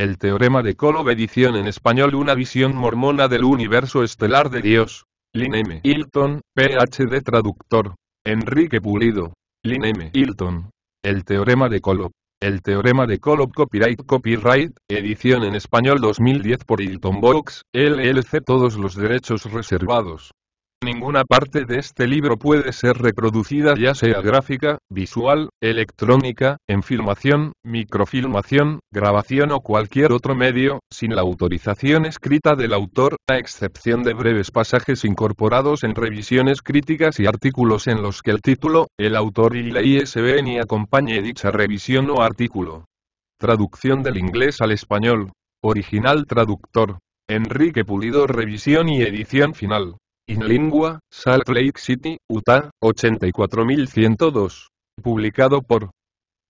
El teorema de Kolob edición en español Una visión mormona del universo estelar de Dios. Lin M. Hilton, PhD traductor. Enrique Pulido. Lin M. Hilton. El teorema de Kolob. El teorema de Kolob Copyright Copyright, edición en español 2010 por Hilton Box, LLC Todos los derechos reservados. Ninguna parte de este libro puede ser reproducida ya sea gráfica, visual, electrónica, en filmación, microfilmación, grabación o cualquier otro medio, sin la autorización escrita del autor, a excepción de breves pasajes incorporados en revisiones críticas y artículos en los que el título, el autor y la ISBN y acompañe dicha revisión o artículo. Traducción del inglés al español. Original traductor. Enrique Pulido Revisión y edición final. Lingua, Salt Lake City, Utah, 84102. Publicado por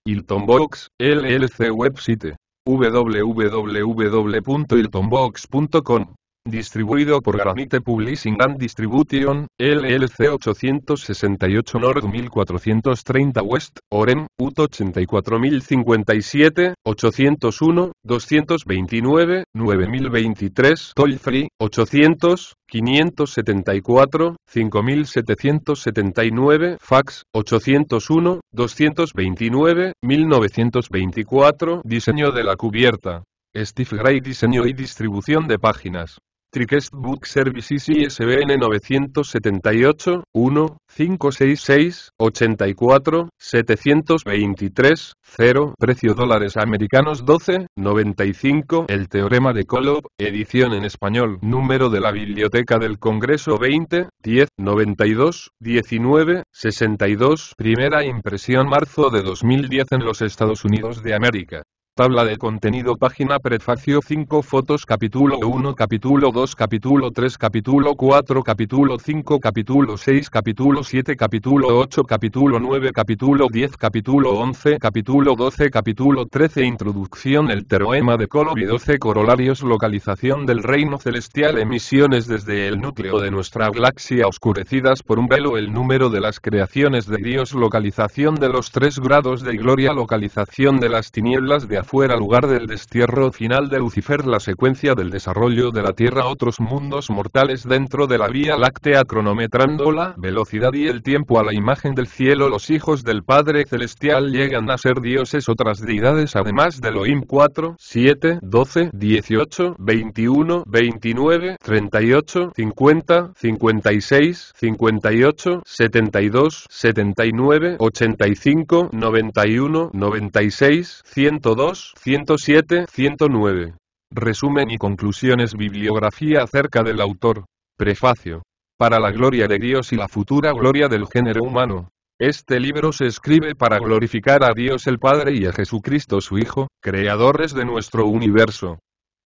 Hilton Box, LLC Website. www.iltonbox.com Distribuido por Granite Publishing and Distribution, LLC 868 North 1430 West, Orem, UT 84057, 801, 229, 9023 Toll Free, 800, 574, 5779, fax, 801, 229, 1924, diseño de la cubierta. Steve Gray Diseño y distribución de páginas. Trickest Book Services ISBN 978 1 566 84 723 0 Precio dólares americanos 12 95 El Teorema de Kolob, edición en español Número de la Biblioteca del Congreso 20 10 92 19 62 Primera impresión marzo de 2010 en los Estados Unidos de América Tabla de contenido Página Prefacio 5 Fotos Capítulo 1 Capítulo 2 Capítulo 3 Capítulo 4 Capítulo 5 Capítulo 6 Capítulo 7 Capítulo 8 Capítulo 9 Capítulo 10 Capítulo 11 Capítulo 12 Capítulo 13 Introducción El Teorema de Colobi 12 Corolarios Localización del Reino Celestial Emisiones desde el núcleo de nuestra galaxia Oscurecidas por un velo El número de las creaciones de Dios Localización de los tres grados de gloria Localización de las tinieblas de fuera lugar del destierro final de Lucifer la secuencia del desarrollo de la Tierra otros mundos mortales dentro de la Vía Láctea cronometrando la velocidad y el tiempo a la imagen del cielo los hijos del Padre Celestial llegan a ser dioses otras deidades además de Elohim 4, 7, 12, 18, 21, 29, 38, 50, 56, 58, 72, 79, 85, 91, 96, 102, 107, 109. Resumen y conclusiones Bibliografía acerca del autor. Prefacio. Para la gloria de Dios y la futura gloria del género humano. Este libro se escribe para glorificar a Dios el Padre y a Jesucristo su Hijo, creadores de nuestro universo.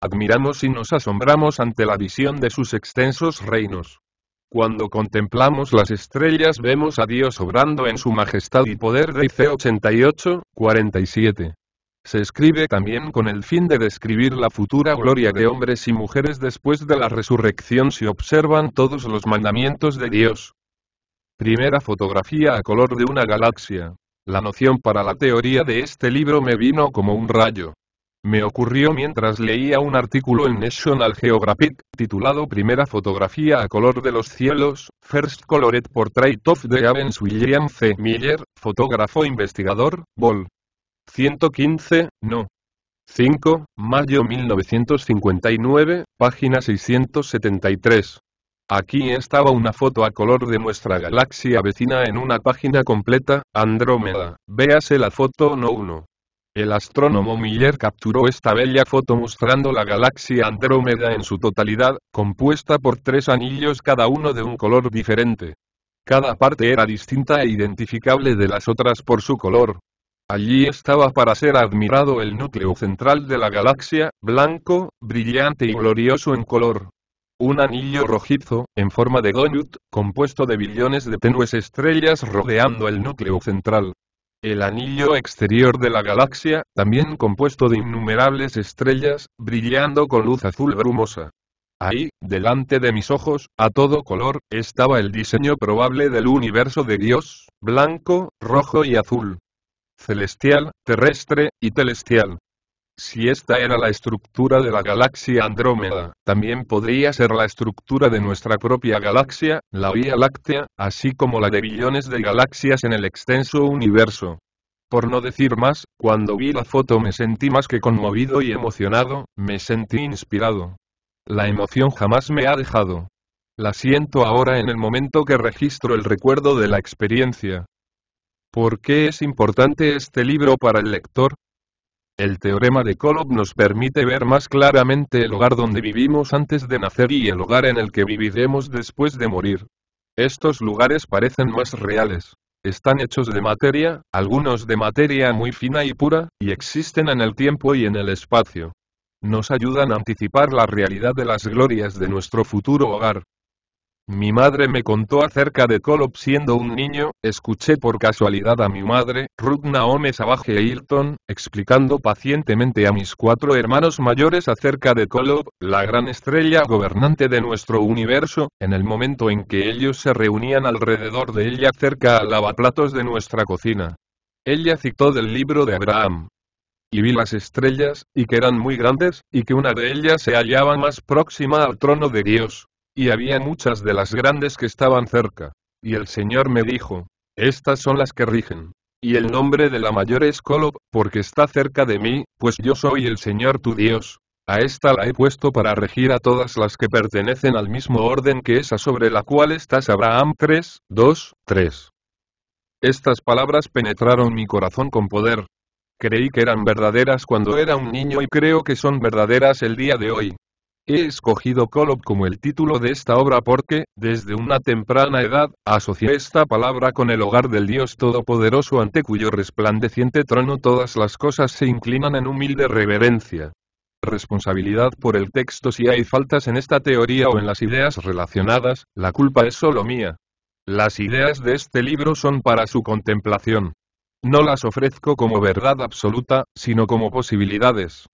Admiramos y nos asombramos ante la visión de sus extensos reinos. Cuando contemplamos las estrellas vemos a Dios obrando en su majestad y poder de 88, 47. Se escribe también con el fin de describir la futura gloria de hombres y mujeres después de la resurrección si observan todos los mandamientos de Dios. Primera fotografía a color de una galaxia. La noción para la teoría de este libro me vino como un rayo. Me ocurrió mientras leía un artículo en National Geographic, titulado Primera fotografía a color de los cielos, First Colored Portrait of the Evans William C. Miller, fotógrafo investigador, Vol. 115, no. 5, mayo 1959, página 673. Aquí estaba una foto a color de nuestra galaxia vecina en una página completa, Andrómeda, véase la foto no 1. El astrónomo Miller capturó esta bella foto mostrando la galaxia Andrómeda en su totalidad, compuesta por tres anillos cada uno de un color diferente. Cada parte era distinta e identificable de las otras por su color, Allí estaba para ser admirado el núcleo central de la galaxia, blanco, brillante y glorioso en color. Un anillo rojizo, en forma de donut, compuesto de billones de tenues estrellas rodeando el núcleo central. El anillo exterior de la galaxia, también compuesto de innumerables estrellas, brillando con luz azul brumosa. Ahí, delante de mis ojos, a todo color, estaba el diseño probable del universo de Dios, blanco, rojo y azul celestial, terrestre, y telestial. Si esta era la estructura de la galaxia Andrómeda, también podría ser la estructura de nuestra propia galaxia, la Vía Láctea, así como la de billones de galaxias en el extenso universo. Por no decir más, cuando vi la foto me sentí más que conmovido y emocionado, me sentí inspirado. La emoción jamás me ha dejado. La siento ahora en el momento que registro el recuerdo de la experiencia. ¿Por qué es importante este libro para el lector? El teorema de Kolob nos permite ver más claramente el hogar donde vivimos antes de nacer y el hogar en el que viviremos después de morir. Estos lugares parecen más reales. Están hechos de materia, algunos de materia muy fina y pura, y existen en el tiempo y en el espacio. Nos ayudan a anticipar la realidad de las glorias de nuestro futuro hogar. Mi madre me contó acerca de Kolob siendo un niño, escuché por casualidad a mi madre, Ruth Naomi Savage Hilton, e explicando pacientemente a mis cuatro hermanos mayores acerca de Kolob, la gran estrella gobernante de nuestro universo, en el momento en que ellos se reunían alrededor de ella cerca al lavaplatos de nuestra cocina. Ella citó del libro de Abraham, y vi las estrellas, y que eran muy grandes, y que una de ellas se hallaba más próxima al trono de Dios, y había muchas de las grandes que estaban cerca. Y el Señor me dijo, estas son las que rigen. Y el nombre de la mayor es Colob, porque está cerca de mí, pues yo soy el Señor tu Dios. A esta la he puesto para regir a todas las que pertenecen al mismo orden que esa sobre la cual estás Abraham 3, 2, 3. Estas palabras penetraron mi corazón con poder. Creí que eran verdaderas cuando era un niño y creo que son verdaderas el día de hoy. He escogido Kolob como el título de esta obra porque, desde una temprana edad, asocié esta palabra con el hogar del Dios Todopoderoso ante cuyo resplandeciente trono todas las cosas se inclinan en humilde reverencia. Responsabilidad por el texto si hay faltas en esta teoría o en las ideas relacionadas, la culpa es solo mía. Las ideas de este libro son para su contemplación. No las ofrezco como verdad absoluta, sino como posibilidades.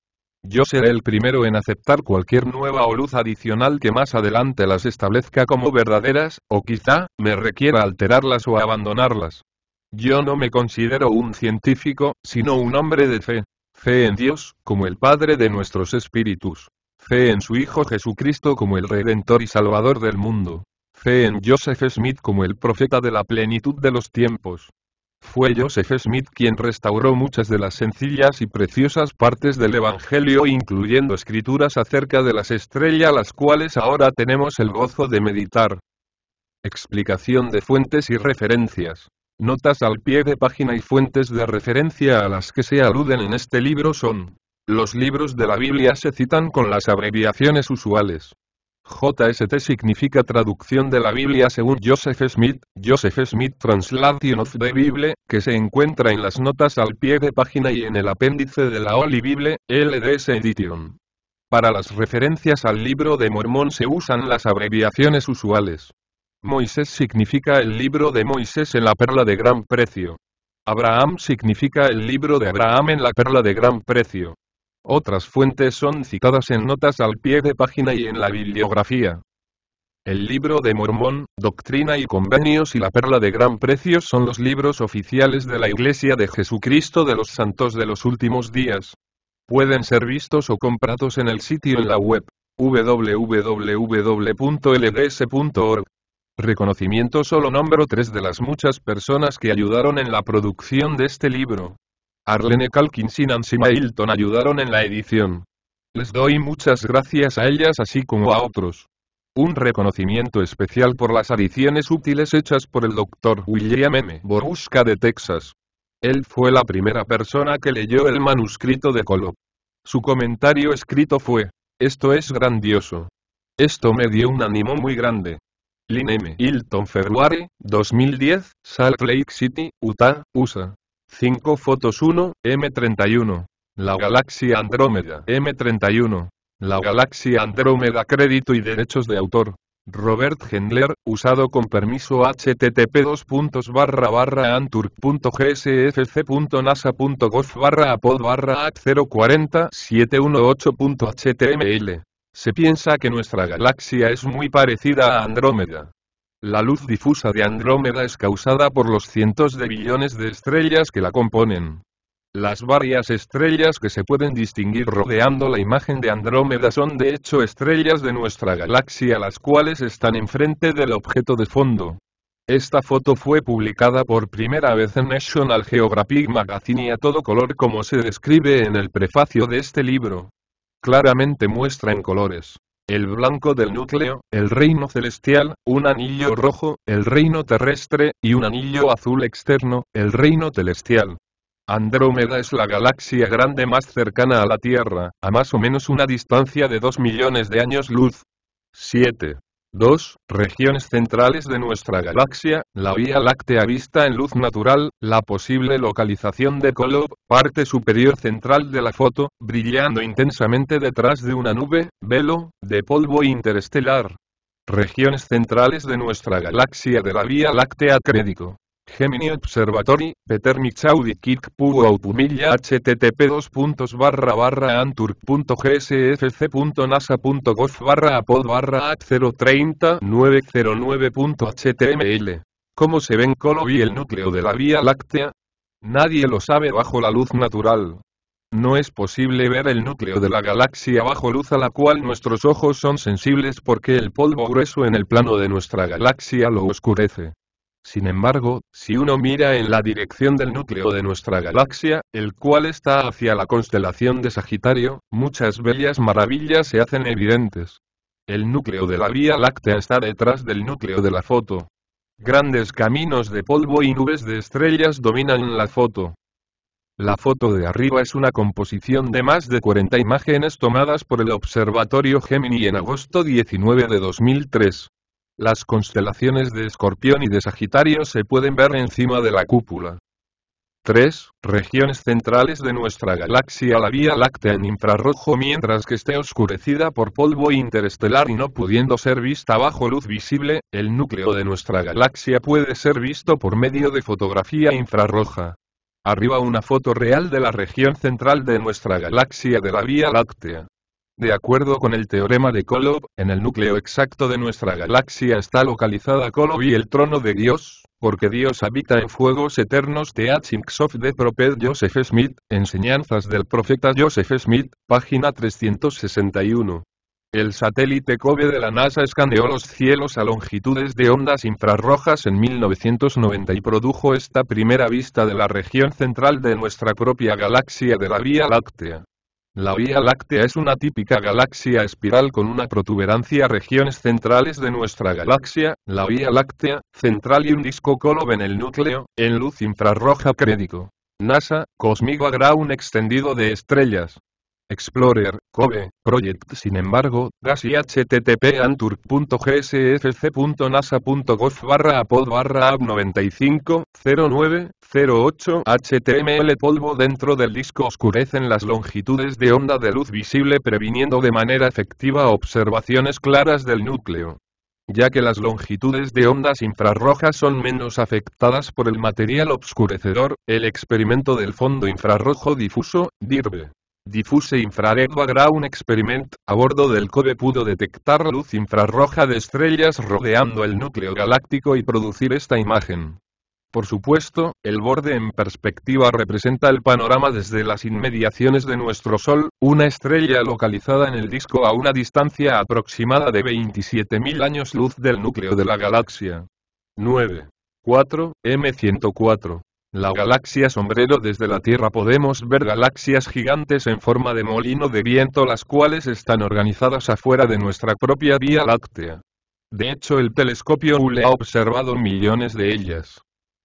Yo seré el primero en aceptar cualquier nueva o luz adicional que más adelante las establezca como verdaderas, o quizá, me requiera alterarlas o abandonarlas. Yo no me considero un científico, sino un hombre de fe. Fe en Dios, como el Padre de nuestros espíritus. Fe en su Hijo Jesucristo como el Redentor y Salvador del mundo. Fe en Joseph Smith como el profeta de la plenitud de los tiempos. Fue Joseph Smith quien restauró muchas de las sencillas y preciosas partes del Evangelio incluyendo escrituras acerca de las estrellas las cuales ahora tenemos el gozo de meditar. Explicación de fuentes y referencias. Notas al pie de página y fuentes de referencia a las que se aluden en este libro son. Los libros de la Biblia se citan con las abreviaciones usuales. JST significa traducción de la Biblia según Joseph Smith, Joseph Smith Translation of the Bible, que se encuentra en las notas al pie de página y en el apéndice de la Holy Bible, LDS Edition. Para las referencias al libro de Mormón se usan las abreviaciones usuales. Moisés significa el libro de Moisés en la perla de gran precio. Abraham significa el libro de Abraham en la perla de gran precio. Otras fuentes son citadas en notas al pie de página y en la bibliografía. El Libro de Mormón, Doctrina y Convenios y la Perla de Gran Precio son los libros oficiales de la Iglesia de Jesucristo de los Santos de los Últimos Días. Pueden ser vistos o comprados en el sitio en la web www.lds.org. Reconocimiento solo nombro tres de las muchas personas que ayudaron en la producción de este libro. Arlene y Nancy Hilton ayudaron en la edición. Les doy muchas gracias a ellas así como a otros. Un reconocimiento especial por las adiciones útiles hechas por el Dr. William M. Boruska de Texas. Él fue la primera persona que leyó el manuscrito de Colo. Su comentario escrito fue, esto es grandioso. Esto me dio un ánimo muy grande. Lin M. Hilton February, 2010, Salt Lake City, Utah, USA. 5 fotos 1, M31. La galaxia Andrómeda, M31. La galaxia Andrómeda Crédito y Derechos de Autor. Robert Hendler, usado con permiso http anturk.gsfc.nasa.gov barra apod barra 040718.html. Se piensa que nuestra galaxia es muy parecida a Andrómeda. La luz difusa de Andrómeda es causada por los cientos de billones de estrellas que la componen. Las varias estrellas que se pueden distinguir rodeando la imagen de Andrómeda son de hecho estrellas de nuestra galaxia las cuales están enfrente del objeto de fondo. Esta foto fue publicada por primera vez en National Geographic Magazine y a todo color como se describe en el prefacio de este libro. Claramente muestra en colores el blanco del núcleo, el reino celestial, un anillo rojo, el reino terrestre, y un anillo azul externo, el reino celestial. Andrómeda es la galaxia grande más cercana a la Tierra, a más o menos una distancia de 2 millones de años luz. 7. 2- regiones centrales de nuestra galaxia, la Vía Láctea vista en luz natural, la posible localización de Kolob, parte superior central de la foto, brillando intensamente detrás de una nube, velo, de polvo interestelar. Regiones centrales de nuestra galaxia de la Vía Láctea Crédito. Gemini Observatory, Peter Mixaudi Pumilla http barra barra barra apod barra 030909.html ¿Cómo se ven Colo y el núcleo de la Vía Láctea? Nadie lo sabe bajo la luz natural. No es posible ver el núcleo de la galaxia bajo luz a la cual nuestros ojos son sensibles porque el polvo grueso en el plano de nuestra galaxia lo oscurece. Sin embargo, si uno mira en la dirección del núcleo de nuestra galaxia, el cual está hacia la constelación de Sagitario, muchas bellas maravillas se hacen evidentes. El núcleo de la Vía Láctea está detrás del núcleo de la foto. Grandes caminos de polvo y nubes de estrellas dominan la foto. La foto de arriba es una composición de más de 40 imágenes tomadas por el Observatorio Gemini en agosto 19 de 2003. Las constelaciones de Escorpión y de Sagitario se pueden ver encima de la cúpula. 3. Regiones centrales de nuestra galaxia La Vía Láctea en infrarrojo mientras que esté oscurecida por polvo interestelar y no pudiendo ser vista bajo luz visible, el núcleo de nuestra galaxia puede ser visto por medio de fotografía infrarroja. Arriba una foto real de la región central de nuestra galaxia de la Vía Láctea. De acuerdo con el teorema de Kolob, en el núcleo exacto de nuestra galaxia está localizada Kolob y el trono de Dios, porque Dios habita en fuegos eternos Teachings of the Prophet Joseph Smith, Enseñanzas del Profeta Joseph Smith, página 361. El satélite COBE de la NASA escaneó los cielos a longitudes de ondas infrarrojas en 1990 y produjo esta primera vista de la región central de nuestra propia galaxia de la Vía Láctea. La Vía Láctea es una típica galaxia espiral con una protuberancia regiones centrales de nuestra galaxia, la Vía Láctea, central y un disco colo en el núcleo, en luz infrarroja crédito. NASA, Cosmigo extendido de estrellas, Explorer, Cove, Project sin embargo, gas y http anturk.gsfc.nasa.gov barra apod barra ab 95, html polvo dentro del disco oscurecen las longitudes de onda de luz visible previniendo de manera efectiva observaciones claras del núcleo ya que las longitudes de ondas infrarrojas son menos afectadas por el material obscurecedor, el experimento del fondo infrarrojo difuso, DIRBE. Diffuse Infrared Background Experiment, a bordo del COBE pudo detectar luz infrarroja de estrellas rodeando el núcleo galáctico y producir esta imagen. Por supuesto, el borde en perspectiva representa el panorama desde las inmediaciones de nuestro Sol, una estrella localizada en el disco a una distancia aproximada de 27.000 años luz del núcleo de la galaxia. 9. 4, M104. La galaxia sombrero desde la Tierra podemos ver galaxias gigantes en forma de molino de viento las cuales están organizadas afuera de nuestra propia Vía Láctea. De hecho el telescopio Hubble ha observado millones de ellas.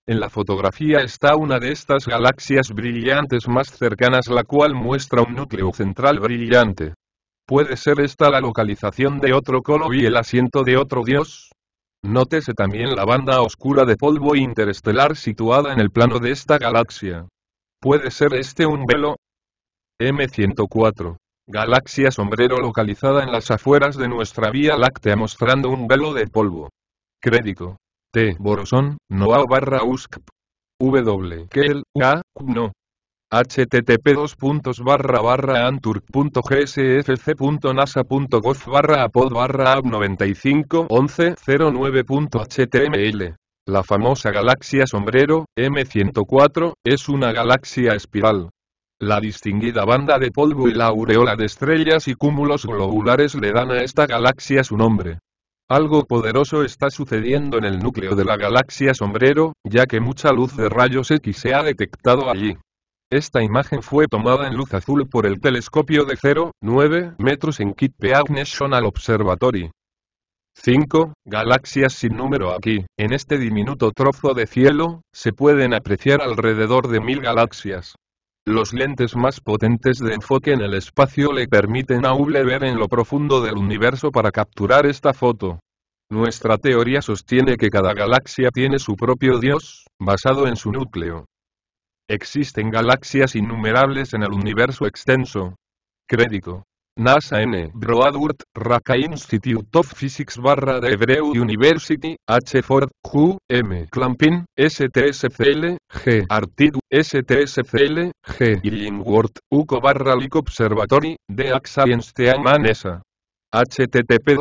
En la fotografía está una de estas galaxias brillantes más cercanas la cual muestra un núcleo central brillante. ¿Puede ser esta la localización de otro colo y el asiento de otro dios? Nótese también la banda oscura de polvo interestelar situada en el plano de esta galaxia. ¿Puede ser este un velo? M104. Galaxia sombrero localizada en las afueras de nuestra Vía Láctea mostrando un velo de polvo. Crédito. T. Borosón, Noao barra USCP. W. G-Q No http anturk.gsfc.nasa.gov barra apod barra 95 la famosa galaxia sombrero, M104, es una galaxia espiral. La distinguida banda de polvo y la aureola de estrellas y cúmulos globulares le dan a esta galaxia su nombre. Algo poderoso está sucediendo en el núcleo de la galaxia sombrero, ya que mucha luz de rayos X se ha detectado allí. Esta imagen fue tomada en luz azul por el telescopio de 0,9 metros en Kitpe National Observatory. 5. Galaxias sin número aquí, en este diminuto trozo de cielo, se pueden apreciar alrededor de mil galaxias. Los lentes más potentes de enfoque en el espacio le permiten a Hubble ver en lo profundo del universo para capturar esta foto. Nuestra teoría sostiene que cada galaxia tiene su propio dios, basado en su núcleo. Existen galaxias innumerables en el universo extenso. Crédito. NASA N. Broadworth, Raka Institute of Physics barra de Hebrew University, H. Ford, Q. M. Clampin, STSCL, G. Artid, STSCL, G. Illingworth, UCO barra Lick Observatory, de Science Manesa http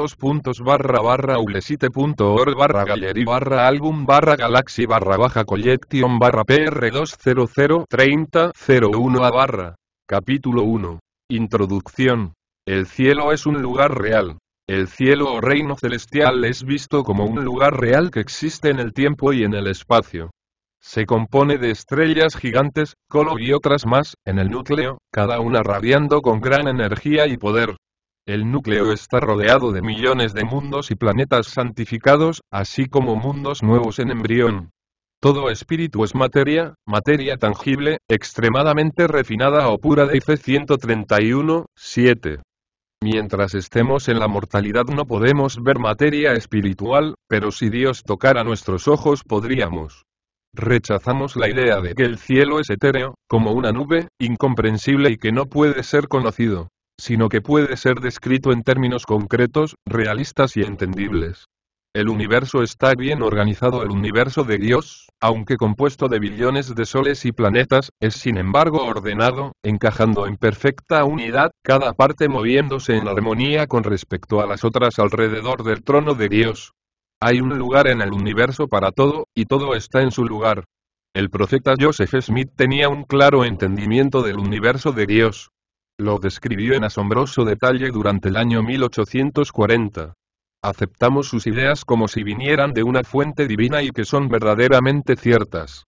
ulesite.org barra gallery barra álbum barra galaxy barra collection barra pr 2003001 a barra capítulo 1 introducción el cielo es un lugar real el cielo o reino celestial es visto como un lugar real que existe en el tiempo y en el espacio se compone de estrellas gigantes, color y otras más, en el núcleo, cada una radiando con gran energía y poder, el núcleo está rodeado de millones de mundos y planetas santificados, así como mundos nuevos en embrión. Todo espíritu es materia, materia tangible, extremadamente refinada o pura de IC 131, 7. Mientras estemos en la mortalidad no podemos ver materia espiritual, pero si Dios tocara nuestros ojos podríamos. Rechazamos la idea de que el cielo es etéreo, como una nube, incomprensible y que no puede ser conocido sino que puede ser descrito en términos concretos, realistas y entendibles. El universo está bien organizado. El universo de Dios, aunque compuesto de billones de soles y planetas, es sin embargo ordenado, encajando en perfecta unidad, cada parte moviéndose en armonía con respecto a las otras alrededor del trono de Dios. Hay un lugar en el universo para todo, y todo está en su lugar. El profeta Joseph Smith tenía un claro entendimiento del universo de Dios. Lo describió en asombroso detalle durante el año 1840. Aceptamos sus ideas como si vinieran de una fuente divina y que son verdaderamente ciertas.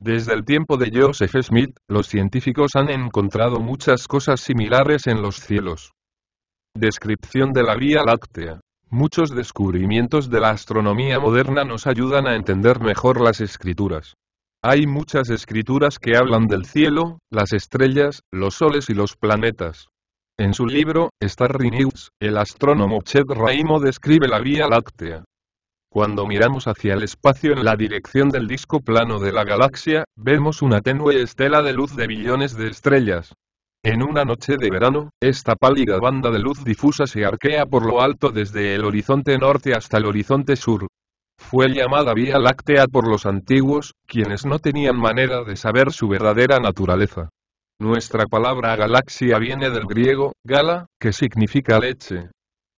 Desde el tiempo de Joseph Smith, los científicos han encontrado muchas cosas similares en los cielos. Descripción de la Vía Láctea. Muchos descubrimientos de la astronomía moderna nos ayudan a entender mejor las escrituras. Hay muchas escrituras que hablan del cielo, las estrellas, los soles y los planetas. En su libro, Starry News, el astrónomo Chet Raimo describe la Vía Láctea. Cuando miramos hacia el espacio en la dirección del disco plano de la galaxia, vemos una tenue estela de luz de billones de estrellas. En una noche de verano, esta pálida banda de luz difusa se arquea por lo alto desde el horizonte norte hasta el horizonte sur, fue llamada Vía Láctea por los antiguos, quienes no tenían manera de saber su verdadera naturaleza. Nuestra palabra galaxia viene del griego, gala, que significa leche.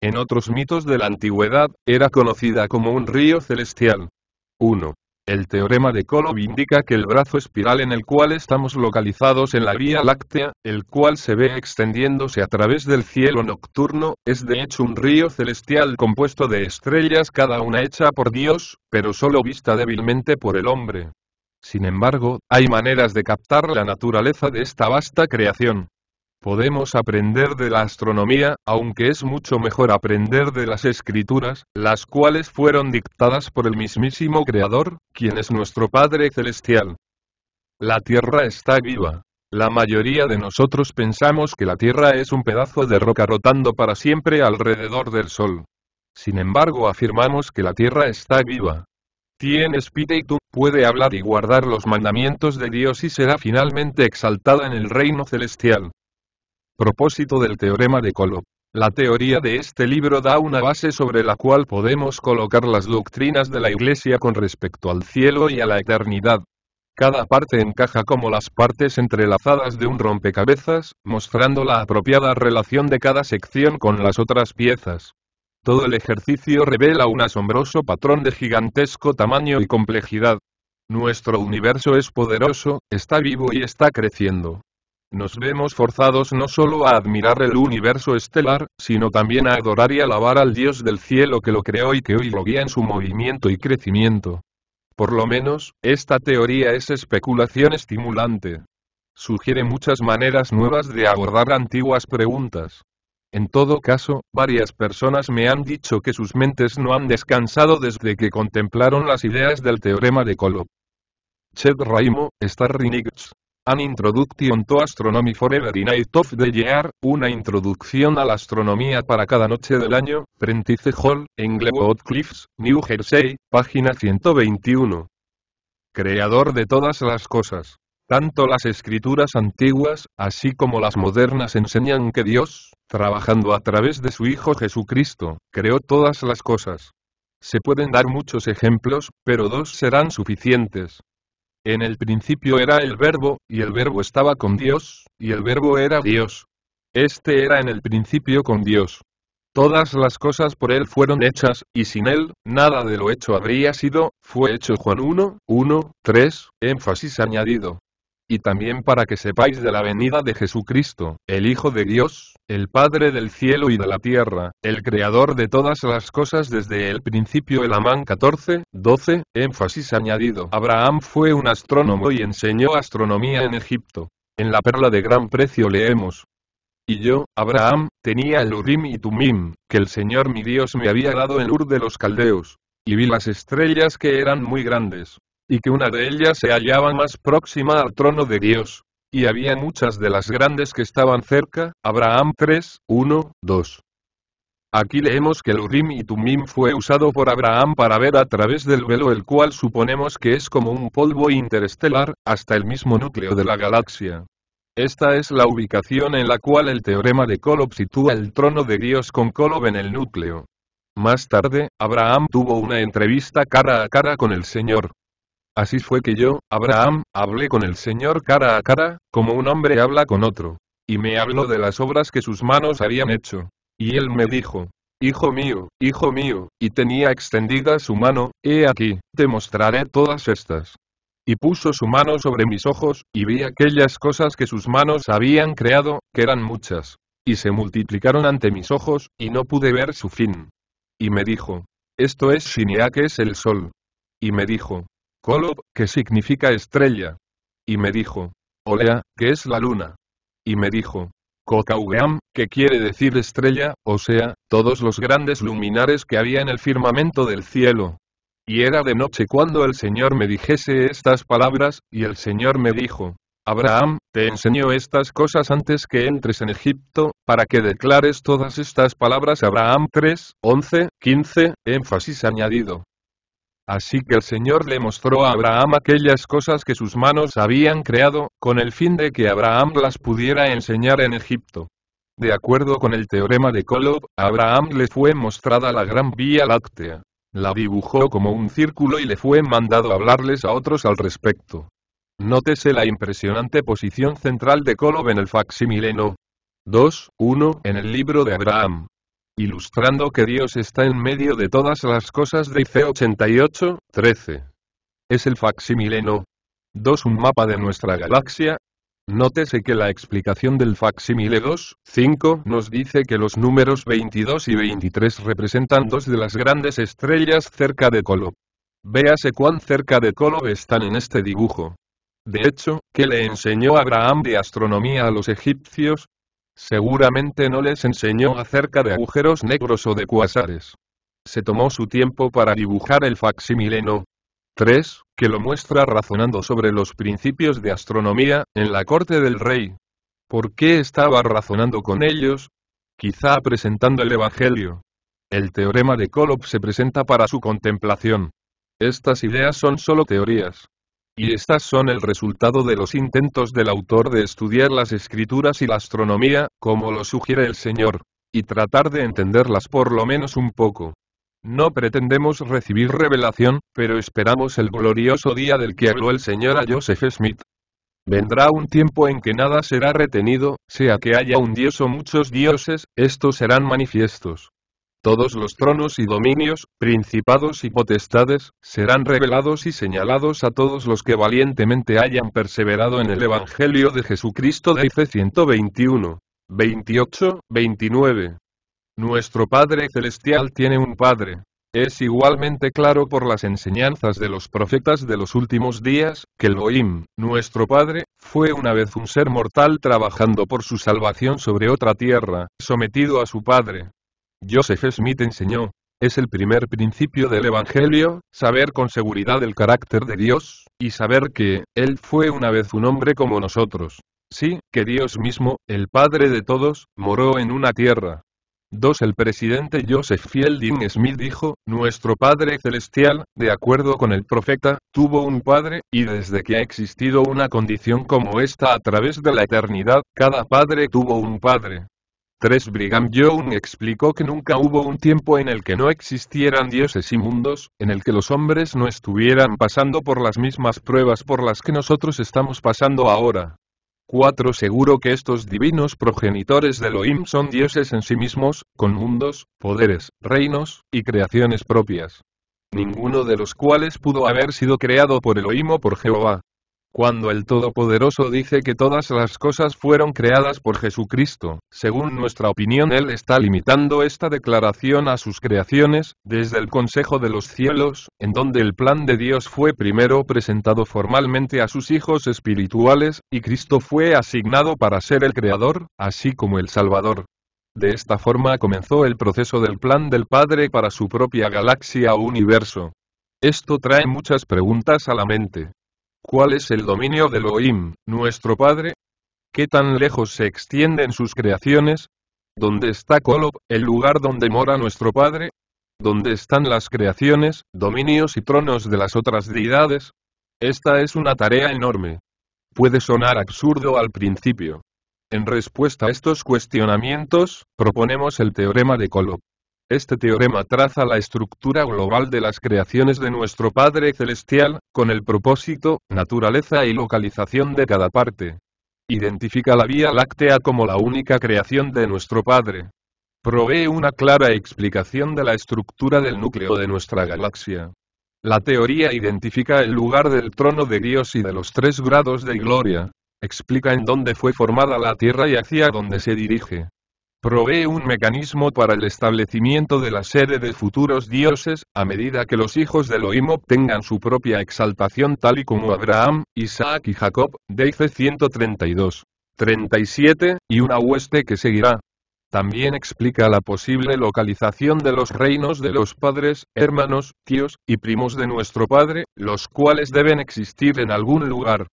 En otros mitos de la antigüedad, era conocida como un río celestial. 1. El teorema de Kolob indica que el brazo espiral en el cual estamos localizados en la Vía Láctea, el cual se ve extendiéndose a través del cielo nocturno, es de hecho un río celestial compuesto de estrellas cada una hecha por Dios, pero solo vista débilmente por el hombre. Sin embargo, hay maneras de captar la naturaleza de esta vasta creación. Podemos aprender de la astronomía, aunque es mucho mejor aprender de las escrituras, las cuales fueron dictadas por el mismísimo Creador, quien es nuestro Padre Celestial. La Tierra está viva. La mayoría de nosotros pensamos que la Tierra es un pedazo de roca rotando para siempre alrededor del Sol. Sin embargo afirmamos que la Tierra está viva. Tiene espíritu, puede hablar y guardar los mandamientos de Dios y será finalmente exaltada en el reino celestial. Propósito del teorema de Kolop. La teoría de este libro da una base sobre la cual podemos colocar las doctrinas de la Iglesia con respecto al cielo y a la eternidad. Cada parte encaja como las partes entrelazadas de un rompecabezas, mostrando la apropiada relación de cada sección con las otras piezas. Todo el ejercicio revela un asombroso patrón de gigantesco tamaño y complejidad. Nuestro universo es poderoso, está vivo y está creciendo nos vemos forzados no solo a admirar el universo estelar, sino también a adorar y alabar al Dios del cielo que lo creó y que hoy lo guía en su movimiento y crecimiento. Por lo menos, esta teoría es especulación estimulante. Sugiere muchas maneras nuevas de abordar antiguas preguntas. En todo caso, varias personas me han dicho que sus mentes no han descansado desde que contemplaron las ideas del teorema de Kolob. Chet Raimo, Starry Nights, An Introduction to Astronomy Forever in Night of the Year, una introducción a la astronomía para cada noche del año, Prentice Hall, Englewood Cliffs, New Jersey, página 121. Creador de todas las cosas. Tanto las escrituras antiguas, así como las modernas enseñan que Dios, trabajando a través de su Hijo Jesucristo, creó todas las cosas. Se pueden dar muchos ejemplos, pero dos serán suficientes. En el principio era el verbo, y el verbo estaba con Dios, y el verbo era Dios. Este era en el principio con Dios. Todas las cosas por Él fueron hechas, y sin Él, nada de lo hecho habría sido, fue hecho Juan 1, 1, 3, énfasis añadido y también para que sepáis de la venida de Jesucristo, el Hijo de Dios, el Padre del cielo y de la tierra, el Creador de todas las cosas desde el principio. El Amán 14, 12, énfasis añadido. Abraham fue un astrónomo y enseñó astronomía en Egipto. En la perla de gran precio leemos. Y yo, Abraham, tenía el Urim y Tumim, que el Señor mi Dios me había dado en Ur de los Caldeos. Y vi las estrellas que eran muy grandes, y que una de ellas se hallaba más próxima al trono de Dios. Y había muchas de las grandes que estaban cerca, Abraham 3, 1, 2. Aquí leemos que el Urim y Tumim fue usado por Abraham para ver a través del velo el cual suponemos que es como un polvo interestelar, hasta el mismo núcleo de la galaxia. Esta es la ubicación en la cual el teorema de Kolob sitúa el trono de Dios con Kolob en el núcleo. Más tarde, Abraham tuvo una entrevista cara a cara con el Señor. Así fue que yo, Abraham, hablé con el Señor cara a cara, como un hombre habla con otro. Y me habló de las obras que sus manos habían hecho. Y él me dijo, Hijo mío, hijo mío, y tenía extendida su mano, he aquí, te mostraré todas estas. Y puso su mano sobre mis ojos, y vi aquellas cosas que sus manos habían creado, que eran muchas. Y se multiplicaron ante mis ojos, y no pude ver su fin. Y me dijo, Esto es Shinia que es el sol. Y me dijo, que significa estrella. Y me dijo, Olea, que es la luna. Y me dijo, Kokaugeam, que quiere decir estrella, o sea, todos los grandes luminares que había en el firmamento del cielo. Y era de noche cuando el Señor me dijese estas palabras, y el Señor me dijo, Abraham, te enseñó estas cosas antes que entres en Egipto, para que declares todas estas palabras. Abraham 3, 11, 15, énfasis añadido. Así que el Señor le mostró a Abraham aquellas cosas que sus manos habían creado, con el fin de que Abraham las pudiera enseñar en Egipto. De acuerdo con el teorema de Kolob, a Abraham le fue mostrada la gran vía láctea. La dibujó como un círculo y le fue mandado hablarles a otros al respecto. Nótese la impresionante posición central de Kolob en el facsimile no. 2, 1, en el libro de Abraham ilustrando que Dios está en medio de todas las cosas de IC 88, 13. Es el no. 2. Un mapa de nuestra galaxia. Nótese que la explicación del facsimile 2, 5 nos dice que los números 22 y 23 representan dos de las grandes estrellas cerca de Colo. Véase cuán cerca de Colo están en este dibujo. De hecho, ¿qué le enseñó Abraham de astronomía a los egipcios? Seguramente no les enseñó acerca de agujeros negros o de cuasares. Se tomó su tiempo para dibujar el facsimileno. 3. Que lo muestra razonando sobre los principios de astronomía, en la corte del rey. ¿Por qué estaba razonando con ellos? Quizá presentando el Evangelio. El teorema de Kolob se presenta para su contemplación. Estas ideas son solo teorías y estas son el resultado de los intentos del autor de estudiar las escrituras y la astronomía, como lo sugiere el Señor, y tratar de entenderlas por lo menos un poco. No pretendemos recibir revelación, pero esperamos el glorioso día del que habló el Señor a Joseph Smith. Vendrá un tiempo en que nada será retenido, sea que haya un dios o muchos dioses, estos serán manifiestos. Todos los tronos y dominios, principados y potestades, serán revelados y señalados a todos los que valientemente hayan perseverado en el Evangelio de Jesucristo de Ife 121. 28, 29. Nuestro Padre Celestial tiene un Padre. Es igualmente claro por las enseñanzas de los profetas de los últimos días, que el Elohim, nuestro Padre, fue una vez un ser mortal trabajando por su salvación sobre otra tierra, sometido a su Padre, Joseph Smith enseñó, es el primer principio del Evangelio, saber con seguridad el carácter de Dios, y saber que, Él fue una vez un hombre como nosotros. Sí, que Dios mismo, el Padre de todos, moró en una tierra. 2. El presidente Joseph Fielding Smith dijo, Nuestro Padre Celestial, de acuerdo con el profeta, tuvo un Padre, y desde que ha existido una condición como esta a través de la eternidad, cada Padre tuvo un Padre. 3. Brigham Young explicó que nunca hubo un tiempo en el que no existieran dioses y mundos, en el que los hombres no estuvieran pasando por las mismas pruebas por las que nosotros estamos pasando ahora. 4. Seguro que estos divinos progenitores de Elohim son dioses en sí mismos, con mundos, poderes, reinos, y creaciones propias. Ninguno de los cuales pudo haber sido creado por Elohim o por Jehová. Cuando el Todopoderoso dice que todas las cosas fueron creadas por Jesucristo, según nuestra opinión Él está limitando esta declaración a sus creaciones, desde el Consejo de los Cielos, en donde el plan de Dios fue primero presentado formalmente a sus hijos espirituales, y Cristo fue asignado para ser el Creador, así como el Salvador. De esta forma comenzó el proceso del plan del Padre para su propia galaxia o universo. Esto trae muchas preguntas a la mente. ¿Cuál es el dominio de Elohim, nuestro Padre? ¿Qué tan lejos se extienden sus creaciones? ¿Dónde está Kolob, el lugar donde mora nuestro Padre? ¿Dónde están las creaciones, dominios y tronos de las otras deidades? Esta es una tarea enorme. Puede sonar absurdo al principio. En respuesta a estos cuestionamientos, proponemos el teorema de Kolob. Este teorema traza la estructura global de las creaciones de nuestro Padre Celestial, con el propósito, naturaleza y localización de cada parte. Identifica la Vía Láctea como la única creación de nuestro Padre. Provee una clara explicación de la estructura del núcleo de nuestra galaxia. La teoría identifica el lugar del trono de Dios y de los tres grados de gloria. Explica en dónde fue formada la Tierra y hacia dónde se dirige provee un mecanismo para el establecimiento de la sede de futuros dioses, a medida que los hijos de Elohim obtengan su propia exaltación tal y como Abraham, Isaac y Jacob, Dice 132. 37, y una hueste que seguirá. También explica la posible localización de los reinos de los padres, hermanos, tíos, y primos de nuestro padre, los cuales deben existir en algún lugar,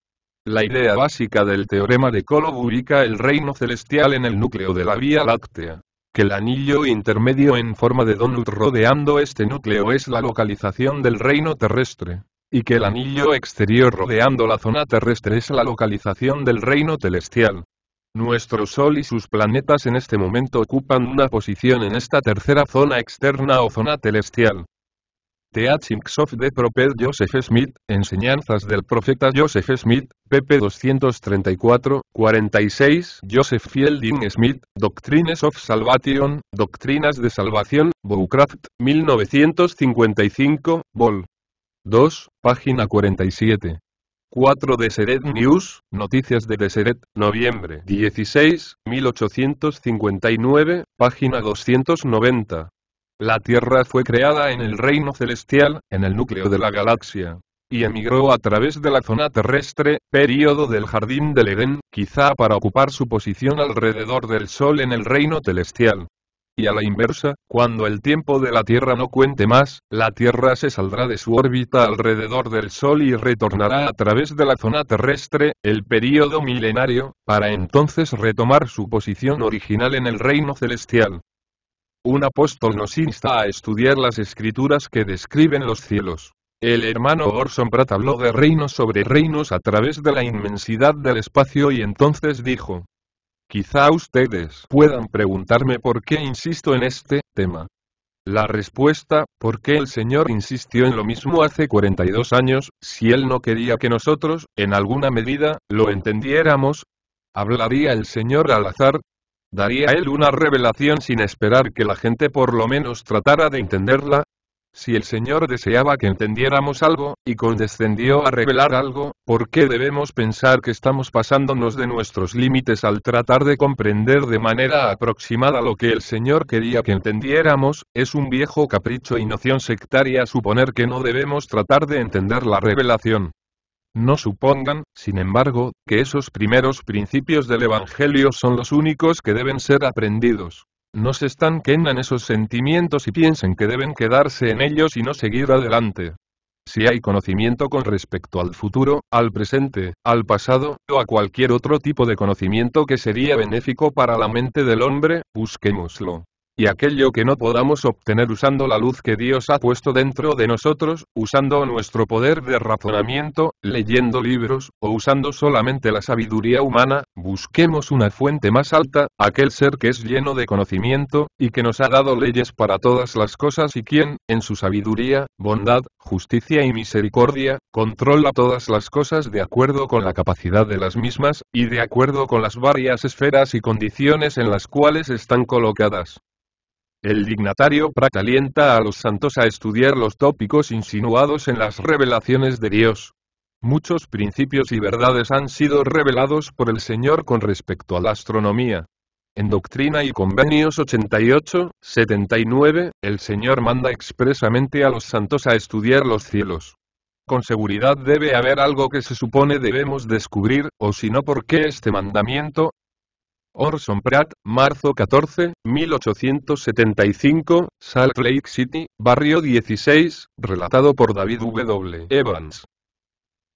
la idea básica del teorema de Kolob ubica el reino celestial en el núcleo de la Vía Láctea. Que el anillo intermedio en forma de donut rodeando este núcleo es la localización del reino terrestre. Y que el anillo exterior rodeando la zona terrestre es la localización del reino celestial. Nuestro Sol y sus planetas en este momento ocupan una posición en esta tercera zona externa o zona celestial. Teachings of the Prophet Joseph Smith, Enseñanzas del Profeta Joseph Smith, pp 234, 46 Joseph Fielding Smith, Doctrines of Salvation, Doctrinas de Salvación, Bowcraft, 1955, Vol. 2, página 47. 4 de News, Noticias de Deseret, noviembre 16, 1859, página 290. La Tierra fue creada en el reino celestial, en el núcleo de la galaxia, y emigró a través de la zona terrestre, período del jardín del Edén, quizá para ocupar su posición alrededor del Sol en el reino celestial. Y a la inversa, cuando el tiempo de la Tierra no cuente más, la Tierra se saldrá de su órbita alrededor del Sol y retornará a través de la zona terrestre, el período milenario, para entonces retomar su posición original en el reino celestial. Un apóstol nos insta a estudiar las escrituras que describen los cielos. El hermano Orson Pratt habló de reinos sobre reinos a través de la inmensidad del espacio y entonces dijo, Quizá ustedes puedan preguntarme por qué insisto en este tema. La respuesta, ¿por qué el Señor insistió en lo mismo hace 42 años, si Él no quería que nosotros, en alguna medida, lo entendiéramos? Hablaría el Señor al azar, Daría él una revelación sin esperar que la gente por lo menos tratara de entenderla. Si el Señor deseaba que entendiéramos algo, y condescendió a revelar algo, ¿por qué debemos pensar que estamos pasándonos de nuestros límites al tratar de comprender de manera aproximada lo que el Señor quería que entendiéramos? Es un viejo capricho y noción sectaria suponer que no debemos tratar de entender la revelación. No supongan, sin embargo, que esos primeros principios del Evangelio son los únicos que deben ser aprendidos. No se estanquen en esos sentimientos y piensen que deben quedarse en ellos y no seguir adelante. Si hay conocimiento con respecto al futuro, al presente, al pasado, o a cualquier otro tipo de conocimiento que sería benéfico para la mente del hombre, busquémoslo y aquello que no podamos obtener usando la luz que Dios ha puesto dentro de nosotros, usando nuestro poder de razonamiento, leyendo libros, o usando solamente la sabiduría humana, busquemos una fuente más alta, aquel ser que es lleno de conocimiento, y que nos ha dado leyes para todas las cosas y quien, en su sabiduría, bondad, justicia y misericordia, controla todas las cosas de acuerdo con la capacidad de las mismas, y de acuerdo con las varias esferas y condiciones en las cuales están colocadas. El dignatario Prat a los santos a estudiar los tópicos insinuados en las revelaciones de Dios. Muchos principios y verdades han sido revelados por el Señor con respecto a la astronomía. En Doctrina y Convenios 88, 79, el Señor manda expresamente a los santos a estudiar los cielos. Con seguridad debe haber algo que se supone debemos descubrir, o si no, ¿por qué este mandamiento? Orson Pratt, marzo 14, 1875, Salt Lake City, barrio 16, relatado por David W. Evans.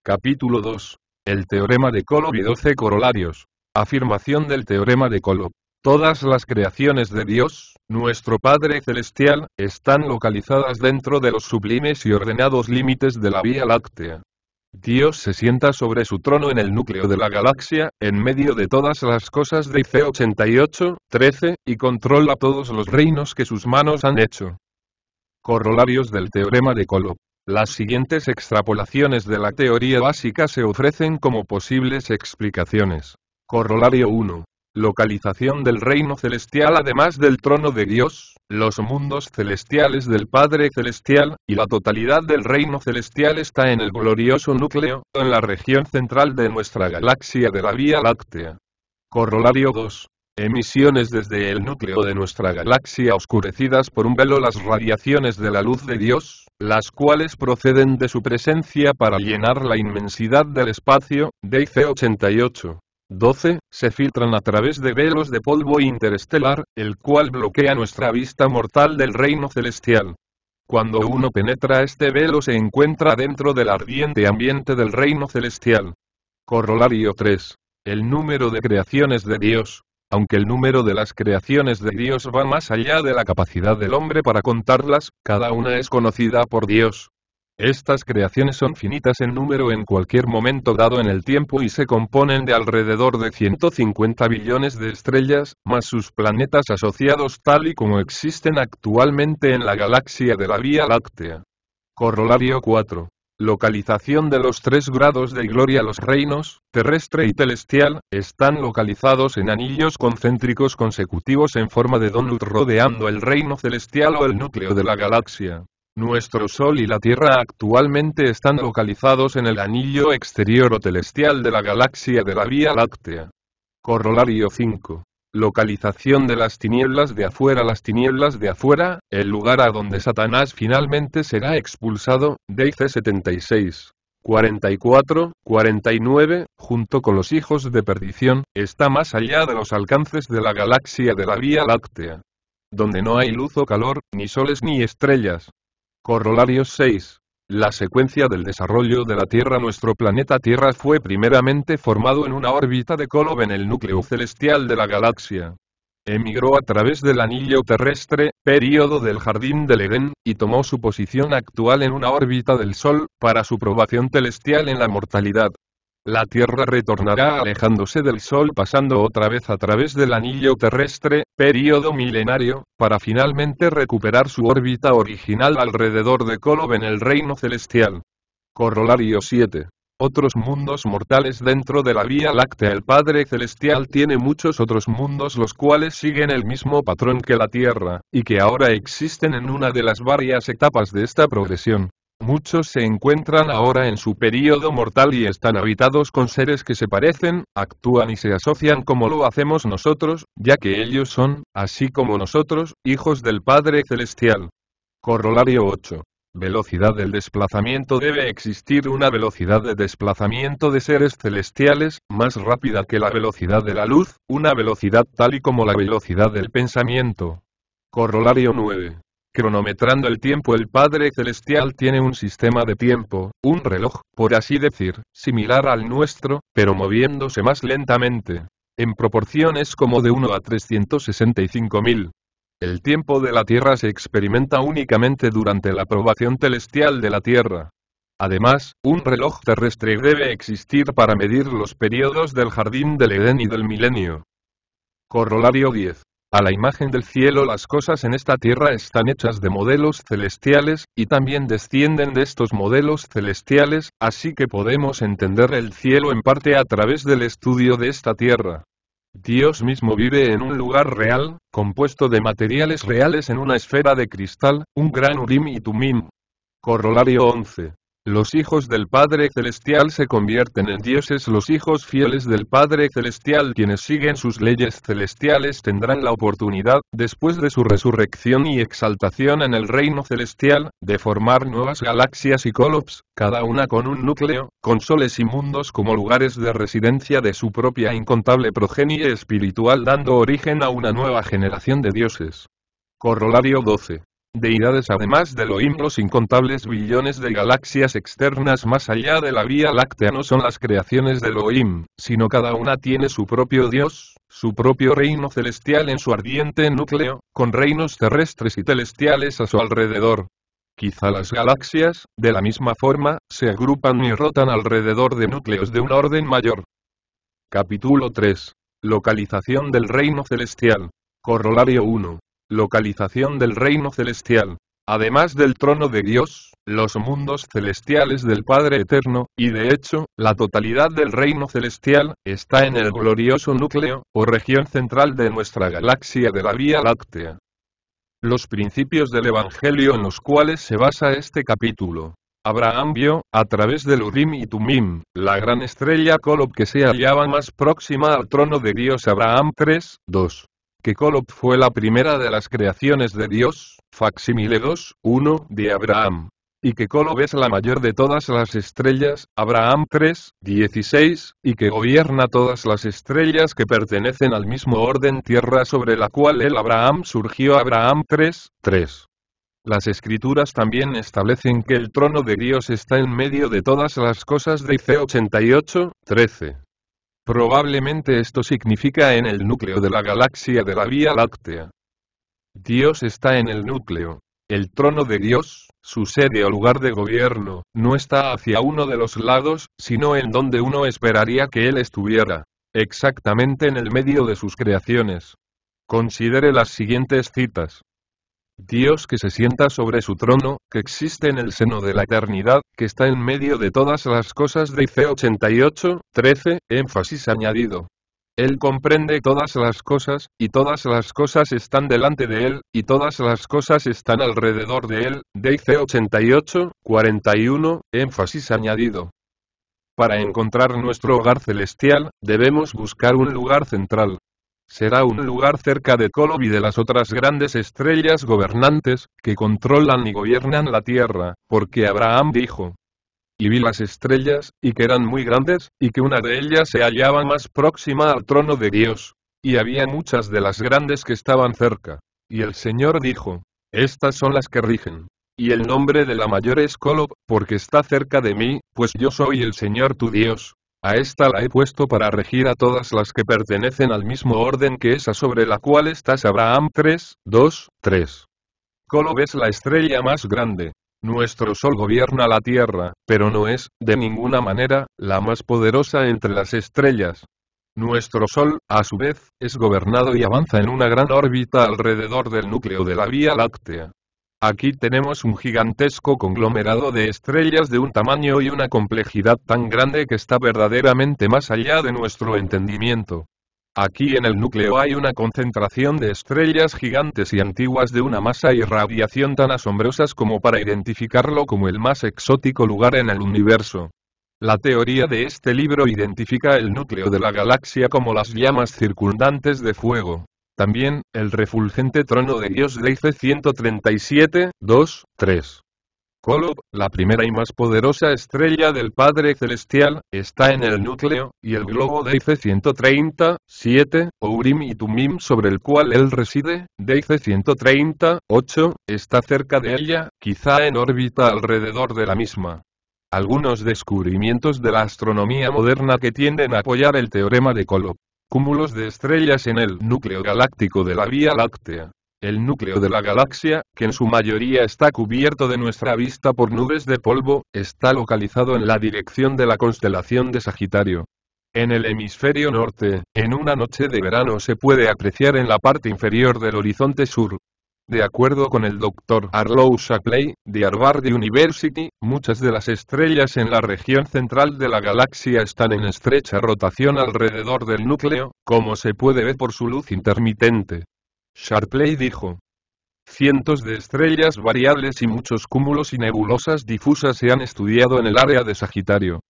Capítulo 2. El teorema de Kolob y 12 corolarios. Afirmación del teorema de Kolob. Todas las creaciones de Dios, nuestro Padre Celestial, están localizadas dentro de los sublimes y ordenados límites de la Vía Láctea. Dios se sienta sobre su trono en el núcleo de la galaxia, en medio de todas las cosas de IC 88, 13, y controla todos los reinos que sus manos han hecho. Corolarios del teorema de Kolob. Las siguientes extrapolaciones de la teoría básica se ofrecen como posibles explicaciones. Corolario 1. Localización del reino celestial además del trono de Dios, los mundos celestiales del Padre Celestial, y la totalidad del reino celestial está en el glorioso núcleo, en la región central de nuestra galaxia de la Vía Láctea. Corolario 2. Emisiones desde el núcleo de nuestra galaxia oscurecidas por un velo las radiaciones de la luz de Dios, las cuales proceden de su presencia para llenar la inmensidad del espacio, DIC 88. 12, se filtran a través de velos de polvo interestelar, el cual bloquea nuestra vista mortal del reino celestial. Cuando uno penetra este velo se encuentra dentro del ardiente ambiente del reino celestial. Corolario 3. El número de creaciones de Dios. Aunque el número de las creaciones de Dios va más allá de la capacidad del hombre para contarlas, cada una es conocida por Dios. Estas creaciones son finitas en número en cualquier momento dado en el tiempo y se componen de alrededor de 150 billones de estrellas, más sus planetas asociados tal y como existen actualmente en la galaxia de la Vía Láctea. Corolario 4. Localización de los tres grados de gloria Los reinos, terrestre y celestial, están localizados en anillos concéntricos consecutivos en forma de donut rodeando el reino celestial o el núcleo de la galaxia. Nuestro Sol y la Tierra actualmente están localizados en el anillo exterior o celestial de la galaxia de la Vía Láctea. Corolario 5. Localización de las tinieblas de afuera Las tinieblas de afuera, el lugar a donde Satanás finalmente será expulsado, Deice 76. 44, 49, junto con los hijos de perdición, está más allá de los alcances de la galaxia de la Vía Láctea donde no hay luz o calor, ni soles ni estrellas, Corolarios 6. La secuencia del desarrollo de la Tierra Nuestro planeta Tierra fue primeramente formado en una órbita de Kolob en el núcleo celestial de la galaxia. Emigró a través del anillo terrestre, período del Jardín del Edén, y tomó su posición actual en una órbita del Sol, para su probación celestial en la mortalidad. La Tierra retornará alejándose del Sol pasando otra vez a través del anillo terrestre, período milenario, para finalmente recuperar su órbita original alrededor de Kolob en el reino celestial. Corolario 7. Otros mundos mortales dentro de la Vía Láctea El Padre Celestial tiene muchos otros mundos los cuales siguen el mismo patrón que la Tierra, y que ahora existen en una de las varias etapas de esta progresión. Muchos se encuentran ahora en su período mortal y están habitados con seres que se parecen, actúan y se asocian como lo hacemos nosotros, ya que ellos son, así como nosotros, hijos del Padre Celestial. Corolario 8. Velocidad del desplazamiento Debe existir una velocidad de desplazamiento de seres celestiales, más rápida que la velocidad de la luz, una velocidad tal y como la velocidad del pensamiento. Corolario 9. Cronometrando el tiempo el Padre Celestial tiene un sistema de tiempo, un reloj, por así decir, similar al nuestro, pero moviéndose más lentamente. En proporciones como de 1 a 365.000. El tiempo de la Tierra se experimenta únicamente durante la aprobación celestial de la Tierra. Además, un reloj terrestre debe existir para medir los periodos del jardín del Edén y del milenio. Corolario 10. A la imagen del cielo las cosas en esta tierra están hechas de modelos celestiales, y también descienden de estos modelos celestiales, así que podemos entender el cielo en parte a través del estudio de esta tierra. Dios mismo vive en un lugar real, compuesto de materiales reales en una esfera de cristal, un gran Urim y Tumim. Corolario 11. Los hijos del Padre Celestial se convierten en dioses. Los hijos fieles del Padre Celestial quienes siguen sus leyes celestiales tendrán la oportunidad, después de su resurrección y exaltación en el reino celestial, de formar nuevas galaxias y colops, cada una con un núcleo, con soles y mundos como lugares de residencia de su propia incontable progenie espiritual dando origen a una nueva generación de dioses. Corolario 12 deidades además de Elohim los incontables billones de galaxias externas más allá de la Vía Láctea no son las creaciones de Elohim, sino cada una tiene su propio Dios, su propio reino celestial en su ardiente núcleo, con reinos terrestres y celestiales a su alrededor. Quizá las galaxias, de la misma forma, se agrupan y rotan alrededor de núcleos de un orden mayor. Capítulo 3. Localización del reino celestial. Corolario 1. Localización del reino celestial. Además del trono de Dios, los mundos celestiales del Padre Eterno, y de hecho, la totalidad del reino celestial, está en el glorioso núcleo, o región central de nuestra galaxia de la Vía Láctea. Los principios del Evangelio en los cuales se basa este capítulo. Abraham vio, a través del Urim y Tumim, la gran estrella Kolob que se hallaba más próxima al trono de Dios Abraham 3, 2 que Kolob fue la primera de las creaciones de Dios, facsimile 2, 1, de Abraham. Y que Kolob es la mayor de todas las estrellas, Abraham 3, 16, y que gobierna todas las estrellas que pertenecen al mismo orden tierra sobre la cual el Abraham surgió Abraham 3, 3. Las escrituras también establecen que el trono de Dios está en medio de todas las cosas de 88, 13. Probablemente esto significa en el núcleo de la galaxia de la Vía Láctea. Dios está en el núcleo. El trono de Dios, su sede o lugar de gobierno, no está hacia uno de los lados, sino en donde uno esperaría que Él estuviera, exactamente en el medio de sus creaciones. Considere las siguientes citas. Dios que se sienta sobre su trono, que existe en el seno de la eternidad, que está en medio de todas las cosas IC 88, 13, énfasis añadido. Él comprende todas las cosas, y todas las cosas están delante de Él, y todas las cosas están alrededor de Él, IC 88, 41, énfasis añadido. Para encontrar nuestro hogar celestial, debemos buscar un lugar central, será un lugar cerca de Kolob y de las otras grandes estrellas gobernantes, que controlan y gobiernan la Tierra, porque Abraham dijo. Y vi las estrellas, y que eran muy grandes, y que una de ellas se hallaba más próxima al trono de Dios. Y había muchas de las grandes que estaban cerca. Y el Señor dijo, Estas son las que rigen. Y el nombre de la mayor es Kolob, porque está cerca de mí, pues yo soy el Señor tu Dios, a esta la he puesto para regir a todas las que pertenecen al mismo orden que esa sobre la cual estás Abraham 3, 2, 3. Colo es la estrella más grande. Nuestro Sol gobierna la Tierra, pero no es, de ninguna manera, la más poderosa entre las estrellas. Nuestro Sol, a su vez, es gobernado y avanza en una gran órbita alrededor del núcleo de la Vía Láctea. Aquí tenemos un gigantesco conglomerado de estrellas de un tamaño y una complejidad tan grande que está verdaderamente más allá de nuestro entendimiento. Aquí en el núcleo hay una concentración de estrellas gigantes y antiguas de una masa y radiación tan asombrosas como para identificarlo como el más exótico lugar en el universo. La teoría de este libro identifica el núcleo de la galaxia como las llamas circundantes de fuego. También, el refulgente trono de Dios dice 137, 2, 3. Kolob, la primera y más poderosa estrella del Padre Celestial, está en el núcleo, y el globo Deice 130, 7, Urim y Tumim sobre el cual él reside, Dice 130, 8, está cerca de ella, quizá en órbita alrededor de la misma. Algunos descubrimientos de la astronomía moderna que tienden a apoyar el teorema de Kolob cúmulos de estrellas en el núcleo galáctico de la Vía Láctea. El núcleo de la galaxia, que en su mayoría está cubierto de nuestra vista por nubes de polvo, está localizado en la dirección de la constelación de Sagitario. En el hemisferio norte, en una noche de verano se puede apreciar en la parte inferior del horizonte sur, de acuerdo con el Dr. Arlo Sharpley de Harvard University, muchas de las estrellas en la región central de la galaxia están en estrecha rotación alrededor del núcleo, como se puede ver por su luz intermitente. Sharpley dijo, Cientos de estrellas variables y muchos cúmulos y nebulosas difusas se han estudiado en el área de Sagitario.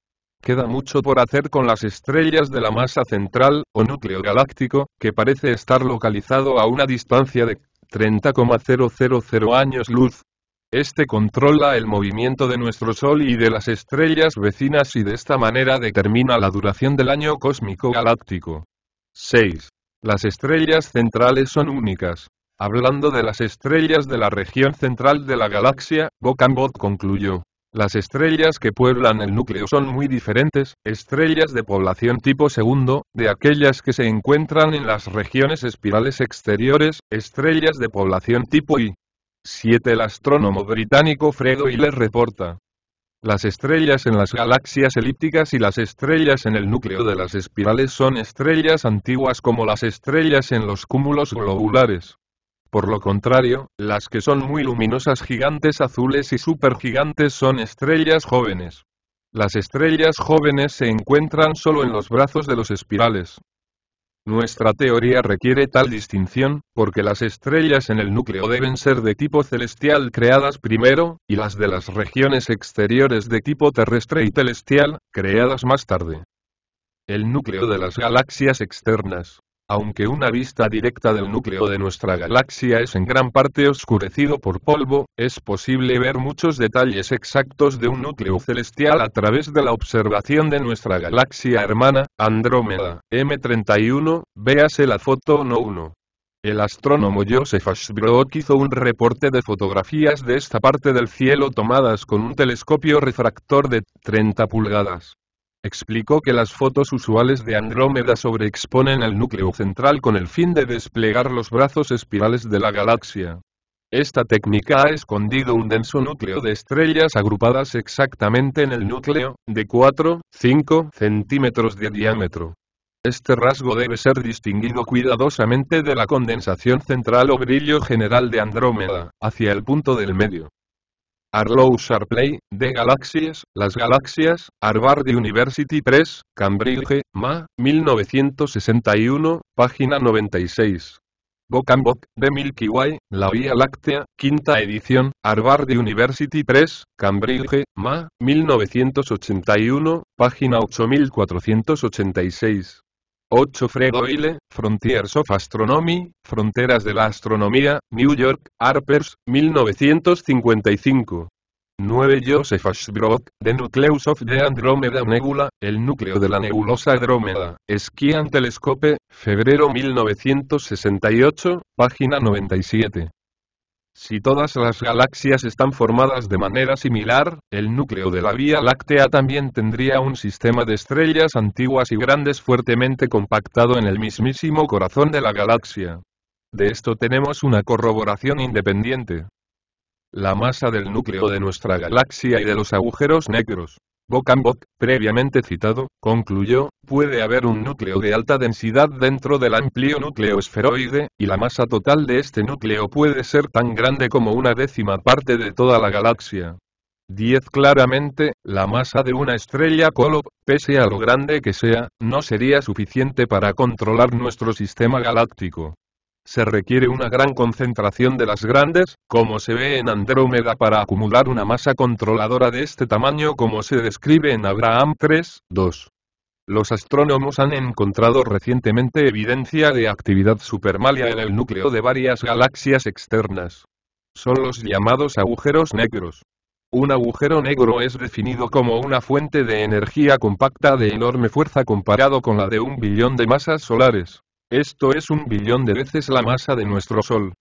Queda mucho por hacer con las estrellas de la masa central, o núcleo galáctico, que parece estar localizado a una distancia de 30,000 años luz. Este controla el movimiento de nuestro Sol y de las estrellas vecinas y de esta manera determina la duración del año cósmico galáctico. 6. Las estrellas centrales son únicas. Hablando de las estrellas de la región central de la galaxia, Bokambot concluyó. Las estrellas que pueblan el núcleo son muy diferentes, estrellas de población tipo segundo, de aquellas que se encuentran en las regiones espirales exteriores, estrellas de población tipo I. 7. El astrónomo británico Fredo Hiller reporta. Las estrellas en las galaxias elípticas y las estrellas en el núcleo de las espirales son estrellas antiguas como las estrellas en los cúmulos globulares. Por lo contrario, las que son muy luminosas gigantes azules y supergigantes son estrellas jóvenes. Las estrellas jóvenes se encuentran solo en los brazos de los espirales. Nuestra teoría requiere tal distinción, porque las estrellas en el núcleo deben ser de tipo celestial creadas primero, y las de las regiones exteriores de tipo terrestre y celestial, creadas más tarde. El núcleo de las galaxias externas, aunque una vista directa del núcleo de nuestra galaxia es en gran parte oscurecido por polvo, es posible ver muchos detalles exactos de un núcleo celestial a través de la observación de nuestra galaxia hermana, Andrómeda, M31, véase la foto no 1. El astrónomo Joseph Ashbrook hizo un reporte de fotografías de esta parte del cielo tomadas con un telescopio refractor de 30 pulgadas explicó que las fotos usuales de Andrómeda sobreexponen el núcleo central con el fin de desplegar los brazos espirales de la galaxia. Esta técnica ha escondido un denso núcleo de estrellas agrupadas exactamente en el núcleo, de 4-5 centímetros de diámetro. Este rasgo debe ser distinguido cuidadosamente de la condensación central o brillo general de Andrómeda, hacia el punto del medio. Arlow Sharpley, The Galaxies, Las Galaxias, Harvard University Press, Cambridge, MA, 1961, página 96. Bok de Milky Way, La Vía Láctea, quinta edición, Harvard University Press, Cambridge, MA, 1981, página 8486. 8 Fregoile, Frontiers of Astronomy, Fronteras de la Astronomía, New York, Harper's, 1955. 9 Joseph Ashbrook, The Nucleus of the Andromeda Nebula, El núcleo de la nebulosa Andrómeda, Esquían Telescope, febrero 1968, página 97. Si todas las galaxias están formadas de manera similar, el núcleo de la Vía Láctea también tendría un sistema de estrellas antiguas y grandes fuertemente compactado en el mismísimo corazón de la galaxia. De esto tenemos una corroboración independiente. La masa del núcleo de nuestra galaxia y de los agujeros negros. Bokambok, previamente citado, concluyó, puede haber un núcleo de alta densidad dentro del amplio núcleo esferoide, y la masa total de este núcleo puede ser tan grande como una décima parte de toda la galaxia. 10 Claramente, la masa de una estrella colo, pese a lo grande que sea, no sería suficiente para controlar nuestro sistema galáctico. Se requiere una gran concentración de las grandes, como se ve en Andrómeda para acumular una masa controladora de este tamaño como se describe en Abraham 3, 2. Los astrónomos han encontrado recientemente evidencia de actividad supermalia en el núcleo de varias galaxias externas. Son los llamados agujeros negros. Un agujero negro es definido como una fuente de energía compacta de enorme fuerza comparado con la de un billón de masas solares. Esto es un billón de veces la masa de nuestro Sol.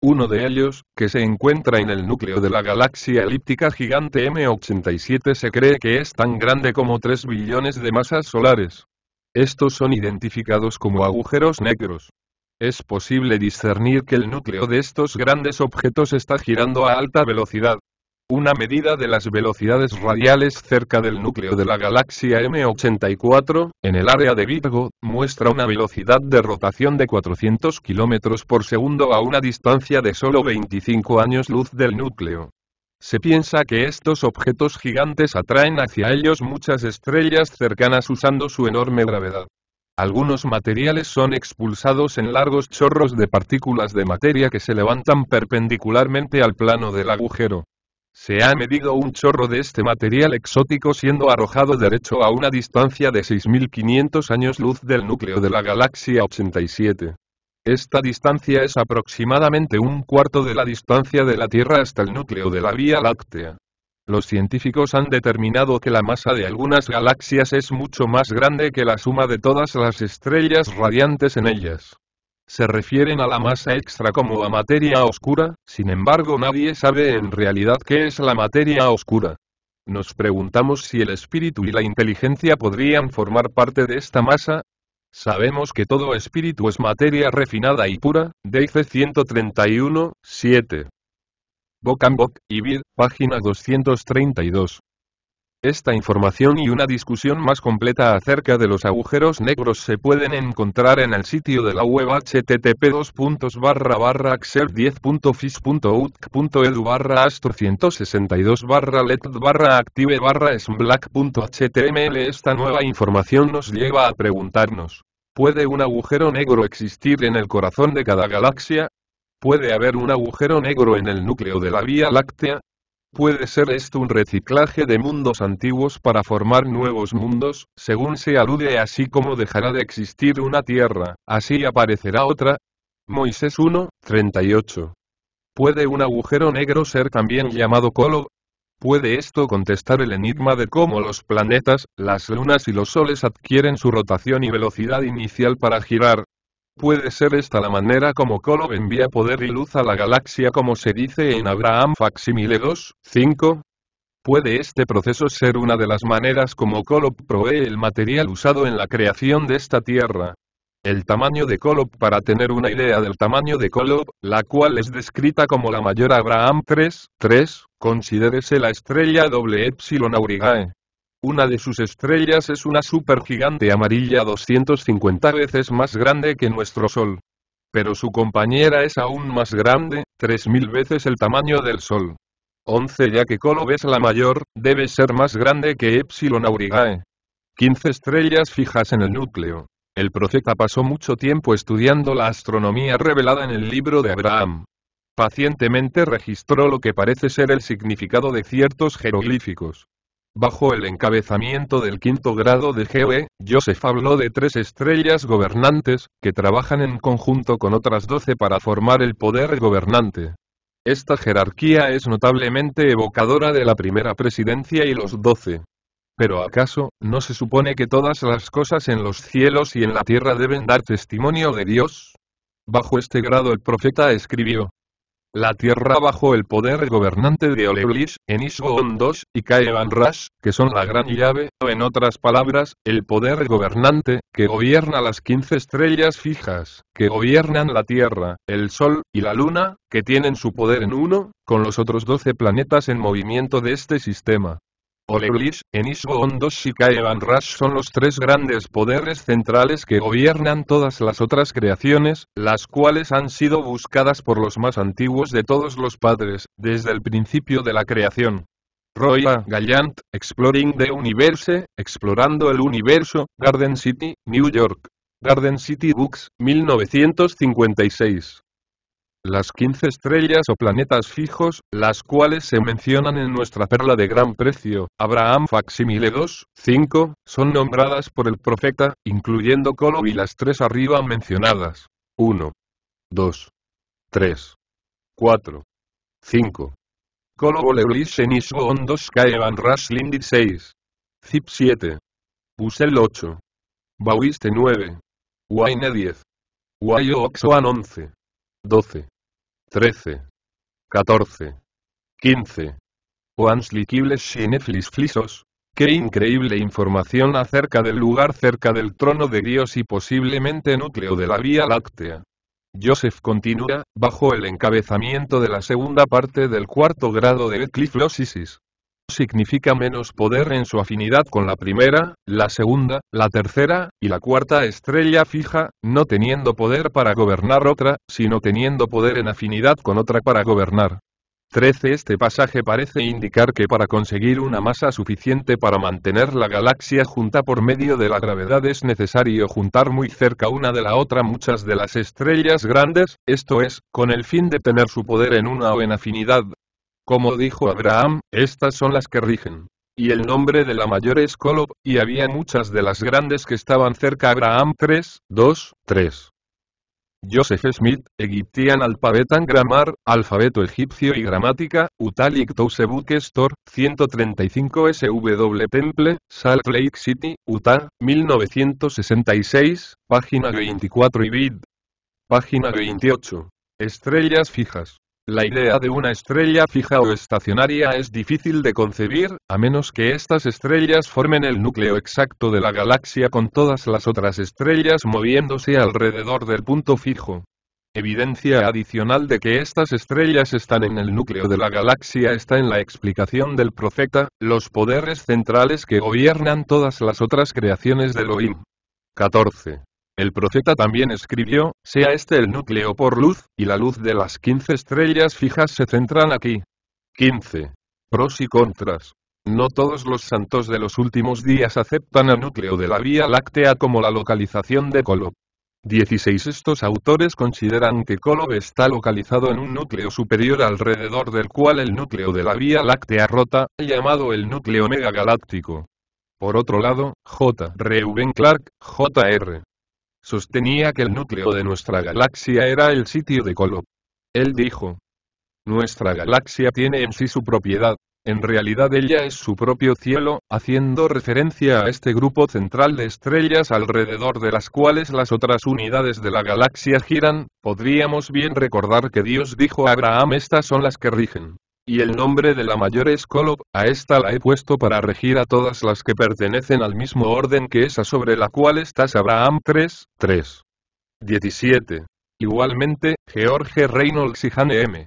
Uno de ellos, que se encuentra en el núcleo de la galaxia elíptica gigante M87 se cree que es tan grande como 3 billones de masas solares. Estos son identificados como agujeros negros. Es posible discernir que el núcleo de estos grandes objetos está girando a alta velocidad una medida de las velocidades radiales cerca del núcleo de la galaxia M84, en el área de Virgo, muestra una velocidad de rotación de 400 km por segundo a una distancia de solo 25 años luz del núcleo. Se piensa que estos objetos gigantes atraen hacia ellos muchas estrellas cercanas usando su enorme gravedad. Algunos materiales son expulsados en largos chorros de partículas de materia que se levantan perpendicularmente al plano del agujero. Se ha medido un chorro de este material exótico siendo arrojado derecho a una distancia de 6.500 años luz del núcleo de la galaxia 87. Esta distancia es aproximadamente un cuarto de la distancia de la Tierra hasta el núcleo de la Vía Láctea. Los científicos han determinado que la masa de algunas galaxias es mucho más grande que la suma de todas las estrellas radiantes en ellas. Se refieren a la masa extra como a materia oscura, sin embargo nadie sabe en realidad qué es la materia oscura. Nos preguntamos si el espíritu y la inteligencia podrían formar parte de esta masa, Sabemos que todo espíritu es materia refinada y pura, DC 131, 7. Bokanbok, and Ibid, página 232. Esta información y una discusión más completa acerca de los agujeros negros se pueden encontrar en el sitio de la web http 2 barra astro 162 barra let active barra sblack.html Esta nueva información nos lleva a preguntarnos, ¿puede un agujero negro existir en el corazón de cada galaxia? ¿Puede haber un agujero negro en el núcleo de la Vía Láctea? Puede ser esto un reciclaje de mundos antiguos para formar nuevos mundos, según se alude así como dejará de existir una tierra, así aparecerá otra. Moisés 1, 38. ¿Puede un agujero negro ser también llamado colo? ¿Puede esto contestar el enigma de cómo los planetas, las lunas y los soles adquieren su rotación y velocidad inicial para girar, Puede ser esta la manera como Kolob envía poder y luz a la galaxia como se dice en Abraham Facsimile 2, 5. Puede este proceso ser una de las maneras como Kolob provee el material usado en la creación de esta Tierra. El tamaño de Kolob para tener una idea del tamaño de Kolob, la cual es descrita como la mayor Abraham 3, 3, considérese la estrella doble Epsilon Aurigae. Una de sus estrellas es una supergigante amarilla 250 veces más grande que nuestro Sol. Pero su compañera es aún más grande, 3000 veces el tamaño del Sol. 11 ya que Colo es la mayor, debe ser más grande que Epsilon Aurigae. 15 estrellas fijas en el núcleo. El profeta pasó mucho tiempo estudiando la astronomía revelada en el libro de Abraham. Pacientemente registró lo que parece ser el significado de ciertos jeroglíficos. Bajo el encabezamiento del quinto grado de GOE, Joseph habló de tres estrellas gobernantes, que trabajan en conjunto con otras doce para formar el poder gobernante. Esta jerarquía es notablemente evocadora de la primera presidencia y los doce. Pero ¿acaso, no se supone que todas las cosas en los cielos y en la tierra deben dar testimonio de Dios? Bajo este grado el profeta escribió, la tierra bajo el poder gobernante de en Eniso 2, y Kaevan rash que son la gran llave, o en otras palabras, el poder gobernante, que gobierna las quince estrellas fijas, que gobiernan la tierra, el sol, y la luna, que tienen su poder en uno, con los otros doce planetas en movimiento de este sistema. Oleglis, Enisbo Ondos y Kaevanras son los tres grandes poderes centrales que gobiernan todas las otras creaciones, las cuales han sido buscadas por los más antiguos de todos los padres, desde el principio de la creación. Roya Gallant, Exploring the Universe, Explorando el Universo, Garden City, New York. Garden City Books, 1956 las 15 estrellas o planetas fijos, las cuales se mencionan en nuestra perla de gran precio, Abraham facsimile 2, 5, son nombradas por el profeta, incluyendo Colo y las tres arriba mencionadas. 1, 2, 3, 4, 5. Colo 2 6. Zip 7. Busel 8. Bauiste 9. Waine 10. Wayo 11. 12, 13, 14, 15. Oans liquibles flisos. Qué increíble información acerca del lugar cerca del trono de Dios y posiblemente núcleo de la Vía Láctea. Joseph continúa, bajo el encabezamiento de la segunda parte del cuarto grado de Ecliflosisis significa menos poder en su afinidad con la primera, la segunda, la tercera, y la cuarta estrella fija, no teniendo poder para gobernar otra, sino teniendo poder en afinidad con otra para gobernar. 13. Este pasaje parece indicar que para conseguir una masa suficiente para mantener la galaxia junta por medio de la gravedad es necesario juntar muy cerca una de la otra muchas de las estrellas grandes, esto es, con el fin de tener su poder en una o en afinidad, como dijo Abraham, estas son las que rigen. Y el nombre de la mayor es Colob, y había muchas de las grandes que estaban cerca Abraham 3, 2, 3. Joseph Smith, Egyptian Alphabetan Grammar, Alfabeto Egipcio y Gramática, Utalic Book Store, 135 SW Temple, Salt Lake City, Utah, 1966, página 24 y vid. Página 28. Estrellas fijas. La idea de una estrella fija o estacionaria es difícil de concebir, a menos que estas estrellas formen el núcleo exacto de la galaxia con todas las otras estrellas moviéndose alrededor del punto fijo. Evidencia adicional de que estas estrellas están en el núcleo de la galaxia está en la explicación del profeta, los poderes centrales que gobiernan todas las otras creaciones de Elohim. 14. El profeta también escribió, sea este el núcleo por luz, y la luz de las quince estrellas fijas se centran aquí. 15. Pros y contras. No todos los santos de los últimos días aceptan el núcleo de la Vía Láctea como la localización de Kolob. 16. Estos autores consideran que Kolob está localizado en un núcleo superior alrededor del cual el núcleo de la Vía Láctea rota, llamado el núcleo megagaláctico. Por otro lado, J. Reuben Clark, Jr. Sostenía que el núcleo de nuestra galaxia era el sitio de Colo. Él dijo. Nuestra galaxia tiene en sí su propiedad, en realidad ella es su propio cielo, haciendo referencia a este grupo central de estrellas alrededor de las cuales las otras unidades de la galaxia giran, podríamos bien recordar que Dios dijo a Abraham estas son las que rigen y el nombre de la mayor es Kolob, a esta la he puesto para regir a todas las que pertenecen al mismo orden que esa sobre la cual estás Abraham 3, 3. 17. Igualmente, George Reynolds y Jane M.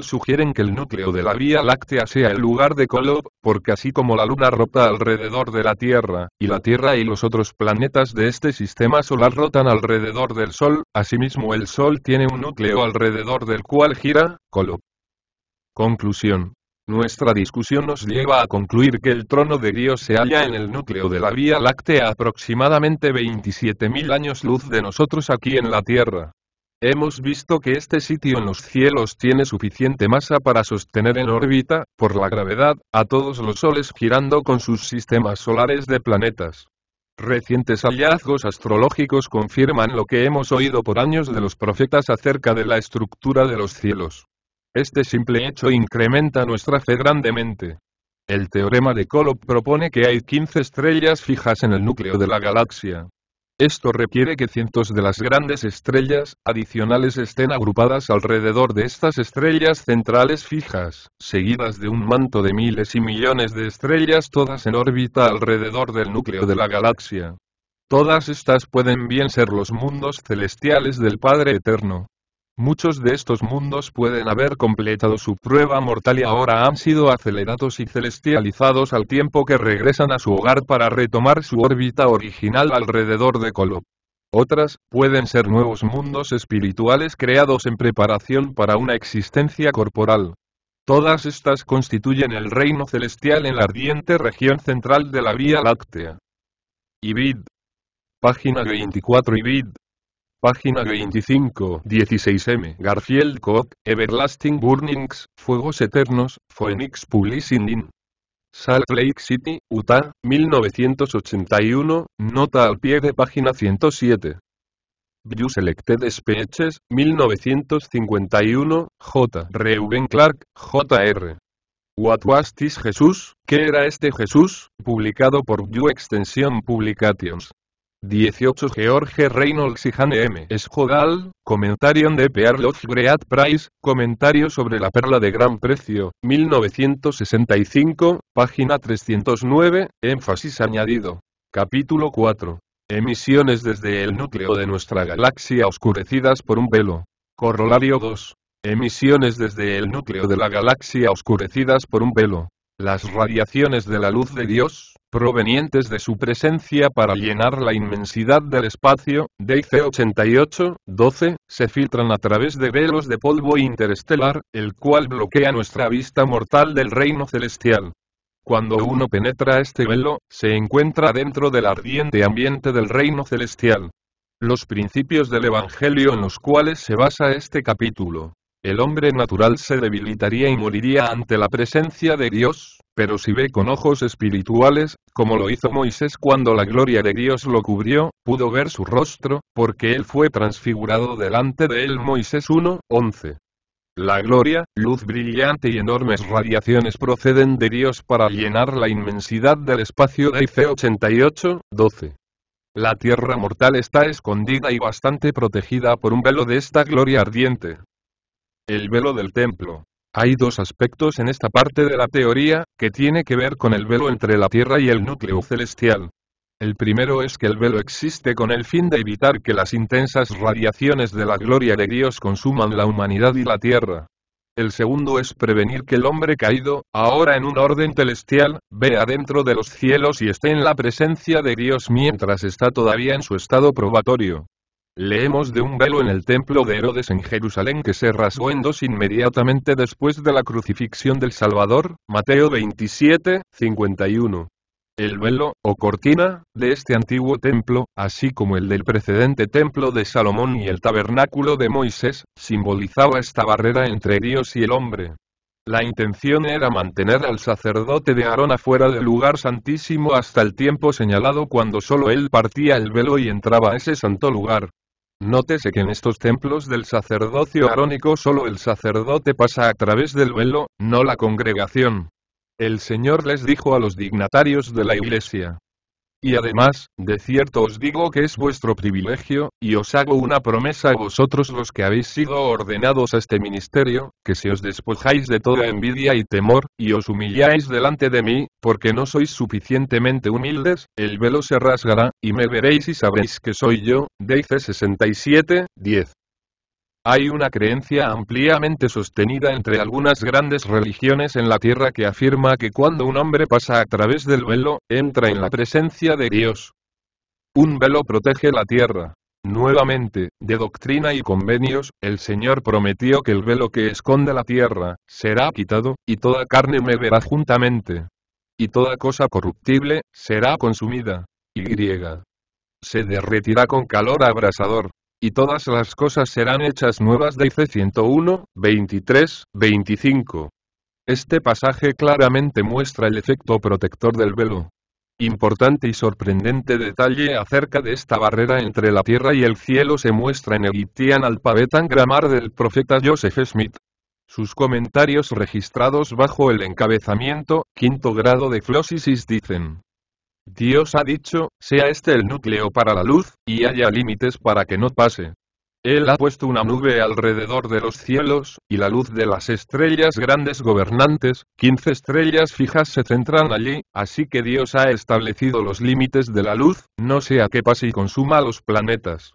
sugieren que el núcleo de la Vía Láctea sea el lugar de Kolob, porque así como la Luna rota alrededor de la Tierra, y la Tierra y los otros planetas de este sistema solar rotan alrededor del Sol, asimismo el Sol tiene un núcleo alrededor del cual gira, Kolob. Conclusión. Nuestra discusión nos lleva a concluir que el trono de Dios se halla en el núcleo de la Vía Láctea aproximadamente 27.000 años luz de nosotros aquí en la Tierra. Hemos visto que este sitio en los cielos tiene suficiente masa para sostener en órbita, por la gravedad, a todos los soles girando con sus sistemas solares de planetas. Recientes hallazgos astrológicos confirman lo que hemos oído por años de los profetas acerca de la estructura de los cielos. Este simple hecho incrementa nuestra fe grandemente. El teorema de Kolop propone que hay 15 estrellas fijas en el núcleo de la galaxia. Esto requiere que cientos de las grandes estrellas adicionales estén agrupadas alrededor de estas estrellas centrales fijas, seguidas de un manto de miles y millones de estrellas todas en órbita alrededor del núcleo de la galaxia. Todas estas pueden bien ser los mundos celestiales del Padre Eterno. Muchos de estos mundos pueden haber completado su prueba mortal y ahora han sido acelerados y celestializados al tiempo que regresan a su hogar para retomar su órbita original alrededor de Colop. Otras, pueden ser nuevos mundos espirituales creados en preparación para una existencia corporal. Todas estas constituyen el reino celestial en la ardiente región central de la Vía Láctea. Ibid. Página 24 Ibid, Página 25, 16M. Garfield Cook, Everlasting Burnings, Fuegos Eternos, Phoenix Publishing Salt Lake City, Utah, 1981, nota al pie de página 107. View Selected Speeches, 1951, J. Reuben Clark, Jr. What was this Jesus? ¿Qué era este Jesús? Publicado por View Extension Publications. 18 George Reynolds y Jane M. Esjogal, comentario de Pearl Great Price, comentario sobre la perla de gran precio, 1965, página 309, énfasis añadido. Capítulo 4. Emisiones desde el núcleo de nuestra galaxia oscurecidas por un velo. Corolario 2. Emisiones desde el núcleo de la galaxia oscurecidas por un velo las radiaciones de la luz de Dios, provenientes de su presencia para llenar la inmensidad del espacio, D.C. 88, 12, se filtran a través de velos de polvo interestelar, el cual bloquea nuestra vista mortal del reino celestial. Cuando uno penetra este velo, se encuentra dentro del ardiente ambiente del reino celestial. Los principios del Evangelio en los cuales se basa este capítulo. El hombre natural se debilitaría y moriría ante la presencia de Dios, pero si ve con ojos espirituales, como lo hizo Moisés cuando la gloria de Dios lo cubrió, pudo ver su rostro, porque él fue transfigurado delante de él Moisés 1, 11. La gloria, luz brillante y enormes radiaciones proceden de Dios para llenar la inmensidad del espacio de IC 88, 12. La tierra mortal está escondida y bastante protegida por un velo de esta gloria ardiente, el velo del templo. Hay dos aspectos en esta parte de la teoría, que tiene que ver con el velo entre la Tierra y el núcleo celestial. El primero es que el velo existe con el fin de evitar que las intensas radiaciones de la gloria de Dios consuman la humanidad y la Tierra. El segundo es prevenir que el hombre caído, ahora en un orden celestial, vea dentro de los cielos y esté en la presencia de Dios mientras está todavía en su estado probatorio. Leemos de un velo en el templo de Herodes en Jerusalén que se rasgó en dos inmediatamente después de la crucifixión del Salvador, Mateo 27, 51. El velo, o cortina, de este antiguo templo, así como el del precedente templo de Salomón y el tabernáculo de Moisés, simbolizaba esta barrera entre Dios y el hombre. La intención era mantener al sacerdote de Aarón afuera del lugar santísimo hasta el tiempo señalado cuando solo él partía el velo y entraba a ese santo lugar. Nótese que en estos templos del sacerdocio arónico solo el sacerdote pasa a través del velo, no la congregación. El Señor les dijo a los dignatarios de la Iglesia, y además, de cierto os digo que es vuestro privilegio, y os hago una promesa a vosotros los que habéis sido ordenados a este ministerio, que si os despojáis de toda envidia y temor, y os humilláis delante de mí, porque no sois suficientemente humildes, el velo se rasgará, y me veréis y sabréis que soy yo, dice 67, 10. Hay una creencia ampliamente sostenida entre algunas grandes religiones en la tierra que afirma que cuando un hombre pasa a través del velo, entra en la presencia de Dios. Un velo protege la tierra. Nuevamente, de doctrina y convenios, el Señor prometió que el velo que esconde la tierra, será quitado, y toda carne me verá juntamente. Y toda cosa corruptible, será consumida. Y. Se derretirá con calor abrasador y todas las cosas serán hechas nuevas. IC 101, 23, 25. Este pasaje claramente muestra el efecto protector del velo. Importante y sorprendente detalle acerca de esta barrera entre la tierra y el cielo se muestra en el Iptian Alphabetan Grammar del profeta Joseph Smith. Sus comentarios registrados bajo el encabezamiento, quinto grado de Flosisis dicen, Dios ha dicho, sea este el núcleo para la luz, y haya límites para que no pase. Él ha puesto una nube alrededor de los cielos, y la luz de las estrellas grandes gobernantes, 15 estrellas fijas se centran allí, así que Dios ha establecido los límites de la luz, no sea que pase y consuma los planetas.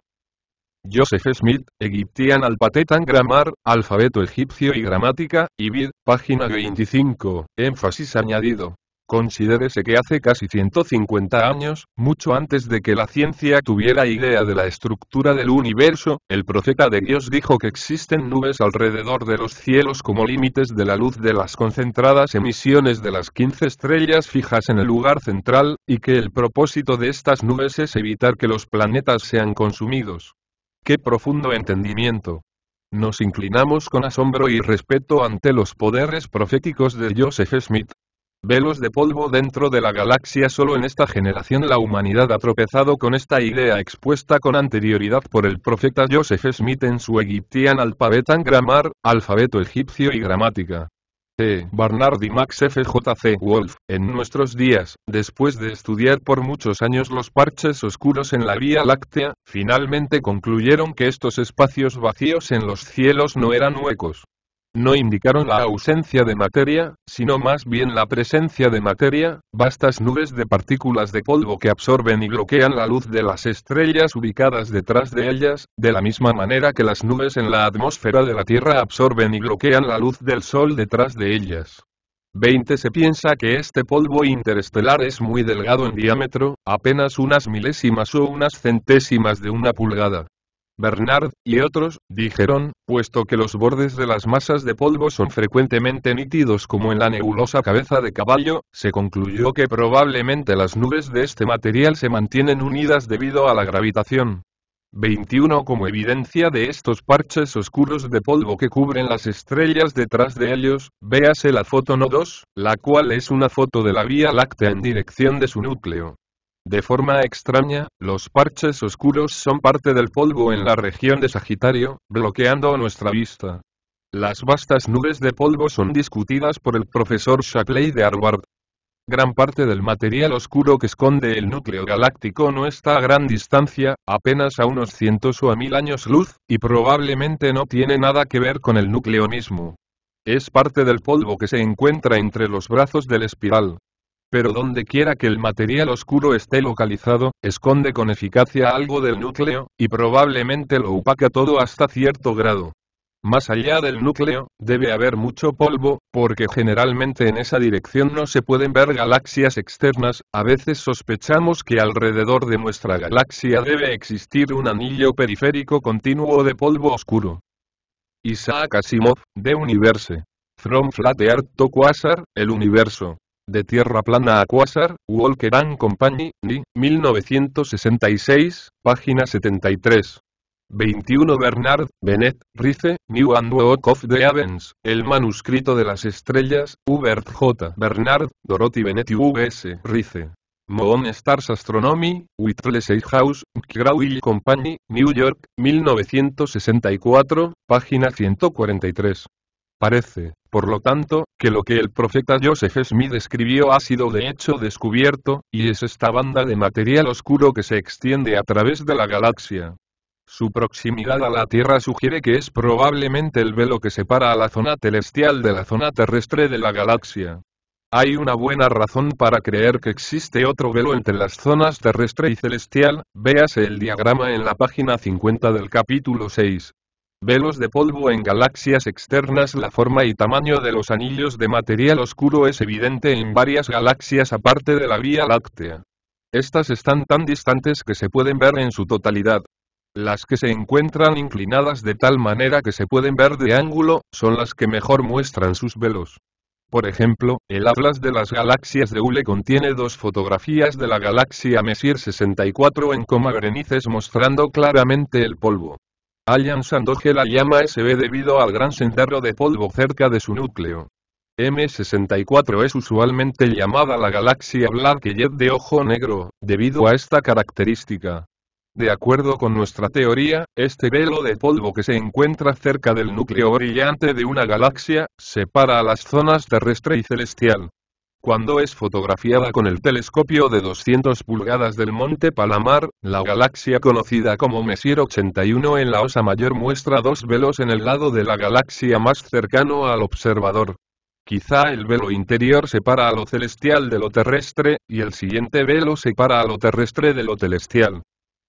Joseph Smith, Egiptian Alpatetan Grammar, Alfabeto Egipcio y Gramática, Ibid, página 25, énfasis añadido. Considérese que hace casi 150 años, mucho antes de que la ciencia tuviera idea de la estructura del universo, el profeta de Dios dijo que existen nubes alrededor de los cielos como límites de la luz de las concentradas emisiones de las 15 estrellas fijas en el lugar central, y que el propósito de estas nubes es evitar que los planetas sean consumidos. ¡Qué profundo entendimiento! Nos inclinamos con asombro y respeto ante los poderes proféticos de Joseph Smith, velos de polvo dentro de la galaxia. Solo en esta generación la humanidad ha tropezado con esta idea expuesta con anterioridad por el profeta Joseph Smith en su Egyptian and Grammar, alfabeto egipcio y gramática. E. Barnard y Max F. J. C. Wolf. En nuestros días, después de estudiar por muchos años los parches oscuros en la Vía Láctea, finalmente concluyeron que estos espacios vacíos en los cielos no eran huecos, no indicaron la ausencia de materia, sino más bien la presencia de materia, vastas nubes de partículas de polvo que absorben y bloquean la luz de las estrellas ubicadas detrás de ellas, de la misma manera que las nubes en la atmósfera de la Tierra absorben y bloquean la luz del Sol detrás de ellas. 20 Se piensa que este polvo interestelar es muy delgado en diámetro, apenas unas milésimas o unas centésimas de una pulgada. Bernard, y otros, dijeron, puesto que los bordes de las masas de polvo son frecuentemente nítidos como en la nebulosa cabeza de caballo, se concluyó que probablemente las nubes de este material se mantienen unidas debido a la gravitación. 21 Como evidencia de estos parches oscuros de polvo que cubren las estrellas detrás de ellos, véase la foto no 2, la cual es una foto de la Vía Láctea en dirección de su núcleo. De forma extraña, los parches oscuros son parte del polvo en la región de Sagitario, bloqueando nuestra vista. Las vastas nubes de polvo son discutidas por el profesor Shapley de Harvard. Gran parte del material oscuro que esconde el núcleo galáctico no está a gran distancia, apenas a unos cientos o a mil años luz, y probablemente no tiene nada que ver con el núcleo mismo. Es parte del polvo que se encuentra entre los brazos del espiral. Pero donde quiera que el material oscuro esté localizado, esconde con eficacia algo del núcleo, y probablemente lo opaca todo hasta cierto grado. Más allá del núcleo, debe haber mucho polvo, porque generalmente en esa dirección no se pueden ver galaxias externas, a veces sospechamos que alrededor de nuestra galaxia debe existir un anillo periférico continuo de polvo oscuro. Isaac Asimov, de Universe. From Flat Earth to Quasar, el universo, de tierra plana a Quasar, Walker and Company, Ni, 1966, página 73. 21 Bernard, Bennett, Rice, New and Work of the Avens, El manuscrito de las estrellas, Hubert J. Bernard, Dorothy Bennett y V.S. Rice. Moon Stars Astronomy, Witless House, mcgraw Company, New York, 1964, página 143. Parece, por lo tanto, que lo que el profeta Joseph Smith escribió ha sido de hecho descubierto, y es esta banda de material oscuro que se extiende a través de la galaxia. Su proximidad a la Tierra sugiere que es probablemente el velo que separa a la zona celestial de la zona terrestre de la galaxia. Hay una buena razón para creer que existe otro velo entre las zonas terrestre y celestial, véase el diagrama en la página 50 del capítulo 6 velos de polvo en galaxias externas La forma y tamaño de los anillos de material oscuro es evidente en varias galaxias aparte de la Vía Láctea. Estas están tan distantes que se pueden ver en su totalidad. Las que se encuentran inclinadas de tal manera que se pueden ver de ángulo, son las que mejor muestran sus velos. Por ejemplo, el Atlas de las galaxias de Hule contiene dos fotografías de la galaxia Messier 64 en coma berenices mostrando claramente el polvo. Allianz Sandage la llama SB debido al gran sendero de polvo cerca de su núcleo. M64 es usualmente llamada la galaxia Black Jet de ojo negro, debido a esta característica. De acuerdo con nuestra teoría, este velo de polvo que se encuentra cerca del núcleo brillante de una galaxia, separa a las zonas terrestre y celestial. Cuando es fotografiada con el telescopio de 200 pulgadas del Monte Palamar, la galaxia conocida como Messier 81 en la Osa Mayor muestra dos velos en el lado de la galaxia más cercano al observador. Quizá el velo interior separa a lo celestial de lo terrestre, y el siguiente velo separa a lo terrestre de lo celestial.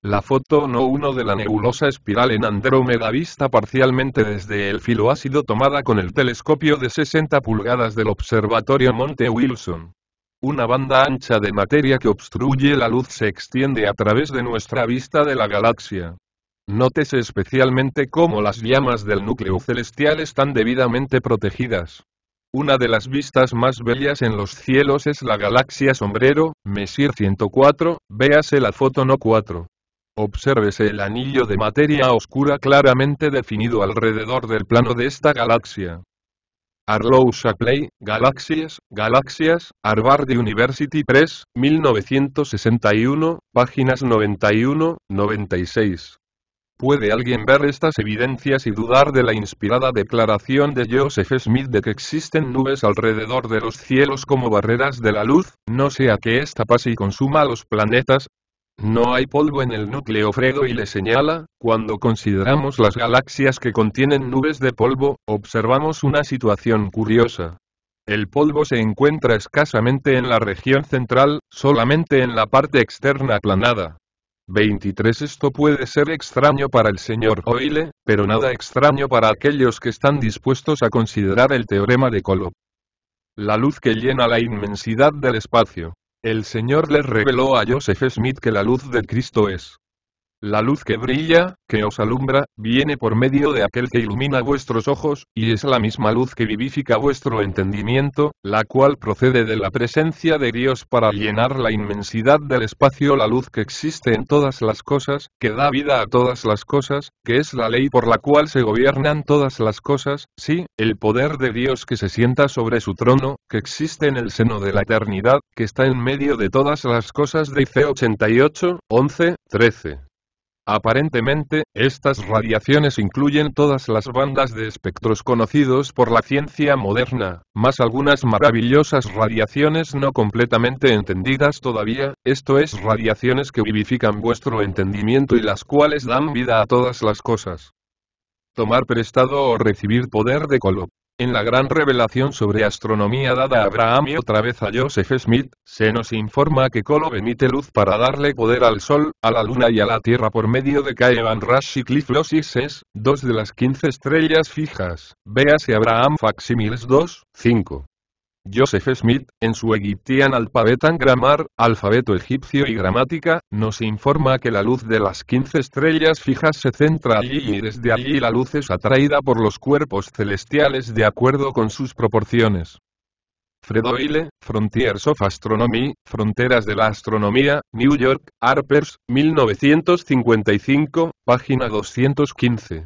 La foto no 1 de la nebulosa espiral en Andrómeda vista parcialmente desde el filo ha sido tomada con el telescopio de 60 pulgadas del observatorio Monte Wilson. Una banda ancha de materia que obstruye la luz se extiende a través de nuestra vista de la galaxia. Nótese especialmente cómo las llamas del núcleo celestial están debidamente protegidas. Una de las vistas más bellas en los cielos es la galaxia Sombrero, Messier 104, véase la foto no 4. Obsérvese el anillo de materia oscura claramente definido alrededor del plano de esta galaxia. Arlow Shapley, Galaxias, Galaxias, Harvard University Press, 1961, páginas 91, 96. ¿Puede alguien ver estas evidencias y dudar de la inspirada declaración de Joseph Smith de que existen nubes alrededor de los cielos como barreras de la luz, no sea que esta pase y consuma los planetas, no hay polvo en el núcleo Fredo y le señala, cuando consideramos las galaxias que contienen nubes de polvo, observamos una situación curiosa. El polvo se encuentra escasamente en la región central, solamente en la parte externa aplanada. 23 Esto puede ser extraño para el señor Hoyle, pero nada extraño para aquellos que están dispuestos a considerar el teorema de Kolob. La luz que llena la inmensidad del espacio. El Señor les reveló a Joseph Smith que la luz de Cristo es la luz que brilla, que os alumbra, viene por medio de aquel que ilumina vuestros ojos, y es la misma luz que vivifica vuestro entendimiento, la cual procede de la presencia de Dios para llenar la inmensidad del espacio, la luz que existe en todas las cosas, que da vida a todas las cosas, que es la ley por la cual se gobiernan todas las cosas, sí, el poder de Dios que se sienta sobre su trono, que existe en el seno de la eternidad, que está en medio de todas las cosas. Dice 88, 11, 13. Aparentemente, estas radiaciones incluyen todas las bandas de espectros conocidos por la ciencia moderna, más algunas maravillosas radiaciones no completamente entendidas todavía, esto es radiaciones que vivifican vuestro entendimiento y las cuales dan vida a todas las cosas. Tomar prestado o recibir poder de color. En la gran revelación sobre astronomía dada a Abraham y otra vez a Joseph Smith, se nos informa que Colo emite luz para darle poder al Sol, a la Luna y a la Tierra por medio de Caevan Rush y Cliff dos de las quince estrellas fijas. Véase Abraham Faximiles 2, 5. Joseph Smith, en su Egyptian Alphabet and Grammar, Alfabeto Egipcio y Gramática, nos informa que la luz de las 15 estrellas fijas se centra allí y desde allí la luz es atraída por los cuerpos celestiales de acuerdo con sus proporciones. Fredoile, Frontiers of Astronomy, Fronteras de la Astronomía, New York, Arpers, 1955, página 215.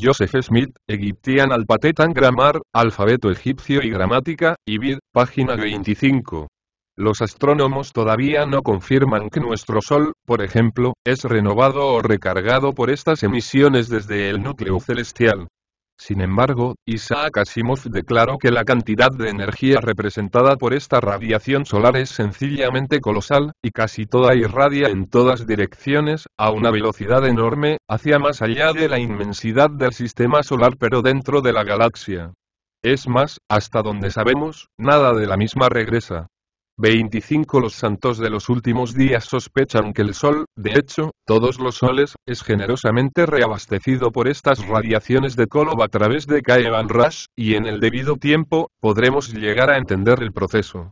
Joseph Smith, Egyptian Alpatetan patetan Grammar, Alfabeto Egipcio y Gramática, Ibid, página 25. Los astrónomos todavía no confirman que nuestro Sol, por ejemplo, es renovado o recargado por estas emisiones desde el núcleo celestial. Sin embargo, Isaac Asimov declaró que la cantidad de energía representada por esta radiación solar es sencillamente colosal, y casi toda irradia en todas direcciones, a una velocidad enorme, hacia más allá de la inmensidad del sistema solar pero dentro de la galaxia. Es más, hasta donde sabemos, nada de la misma regresa. 25 Los santos de los últimos días sospechan que el Sol, de hecho, todos los soles, es generosamente reabastecido por estas radiaciones de Kolob a través de Kaevan Rush, y en el debido tiempo, podremos llegar a entender el proceso.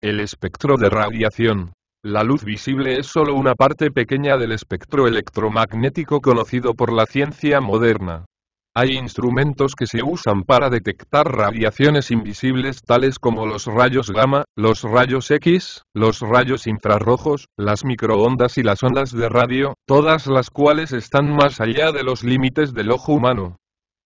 El espectro de radiación. La luz visible es solo una parte pequeña del espectro electromagnético conocido por la ciencia moderna. Hay instrumentos que se usan para detectar radiaciones invisibles tales como los rayos gamma, los rayos X, los rayos infrarrojos, las microondas y las ondas de radio, todas las cuales están más allá de los límites del ojo humano.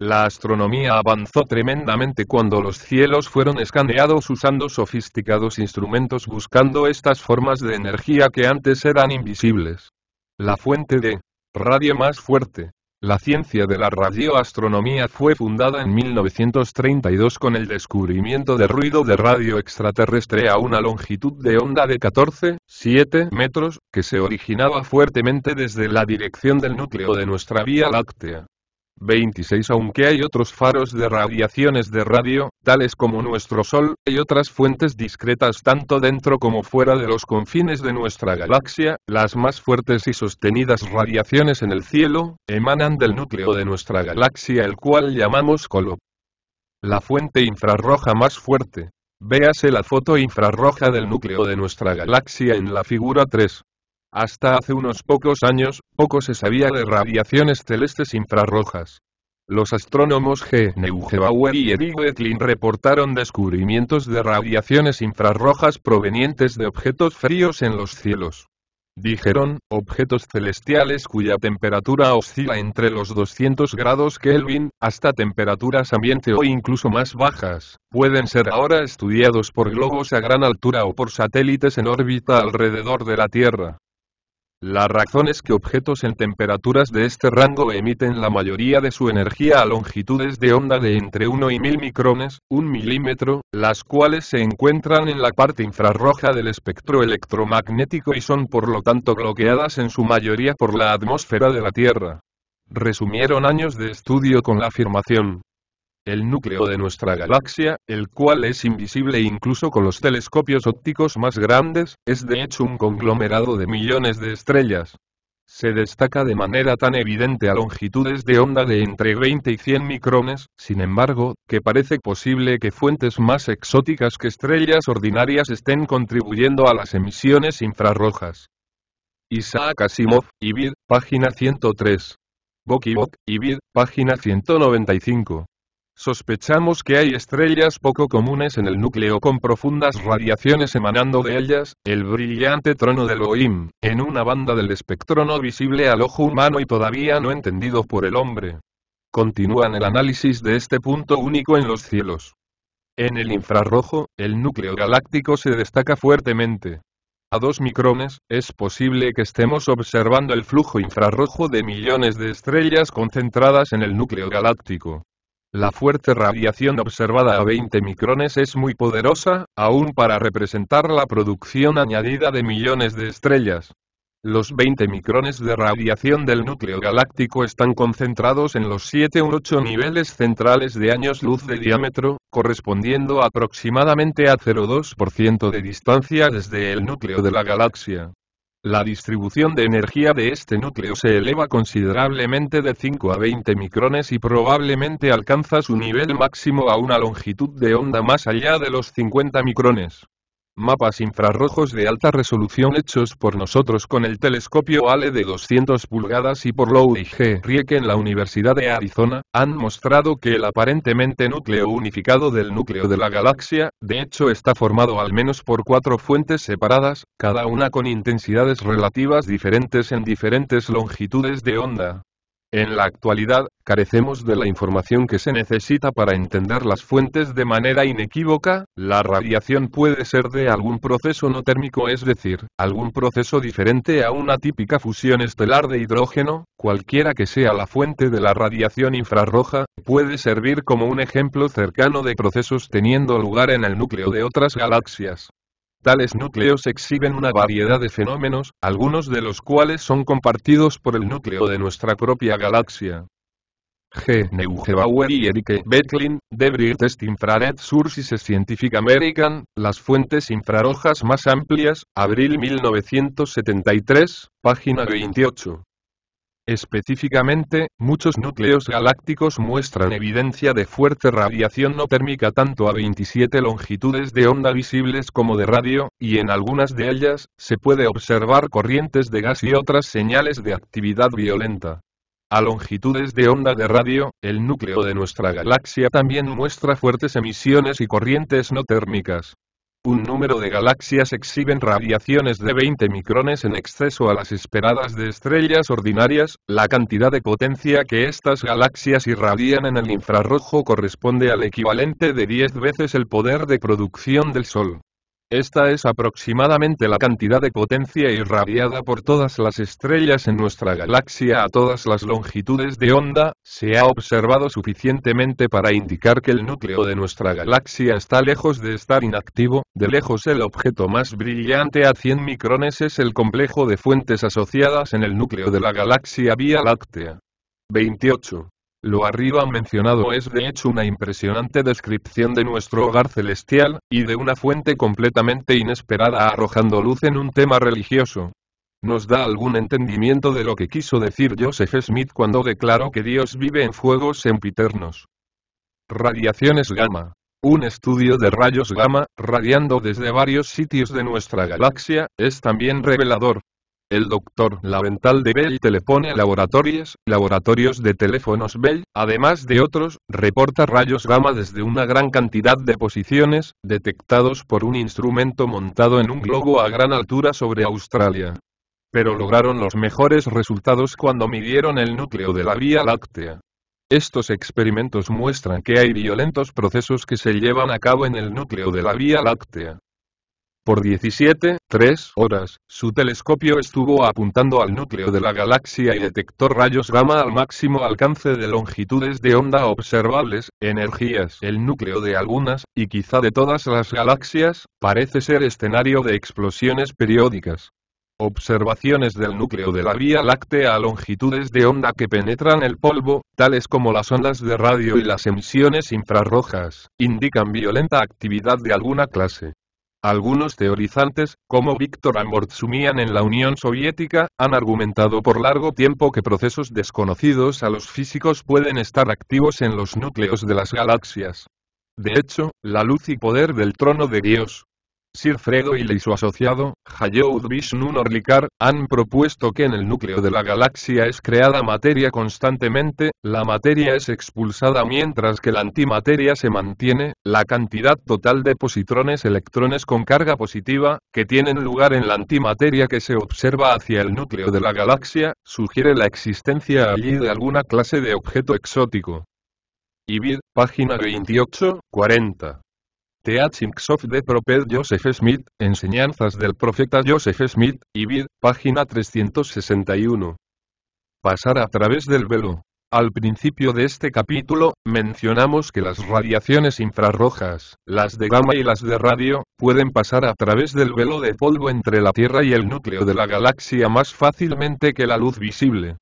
La astronomía avanzó tremendamente cuando los cielos fueron escaneados usando sofisticados instrumentos buscando estas formas de energía que antes eran invisibles. La fuente de radio más fuerte, la ciencia de la radioastronomía fue fundada en 1932 con el descubrimiento de ruido de radio extraterrestre a una longitud de onda de 14,7 metros, que se originaba fuertemente desde la dirección del núcleo de nuestra Vía Láctea. 26 Aunque hay otros faros de radiaciones de radio, tales como nuestro Sol, y otras fuentes discretas tanto dentro como fuera de los confines de nuestra galaxia, las más fuertes y sostenidas radiaciones en el cielo, emanan del núcleo de nuestra galaxia el cual llamamos Colo. La fuente infrarroja más fuerte. Véase la foto infrarroja del núcleo de nuestra galaxia en la figura 3. Hasta hace unos pocos años, poco se sabía de radiaciones celestes infrarrojas. Los astrónomos G. Neugebauer y Eddie Wettlin reportaron descubrimientos de radiaciones infrarrojas provenientes de objetos fríos en los cielos. Dijeron, objetos celestiales cuya temperatura oscila entre los 200 grados Kelvin, hasta temperaturas ambiente o incluso más bajas, pueden ser ahora estudiados por globos a gran altura o por satélites en órbita alrededor de la Tierra. La razón es que objetos en temperaturas de este rango emiten la mayoría de su energía a longitudes de onda de entre 1 y 1000 micrones, 1 milímetro, las cuales se encuentran en la parte infrarroja del espectro electromagnético y son por lo tanto bloqueadas en su mayoría por la atmósfera de la Tierra. Resumieron años de estudio con la afirmación, el núcleo de nuestra galaxia, el cual es invisible incluso con los telescopios ópticos más grandes, es de hecho un conglomerado de millones de estrellas. Se destaca de manera tan evidente a longitudes de onda de entre 20 y 100 micrones, sin embargo, que parece posible que fuentes más exóticas que estrellas ordinarias estén contribuyendo a las emisiones infrarrojas. Isaac Asimov, Ibir, página 103. Bokibok, Ibir, página 195. Sospechamos que hay estrellas poco comunes en el núcleo con profundas radiaciones emanando de ellas, el brillante trono de Elohim, en una banda del espectro no visible al ojo humano y todavía no entendido por el hombre. Continúan el análisis de este punto único en los cielos. En el infrarrojo, el núcleo galáctico se destaca fuertemente. A dos micrones, es posible que estemos observando el flujo infrarrojo de millones de estrellas concentradas en el núcleo galáctico. La fuerte radiación observada a 20 micrones es muy poderosa, aún para representar la producción añadida de millones de estrellas. Los 20 micrones de radiación del núcleo galáctico están concentrados en los 7 u 8 niveles centrales de años luz de diámetro, correspondiendo aproximadamente a 0,2% de distancia desde el núcleo de la galaxia. La distribución de energía de este núcleo se eleva considerablemente de 5 a 20 micrones y probablemente alcanza su nivel máximo a una longitud de onda más allá de los 50 micrones. Mapas infrarrojos de alta resolución hechos por nosotros con el telescopio ALE de 200 pulgadas y por Lowe G. Rieke en la Universidad de Arizona, han mostrado que el aparentemente núcleo unificado del núcleo de la galaxia, de hecho está formado al menos por cuatro fuentes separadas, cada una con intensidades relativas diferentes en diferentes longitudes de onda. En la actualidad, carecemos de la información que se necesita para entender las fuentes de manera inequívoca, la radiación puede ser de algún proceso no térmico es decir, algún proceso diferente a una típica fusión estelar de hidrógeno, cualquiera que sea la fuente de la radiación infrarroja, puede servir como un ejemplo cercano de procesos teniendo lugar en el núcleo de otras galaxias. Tales núcleos exhiben una variedad de fenómenos, algunos de los cuales son compartidos por el núcleo de nuestra propia galaxia. G. Neugebauer y Eric Becklin, de British Infrared Sources Scientific American, las fuentes infrarrojas más amplias, abril 1973, página 28. Específicamente, muchos núcleos galácticos muestran evidencia de fuerte radiación no térmica tanto a 27 longitudes de onda visibles como de radio, y en algunas de ellas, se puede observar corrientes de gas y otras señales de actividad violenta. A longitudes de onda de radio, el núcleo de nuestra galaxia también muestra fuertes emisiones y corrientes no térmicas. Un número de galaxias exhiben radiaciones de 20 micrones en exceso a las esperadas de estrellas ordinarias, la cantidad de potencia que estas galaxias irradian en el infrarrojo corresponde al equivalente de 10 veces el poder de producción del Sol. Esta es aproximadamente la cantidad de potencia irradiada por todas las estrellas en nuestra galaxia a todas las longitudes de onda, se ha observado suficientemente para indicar que el núcleo de nuestra galaxia está lejos de estar inactivo, de lejos el objeto más brillante a 100 micrones es el complejo de fuentes asociadas en el núcleo de la galaxia Vía Láctea. 28. Lo arriba mencionado es de hecho una impresionante descripción de nuestro hogar celestial, y de una fuente completamente inesperada arrojando luz en un tema religioso. Nos da algún entendimiento de lo que quiso decir Joseph Smith cuando declaró que Dios vive en fuegos sempiternos. Radiaciones gamma. Un estudio de rayos gamma, radiando desde varios sitios de nuestra galaxia, es también revelador. El doctor Lavental de Bell Telephone Laboratories, laboratorios de teléfonos Bell, además de otros, reporta rayos gamma desde una gran cantidad de posiciones, detectados por un instrumento montado en un globo a gran altura sobre Australia. Pero lograron los mejores resultados cuando midieron el núcleo de la Vía Láctea. Estos experimentos muestran que hay violentos procesos que se llevan a cabo en el núcleo de la Vía Láctea. Por 17, 3 horas, su telescopio estuvo apuntando al núcleo de la galaxia y detectó rayos gamma al máximo alcance de longitudes de onda observables, energías. El núcleo de algunas, y quizá de todas las galaxias, parece ser escenario de explosiones periódicas. Observaciones del núcleo de la Vía Láctea a longitudes de onda que penetran el polvo, tales como las ondas de radio y las emisiones infrarrojas, indican violenta actividad de alguna clase. Algunos teorizantes, como Víctor Amortzumian en la Unión Soviética, han argumentado por largo tiempo que procesos desconocidos a los físicos pueden estar activos en los núcleos de las galaxias. De hecho, la luz y poder del trono de Dios, Sir Fredo y su asociado, Hayoud Vishnu Norlikar, han propuesto que en el núcleo de la galaxia es creada materia constantemente, la materia es expulsada mientras que la antimateria se mantiene, la cantidad total de positrones electrones con carga positiva, que tienen lugar en la antimateria que se observa hacia el núcleo de la galaxia, sugiere la existencia allí de alguna clase de objeto exótico. Ibid, página 28, 40. Teaching of the Prophet Joseph Smith, Enseñanzas del Profeta Joseph Smith, Ibid, página 361. Pasar a través del velo. Al principio de este capítulo, mencionamos que las radiaciones infrarrojas, las de gamma y las de radio, pueden pasar a través del velo de polvo entre la Tierra y el núcleo de la galaxia más fácilmente que la luz visible.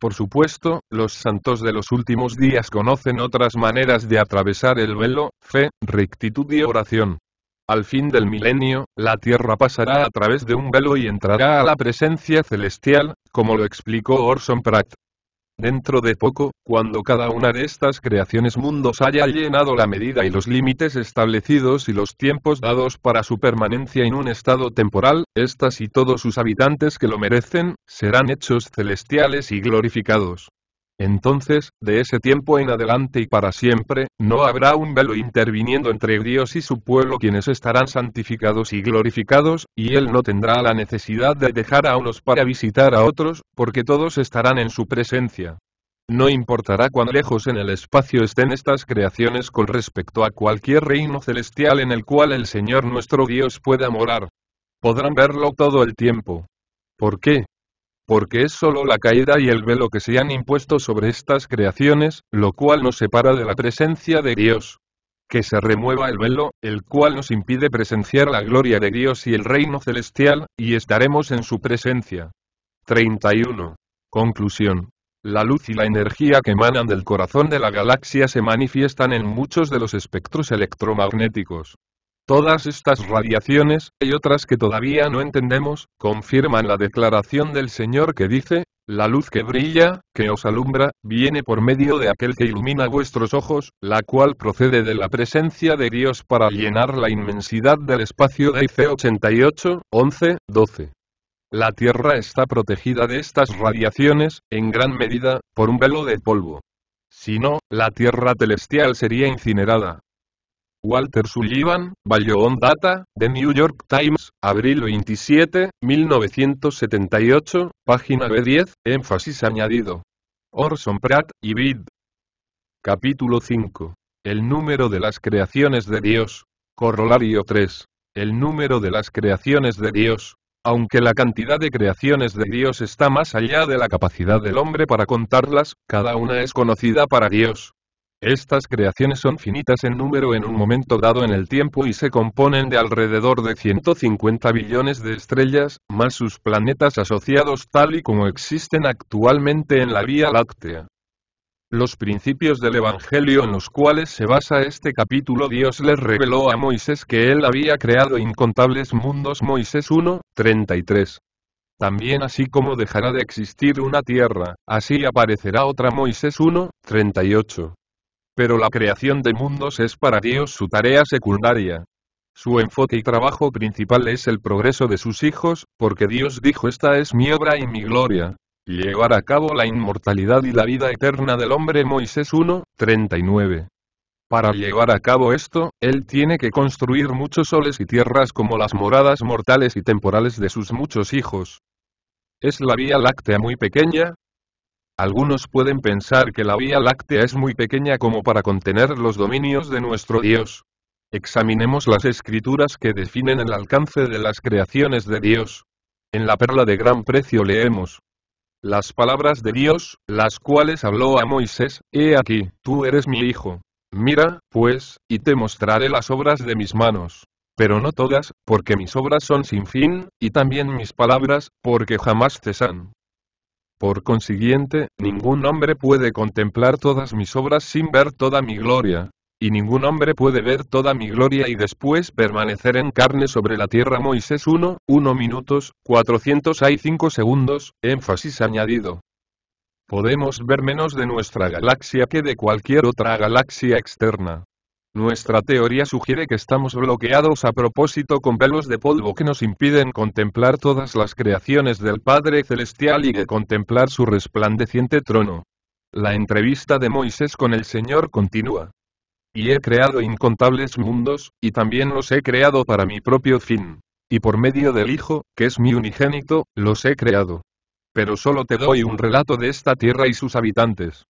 Por supuesto, los santos de los últimos días conocen otras maneras de atravesar el velo, fe, rectitud y oración. Al fin del milenio, la tierra pasará a través de un velo y entrará a la presencia celestial, como lo explicó Orson Pratt. Dentro de poco, cuando cada una de estas creaciones mundos haya llenado la medida y los límites establecidos y los tiempos dados para su permanencia en un estado temporal, estas y todos sus habitantes que lo merecen, serán hechos celestiales y glorificados. Entonces, de ese tiempo en adelante y para siempre, no habrá un velo interviniendo entre Dios y su pueblo quienes estarán santificados y glorificados, y Él no tendrá la necesidad de dejar a unos para visitar a otros, porque todos estarán en su presencia. No importará cuán lejos en el espacio estén estas creaciones con respecto a cualquier reino celestial en el cual el Señor nuestro Dios pueda morar. Podrán verlo todo el tiempo. ¿Por qué? porque es sólo la caída y el velo que se han impuesto sobre estas creaciones, lo cual nos separa de la presencia de Dios. Que se remueva el velo, el cual nos impide presenciar la gloria de Dios y el reino celestial, y estaremos en su presencia. 31. Conclusión. La luz y la energía que emanan del corazón de la galaxia se manifiestan en muchos de los espectros electromagnéticos. Todas estas radiaciones, y otras que todavía no entendemos, confirman la declaración del Señor que dice, la luz que brilla, que os alumbra, viene por medio de aquel que ilumina vuestros ojos, la cual procede de la presencia de Dios para llenar la inmensidad del espacio de IC 88, 11, 12. La Tierra está protegida de estas radiaciones, en gran medida, por un velo de polvo. Si no, la Tierra celestial sería incinerada, Walter Sullivan, On Data, The New York Times, abril 27, 1978, página B10, énfasis añadido. Orson Pratt y Bid. Capítulo 5. El número de las creaciones de Dios. Corolario 3. El número de las creaciones de Dios. Aunque la cantidad de creaciones de Dios está más allá de la capacidad del hombre para contarlas, cada una es conocida para Dios. Estas creaciones son finitas en número en un momento dado en el tiempo y se componen de alrededor de 150 billones de estrellas, más sus planetas asociados tal y como existen actualmente en la Vía Láctea. Los principios del Evangelio en los cuales se basa este capítulo Dios les reveló a Moisés que él había creado incontables mundos Moisés 1, 33. También así como dejará de existir una tierra, así aparecerá otra Moisés 1, 38. Pero la creación de mundos es para Dios su tarea secundaria. Su enfoque y trabajo principal es el progreso de sus hijos, porque Dios dijo esta es mi obra y mi gloria. Llevar a cabo la inmortalidad y la vida eterna del hombre Moisés 1, 39. Para llevar a cabo esto, él tiene que construir muchos soles y tierras como las moradas mortales y temporales de sus muchos hijos. Es la Vía Láctea muy pequeña, algunos pueden pensar que la Vía Láctea es muy pequeña como para contener los dominios de nuestro Dios. Examinemos las escrituras que definen el alcance de las creaciones de Dios. En la perla de gran precio leemos. Las palabras de Dios, las cuales habló a Moisés, He aquí, tú eres mi hijo. Mira, pues, y te mostraré las obras de mis manos pero no todas, porque mis obras son sin fin, y también mis palabras, porque jamás cesan. Por consiguiente, ningún hombre puede contemplar todas mis obras sin ver toda mi gloria. Y ningún hombre puede ver toda mi gloria y después permanecer en carne sobre la tierra. Moisés 1, 1 minutos, 405 segundos, énfasis añadido. Podemos ver menos de nuestra galaxia que de cualquier otra galaxia externa. Nuestra teoría sugiere que estamos bloqueados a propósito con velos de polvo que nos impiden contemplar todas las creaciones del Padre Celestial y de contemplar su resplandeciente trono. La entrevista de Moisés con el Señor continúa. Y he creado incontables mundos, y también los he creado para mi propio fin. Y por medio del Hijo, que es mi unigénito, los he creado. Pero solo te doy un relato de esta tierra y sus habitantes.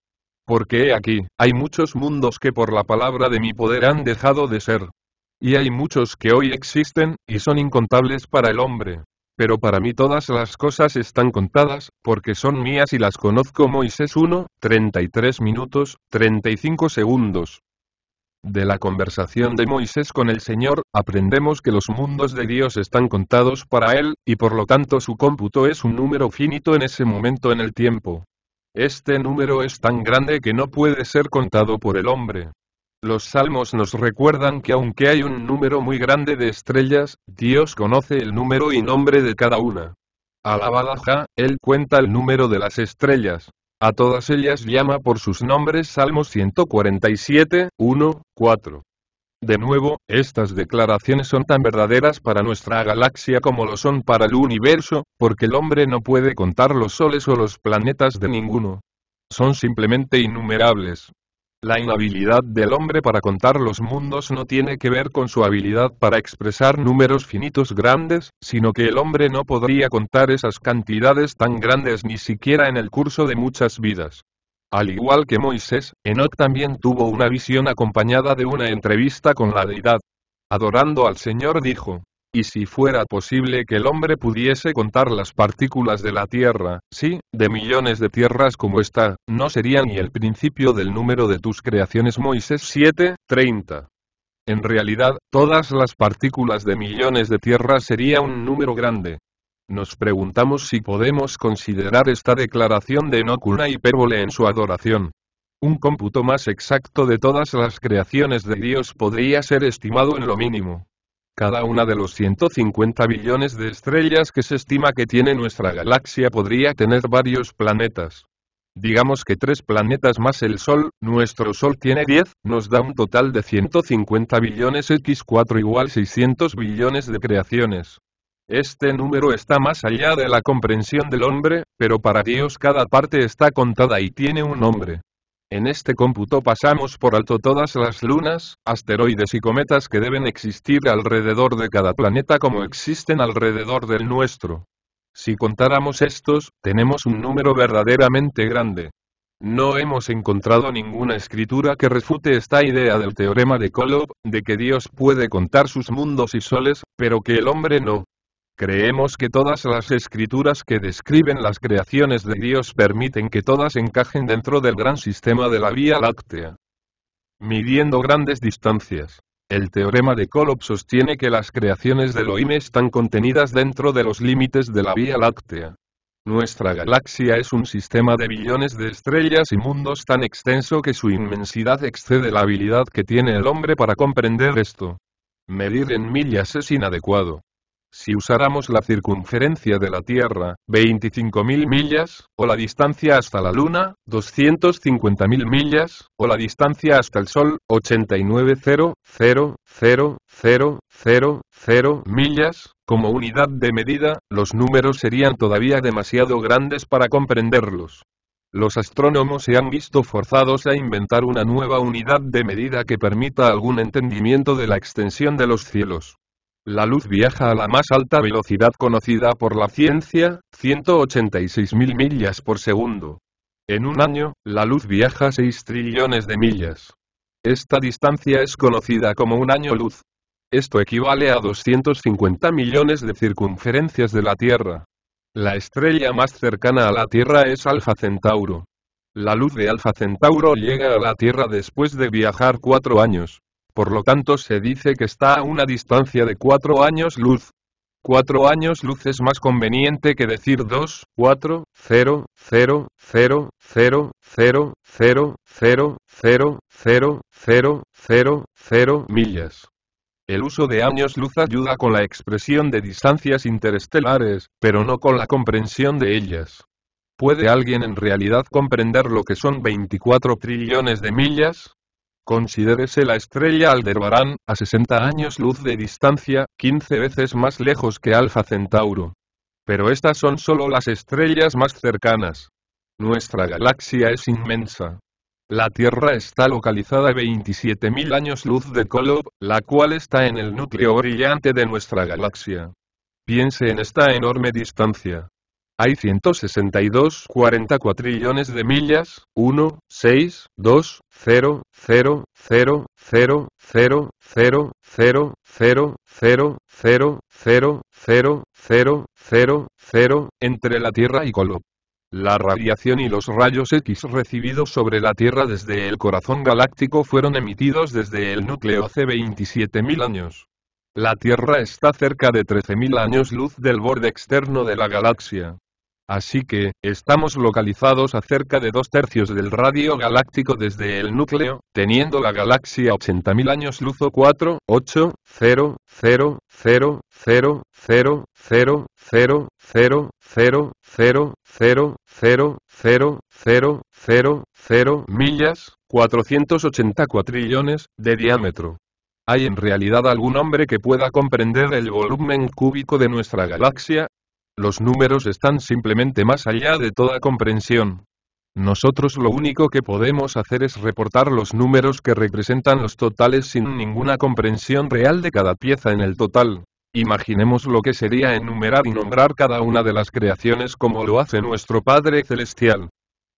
Porque he aquí, hay muchos mundos que por la palabra de mi poder han dejado de ser. Y hay muchos que hoy existen, y son incontables para el hombre. Pero para mí todas las cosas están contadas, porque son mías y las conozco Moisés 1, 33 minutos, 35 segundos. De la conversación de Moisés con el Señor, aprendemos que los mundos de Dios están contados para él, y por lo tanto su cómputo es un número finito en ese momento en el tiempo. Este número es tan grande que no puede ser contado por el hombre. Los salmos nos recuerdan que aunque hay un número muy grande de estrellas, Dios conoce el número y nombre de cada una. la Jah, Él cuenta el número de las estrellas. A todas ellas llama por sus nombres Salmo 147, 1, 4. De nuevo, estas declaraciones son tan verdaderas para nuestra galaxia como lo son para el universo, porque el hombre no puede contar los soles o los planetas de ninguno. Son simplemente innumerables. La inhabilidad del hombre para contar los mundos no tiene que ver con su habilidad para expresar números finitos grandes, sino que el hombre no podría contar esas cantidades tan grandes ni siquiera en el curso de muchas vidas. Al igual que Moisés, Enoc también tuvo una visión acompañada de una entrevista con la deidad. Adorando al Señor dijo, y si fuera posible que el hombre pudiese contar las partículas de la tierra, sí, de millones de tierras como esta, no sería ni el principio del número de tus creaciones Moisés 7, 30. En realidad, todas las partículas de millones de tierras sería un número grande. Nos preguntamos si podemos considerar esta declaración de Enoch una hipérbole en su adoración. Un cómputo más exacto de todas las creaciones de Dios podría ser estimado en lo mínimo. Cada una de los 150 billones de estrellas que se estima que tiene nuestra galaxia podría tener varios planetas. Digamos que tres planetas más el Sol, nuestro Sol tiene 10, nos da un total de 150 billones x4 igual 600 billones de creaciones. Este número está más allá de la comprensión del hombre, pero para Dios cada parte está contada y tiene un nombre. En este cómputo pasamos por alto todas las lunas, asteroides y cometas que deben existir alrededor de cada planeta como existen alrededor del nuestro. Si contáramos estos, tenemos un número verdaderamente grande. No hemos encontrado ninguna escritura que refute esta idea del teorema de Kolob, de que Dios puede contar sus mundos y soles, pero que el hombre no. Creemos que todas las escrituras que describen las creaciones de Dios permiten que todas encajen dentro del gran sistema de la Vía Láctea. Midiendo grandes distancias. El teorema de Kolob sostiene que las creaciones de Elohim están contenidas dentro de los límites de la Vía Láctea. Nuestra galaxia es un sistema de billones de estrellas y mundos tan extenso que su inmensidad excede la habilidad que tiene el hombre para comprender esto. Medir en millas es inadecuado si usáramos la circunferencia de la Tierra, 25.000 millas, o la distancia hasta la Luna, 250.000 millas, o la distancia hasta el Sol, 89.000.000 millas, como unidad de medida, los números serían todavía demasiado grandes para comprenderlos los astrónomos se han visto forzados a inventar una nueva unidad de medida que permita algún entendimiento de la extensión de los cielos. La luz viaja a la más alta velocidad conocida por la ciencia, 186.000 millas por segundo. En un año, la luz viaja 6 trillones de millas. Esta distancia es conocida como un año luz. Esto equivale a 250 millones de circunferencias de la Tierra. La estrella más cercana a la Tierra es Alfa Centauro. La luz de Alfa Centauro llega a la Tierra después de viajar cuatro años. Por lo tanto se dice que está a una distancia de 4 años luz. 4 años luz es más conveniente que decir 2, 4, 0, 0, 0, 0, 0, 0, 0, 0, 0, 0, 0, 0 millas. El uso de años luz ayuda con la expresión de distancias interestelares, pero no con la comprensión de ellas. ¿Puede alguien en realidad comprender lo que son 24 trillones de millas? Considérese la estrella Alderbaran, a 60 años luz de distancia, 15 veces más lejos que Alfa Centauro. Pero estas son solo las estrellas más cercanas. Nuestra galaxia es inmensa. La Tierra está localizada a 27.000 años luz de Kolob, la cual está en el núcleo brillante de nuestra galaxia. Piense en esta enorme distancia. Hay 162 40 de millas, 1, 6, 2, 0, 0, 0, 0, 0, 0, 0, 0, 0, 0, 0, 0, 0, 0, 0, entre la Tierra y Colo. La radiación y los rayos X recibidos sobre la Tierra desde el corazón galáctico fueron emitidos desde el núcleo hace 27.000 años. La Tierra está cerca de 13.000 años luz del borde externo de la galaxia. Así que, estamos localizados a cerca de dos tercios del radio galáctico desde el núcleo, teniendo la galaxia 80.000 años luz o 4, 8, 0, 0, 0, 0, 0, 0, 0, 0, 0, 0, 0, 0, millas, 484 cuatrillones, de diámetro. ¿Hay en realidad algún hombre que pueda comprender el volumen cúbico de nuestra galaxia? Los números están simplemente más allá de toda comprensión. Nosotros lo único que podemos hacer es reportar los números que representan los totales sin ninguna comprensión real de cada pieza en el total. Imaginemos lo que sería enumerar y nombrar cada una de las creaciones como lo hace nuestro Padre Celestial.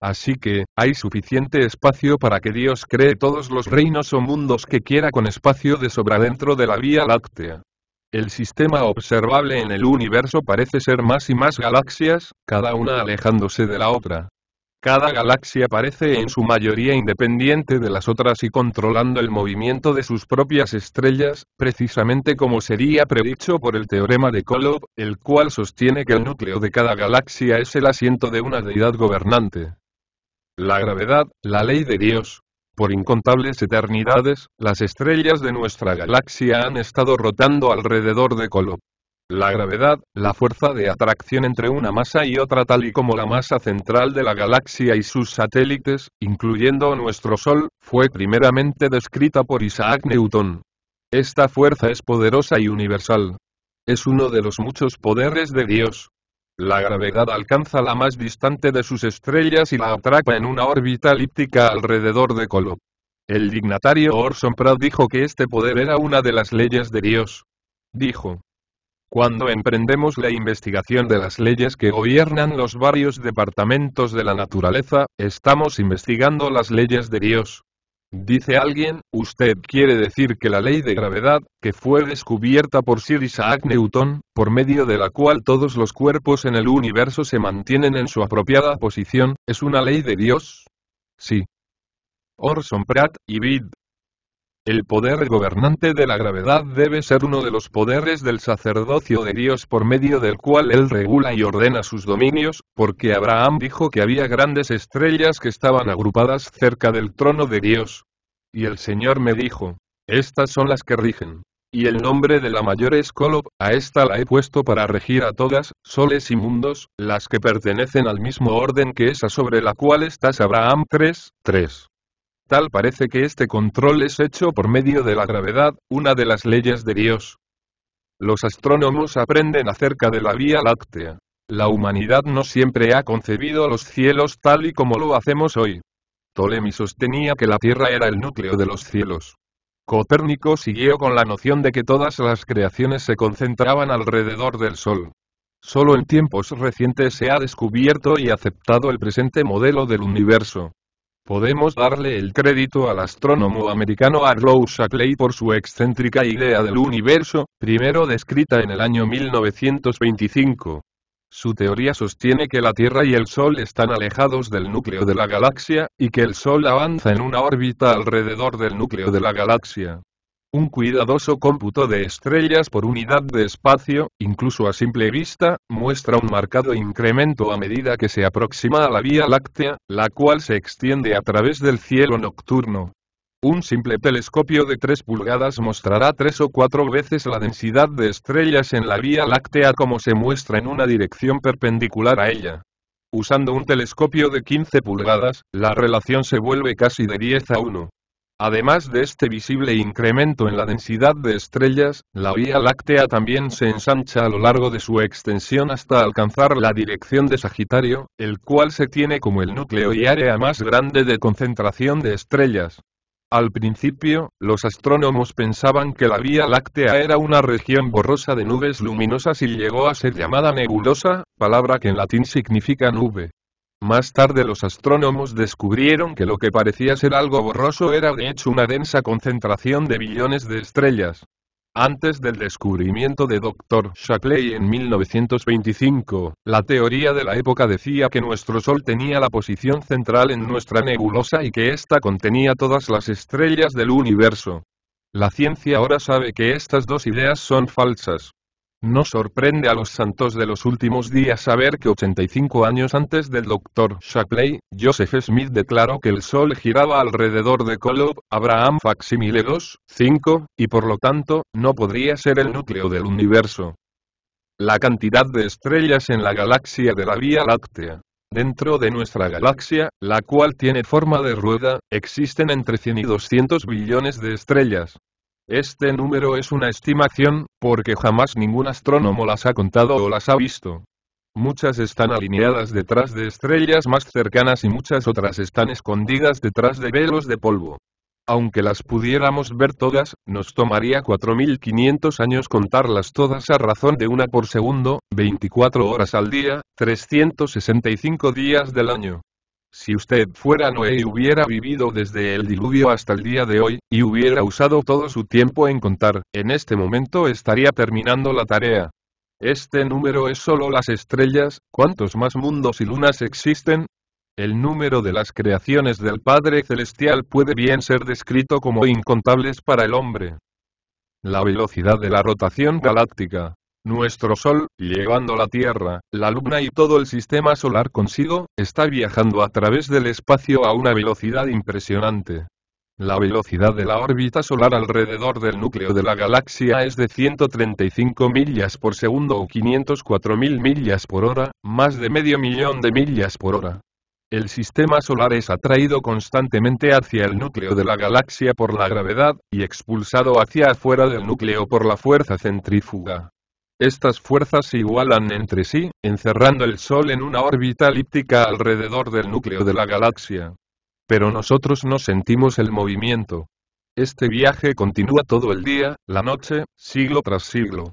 Así que, hay suficiente espacio para que Dios cree todos los reinos o mundos que quiera con espacio de sobra dentro de la Vía Láctea. El sistema observable en el universo parece ser más y más galaxias, cada una alejándose de la otra. Cada galaxia parece en su mayoría independiente de las otras y controlando el movimiento de sus propias estrellas, precisamente como sería predicho por el teorema de Kolob, el cual sostiene que el núcleo de cada galaxia es el asiento de una deidad gobernante. La gravedad, la ley de Dios, por incontables eternidades, las estrellas de nuestra galaxia han estado rotando alrededor de Colo. La gravedad, la fuerza de atracción entre una masa y otra tal y como la masa central de la galaxia y sus satélites, incluyendo nuestro Sol, fue primeramente descrita por Isaac Newton. Esta fuerza es poderosa y universal. Es uno de los muchos poderes de Dios. La gravedad alcanza la más distante de sus estrellas y la atrapa en una órbita elíptica alrededor de Colo. El dignatario Orson Pratt dijo que este poder era una de las leyes de Dios. Dijo. Cuando emprendemos la investigación de las leyes que gobiernan los varios departamentos de la naturaleza, estamos investigando las leyes de Dios. Dice alguien, usted quiere decir que la ley de gravedad, que fue descubierta por Sir Isaac Newton, por medio de la cual todos los cuerpos en el universo se mantienen en su apropiada posición, es una ley de Dios? Sí. Orson Pratt y Bid el poder gobernante de la gravedad debe ser uno de los poderes del sacerdocio de Dios por medio del cual él regula y ordena sus dominios, porque Abraham dijo que había grandes estrellas que estaban agrupadas cerca del trono de Dios. Y el Señor me dijo, estas son las que rigen. Y el nombre de la mayor es Colob, a esta la he puesto para regir a todas, soles y mundos, las que pertenecen al mismo orden que esa sobre la cual estás Abraham 3, 3. Tal parece que este control es hecho por medio de la gravedad, una de las leyes de Dios. Los astrónomos aprenden acerca de la Vía Láctea. La humanidad no siempre ha concebido los cielos tal y como lo hacemos hoy. Ptolemy sostenía que la Tierra era el núcleo de los cielos. Copérnico siguió con la noción de que todas las creaciones se concentraban alrededor del Sol. Solo en tiempos recientes se ha descubierto y aceptado el presente modelo del universo. Podemos darle el crédito al astrónomo americano Arlo Shackley por su excéntrica idea del universo, primero descrita en el año 1925. Su teoría sostiene que la Tierra y el Sol están alejados del núcleo de la galaxia, y que el Sol avanza en una órbita alrededor del núcleo de la galaxia un cuidadoso cómputo de estrellas por unidad de espacio, incluso a simple vista, muestra un marcado incremento a medida que se aproxima a la Vía Láctea, la cual se extiende a través del cielo nocturno. Un simple telescopio de 3 pulgadas mostrará 3 o 4 veces la densidad de estrellas en la Vía Láctea como se muestra en una dirección perpendicular a ella. Usando un telescopio de 15 pulgadas, la relación se vuelve casi de 10 a 1. Además de este visible incremento en la densidad de estrellas, la Vía Láctea también se ensancha a lo largo de su extensión hasta alcanzar la dirección de Sagitario, el cual se tiene como el núcleo y área más grande de concentración de estrellas. Al principio, los astrónomos pensaban que la Vía Láctea era una región borrosa de nubes luminosas y llegó a ser llamada nebulosa, palabra que en latín significa nube. Más tarde los astrónomos descubrieron que lo que parecía ser algo borroso era de hecho una densa concentración de billones de estrellas. Antes del descubrimiento de Dr. Shapley en 1925, la teoría de la época decía que nuestro Sol tenía la posición central en nuestra nebulosa y que ésta contenía todas las estrellas del universo. La ciencia ahora sabe que estas dos ideas son falsas. No sorprende a los santos de los últimos días saber que 85 años antes del Dr. Shapley, Joseph Smith declaró que el Sol giraba alrededor de Kolob, Abraham facsimile 2, 5, y por lo tanto, no podría ser el núcleo del universo. La cantidad de estrellas en la galaxia de la Vía Láctea. Dentro de nuestra galaxia, la cual tiene forma de rueda, existen entre 100 y 200 billones de estrellas. Este número es una estimación, porque jamás ningún astrónomo las ha contado o las ha visto. Muchas están alineadas detrás de estrellas más cercanas y muchas otras están escondidas detrás de velos de polvo. Aunque las pudiéramos ver todas, nos tomaría 4.500 años contarlas todas a razón de una por segundo, 24 horas al día, 365 días del año. Si usted fuera Noé y hubiera vivido desde el diluvio hasta el día de hoy, y hubiera usado todo su tiempo en contar, en este momento estaría terminando la tarea. Este número es solo las estrellas, ¿cuántos más mundos y lunas existen? El número de las creaciones del Padre Celestial puede bien ser descrito como incontables para el hombre. La velocidad de la rotación galáctica, nuestro Sol, llevando la Tierra, la Luna y todo el sistema solar consigo, está viajando a través del espacio a una velocidad impresionante. La velocidad de la órbita solar alrededor del núcleo de la galaxia es de 135 millas por segundo o 504.000 millas por hora, más de medio millón de millas por hora. El sistema solar es atraído constantemente hacia el núcleo de la galaxia por la gravedad, y expulsado hacia afuera del núcleo por la fuerza centrífuga. Estas fuerzas se igualan entre sí, encerrando el Sol en una órbita elíptica alrededor del núcleo de la galaxia. Pero nosotros no sentimos el movimiento. Este viaje continúa todo el día, la noche, siglo tras siglo.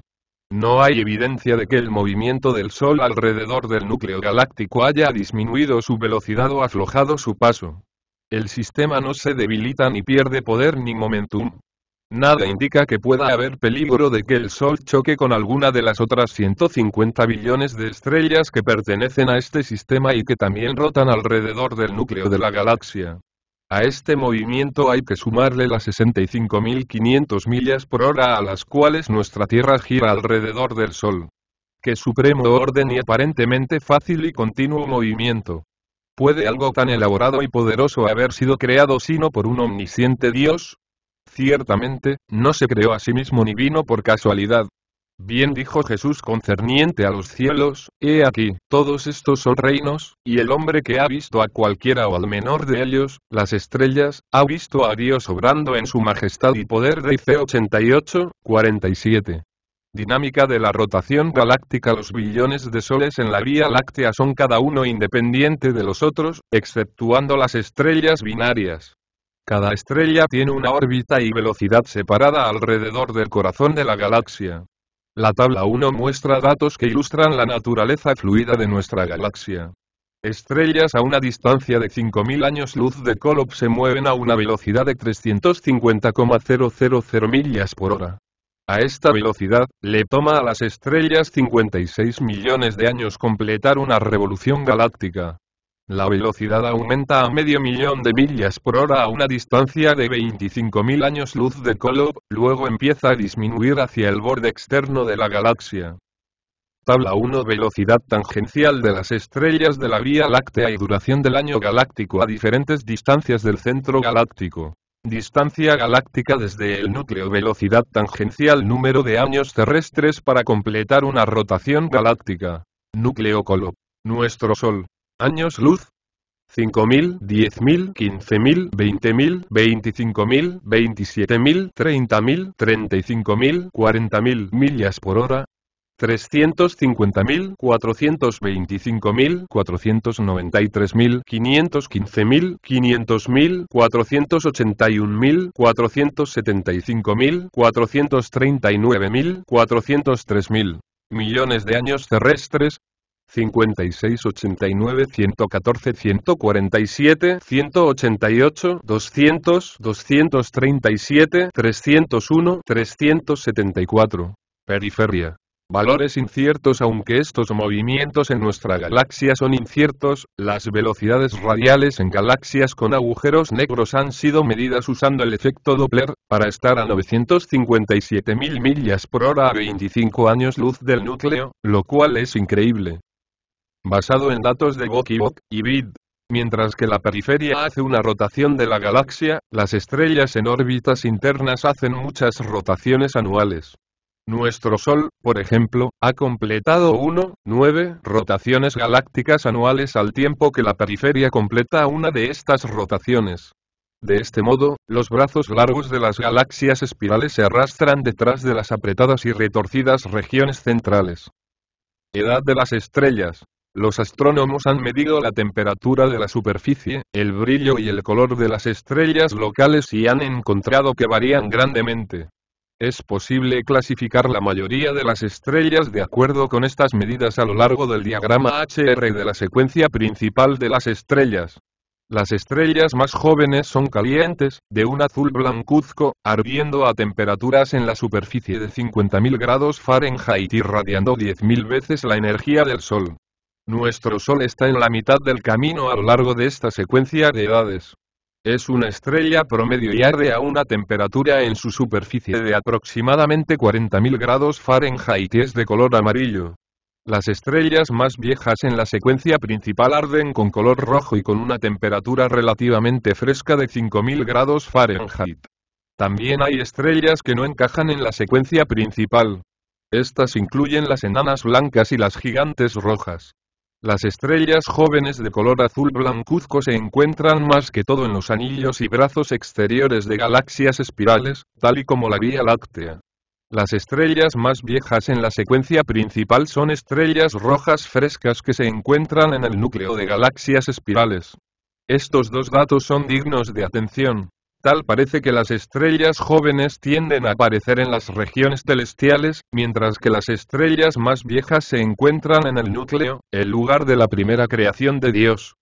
No hay evidencia de que el movimiento del Sol alrededor del núcleo galáctico haya disminuido su velocidad o aflojado su paso. El sistema no se debilita ni pierde poder ni momentum. Nada indica que pueda haber peligro de que el Sol choque con alguna de las otras 150 billones de estrellas que pertenecen a este sistema y que también rotan alrededor del núcleo de la galaxia. A este movimiento hay que sumarle las 65.500 millas por hora a las cuales nuestra Tierra gira alrededor del Sol. Qué supremo orden y aparentemente fácil y continuo movimiento. ¿Puede algo tan elaborado y poderoso haber sido creado sino por un omnisciente Dios? Ciertamente, no se creó a sí mismo ni vino por casualidad. Bien dijo Jesús concerniente a los cielos, he aquí, todos estos son reinos, y el hombre que ha visto a cualquiera o al menor de ellos, las estrellas, ha visto a Dios obrando en su majestad y poder de IC 88, 47. Dinámica de la rotación galáctica Los billones de soles en la Vía Láctea son cada uno independiente de los otros, exceptuando las estrellas binarias. Cada estrella tiene una órbita y velocidad separada alrededor del corazón de la galaxia. La tabla 1 muestra datos que ilustran la naturaleza fluida de nuestra galaxia. Estrellas a una distancia de 5.000 años luz de Kolob se mueven a una velocidad de 350,000 millas por hora. A esta velocidad, le toma a las estrellas 56 millones de años completar una revolución galáctica. La velocidad aumenta a medio millón de millas por hora a una distancia de 25.000 años luz de colo luego empieza a disminuir hacia el borde externo de la galaxia. Tabla 1 Velocidad tangencial de las estrellas de la Vía Láctea y duración del año galáctico a diferentes distancias del centro galáctico. Distancia galáctica desde el núcleo Velocidad tangencial número de años terrestres para completar una rotación galáctica. Núcleo Kolob. Nuestro Sol años luz. 5.000, 10.000, 15.000, 20.000, 25.000, 27.000, 30.000, 35.000, 40.000 millas por hora. 350.000, 425.000, 493.000, 515.000, 500.000, 481.000, 475.000, 439.000, 403.000 millones de años terrestres, 56 89 114 147 188 200 237 301 374. Periferia. Valores inciertos Aunque estos movimientos en nuestra galaxia son inciertos, las velocidades radiales en galaxias con agujeros negros han sido medidas usando el efecto Doppler, para estar a 957.000 millas por hora a 25 años luz del núcleo, lo cual es increíble basado en datos de Bokibok, y BID. Mientras que la periferia hace una rotación de la galaxia, las estrellas en órbitas internas hacen muchas rotaciones anuales. Nuestro Sol, por ejemplo, ha completado 1,9 rotaciones galácticas anuales al tiempo que la periferia completa una de estas rotaciones. De este modo, los brazos largos de las galaxias espirales se arrastran detrás de las apretadas y retorcidas regiones centrales. Edad de las estrellas. Los astrónomos han medido la temperatura de la superficie, el brillo y el color de las estrellas locales y han encontrado que varían grandemente. Es posible clasificar la mayoría de las estrellas de acuerdo con estas medidas a lo largo del diagrama HR de la secuencia principal de las estrellas. Las estrellas más jóvenes son calientes, de un azul blancuzco, ardiendo a temperaturas en la superficie de 50.000 grados Fahrenheit y radiando 10.000 veces la energía del Sol. Nuestro Sol está en la mitad del camino a lo largo de esta secuencia de edades. Es una estrella promedio y arde a una temperatura en su superficie de aproximadamente 40.000 grados Fahrenheit y es de color amarillo. Las estrellas más viejas en la secuencia principal arden con color rojo y con una temperatura relativamente fresca de 5000 grados Fahrenheit. También hay estrellas que no encajan en la secuencia principal. Estas incluyen las enanas blancas y las gigantes rojas. Las estrellas jóvenes de color azul blancuzco se encuentran más que todo en los anillos y brazos exteriores de galaxias espirales, tal y como la Vía Láctea. Las estrellas más viejas en la secuencia principal son estrellas rojas frescas que se encuentran en el núcleo de galaxias espirales. Estos dos datos son dignos de atención. Tal parece que las estrellas jóvenes tienden a aparecer en las regiones celestiales, mientras que las estrellas más viejas se encuentran en el núcleo, el lugar de la primera creación de Dios.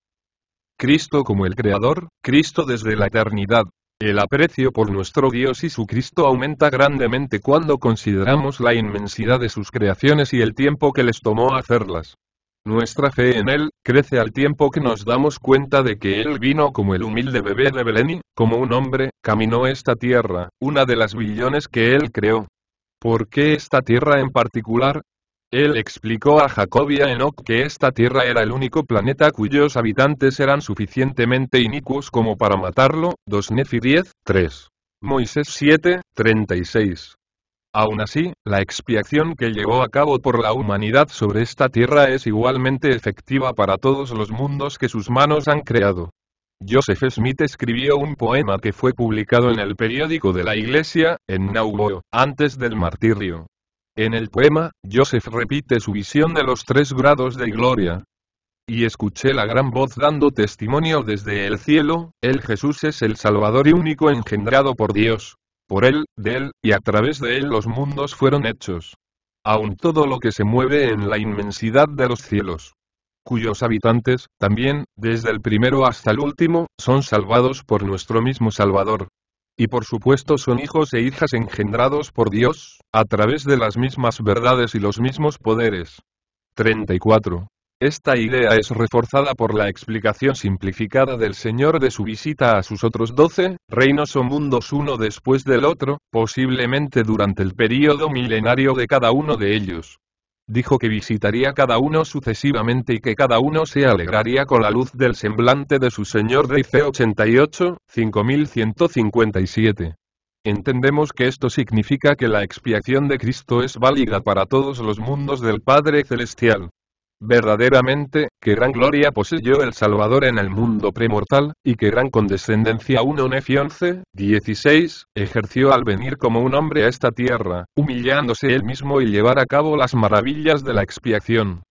Cristo como el Creador, Cristo desde la eternidad. El aprecio por nuestro Dios y su Cristo aumenta grandemente cuando consideramos la inmensidad de sus creaciones y el tiempo que les tomó hacerlas. Nuestra fe en Él, crece al tiempo que nos damos cuenta de que Él vino como el humilde bebé de Belén y, como un hombre, caminó esta tierra, una de las billones que Él creó. ¿Por qué esta tierra en particular? Él explicó a Jacob y a Enoch que esta tierra era el único planeta cuyos habitantes eran suficientemente inicuos como para matarlo, 2 Nefi 10, 3. Moisés 7, 36. Aún así, la expiación que llevó a cabo por la humanidad sobre esta tierra es igualmente efectiva para todos los mundos que sus manos han creado. Joseph Smith escribió un poema que fue publicado en el periódico de la Iglesia, en Nauvoo, antes del martirio. En el poema, Joseph repite su visión de los tres grados de gloria. Y escuché la gran voz dando testimonio desde el cielo, el Jesús es el Salvador y único engendrado por Dios, por él, de él, y a través de él los mundos fueron hechos. Aun todo lo que se mueve en la inmensidad de los cielos. Cuyos habitantes, también, desde el primero hasta el último, son salvados por nuestro mismo Salvador. Y por supuesto son hijos e hijas engendrados por Dios, a través de las mismas verdades y los mismos poderes. 34. Esta idea es reforzada por la explicación simplificada del Señor de su visita a sus otros doce reinos o mundos uno después del otro, posiblemente durante el período milenario de cada uno de ellos. Dijo que visitaría cada uno sucesivamente y que cada uno se alegraría con la luz del semblante de su Señor Rey C88, 5157. Entendemos que esto significa que la expiación de Cristo es válida para todos los mundos del Padre Celestial. Verdaderamente, que gran gloria poseyó el Salvador en el mundo premortal, y que gran condescendencia 1 Nefi 16, ejerció al venir como un hombre a esta tierra, humillándose él mismo y llevar a cabo las maravillas de la expiación.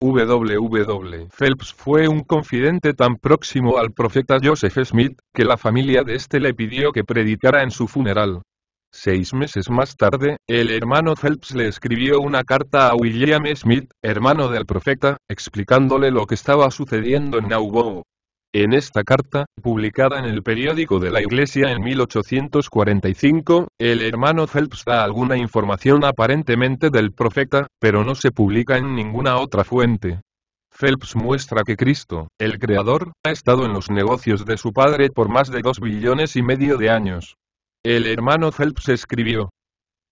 W. Phelps fue un confidente tan próximo al profeta Joseph Smith, que la familia de este le pidió que predicara en su funeral. Seis meses más tarde, el hermano Phelps le escribió una carta a William Smith, hermano del profeta, explicándole lo que estaba sucediendo en Nauvoo. En esta carta, publicada en el periódico de la Iglesia en 1845, el hermano Phelps da alguna información aparentemente del profeta, pero no se publica en ninguna otra fuente. Phelps muestra que Cristo, el Creador, ha estado en los negocios de su padre por más de dos billones y medio de años. El hermano Phelps escribió.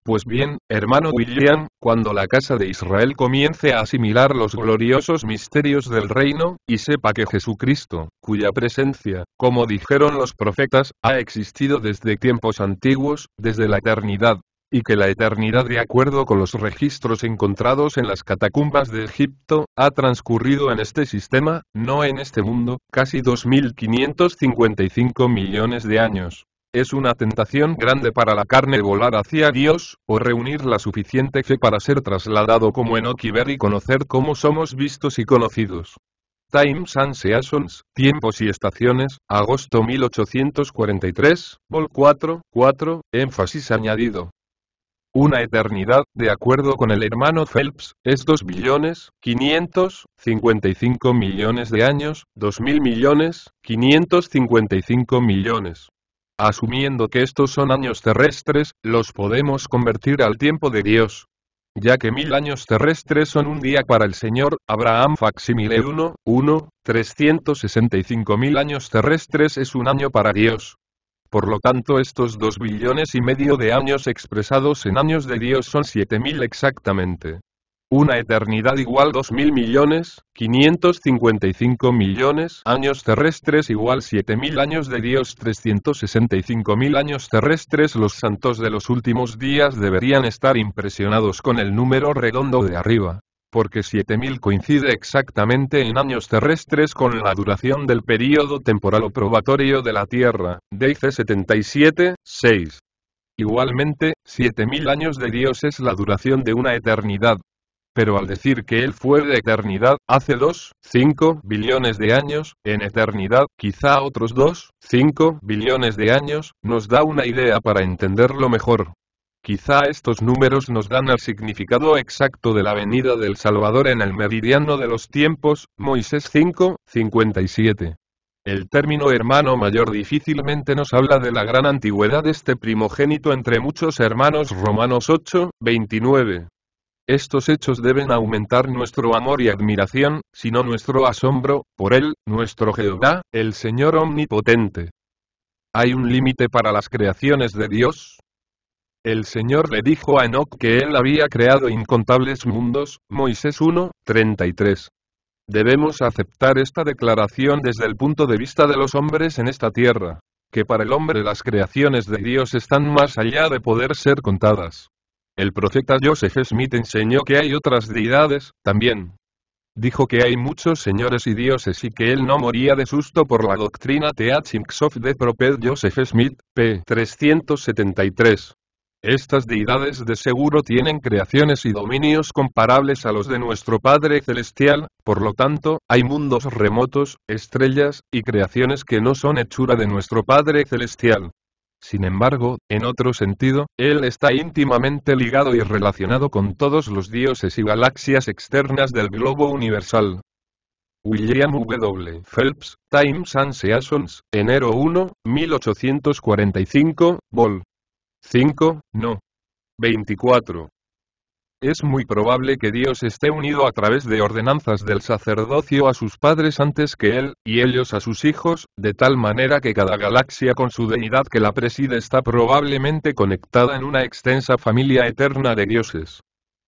Pues bien, hermano William, cuando la casa de Israel comience a asimilar los gloriosos misterios del reino, y sepa que Jesucristo, cuya presencia, como dijeron los profetas, ha existido desde tiempos antiguos, desde la eternidad, y que la eternidad de acuerdo con los registros encontrados en las catacumbas de Egipto, ha transcurrido en este sistema, no en este mundo, casi 2.555 millones de años. Es una tentación grande para la carne volar hacia Dios, o reunir la suficiente fe para ser trasladado como en y ver y conocer cómo somos vistos y conocidos. Times and Seasons, Tiempos y Estaciones, agosto 1843, Vol 4, 4, énfasis añadido. Una eternidad, de acuerdo con el hermano Phelps, es 2 billones, 555 millones de años, mil millones, 555 millones. Asumiendo que estos son años terrestres, los podemos convertir al tiempo de Dios. Ya que mil años terrestres son un día para el Señor, Abraham facsimile 1, 1, 365 mil años terrestres es un año para Dios. Por lo tanto, estos dos billones y medio de años expresados en años de Dios son siete mil exactamente. Una eternidad igual 2.000 millones, 555 millones, años terrestres igual 7.000 años de Dios 365.000 años terrestres Los santos de los últimos días deberían estar impresionados con el número redondo de arriba, porque 7000 coincide exactamente en años terrestres con la duración del período temporal o probatorio de la Tierra, dice 77, 6. Igualmente, 7000 años de Dios es la duración de una eternidad, pero al decir que Él fue de eternidad, hace 2, 5 billones de años, en eternidad, quizá otros 2, 5 billones de años, nos da una idea para entenderlo mejor. Quizá estos números nos dan el significado exacto de la venida del Salvador en el meridiano de los tiempos, Moisés 5, 57. El término hermano mayor difícilmente nos habla de la gran antigüedad de este primogénito entre muchos hermanos romanos 8, 29. Estos hechos deben aumentar nuestro amor y admiración, sino nuestro asombro, por Él, nuestro Jehová, el Señor Omnipotente. ¿Hay un límite para las creaciones de Dios? El Señor le dijo a Enoch que él había creado incontables mundos, Moisés 1, 33. Debemos aceptar esta declaración desde el punto de vista de los hombres en esta tierra, que para el hombre las creaciones de Dios están más allá de poder ser contadas. El profeta Joseph Smith enseñó que hay otras deidades, también. Dijo que hay muchos señores y dioses y que él no moría de susto por la doctrina Teachings of the Prophet Joseph Smith, p. 373. Estas deidades de seguro tienen creaciones y dominios comparables a los de nuestro Padre Celestial, por lo tanto, hay mundos remotos, estrellas, y creaciones que no son hechura de nuestro Padre Celestial. Sin embargo, en otro sentido, él está íntimamente ligado y relacionado con todos los dioses y galaxias externas del globo universal. William W. Phelps, Times and Seasons, enero 1, 1845, Vol. 5, no. 24. Es muy probable que Dios esté unido a través de ordenanzas del sacerdocio a sus padres antes que él, y ellos a sus hijos, de tal manera que cada galaxia con su deidad que la preside está probablemente conectada en una extensa familia eterna de dioses.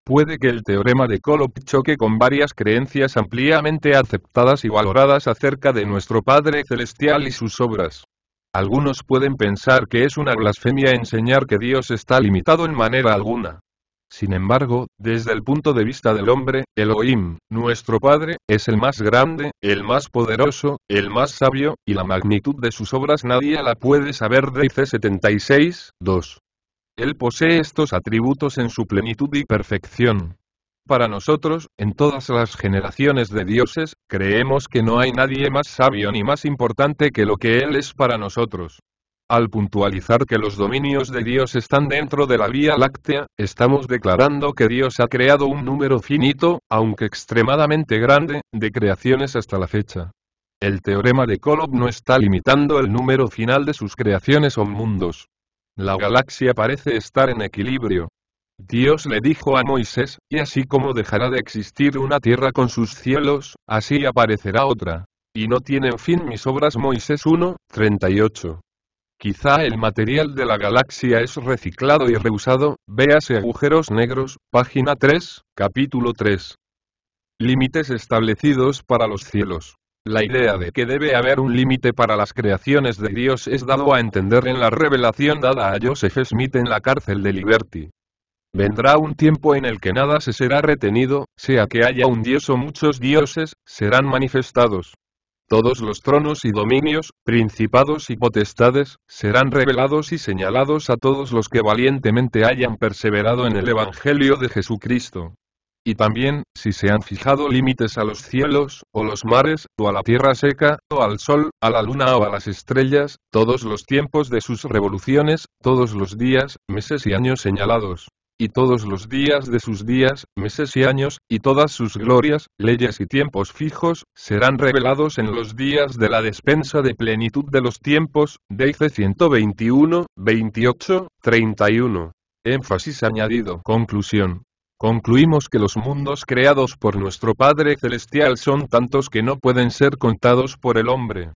Puede que el teorema de Kolob choque con varias creencias ampliamente aceptadas y valoradas acerca de nuestro Padre Celestial y sus obras. Algunos pueden pensar que es una blasfemia enseñar que Dios está limitado en manera alguna. Sin embargo, desde el punto de vista del hombre, Elohim, nuestro Padre, es el más grande, el más poderoso, el más sabio, y la magnitud de sus obras nadie la puede saber. Dice 76, 2. Él posee estos atributos en su plenitud y perfección. Para nosotros, en todas las generaciones de dioses, creemos que no hay nadie más sabio ni más importante que lo que Él es para nosotros. Al puntualizar que los dominios de Dios están dentro de la Vía Láctea, estamos declarando que Dios ha creado un número finito, aunque extremadamente grande, de creaciones hasta la fecha. El teorema de Kolob no está limitando el número final de sus creaciones o mundos. La galaxia parece estar en equilibrio. Dios le dijo a Moisés, y así como dejará de existir una tierra con sus cielos, así aparecerá otra. Y no tienen fin mis obras Moisés 1, 38. Quizá el material de la galaxia es reciclado y reusado, véase agujeros negros, página 3, capítulo 3. Límites establecidos para los cielos. La idea de que debe haber un límite para las creaciones de Dios es dado a entender en la revelación dada a Joseph Smith en la cárcel de Liberty. Vendrá un tiempo en el que nada se será retenido, sea que haya un dios o muchos dioses, serán manifestados. Todos los tronos y dominios, principados y potestades, serán revelados y señalados a todos los que valientemente hayan perseverado en el Evangelio de Jesucristo. Y también, si se han fijado límites a los cielos, o los mares, o a la tierra seca, o al sol, a la luna o a las estrellas, todos los tiempos de sus revoluciones, todos los días, meses y años señalados, y todos los días de sus días, meses y años, y todas sus glorias, leyes y tiempos fijos, serán revelados en los días de la despensa de plenitud de los tiempos, Deice 121, 28, 31. Énfasis añadido. Conclusión. Concluimos que los mundos creados por nuestro Padre Celestial son tantos que no pueden ser contados por el hombre.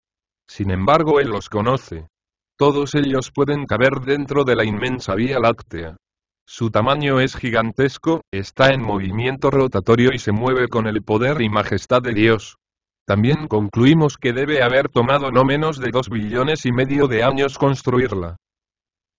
Sin embargo, Él los conoce. Todos ellos pueden caber dentro de la inmensa Vía Láctea. Su tamaño es gigantesco, está en movimiento rotatorio y se mueve con el poder y majestad de Dios. También concluimos que debe haber tomado no menos de dos billones y medio de años construirla.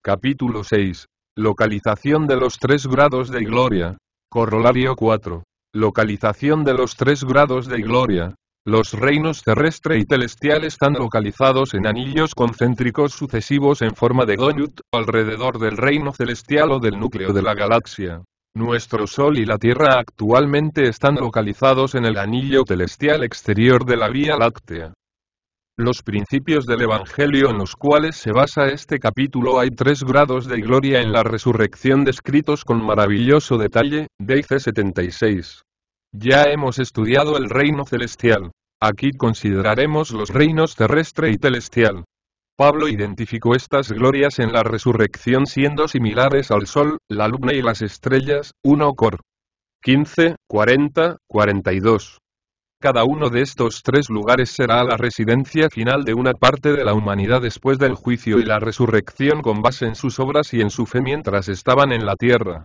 Capítulo 6. Localización de los tres grados de gloria. Corolario 4. Localización de los tres grados de gloria. Los reinos terrestre y celestial están localizados en anillos concéntricos sucesivos en forma de gonyut, alrededor del reino celestial o del núcleo de la galaxia. Nuestro Sol y la Tierra actualmente están localizados en el anillo celestial exterior de la Vía Láctea. Los principios del Evangelio en los cuales se basa este capítulo hay tres grados de gloria en la resurrección descritos con maravilloso detalle, DC 76. Ya hemos estudiado el reino celestial. Aquí consideraremos los reinos terrestre y celestial. Pablo identificó estas glorias en la resurrección siendo similares al sol, la luna y las estrellas, 1 Cor. 15, 40, 42. Cada uno de estos tres lugares será la residencia final de una parte de la humanidad después del juicio y la resurrección con base en sus obras y en su fe mientras estaban en la tierra.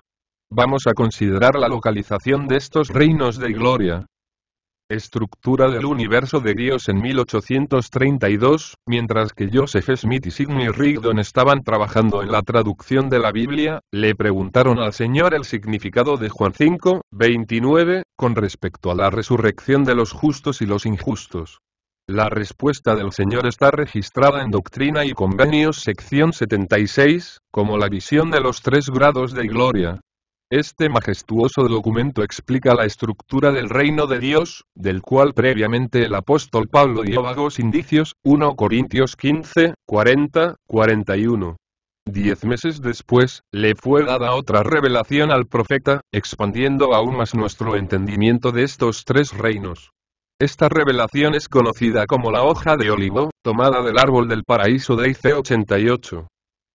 Vamos a considerar la localización de estos reinos de gloria. Estructura del universo de Dios en 1832, mientras que Joseph Smith y Sidney Rigdon estaban trabajando en la traducción de la Biblia, le preguntaron al Señor el significado de Juan 5, 29, con respecto a la resurrección de los justos y los injustos. La respuesta del Señor está registrada en Doctrina y Convenios sección 76, como la visión de los tres grados de gloria. Este majestuoso documento explica la estructura del reino de Dios, del cual previamente el apóstol Pablo dio vagos indicios, 1 Corintios 15, 40, 41. Diez meses después, le fue dada otra revelación al profeta, expandiendo aún más nuestro entendimiento de estos tres reinos. Esta revelación es conocida como la hoja de olivo, tomada del árbol del paraíso de IC 88.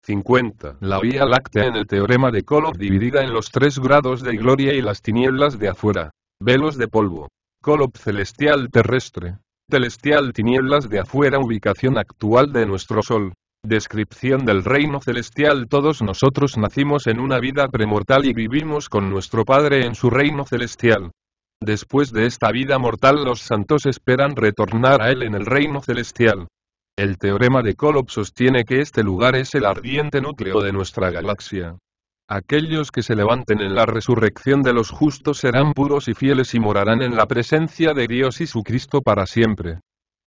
50. La Vía Láctea en el teorema de Kolob dividida en los tres grados de gloria y las tinieblas de afuera. Velos de polvo. Kolob celestial terrestre. Celestial tinieblas de afuera ubicación actual de nuestro Sol. Descripción del reino celestial Todos nosotros nacimos en una vida premortal y vivimos con nuestro Padre en su reino celestial. Después de esta vida mortal los santos esperan retornar a Él en el reino celestial. El teorema de Kolob sostiene que este lugar es el ardiente núcleo de nuestra galaxia. Aquellos que se levanten en la resurrección de los justos serán puros y fieles y morarán en la presencia de Dios y su Cristo para siempre.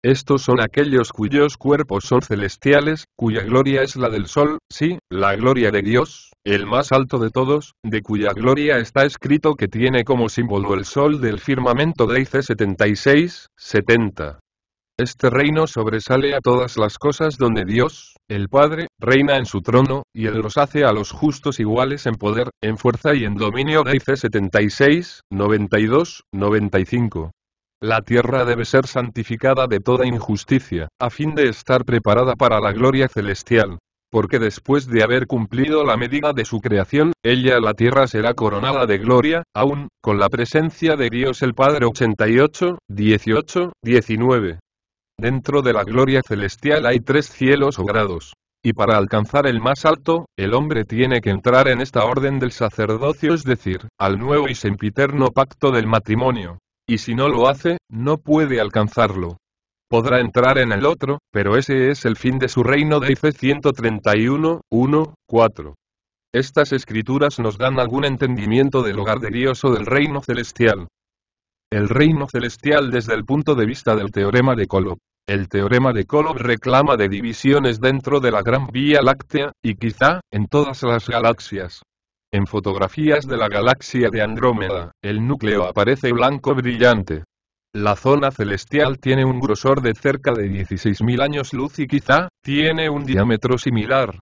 Estos son aquellos cuyos cuerpos son celestiales, cuya gloria es la del sol, sí, la gloria de Dios, el más alto de todos, de cuya gloria está escrito que tiene como símbolo el sol del firmamento de IC 76, 70. Este reino sobresale a todas las cosas donde Dios, el Padre, reina en su trono, y Él los hace a los justos iguales en poder, en fuerza y en dominio. Dice 76, 92, 95. La tierra debe ser santificada de toda injusticia, a fin de estar preparada para la gloria celestial. Porque después de haber cumplido la medida de su creación, ella la tierra será coronada de gloria, aún, con la presencia de Dios el Padre 88, 18, 19. Dentro de la gloria celestial hay tres cielos o grados. Y para alcanzar el más alto, el hombre tiene que entrar en esta orden del sacerdocio, es decir, al nuevo y sempiterno pacto del matrimonio. Y si no lo hace, no puede alcanzarlo. Podrá entrar en el otro, pero ese es el fin de su reino de Ife 131, 1, 4. Estas escrituras nos dan algún entendimiento del hogar de Dios o del reino celestial. El reino celestial desde el punto de vista del teorema de Kolob. El teorema de Kolob reclama de divisiones dentro de la gran Vía Láctea, y quizá, en todas las galaxias. En fotografías de la galaxia de Andrómeda, el núcleo aparece blanco brillante. La zona celestial tiene un grosor de cerca de 16.000 años luz y quizá, tiene un diámetro similar.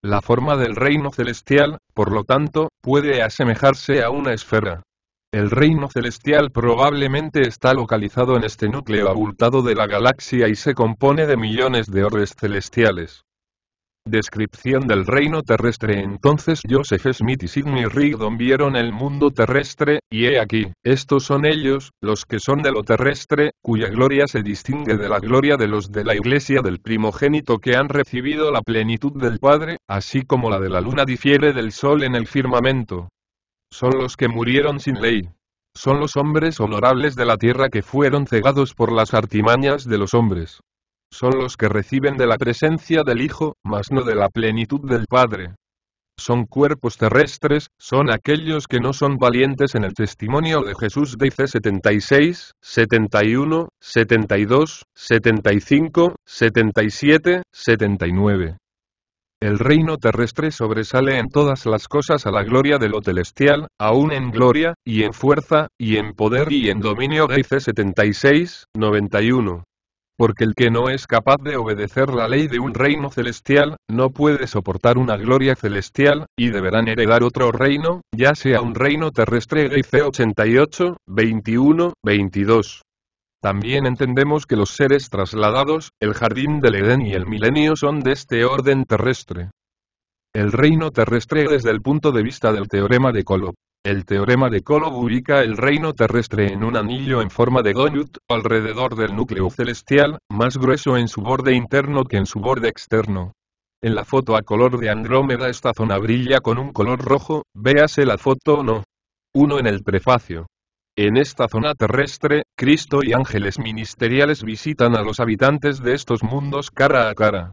La forma del reino celestial, por lo tanto, puede asemejarse a una esfera. El reino celestial probablemente está localizado en este núcleo abultado de la galaxia y se compone de millones de orbes celestiales. Descripción del reino terrestre Entonces Joseph Smith y Sidney Rigdon vieron el mundo terrestre, y he aquí, estos son ellos, los que son de lo terrestre, cuya gloria se distingue de la gloria de los de la iglesia del primogénito que han recibido la plenitud del Padre, así como la de la luna difiere del sol en el firmamento, son los que murieron sin ley. Son los hombres honorables de la tierra que fueron cegados por las artimañas de los hombres. Son los que reciben de la presencia del Hijo, mas no de la plenitud del Padre. Son cuerpos terrestres, son aquellos que no son valientes en el testimonio de Jesús dice 76, 71, 72, 75, 77, 79. El reino terrestre sobresale en todas las cosas a la gloria de lo celestial, aún en gloria, y en fuerza, y en poder y en dominio. Dice 76, 91. Porque el que no es capaz de obedecer la ley de un reino celestial, no puede soportar una gloria celestial, y deberán heredar otro reino, ya sea un reino terrestre. Dice 88, 21, 22. También entendemos que los seres trasladados, el jardín del Edén y el milenio son de este orden terrestre. El reino terrestre desde el punto de vista del teorema de Kolob. El teorema de Kolob ubica el reino terrestre en un anillo en forma de gonyut, alrededor del núcleo celestial, más grueso en su borde interno que en su borde externo. En la foto a color de Andrómeda esta zona brilla con un color rojo, véase la foto o no. 1 en el prefacio. En esta zona terrestre, Cristo y ángeles ministeriales visitan a los habitantes de estos mundos cara a cara.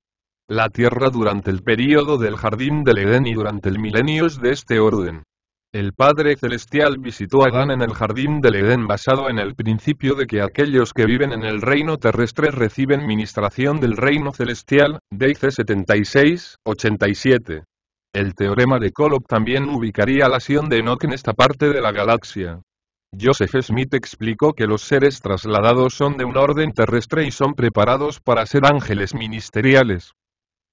La Tierra durante el período del Jardín del Edén y durante el Milenios de este orden. El Padre Celestial visitó a Adán en el Jardín del Edén basado en el principio de que aquellos que viven en el reino terrestre reciben ministración del reino celestial, Deice 76, 87. El teorema de Kolob también ubicaría la Sion de Enoch en esta parte de la galaxia. Joseph Smith explicó que los seres trasladados son de un orden terrestre y son preparados para ser ángeles ministeriales.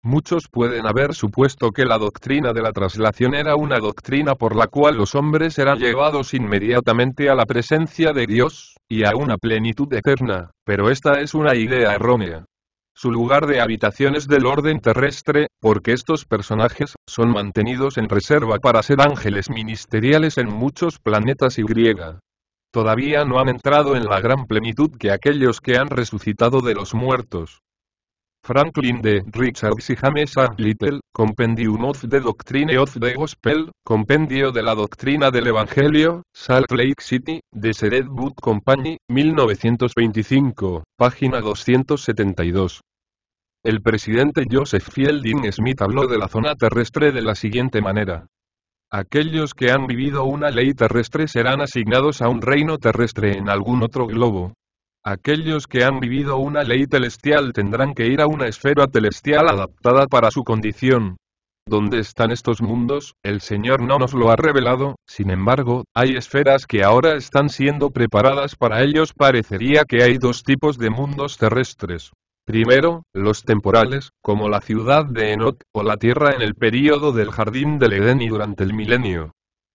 Muchos pueden haber supuesto que la doctrina de la traslación era una doctrina por la cual los hombres eran llevados inmediatamente a la presencia de Dios, y a una plenitud eterna, pero esta es una idea errónea. Su lugar de habitación es del orden terrestre, porque estos personajes son mantenidos en reserva para ser ángeles ministeriales en muchos planetas y griega todavía no han entrado en la gran plenitud que aquellos que han resucitado de los muertos. Franklin D. Richards y James A. Little, Compendium of the Doctrine of the Gospel, Compendio de la Doctrina del Evangelio, Salt Lake City, The Sered Company, 1925, página 272. El presidente Joseph Fielding Smith habló de la zona terrestre de la siguiente manera. Aquellos que han vivido una ley terrestre serán asignados a un reino terrestre en algún otro globo. Aquellos que han vivido una ley celestial tendrán que ir a una esfera celestial adaptada para su condición. ¿Dónde están estos mundos? El Señor no nos lo ha revelado, sin embargo, hay esferas que ahora están siendo preparadas para ellos. Parecería que hay dos tipos de mundos terrestres. Primero, los temporales, como la ciudad de Enoch, o la tierra en el período del jardín del Edén y durante el milenio.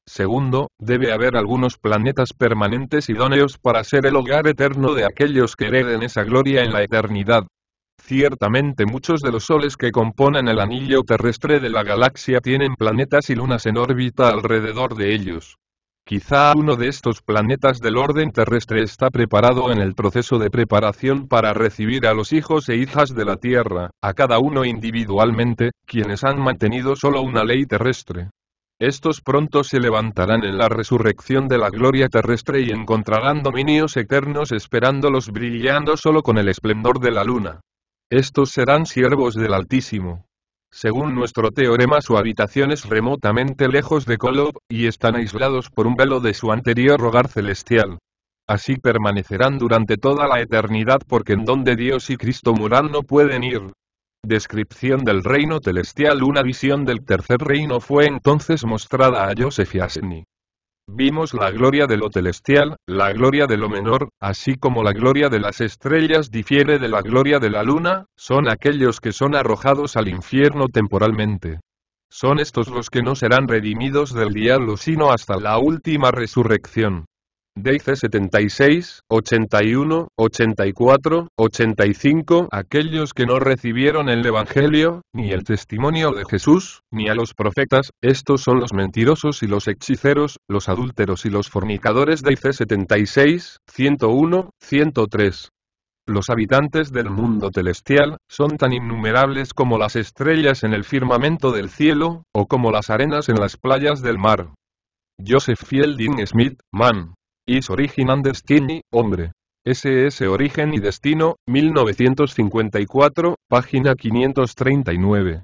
Segundo, debe haber algunos planetas permanentes idóneos para ser el hogar eterno de aquellos que hereden esa gloria en la eternidad. Ciertamente muchos de los soles que componen el anillo terrestre de la galaxia tienen planetas y lunas en órbita alrededor de ellos. Quizá uno de estos planetas del orden terrestre está preparado en el proceso de preparación para recibir a los hijos e hijas de la Tierra, a cada uno individualmente, quienes han mantenido solo una ley terrestre. Estos pronto se levantarán en la resurrección de la gloria terrestre y encontrarán dominios eternos esperándolos brillando solo con el esplendor de la luna. Estos serán siervos del Altísimo. Según nuestro teorema su habitación es remotamente lejos de Kolob, y están aislados por un velo de su anterior hogar celestial. Así permanecerán durante toda la eternidad porque en donde Dios y Cristo moran no pueden ir. Descripción del reino celestial Una visión del tercer reino fue entonces mostrada a Joseph y Vimos la gloria de lo celestial, la gloria de lo menor, así como la gloria de las estrellas difiere de la gloria de la luna, son aquellos que son arrojados al infierno temporalmente. Son estos los que no serán redimidos del diablo sino hasta la última resurrección. Deice 76, 81, 84, 85 Aquellos que no recibieron el Evangelio, ni el testimonio de Jesús, ni a los profetas, estos son los mentirosos y los hechiceros, los adúlteros y los fornicadores Deice 76, 101, 103 los habitantes del mundo celestial, son tan innumerables como las estrellas en el firmamento del cielo, o como las arenas en las playas del mar. Joseph Fielding Smith, man. Is Origin and Destiny, Hombre. SS Origen y Destino, 1954, página 539.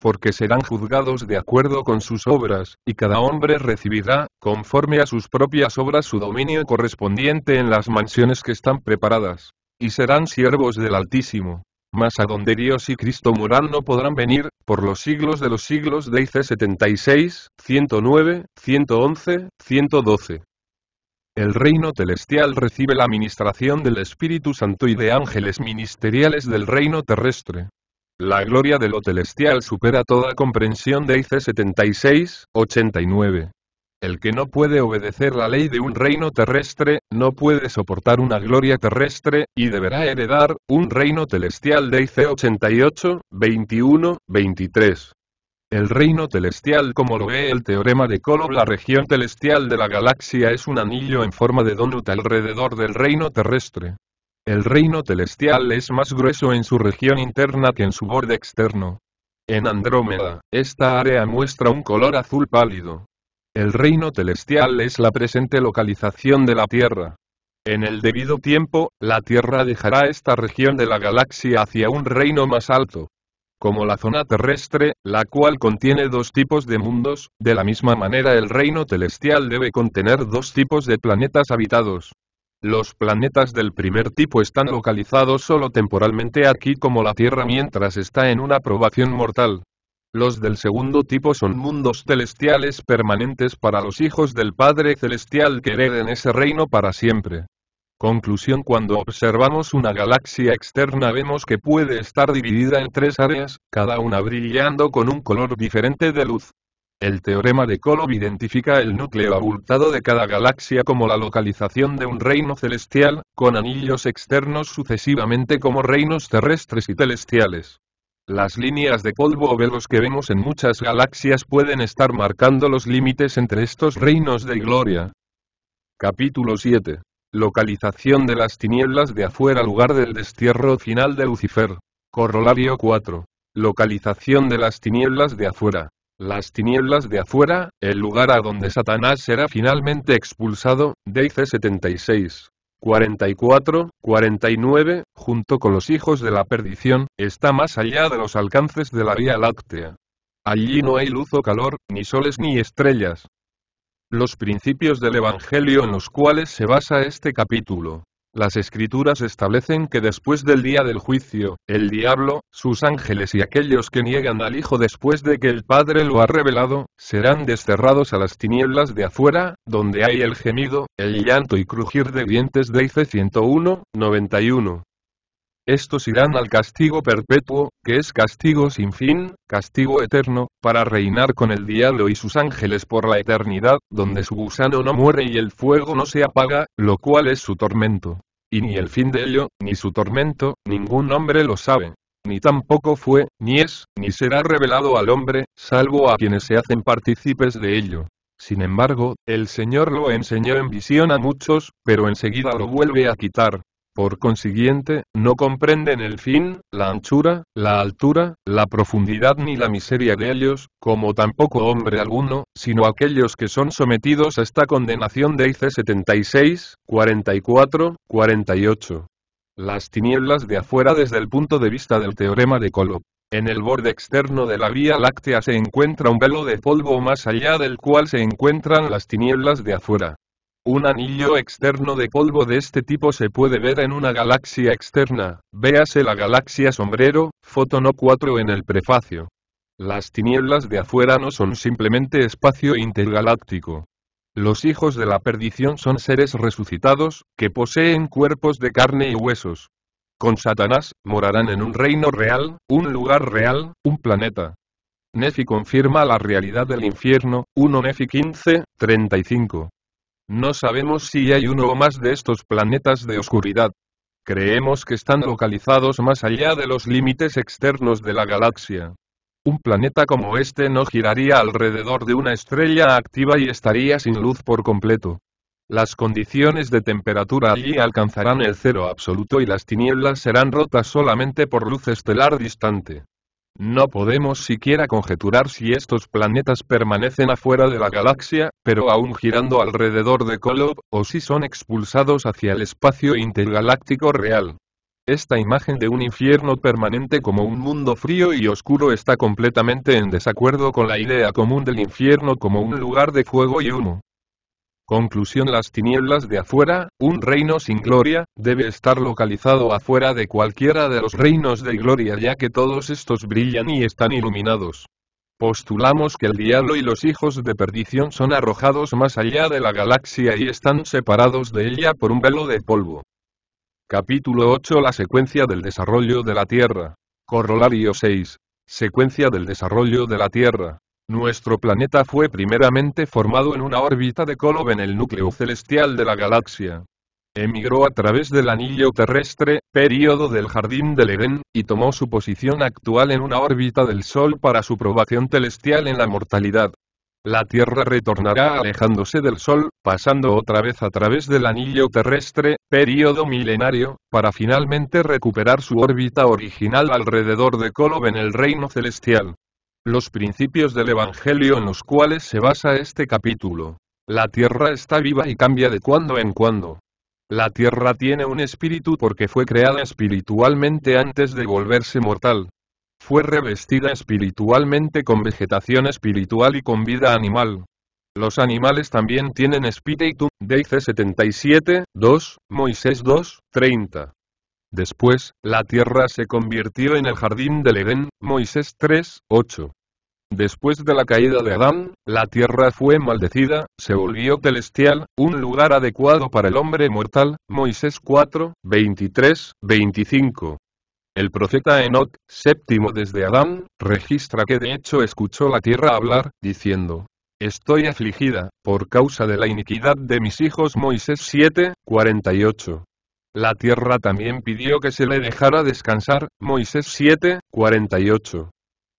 Porque serán juzgados de acuerdo con sus obras, y cada hombre recibirá, conforme a sus propias obras, su dominio correspondiente en las mansiones que están preparadas. Y serán siervos del Altísimo. Mas a donde Dios y Cristo moran no podrán venir, por los siglos de los siglos de IC 76, 109, 111, 112 el reino celestial recibe la administración del Espíritu Santo y de ángeles ministeriales del reino terrestre. La gloria de lo celestial supera toda comprensión de IC 76, 89. El que no puede obedecer la ley de un reino terrestre, no puede soportar una gloria terrestre, y deberá heredar un reino celestial de IC 88, 21, 23. El reino celestial como lo ve el teorema de Kolob la región celestial de la galaxia es un anillo en forma de donut alrededor del reino terrestre. El reino celestial es más grueso en su región interna que en su borde externo. En Andrómeda, esta área muestra un color azul pálido. El reino celestial es la presente localización de la Tierra. En el debido tiempo, la Tierra dejará esta región de la galaxia hacia un reino más alto, como la zona terrestre, la cual contiene dos tipos de mundos, de la misma manera el reino celestial debe contener dos tipos de planetas habitados. Los planetas del primer tipo están localizados solo temporalmente aquí como la Tierra mientras está en una probación mortal. Los del segundo tipo son mundos celestiales permanentes para los hijos del Padre Celestial que hereden ese reino para siempre. Conclusión Cuando observamos una galaxia externa vemos que puede estar dividida en tres áreas, cada una brillando con un color diferente de luz. El teorema de Kolob identifica el núcleo abultado de cada galaxia como la localización de un reino celestial, con anillos externos sucesivamente como reinos terrestres y celestiales. Las líneas de polvo o velos que vemos en muchas galaxias pueden estar marcando los límites entre estos reinos de gloria. Capítulo 7 Localización de las tinieblas de afuera lugar del destierro final de Lucifer. Corolario 4. Localización de las tinieblas de afuera. Las tinieblas de afuera, el lugar a donde Satanás será finalmente expulsado, dice 76. 44, 49, junto con los hijos de la perdición, está más allá de los alcances de la Vía Láctea. Allí no hay luz o calor, ni soles ni estrellas, los principios del Evangelio en los cuales se basa este capítulo. Las escrituras establecen que después del día del juicio, el diablo, sus ángeles y aquellos que niegan al Hijo después de que el Padre lo ha revelado, serán desterrados a las tinieblas de afuera, donde hay el gemido, el llanto y crujir de dientes de Ife 101, 91 estos irán al castigo perpetuo, que es castigo sin fin, castigo eterno, para reinar con el diablo y sus ángeles por la eternidad, donde su gusano no muere y el fuego no se apaga, lo cual es su tormento. Y ni el fin de ello, ni su tormento, ningún hombre lo sabe. Ni tampoco fue, ni es, ni será revelado al hombre, salvo a quienes se hacen partícipes de ello. Sin embargo, el Señor lo enseñó en visión a muchos, pero enseguida lo vuelve a quitar, por consiguiente, no comprenden el fin, la anchura, la altura, la profundidad ni la miseria de ellos, como tampoco hombre alguno, sino aquellos que son sometidos a esta condenación de IC 76, 44, 48. Las tinieblas de afuera desde el punto de vista del teorema de Kolob. En el borde externo de la Vía Láctea se encuentra un velo de polvo más allá del cual se encuentran las tinieblas de afuera. Un anillo externo de polvo de este tipo se puede ver en una galaxia externa, véase la galaxia sombrero, foto no 4 en el prefacio. Las tinieblas de afuera no son simplemente espacio intergaláctico. Los hijos de la perdición son seres resucitados, que poseen cuerpos de carne y huesos. Con Satanás, morarán en un reino real, un lugar real, un planeta. Nefi confirma la realidad del infierno, 1 Nefi 15, 35. No sabemos si hay uno o más de estos planetas de oscuridad. Creemos que están localizados más allá de los límites externos de la galaxia. Un planeta como este no giraría alrededor de una estrella activa y estaría sin luz por completo. Las condiciones de temperatura allí alcanzarán el cero absoluto y las tinieblas serán rotas solamente por luz estelar distante. No podemos siquiera conjeturar si estos planetas permanecen afuera de la galaxia, pero aún girando alrededor de Kolob, o si son expulsados hacia el espacio intergaláctico real. Esta imagen de un infierno permanente como un mundo frío y oscuro está completamente en desacuerdo con la idea común del infierno como un lugar de fuego y humo. Conclusión Las tinieblas de afuera, un reino sin gloria, debe estar localizado afuera de cualquiera de los reinos de gloria ya que todos estos brillan y están iluminados. Postulamos que el diablo y los hijos de perdición son arrojados más allá de la galaxia y están separados de ella por un velo de polvo. Capítulo 8 La secuencia del desarrollo de la Tierra. Corolario 6. Secuencia del desarrollo de la Tierra. Nuestro planeta fue primeramente formado en una órbita de Kolob en el núcleo celestial de la galaxia. Emigró a través del anillo terrestre, período del Jardín del Edén, y tomó su posición actual en una órbita del Sol para su probación celestial en la mortalidad. La Tierra retornará alejándose del Sol, pasando otra vez a través del anillo terrestre, período milenario, para finalmente recuperar su órbita original alrededor de Kolob en el reino celestial los principios del Evangelio en los cuales se basa este capítulo. La tierra está viva y cambia de cuando en cuando. La tierra tiene un espíritu porque fue creada espiritualmente antes de volverse mortal. Fue revestida espiritualmente con vegetación espiritual y con vida animal. Los animales también tienen espíritu, Deice 77, 2, Moisés 2, 30. Después, la tierra se convirtió en el jardín del Edén, Moisés 3, 8. Después de la caída de Adán, la tierra fue maldecida, se volvió celestial, un lugar adecuado para el hombre mortal, Moisés 4, 23, 25. El profeta Enoch, séptimo desde Adán, registra que de hecho escuchó la tierra hablar, diciendo, Estoy afligida, por causa de la iniquidad de mis hijos Moisés 7, 48. La tierra también pidió que se le dejara descansar, Moisés 7, 48.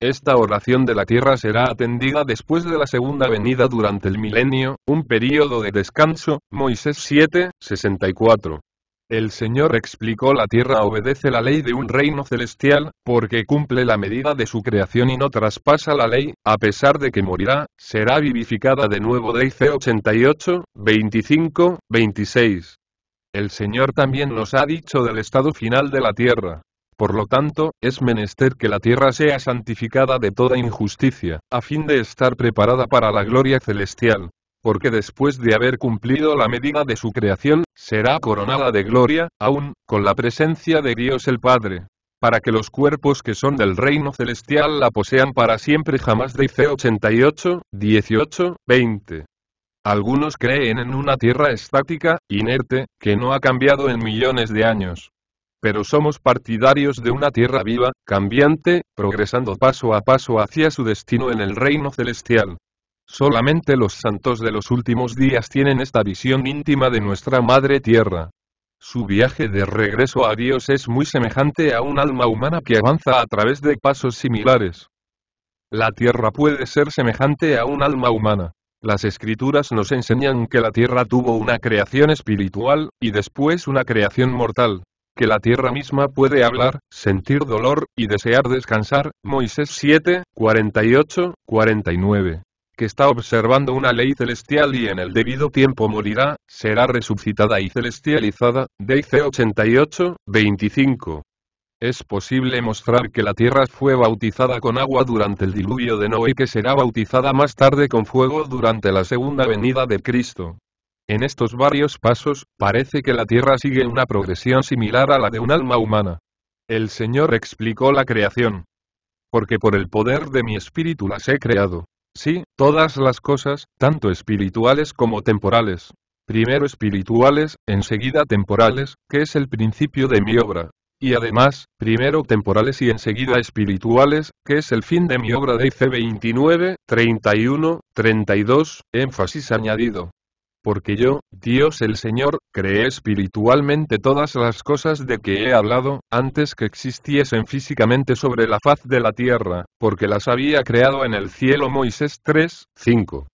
Esta oración de la tierra será atendida después de la segunda venida durante el milenio, un período de descanso, Moisés 7, 64. El Señor explicó la tierra obedece la ley de un reino celestial, porque cumple la medida de su creación y no traspasa la ley, a pesar de que morirá, será vivificada de nuevo de 88, 25, 26. El Señor también nos ha dicho del estado final de la tierra. Por lo tanto, es menester que la tierra sea santificada de toda injusticia, a fin de estar preparada para la gloria celestial. Porque después de haber cumplido la medida de su creación, será coronada de gloria, aún, con la presencia de Dios el Padre. Para que los cuerpos que son del reino celestial la posean para siempre jamás. Dice 88, 18, 20. Algunos creen en una Tierra estática, inerte, que no ha cambiado en millones de años. Pero somos partidarios de una Tierra viva, cambiante, progresando paso a paso hacia su destino en el reino celestial. Solamente los santos de los últimos días tienen esta visión íntima de nuestra Madre Tierra. Su viaje de regreso a Dios es muy semejante a un alma humana que avanza a través de pasos similares. La Tierra puede ser semejante a un alma humana. Las escrituras nos enseñan que la tierra tuvo una creación espiritual, y después una creación mortal. Que la tierra misma puede hablar, sentir dolor, y desear descansar, Moisés 7, 48, 49 que está observando una ley celestial y en el debido tiempo morirá, será resucitada y celestializada, Dice 88, 25. Es posible mostrar que la tierra fue bautizada con agua durante el diluvio de Noé y que será bautizada más tarde con fuego durante la segunda venida de Cristo. En estos varios pasos, parece que la tierra sigue una progresión similar a la de un alma humana. El Señor explicó la creación. Porque por el poder de mi espíritu las he creado. Sí, todas las cosas, tanto espirituales como temporales. Primero espirituales, enseguida temporales, que es el principio de mi obra y además, primero temporales y enseguida espirituales, que es el fin de mi obra de IC 29, 31, 32, énfasis añadido. Porque yo, Dios el Señor, creé espiritualmente todas las cosas de que he hablado, antes que existiesen físicamente sobre la faz de la tierra, porque las había creado en el cielo Moisés 3, 5.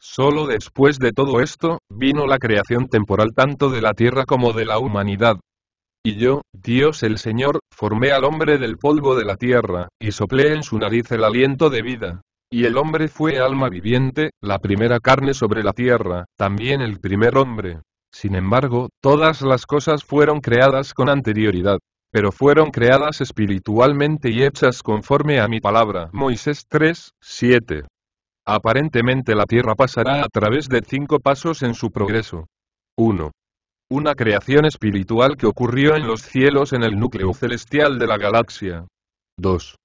Solo después de todo esto, vino la creación temporal tanto de la tierra como de la humanidad, y yo, Dios el Señor, formé al hombre del polvo de la tierra, y soplé en su nariz el aliento de vida. Y el hombre fue alma viviente, la primera carne sobre la tierra, también el primer hombre. Sin embargo, todas las cosas fueron creadas con anterioridad, pero fueron creadas espiritualmente y hechas conforme a mi palabra. Moisés 3, 7. Aparentemente la tierra pasará a través de cinco pasos en su progreso. 1 una creación espiritual que ocurrió en los cielos en el núcleo celestial de la galaxia. 2.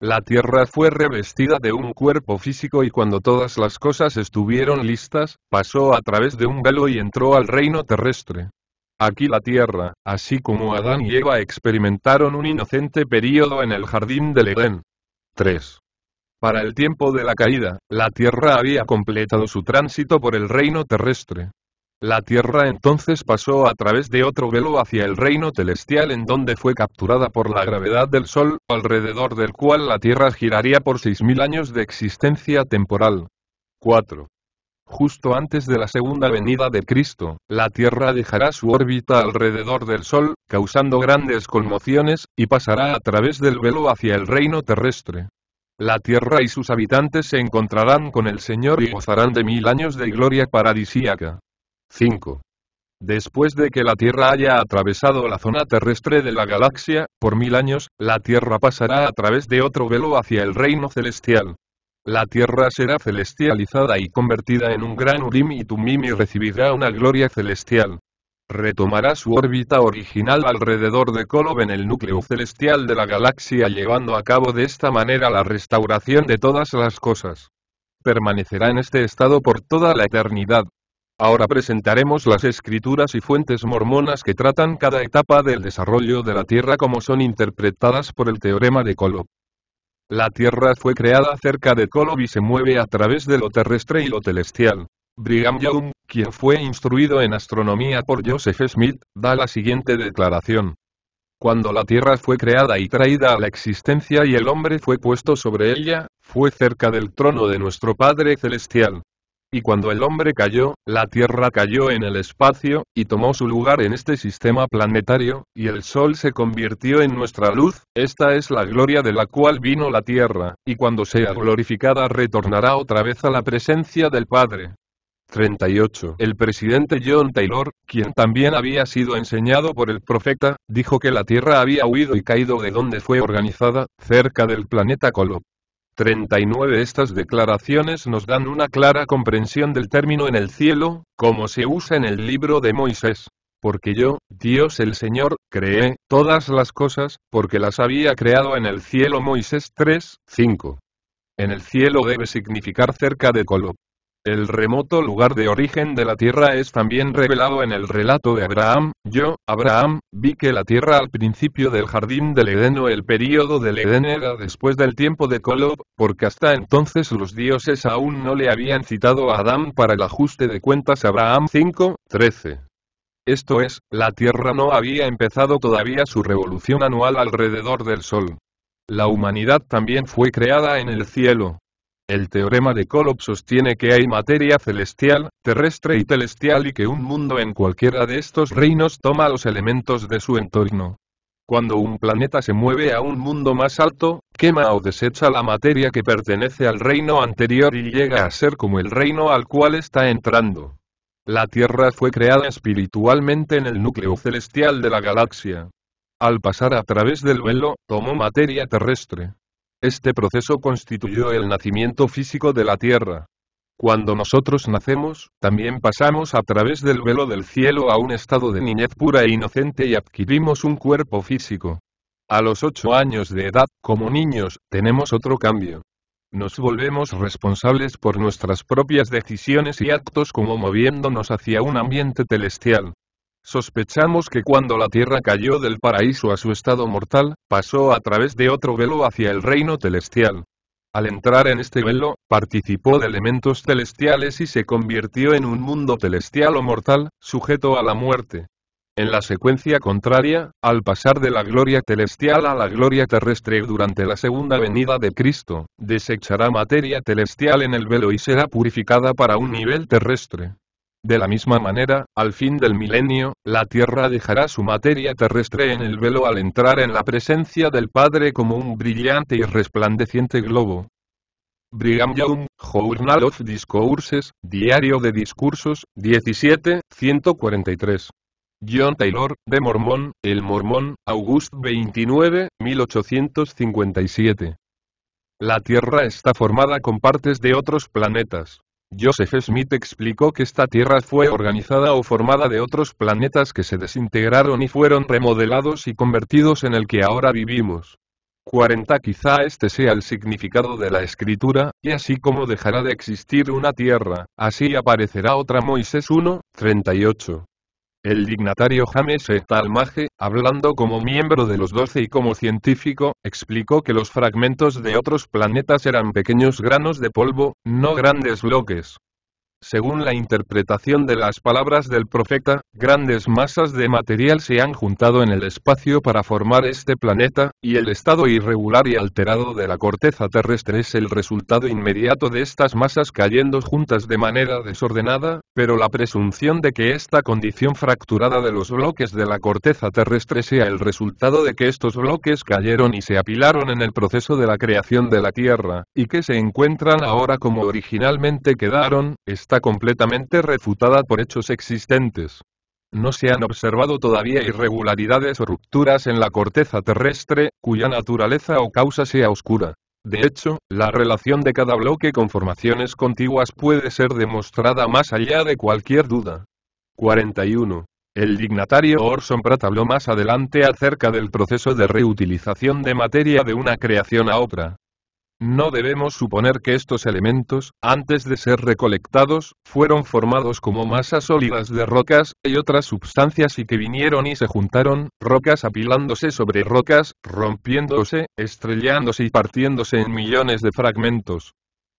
La Tierra fue revestida de un cuerpo físico y cuando todas las cosas estuvieron listas, pasó a través de un velo y entró al reino terrestre. Aquí la Tierra, así como Adán y Eva experimentaron un inocente período en el jardín del Edén. 3. Para el tiempo de la caída, la Tierra había completado su tránsito por el reino terrestre. La Tierra entonces pasó a través de otro velo hacia el reino celestial en donde fue capturada por la gravedad del Sol, alrededor del cual la Tierra giraría por 6.000 años de existencia temporal. 4. Justo antes de la segunda venida de Cristo, la Tierra dejará su órbita alrededor del Sol, causando grandes conmociones, y pasará a través del velo hacia el reino terrestre. La tierra y sus habitantes se encontrarán con el Señor y gozarán de mil años de gloria paradisíaca. 5. Después de que la Tierra haya atravesado la zona terrestre de la galaxia, por mil años, la Tierra pasará a través de otro velo hacia el reino celestial. La Tierra será celestializada y convertida en un gran Urim y Tumim y recibirá una gloria celestial. Retomará su órbita original alrededor de Kolob en el núcleo celestial de la galaxia llevando a cabo de esta manera la restauración de todas las cosas permanecerá en este estado por toda la eternidad, Ahora presentaremos las escrituras y fuentes mormonas que tratan cada etapa del desarrollo de la Tierra como son interpretadas por el teorema de Kolob. La Tierra fue creada cerca de Kolob y se mueve a través de lo terrestre y lo celestial. Brigham Young, quien fue instruido en astronomía por Joseph Smith, da la siguiente declaración. Cuando la Tierra fue creada y traída a la existencia y el hombre fue puesto sobre ella, fue cerca del trono de nuestro Padre Celestial. Y cuando el hombre cayó, la Tierra cayó en el espacio, y tomó su lugar en este sistema planetario, y el Sol se convirtió en nuestra luz, esta es la gloria de la cual vino la Tierra, y cuando sea glorificada retornará otra vez a la presencia del Padre. 38. El presidente John Taylor, quien también había sido enseñado por el profeta, dijo que la Tierra había huido y caído de donde fue organizada, cerca del planeta Colop. 39 Estas declaraciones nos dan una clara comprensión del término en el cielo, como se usa en el libro de Moisés. Porque yo, Dios el Señor, creé todas las cosas, porque las había creado en el cielo Moisés 3, 5. En el cielo debe significar cerca de Colo, el remoto lugar de origen de la tierra es también revelado en el relato de Abraham. Yo, Abraham, vi que la tierra al principio del jardín del Edén o el período del Edén era después del tiempo de Kolob, porque hasta entonces los dioses aún no le habían citado a Adán para el ajuste de cuentas Abraham 5, 13. Esto es, la Tierra no había empezado todavía su revolución anual alrededor del Sol. La humanidad también fue creada en el cielo, el teorema de Kolob sostiene que hay materia celestial, terrestre y celestial y que un mundo en cualquiera de estos reinos toma los elementos de su entorno. Cuando un planeta se mueve a un mundo más alto, quema o desecha la materia que pertenece al reino anterior y llega a ser como el reino al cual está entrando. La Tierra fue creada espiritualmente en el núcleo celestial de la galaxia. Al pasar a través del velo, tomó materia terrestre. Este proceso constituyó el nacimiento físico de la Tierra. Cuando nosotros nacemos, también pasamos a través del velo del cielo a un estado de niñez pura e inocente y adquirimos un cuerpo físico. A los ocho años de edad, como niños, tenemos otro cambio. Nos volvemos responsables por nuestras propias decisiones y actos como moviéndonos hacia un ambiente celestial. Sospechamos que cuando la tierra cayó del paraíso a su estado mortal, pasó a través de otro velo hacia el reino celestial. Al entrar en este velo, participó de elementos celestiales y se convirtió en un mundo celestial o mortal, sujeto a la muerte. En la secuencia contraria, al pasar de la gloria celestial a la gloria terrestre durante la segunda venida de Cristo, desechará materia celestial en el velo y será purificada para un nivel terrestre. De la misma manera, al fin del milenio, la Tierra dejará su materia terrestre en el velo al entrar en la presencia del Padre como un brillante y resplandeciente globo. Brigham Young, Journal of Discourses, Diario de Discursos, 17, 143. John Taylor, de Mormón, El Mormón, August 29, 1857. La Tierra está formada con partes de otros planetas. Joseph Smith explicó que esta Tierra fue organizada o formada de otros planetas que se desintegraron y fueron remodelados y convertidos en el que ahora vivimos. 40 Quizá este sea el significado de la escritura, y así como dejará de existir una Tierra, así aparecerá otra Moisés 1, 38. El dignatario James E. hablando como miembro de los Doce y como científico, explicó que los fragmentos de otros planetas eran pequeños granos de polvo, no grandes bloques. Según la interpretación de las palabras del profeta, grandes masas de material se han juntado en el espacio para formar este planeta, y el estado irregular y alterado de la corteza terrestre es el resultado inmediato de estas masas cayendo juntas de manera desordenada, pero la presunción de que esta condición fracturada de los bloques de la corteza terrestre sea el resultado de que estos bloques cayeron y se apilaron en el proceso de la creación de la Tierra, y que se encuentran ahora como originalmente quedaron, está está completamente refutada por hechos existentes. No se han observado todavía irregularidades o rupturas en la corteza terrestre, cuya naturaleza o causa sea oscura. De hecho, la relación de cada bloque con formaciones contiguas puede ser demostrada más allá de cualquier duda. 41. El dignatario Orson Pratt habló más adelante acerca del proceso de reutilización de materia de una creación a otra. No debemos suponer que estos elementos, antes de ser recolectados, fueron formados como masas sólidas de rocas y otras sustancias y que vinieron y se juntaron, rocas apilándose sobre rocas, rompiéndose, estrellándose y partiéndose en millones de fragmentos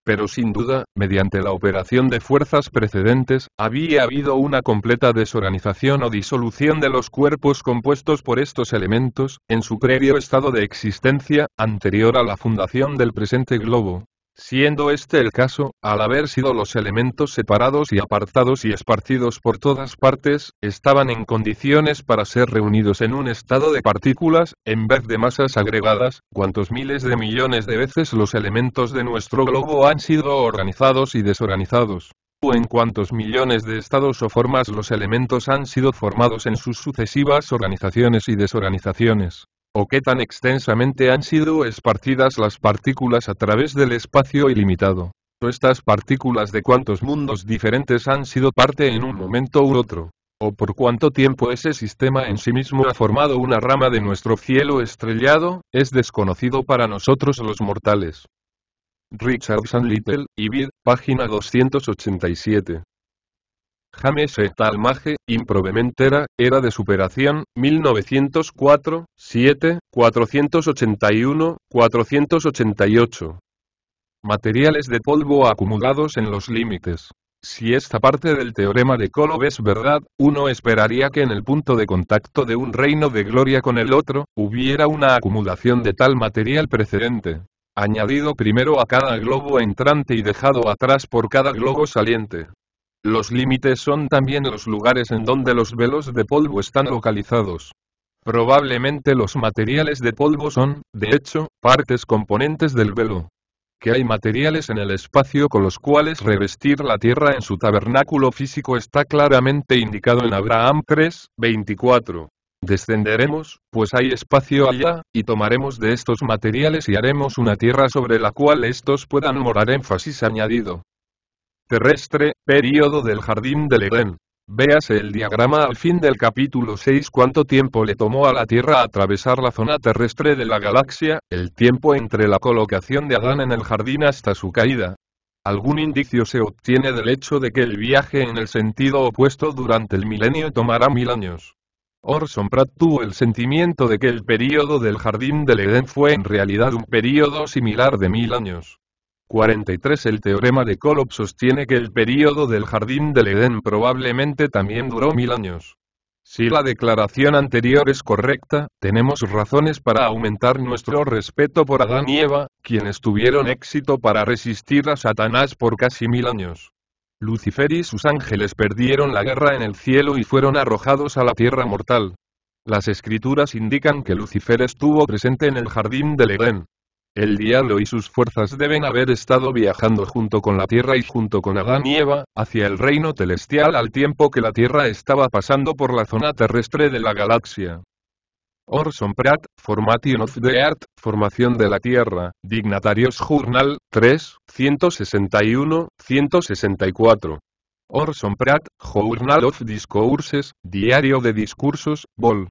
pero sin duda, mediante la operación de fuerzas precedentes, había habido una completa desorganización o disolución de los cuerpos compuestos por estos elementos, en su previo estado de existencia, anterior a la fundación del presente globo, Siendo este el caso, al haber sido los elementos separados y apartados y esparcidos por todas partes, estaban en condiciones para ser reunidos en un estado de partículas, en vez de masas agregadas, cuantos miles de millones de veces los elementos de nuestro globo han sido organizados y desorganizados o en cuantos millones de estados o formas los elementos han sido formados en sus sucesivas organizaciones y desorganizaciones o qué tan extensamente han sido esparcidas las partículas a través del espacio ilimitado. Estas partículas de cuántos mundos diferentes han sido parte en un momento u otro o por cuánto tiempo ese sistema en sí mismo ha formado una rama de nuestro cielo estrellado, es desconocido para nosotros los mortales. Richardson Little, Ibid, página 287. James Talmage, improbementera, Era de Superación, 1904, 7, 481, 488. Materiales de polvo acumulados en los límites. Si esta parte del teorema de Kolob es verdad, uno esperaría que en el punto de contacto de un reino de gloria con el otro, hubiera una acumulación de tal material precedente, añadido primero a cada globo entrante y dejado atrás por cada globo saliente. Los límites son también los lugares en donde los velos de polvo están localizados. Probablemente los materiales de polvo son, de hecho, partes componentes del velo. Que hay materiales en el espacio con los cuales revestir la tierra en su tabernáculo físico está claramente indicado en Abraham 3, 24. Descenderemos, pues hay espacio allá, y tomaremos de estos materiales y haremos una tierra sobre la cual estos puedan morar énfasis añadido terrestre, período del jardín del Edén. Véase el diagrama al fin del capítulo 6 cuánto tiempo le tomó a la Tierra atravesar la zona terrestre de la galaxia, el tiempo entre la colocación de Adán en el jardín hasta su caída. Algún indicio se obtiene del hecho de que el viaje en el sentido opuesto durante el milenio tomará mil años. Orson Pratt tuvo el sentimiento de que el período del jardín del Edén fue en realidad un período similar de mil años. 43 El teorema de Kolob sostiene que el período del jardín del Edén probablemente también duró mil años. Si la declaración anterior es correcta, tenemos razones para aumentar nuestro respeto por Adán y Eva, quienes tuvieron éxito para resistir a Satanás por casi mil años. Lucifer y sus ángeles perdieron la guerra en el cielo y fueron arrojados a la tierra mortal. Las escrituras indican que Lucifer estuvo presente en el jardín del Edén. El diablo y sus fuerzas deben haber estado viajando junto con la Tierra y junto con Adán y Eva, hacia el reino celestial al tiempo que la Tierra estaba pasando por la zona terrestre de la galaxia. Orson Pratt, Formation of the Earth, Formación de la Tierra, Dignatarios Journal, 3, 161, 164. Orson Pratt, Journal of Discourses, Diario de Discursos, Vol.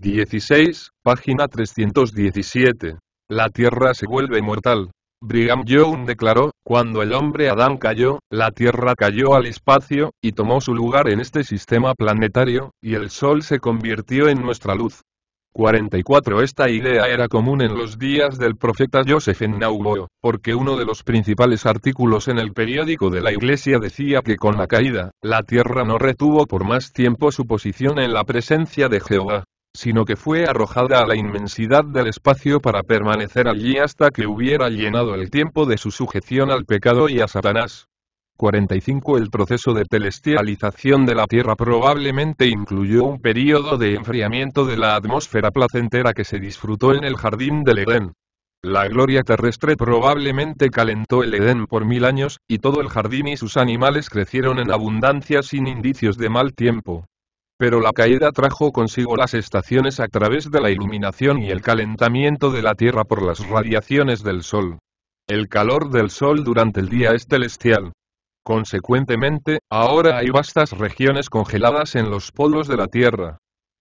16, página 317 la tierra se vuelve mortal. Brigham Young declaró, cuando el hombre Adán cayó, la Tierra cayó al espacio, y tomó su lugar en este sistema planetario, y el Sol se convirtió en nuestra luz. 44 Esta idea era común en los días del profeta Joseph en porque uno de los principales artículos en el periódico de la iglesia decía que con la caída, la tierra no retuvo por más tiempo su posición en la presencia de Jehová sino que fue arrojada a la inmensidad del espacio para permanecer allí hasta que hubiera llenado el tiempo de su sujeción al pecado y a Satanás. 45 El proceso de telestialización de la Tierra probablemente incluyó un período de enfriamiento de la atmósfera placentera que se disfrutó en el jardín del Edén. La gloria terrestre probablemente calentó el Edén por mil años, y todo el jardín y sus animales crecieron en abundancia sin indicios de mal tiempo. Pero la caída trajo consigo las estaciones a través de la iluminación y el calentamiento de la Tierra por las radiaciones del Sol. El calor del Sol durante el día es celestial. Consecuentemente, ahora hay vastas regiones congeladas en los polos de la Tierra.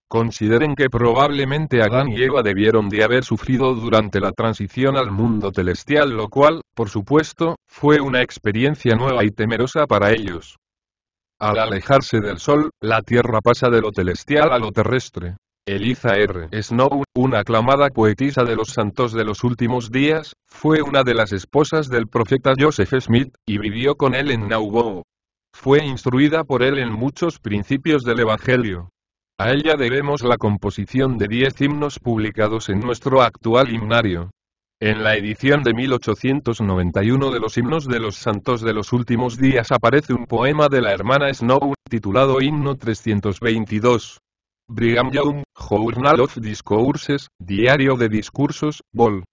Consideren que probablemente Adán y Eva debieron de haber sufrido durante la transición al mundo celestial, lo cual, por supuesto, fue una experiencia nueva y temerosa para ellos. Al alejarse del Sol, la Tierra pasa de lo celestial a lo terrestre. Eliza R. Snow, una aclamada poetisa de los santos de los últimos días, fue una de las esposas del profeta Joseph Smith, y vivió con él en Nauvoo. Fue instruida por él en muchos principios del Evangelio. A ella debemos la composición de diez himnos publicados en nuestro actual himnario. En la edición de 1891 de los Himnos de los Santos de los Últimos Días aparece un poema de la hermana Snow titulado Himno 322. Brigham Young, Journal of Discourses, Diario de Discursos, Vol.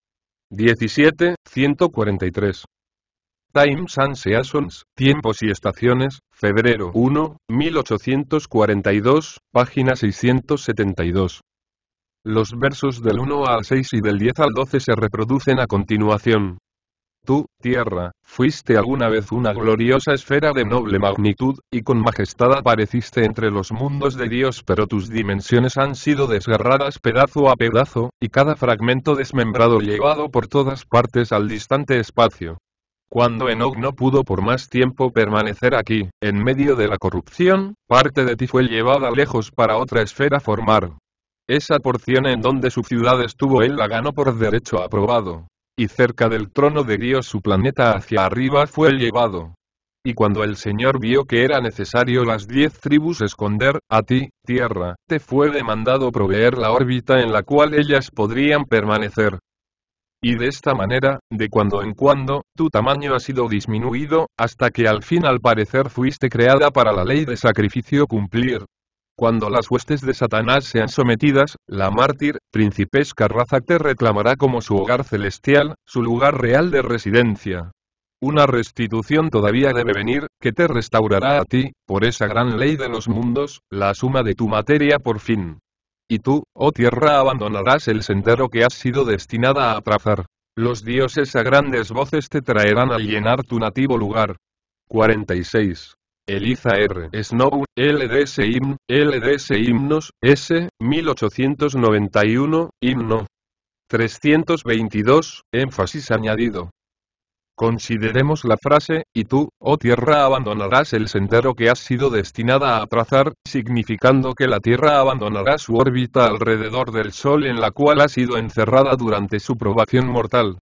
17, 143. Times and Seasons, Tiempos y Estaciones, febrero 1, 1842, página 672. Los versos del 1 al 6 y del 10 al 12 se reproducen a continuación. Tú, tierra, fuiste alguna vez una gloriosa esfera de noble magnitud, y con majestad apareciste entre los mundos de Dios, pero tus dimensiones han sido desgarradas pedazo a pedazo, y cada fragmento desmembrado llevado por todas partes al distante espacio. Cuando Enoch no pudo por más tiempo permanecer aquí, en medio de la corrupción, parte de ti fue llevada lejos para otra esfera formar, esa porción en donde su ciudad estuvo él la ganó por derecho aprobado. Y cerca del trono de Dios su planeta hacia arriba fue llevado. Y cuando el Señor vio que era necesario las diez tribus esconder, a ti, tierra, te fue demandado proveer la órbita en la cual ellas podrían permanecer. Y de esta manera, de cuando en cuando, tu tamaño ha sido disminuido, hasta que al fin al parecer fuiste creada para la ley de sacrificio cumplir, cuando las huestes de Satanás sean sometidas, la mártir, principesca raza te reclamará como su hogar celestial, su lugar real de residencia. Una restitución todavía debe venir, que te restaurará a ti, por esa gran ley de los mundos, la suma de tu materia por fin. Y tú, oh tierra, abandonarás el sendero que has sido destinada a trazar. Los dioses a grandes voces te traerán a llenar tu nativo lugar. 46. Eliza R. Snow, LDS Hymn, LDS Himnos, S. 1891, Himno. 322, énfasis añadido. Consideremos la frase, y tú, oh tierra, abandonarás el sendero que has sido destinada a trazar, significando que la Tierra abandonará su órbita alrededor del Sol en la cual ha sido encerrada durante su probación mortal.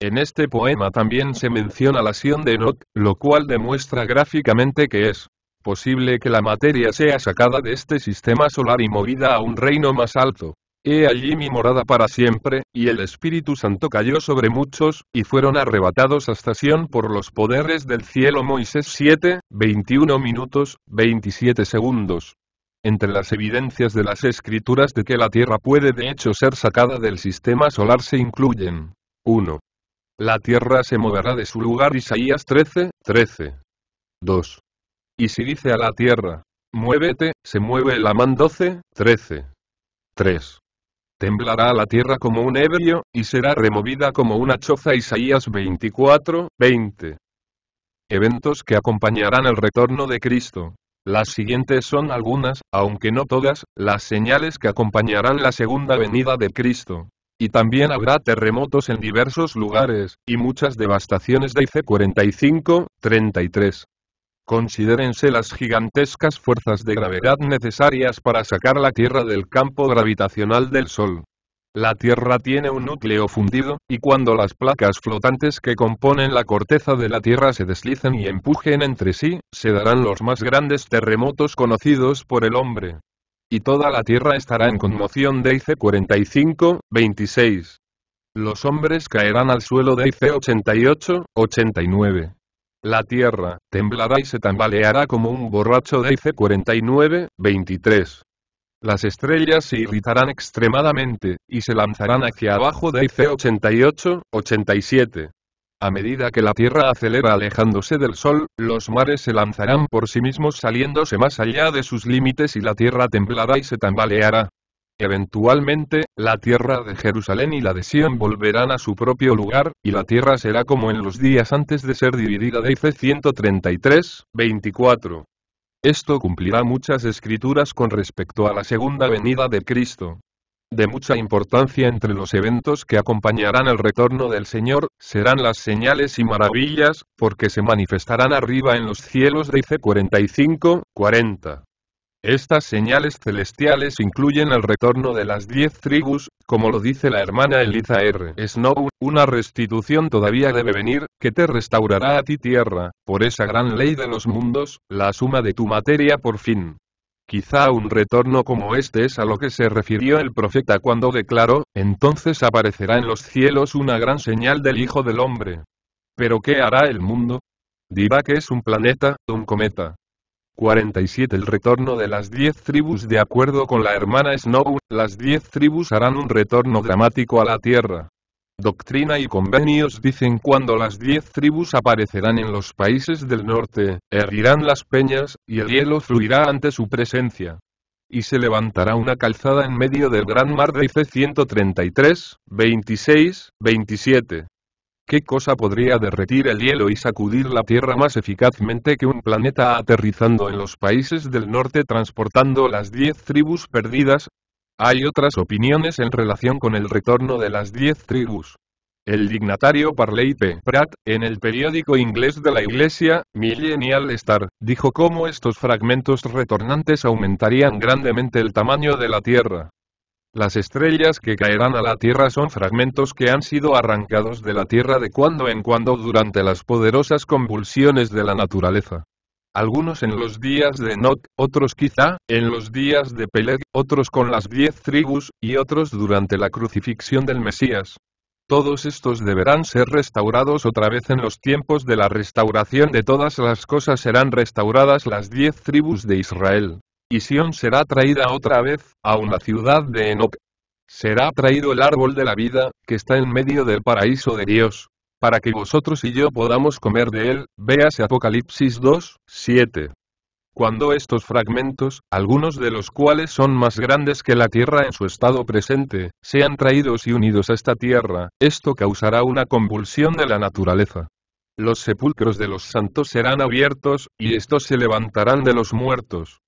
En este poema también se menciona la Sión de Enoch, lo cual demuestra gráficamente que es posible que la materia sea sacada de este sistema solar y movida a un reino más alto. He allí mi morada para siempre, y el Espíritu Santo cayó sobre muchos, y fueron arrebatados hasta Sion por los poderes del cielo Moisés 7, 21 minutos, 27 segundos. Entre las evidencias de las escrituras de que la Tierra puede de hecho ser sacada del sistema solar se incluyen 1. La tierra se moverá de su lugar Isaías 13, 13. 2. Y si dice a la tierra, muévete, se mueve el Amán 12, 13. 3. Temblará la tierra como un ebrio, y será removida como una choza Isaías 24, 20. Eventos que acompañarán el retorno de Cristo. Las siguientes son algunas, aunque no todas, las señales que acompañarán la segunda venida de Cristo. Y también habrá terremotos en diversos lugares, y muchas devastaciones de IC 45, 33. Considérense las gigantescas fuerzas de gravedad necesarias para sacar la Tierra del campo gravitacional del Sol. La Tierra tiene un núcleo fundido, y cuando las placas flotantes que componen la corteza de la Tierra se deslicen y empujen entre sí, se darán los más grandes terremotos conocidos por el hombre y toda la tierra estará en conmoción. de ic 45, 26. Los hombres caerán al suelo. de ic 88, 89. La tierra temblará y se tambaleará como un borracho. de ic 49, 23. Las estrellas se irritarán extremadamente, y se lanzarán hacia abajo. de ic 88, 87. A medida que la Tierra acelera alejándose del Sol, los mares se lanzarán por sí mismos saliéndose más allá de sus límites y la Tierra temblará y se tambaleará. Eventualmente, la Tierra de Jerusalén y la de Sion volverán a su propio lugar, y la Tierra será como en los días antes de ser dividida de Ife 133, 24. Esto cumplirá muchas escrituras con respecto a la segunda venida de Cristo de mucha importancia entre los eventos que acompañarán el retorno del Señor, serán las señales y maravillas, porque se manifestarán arriba en los cielos, dice 45, 40. Estas señales celestiales incluyen el retorno de las diez tribus, como lo dice la hermana Eliza R. Snow, una restitución todavía debe venir, que te restaurará a ti tierra, por esa gran ley de los mundos, la suma de tu materia por fin. Quizá un retorno como este es a lo que se refirió el profeta cuando declaró, entonces aparecerá en los cielos una gran señal del Hijo del Hombre. ¿Pero qué hará el mundo? Dirá que es un planeta, un cometa. 47 El retorno de las diez tribus De acuerdo con la hermana Snow, las diez tribus harán un retorno dramático a la Tierra. Doctrina y convenios dicen cuando las diez tribus aparecerán en los países del norte, herirán las peñas, y el hielo fluirá ante su presencia. Y se levantará una calzada en medio del gran mar, dice 133, 26, 27. ¿Qué cosa podría derretir el hielo y sacudir la Tierra más eficazmente que un planeta aterrizando en los países del norte transportando las diez tribus perdidas? Hay otras opiniones en relación con el retorno de las diez tribus. El dignatario Parley P. Pratt, en el periódico inglés de la Iglesia, Millennial Star, dijo cómo estos fragmentos retornantes aumentarían grandemente el tamaño de la Tierra. Las estrellas que caerán a la Tierra son fragmentos que han sido arrancados de la Tierra de cuando en cuando durante las poderosas convulsiones de la naturaleza algunos en los días de Enoch, otros quizá, en los días de Peleg, otros con las diez tribus, y otros durante la crucifixión del Mesías. Todos estos deberán ser restaurados otra vez en los tiempos de la restauración de todas las cosas serán restauradas las diez tribus de Israel. Y Sión será traída otra vez, a una ciudad de Enoch. Será traído el árbol de la vida, que está en medio del paraíso de Dios para que vosotros y yo podamos comer de él, véase Apocalipsis 2, 7. Cuando estos fragmentos, algunos de los cuales son más grandes que la Tierra en su estado presente, sean traídos y unidos a esta Tierra, esto causará una convulsión de la naturaleza. Los sepulcros de los santos serán abiertos, y estos se levantarán de los muertos,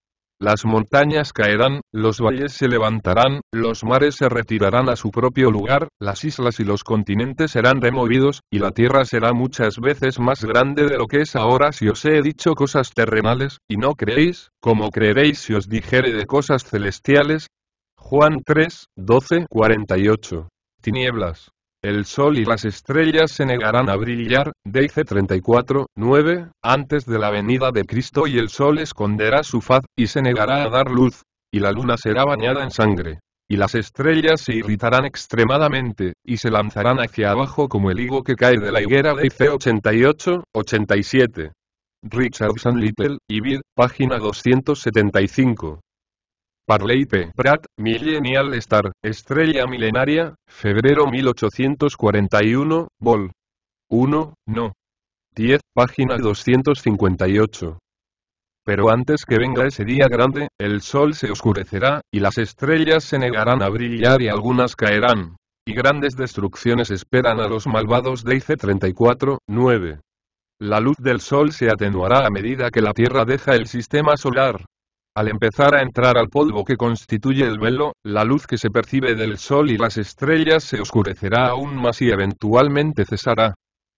las montañas caerán, los valles se levantarán, los mares se retirarán a su propio lugar, las islas y los continentes serán removidos, y la tierra será muchas veces más grande de lo que es ahora si os he dicho cosas terrenales, y no creéis, como creeréis si os dijere de cosas celestiales. Juan 3, 12, 48. Tinieblas. El sol y las estrellas se negarán a brillar, dice 34, 9, antes de la venida de Cristo y el sol esconderá su faz, y se negará a dar luz, y la luna será bañada en sangre. Y las estrellas se irritarán extremadamente, y se lanzarán hacia abajo como el higo que cae de la higuera, dice 88, 87. Richardson Little, Ibid, página 275. P. Pratt, Millennial Star, Estrella Milenaria, febrero 1841, Vol. 1, no. 10, página 258. Pero antes que venga ese día grande, el sol se oscurecerá, y las estrellas se negarán a brillar y algunas caerán. Y grandes destrucciones esperan a los malvados de IC 34, 9. La luz del sol se atenuará a medida que la Tierra deja el sistema solar, al empezar a entrar al polvo que constituye el velo, la luz que se percibe del sol y las estrellas se oscurecerá aún más y eventualmente cesará.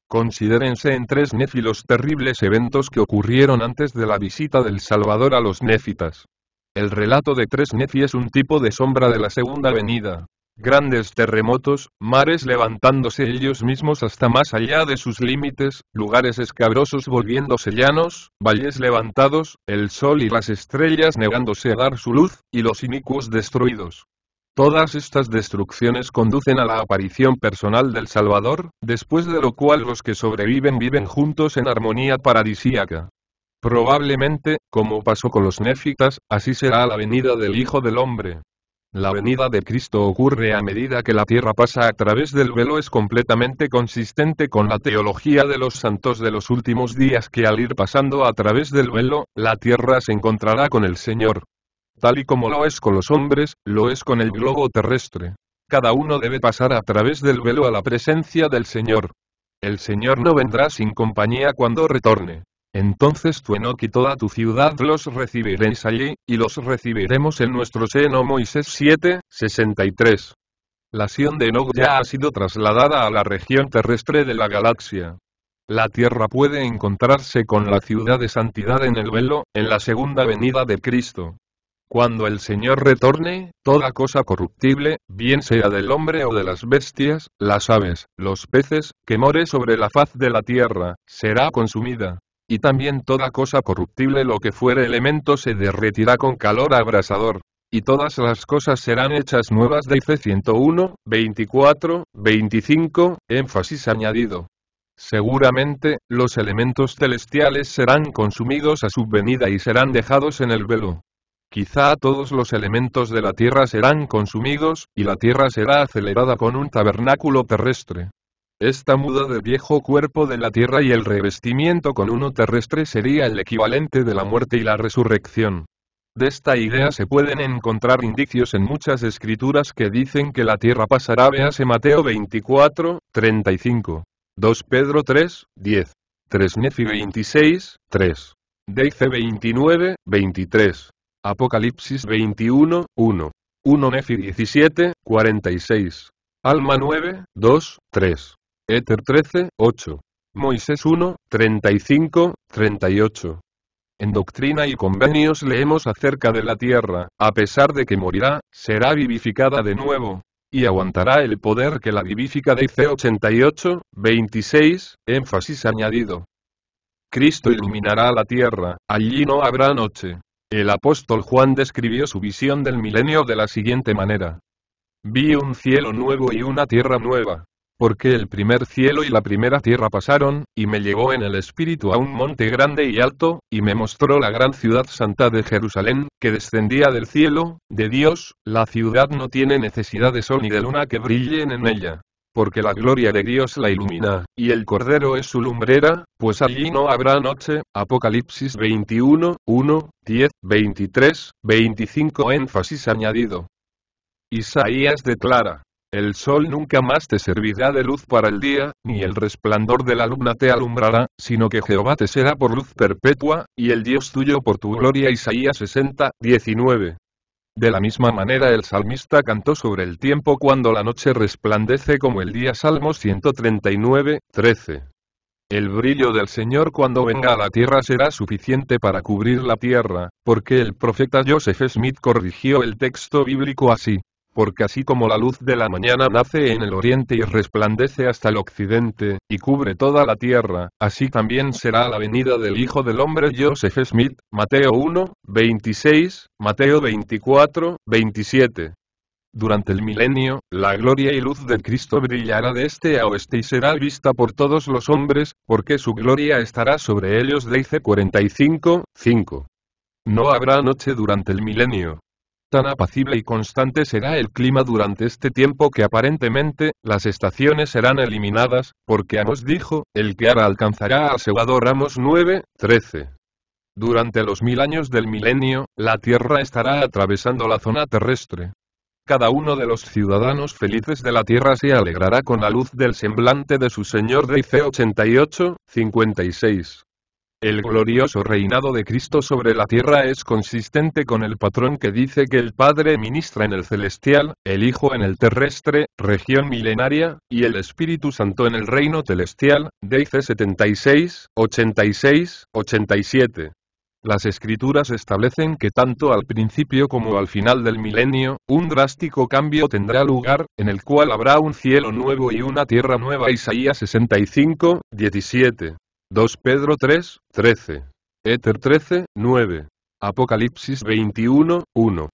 Considérense en tres los terribles eventos que ocurrieron antes de la visita del Salvador a los néfitas. El relato de tres nefi es un tipo de sombra de la segunda venida grandes terremotos, mares levantándose ellos mismos hasta más allá de sus límites, lugares escabrosos volviéndose llanos, valles levantados, el sol y las estrellas negándose a dar su luz, y los inicuos destruidos. Todas estas destrucciones conducen a la aparición personal del Salvador, después de lo cual los que sobreviven viven juntos en armonía paradisíaca. Probablemente, como pasó con los néfitas, así será la venida del Hijo del Hombre. La venida de Cristo ocurre a medida que la tierra pasa a través del velo es completamente consistente con la teología de los santos de los últimos días que al ir pasando a través del velo, la tierra se encontrará con el Señor. Tal y como lo es con los hombres, lo es con el globo terrestre. Cada uno debe pasar a través del velo a la presencia del Señor. El Señor no vendrá sin compañía cuando retorne. Entonces tu Enoch y toda tu ciudad los recibiréis allí, y los recibiremos en nuestro seno. Moisés 7, 63. La Sion de Enoch ya ha sido trasladada a la región terrestre de la galaxia. La Tierra puede encontrarse con la ciudad de santidad en el velo, en la segunda venida de Cristo. Cuando el Señor retorne, toda cosa corruptible, bien sea del hombre o de las bestias, las aves, los peces, que more sobre la faz de la tierra, será consumida y también toda cosa corruptible lo que fuere elemento se derretirá con calor abrasador. Y todas las cosas serán hechas nuevas de IC 101, 24, 25, énfasis añadido. Seguramente, los elementos celestiales serán consumidos a su venida y serán dejados en el velo. Quizá todos los elementos de la tierra serán consumidos, y la tierra será acelerada con un tabernáculo terrestre. Esta muda de viejo cuerpo de la tierra y el revestimiento con uno terrestre sería el equivalente de la muerte y la resurrección. De esta idea se pueden encontrar indicios en muchas escrituras que dicen que la tierra pasará, vease Mateo 24, 35, 2 Pedro 3, 10, 3 Nefi 26, 3, Deice 29, 23, Apocalipsis 21, 1, 1 Nefi 17, 46, Alma 9, 2, 3. Éter 13, 8. Moisés 1, 35, 38. En Doctrina y Convenios leemos acerca de la tierra, a pesar de que morirá, será vivificada de nuevo, y aguantará el poder que la vivifica dice 88, 26, énfasis añadido. Cristo iluminará la tierra, allí no habrá noche. El apóstol Juan describió su visión del milenio de la siguiente manera. Vi un cielo nuevo y una tierra nueva, porque el primer cielo y la primera tierra pasaron, y me llevó en el espíritu a un monte grande y alto, y me mostró la gran ciudad santa de Jerusalén, que descendía del cielo, de Dios, la ciudad no tiene necesidad de sol ni de luna que brillen en ella. Porque la gloria de Dios la ilumina, y el Cordero es su lumbrera, pues allí no habrá noche. Apocalipsis 21, 1, 10, 23, 25 énfasis añadido. Isaías declara, el sol nunca más te servirá de luz para el día, ni el resplandor de la luna te alumbrará, sino que Jehová te será por luz perpetua, y el Dios tuyo por tu gloria. Isaías 60, 19. De la misma manera el salmista cantó sobre el tiempo cuando la noche resplandece como el día. Salmo 139, 13. El brillo del Señor cuando venga a la tierra será suficiente para cubrir la tierra, porque el profeta Joseph Smith corrigió el texto bíblico así. Porque así como la luz de la mañana nace en el oriente y resplandece hasta el occidente, y cubre toda la tierra, así también será la venida del Hijo del Hombre Joseph Smith, Mateo 1, 26, Mateo 24, 27. Durante el milenio, la gloria y luz de Cristo brillará de este a oeste y será vista por todos los hombres, porque su gloria estará sobre ellos, dice 45, 5. No habrá noche durante el milenio, Tan apacible y constante será el clima durante este tiempo que aparentemente, las estaciones serán eliminadas, porque Amos dijo, el que ahora alcanzará a Segador Ramos 9, 13. Durante los mil años del milenio, la Tierra estará atravesando la zona terrestre. Cada uno de los ciudadanos felices de la Tierra se alegrará con la luz del semblante de su Señor de 88, 56. El glorioso reinado de Cristo sobre la tierra es consistente con el patrón que dice que el Padre ministra en el celestial, el Hijo en el terrestre, región milenaria, y el Espíritu Santo en el reino celestial, dice 76, 86, 87. Las escrituras establecen que tanto al principio como al final del milenio, un drástico cambio tendrá lugar, en el cual habrá un cielo nuevo y una tierra nueva. Isaías 65, 17. 2 Pedro 3, 13. Éter 13, 9. Apocalipsis 21, 1.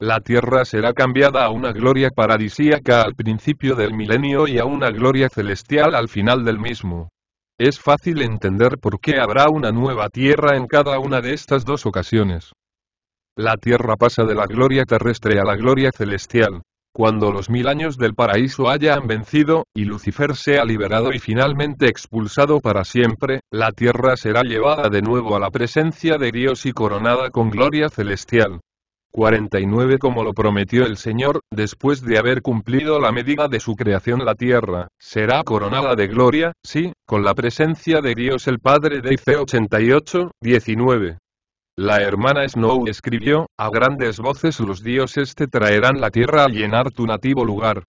La tierra será cambiada a una gloria paradisíaca al principio del milenio y a una gloria celestial al final del mismo. Es fácil entender por qué habrá una nueva tierra en cada una de estas dos ocasiones. La tierra pasa de la gloria terrestre a la gloria celestial. Cuando los mil años del paraíso hayan vencido, y Lucifer sea liberado y finalmente expulsado para siempre, la tierra será llevada de nuevo a la presencia de Dios y coronada con gloria celestial. 49 Como lo prometió el Señor, después de haber cumplido la medida de su creación la tierra, será coronada de gloria, sí, con la presencia de Dios el Padre de 88, 19. La hermana Snow escribió, a grandes voces los dioses te traerán la tierra a llenar tu nativo lugar.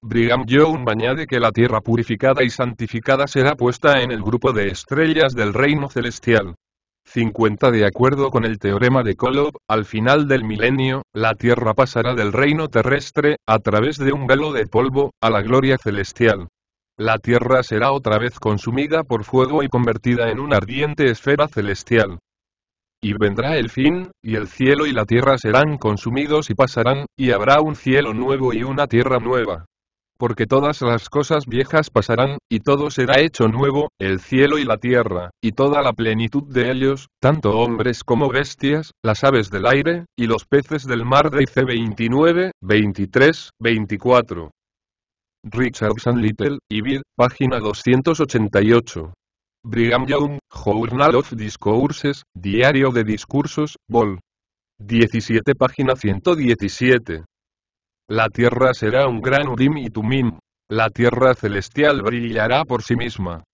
Brigham Young añade que la tierra purificada y santificada será puesta en el grupo de estrellas del reino celestial. 50 De acuerdo con el teorema de Kolob, al final del milenio, la Tierra pasará del reino terrestre, a través de un velo de polvo, a la gloria celestial. La Tierra será otra vez consumida por fuego y convertida en una ardiente esfera celestial. Y vendrá el fin, y el cielo y la tierra serán consumidos y pasarán, y habrá un cielo nuevo y una tierra nueva. Porque todas las cosas viejas pasarán, y todo será hecho nuevo, el cielo y la tierra, y toda la plenitud de ellos, tanto hombres como bestias, las aves del aire, y los peces del mar de IC 29, 23, 24. Richardson Little, Ibid, página 288. Brigham Young, Journal of Discourses, Diario de Discursos, Vol. 17 página 117. La tierra será un gran Urim y Tumim. La tierra celestial brillará por sí misma.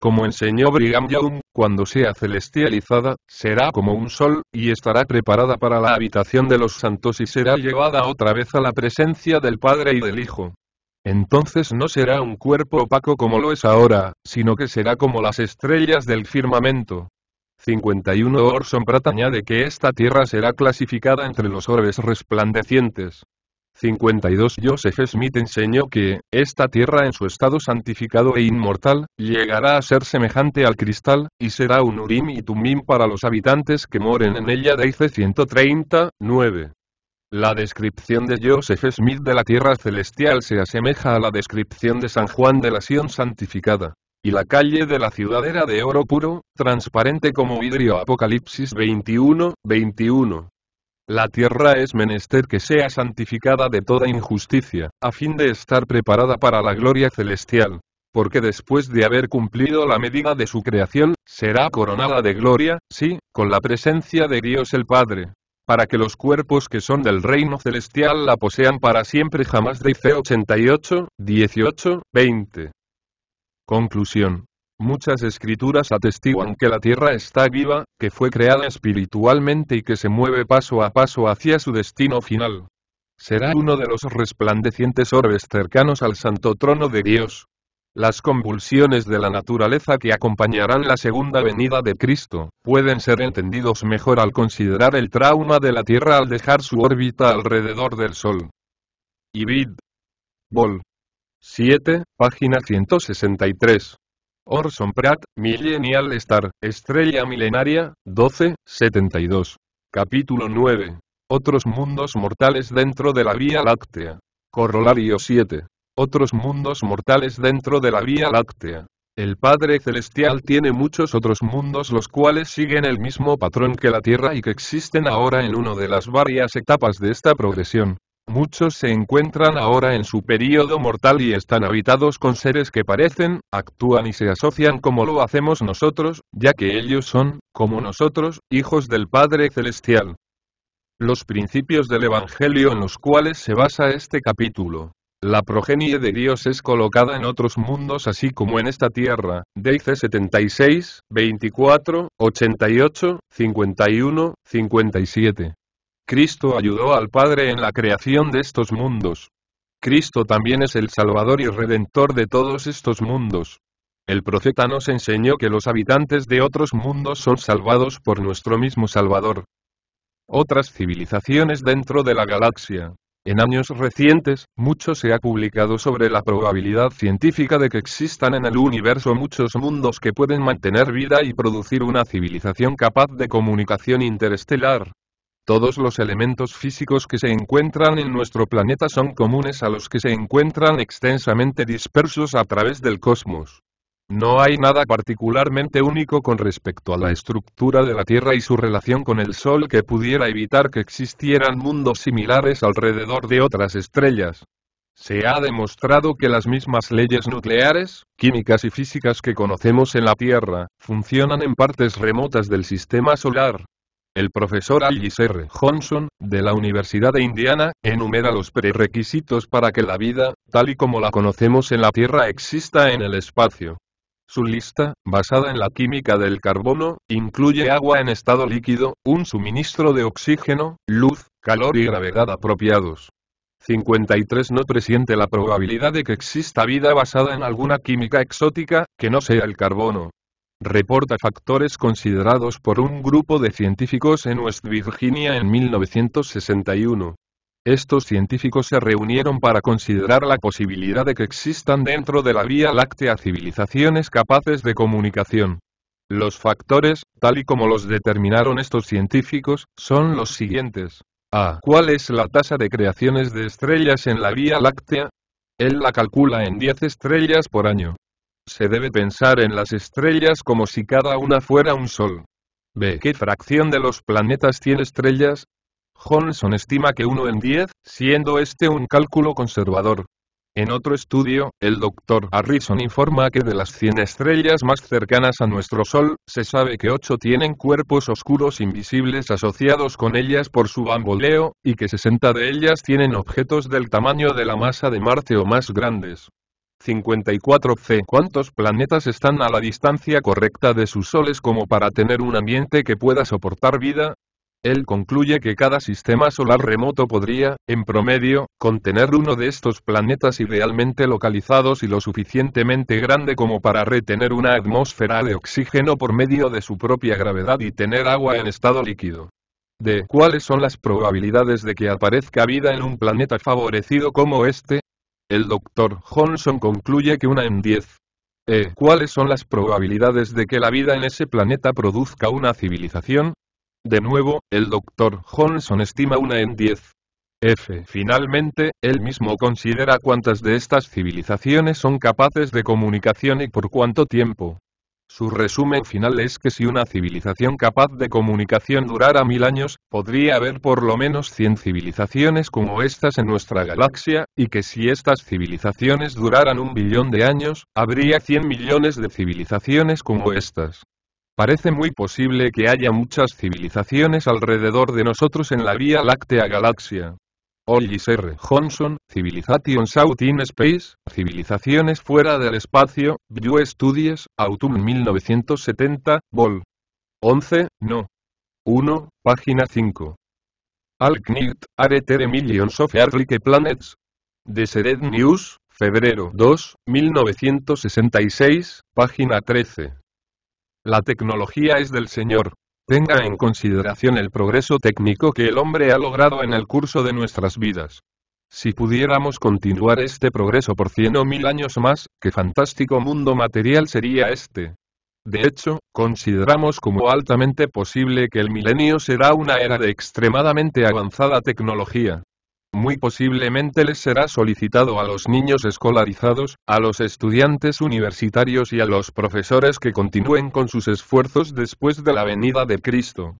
Como enseñó Brigham Young, cuando sea celestializada, será como un sol, y estará preparada para la habitación de los santos y será llevada otra vez a la presencia del Padre y del Hijo. Entonces no será un cuerpo opaco como lo es ahora, sino que será como las estrellas del firmamento. 51 Orson Pratt añade que esta Tierra será clasificada entre los orbes resplandecientes. 52 Joseph Smith enseñó que, esta tierra en su estado santificado e inmortal, llegará a ser semejante al cristal, y será un urim y tumim para los habitantes que moren en ella. de IC 139. La descripción de Joseph Smith de la Tierra Celestial se asemeja a la descripción de San Juan de la Sion santificada. Y la calle de la ciudad era de oro puro, transparente como vidrio. Apocalipsis 21, 21. La tierra es menester que sea santificada de toda injusticia, a fin de estar preparada para la gloria celestial. Porque después de haber cumplido la medida de su creación, será coronada de gloria, sí, con la presencia de Dios el Padre para que los cuerpos que son del reino celestial la posean para siempre jamás. Dice 88, 18, 20. Conclusión. Muchas escrituras atestiguan que la tierra está viva, que fue creada espiritualmente y que se mueve paso a paso hacia su destino final. Será uno de los resplandecientes orbes cercanos al santo trono de Dios. Las convulsiones de la naturaleza que acompañarán la segunda venida de Cristo, pueden ser entendidos mejor al considerar el trauma de la Tierra al dejar su órbita alrededor del Sol. Ibid. Vol. 7, página 163. Orson Pratt, Millennial Star, Estrella Milenaria, 12, 72. Capítulo 9. Otros mundos mortales dentro de la Vía Láctea. Corolario 7 otros mundos mortales dentro de la Vía Láctea. El Padre Celestial tiene muchos otros mundos los cuales siguen el mismo patrón que la Tierra y que existen ahora en una de las varias etapas de esta progresión. Muchos se encuentran ahora en su período mortal y están habitados con seres que parecen, actúan y se asocian como lo hacemos nosotros, ya que ellos son, como nosotros, hijos del Padre Celestial. Los principios del Evangelio en los cuales se basa este capítulo. La progenie de Dios es colocada en otros mundos así como en esta tierra. Deice 76, 24, 88, 51, 57. Cristo ayudó al Padre en la creación de estos mundos. Cristo también es el Salvador y Redentor de todos estos mundos. El profeta nos enseñó que los habitantes de otros mundos son salvados por nuestro mismo Salvador. Otras civilizaciones dentro de la galaxia, en años recientes, mucho se ha publicado sobre la probabilidad científica de que existan en el universo muchos mundos que pueden mantener vida y producir una civilización capaz de comunicación interestelar. Todos los elementos físicos que se encuentran en nuestro planeta son comunes a los que se encuentran extensamente dispersos a través del cosmos. No hay nada particularmente único con respecto a la estructura de la Tierra y su relación con el Sol que pudiera evitar que existieran mundos similares alrededor de otras estrellas. Se ha demostrado que las mismas leyes nucleares, químicas y físicas que conocemos en la Tierra, funcionan en partes remotas del sistema solar. El profesor Alice R. Johnson, de la Universidad de Indiana, enumera los prerequisitos para que la vida, tal y como la conocemos en la Tierra, exista en el espacio. Su lista, basada en la química del carbono, incluye agua en estado líquido, un suministro de oxígeno, luz, calor y gravedad apropiados. 53 No presiente la probabilidad de que exista vida basada en alguna química exótica, que no sea el carbono. Reporta factores considerados por un grupo de científicos en West Virginia en 1961. Estos científicos se reunieron para considerar la posibilidad de que existan dentro de la Vía Láctea civilizaciones capaces de comunicación. Los factores, tal y como los determinaron estos científicos, son los siguientes. A. ¿Cuál es la tasa de creaciones de estrellas en la Vía Láctea? Él la calcula en 10 estrellas por año. Se debe pensar en las estrellas como si cada una fuera un sol. B. ¿Qué fracción de los planetas tiene estrellas? Johnson estima que uno en 10, siendo este un cálculo conservador. En otro estudio, el Dr. Harrison informa que de las 100 estrellas más cercanas a nuestro Sol, se sabe que 8 tienen cuerpos oscuros invisibles asociados con ellas por su bamboleo, y que 60 de ellas tienen objetos del tamaño de la masa de Marte o más grandes. 54c. ¿Cuántos planetas están a la distancia correcta de sus soles como para tener un ambiente que pueda soportar vida? Él concluye que cada sistema solar remoto podría, en promedio, contener uno de estos planetas idealmente localizados y lo suficientemente grande como para retener una atmósfera de oxígeno por medio de su propia gravedad y tener agua en estado líquido de cuáles son las probabilidades de que aparezca vida en un planeta favorecido como este? El doctor Johnson concluye que una en 10. Eh, ¿Cuáles son las probabilidades de que la vida en ese planeta produzca una civilización? De nuevo, el Dr. Johnson estima una en 10. F. Finalmente, él mismo considera cuántas de estas civilizaciones son capaces de comunicación y por cuánto tiempo. Su resumen final es que si una civilización capaz de comunicación durara mil años, podría haber por lo menos 100 civilizaciones como estas en nuestra galaxia, y que si estas civilizaciones duraran un billón de años, habría 100 millones de civilizaciones como estas. Parece muy posible que haya muchas civilizaciones alrededor de nosotros en la Vía Láctea Galaxia. Ollis R. Johnson, Civilization Out in Space, Civilizaciones fuera del espacio, View Studies, Autumn 1970, Vol. 11, No. 1, página 5. Alknit, Are there Millions of Earthly Planets? Desered News, febrero 2, 1966, página 13. La tecnología es del Señor. Tenga en consideración el progreso técnico que el hombre ha logrado en el curso de nuestras vidas. Si pudiéramos continuar este progreso por cien o mil años más, qué fantástico mundo material sería este. De hecho, consideramos como altamente posible que el milenio será una era de extremadamente avanzada tecnología muy posiblemente les será solicitado a los niños escolarizados, a los estudiantes universitarios y a los profesores que continúen con sus esfuerzos después de la venida de Cristo.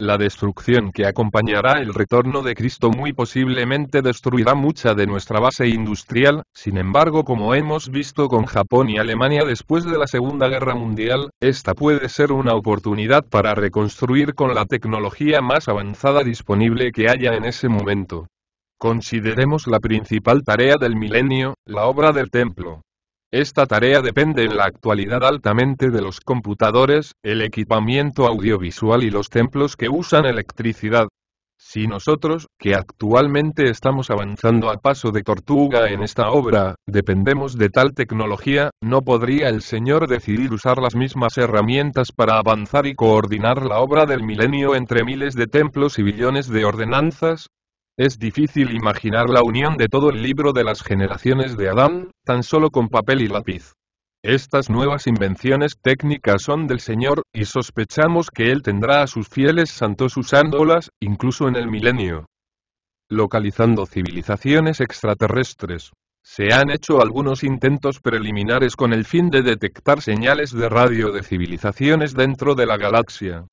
La destrucción que acompañará el retorno de Cristo muy posiblemente destruirá mucha de nuestra base industrial, sin embargo como hemos visto con Japón y Alemania después de la Segunda Guerra Mundial, esta puede ser una oportunidad para reconstruir con la tecnología más avanzada disponible que haya en ese momento. Consideremos la principal tarea del milenio, la obra del templo. Esta tarea depende en la actualidad altamente de los computadores, el equipamiento audiovisual y los templos que usan electricidad. Si nosotros, que actualmente estamos avanzando a paso de tortuga en esta obra, dependemos de tal tecnología, ¿no podría el Señor decidir usar las mismas herramientas para avanzar y coordinar la obra del milenio entre miles de templos y billones de ordenanzas? Es difícil imaginar la unión de todo el libro de las generaciones de Adán, tan solo con papel y lápiz. Estas nuevas invenciones técnicas son del Señor, y sospechamos que Él tendrá a sus fieles santos usándolas, incluso en el milenio. Localizando civilizaciones extraterrestres. Se han hecho algunos intentos preliminares con el fin de detectar señales de radio de civilizaciones dentro de la galaxia.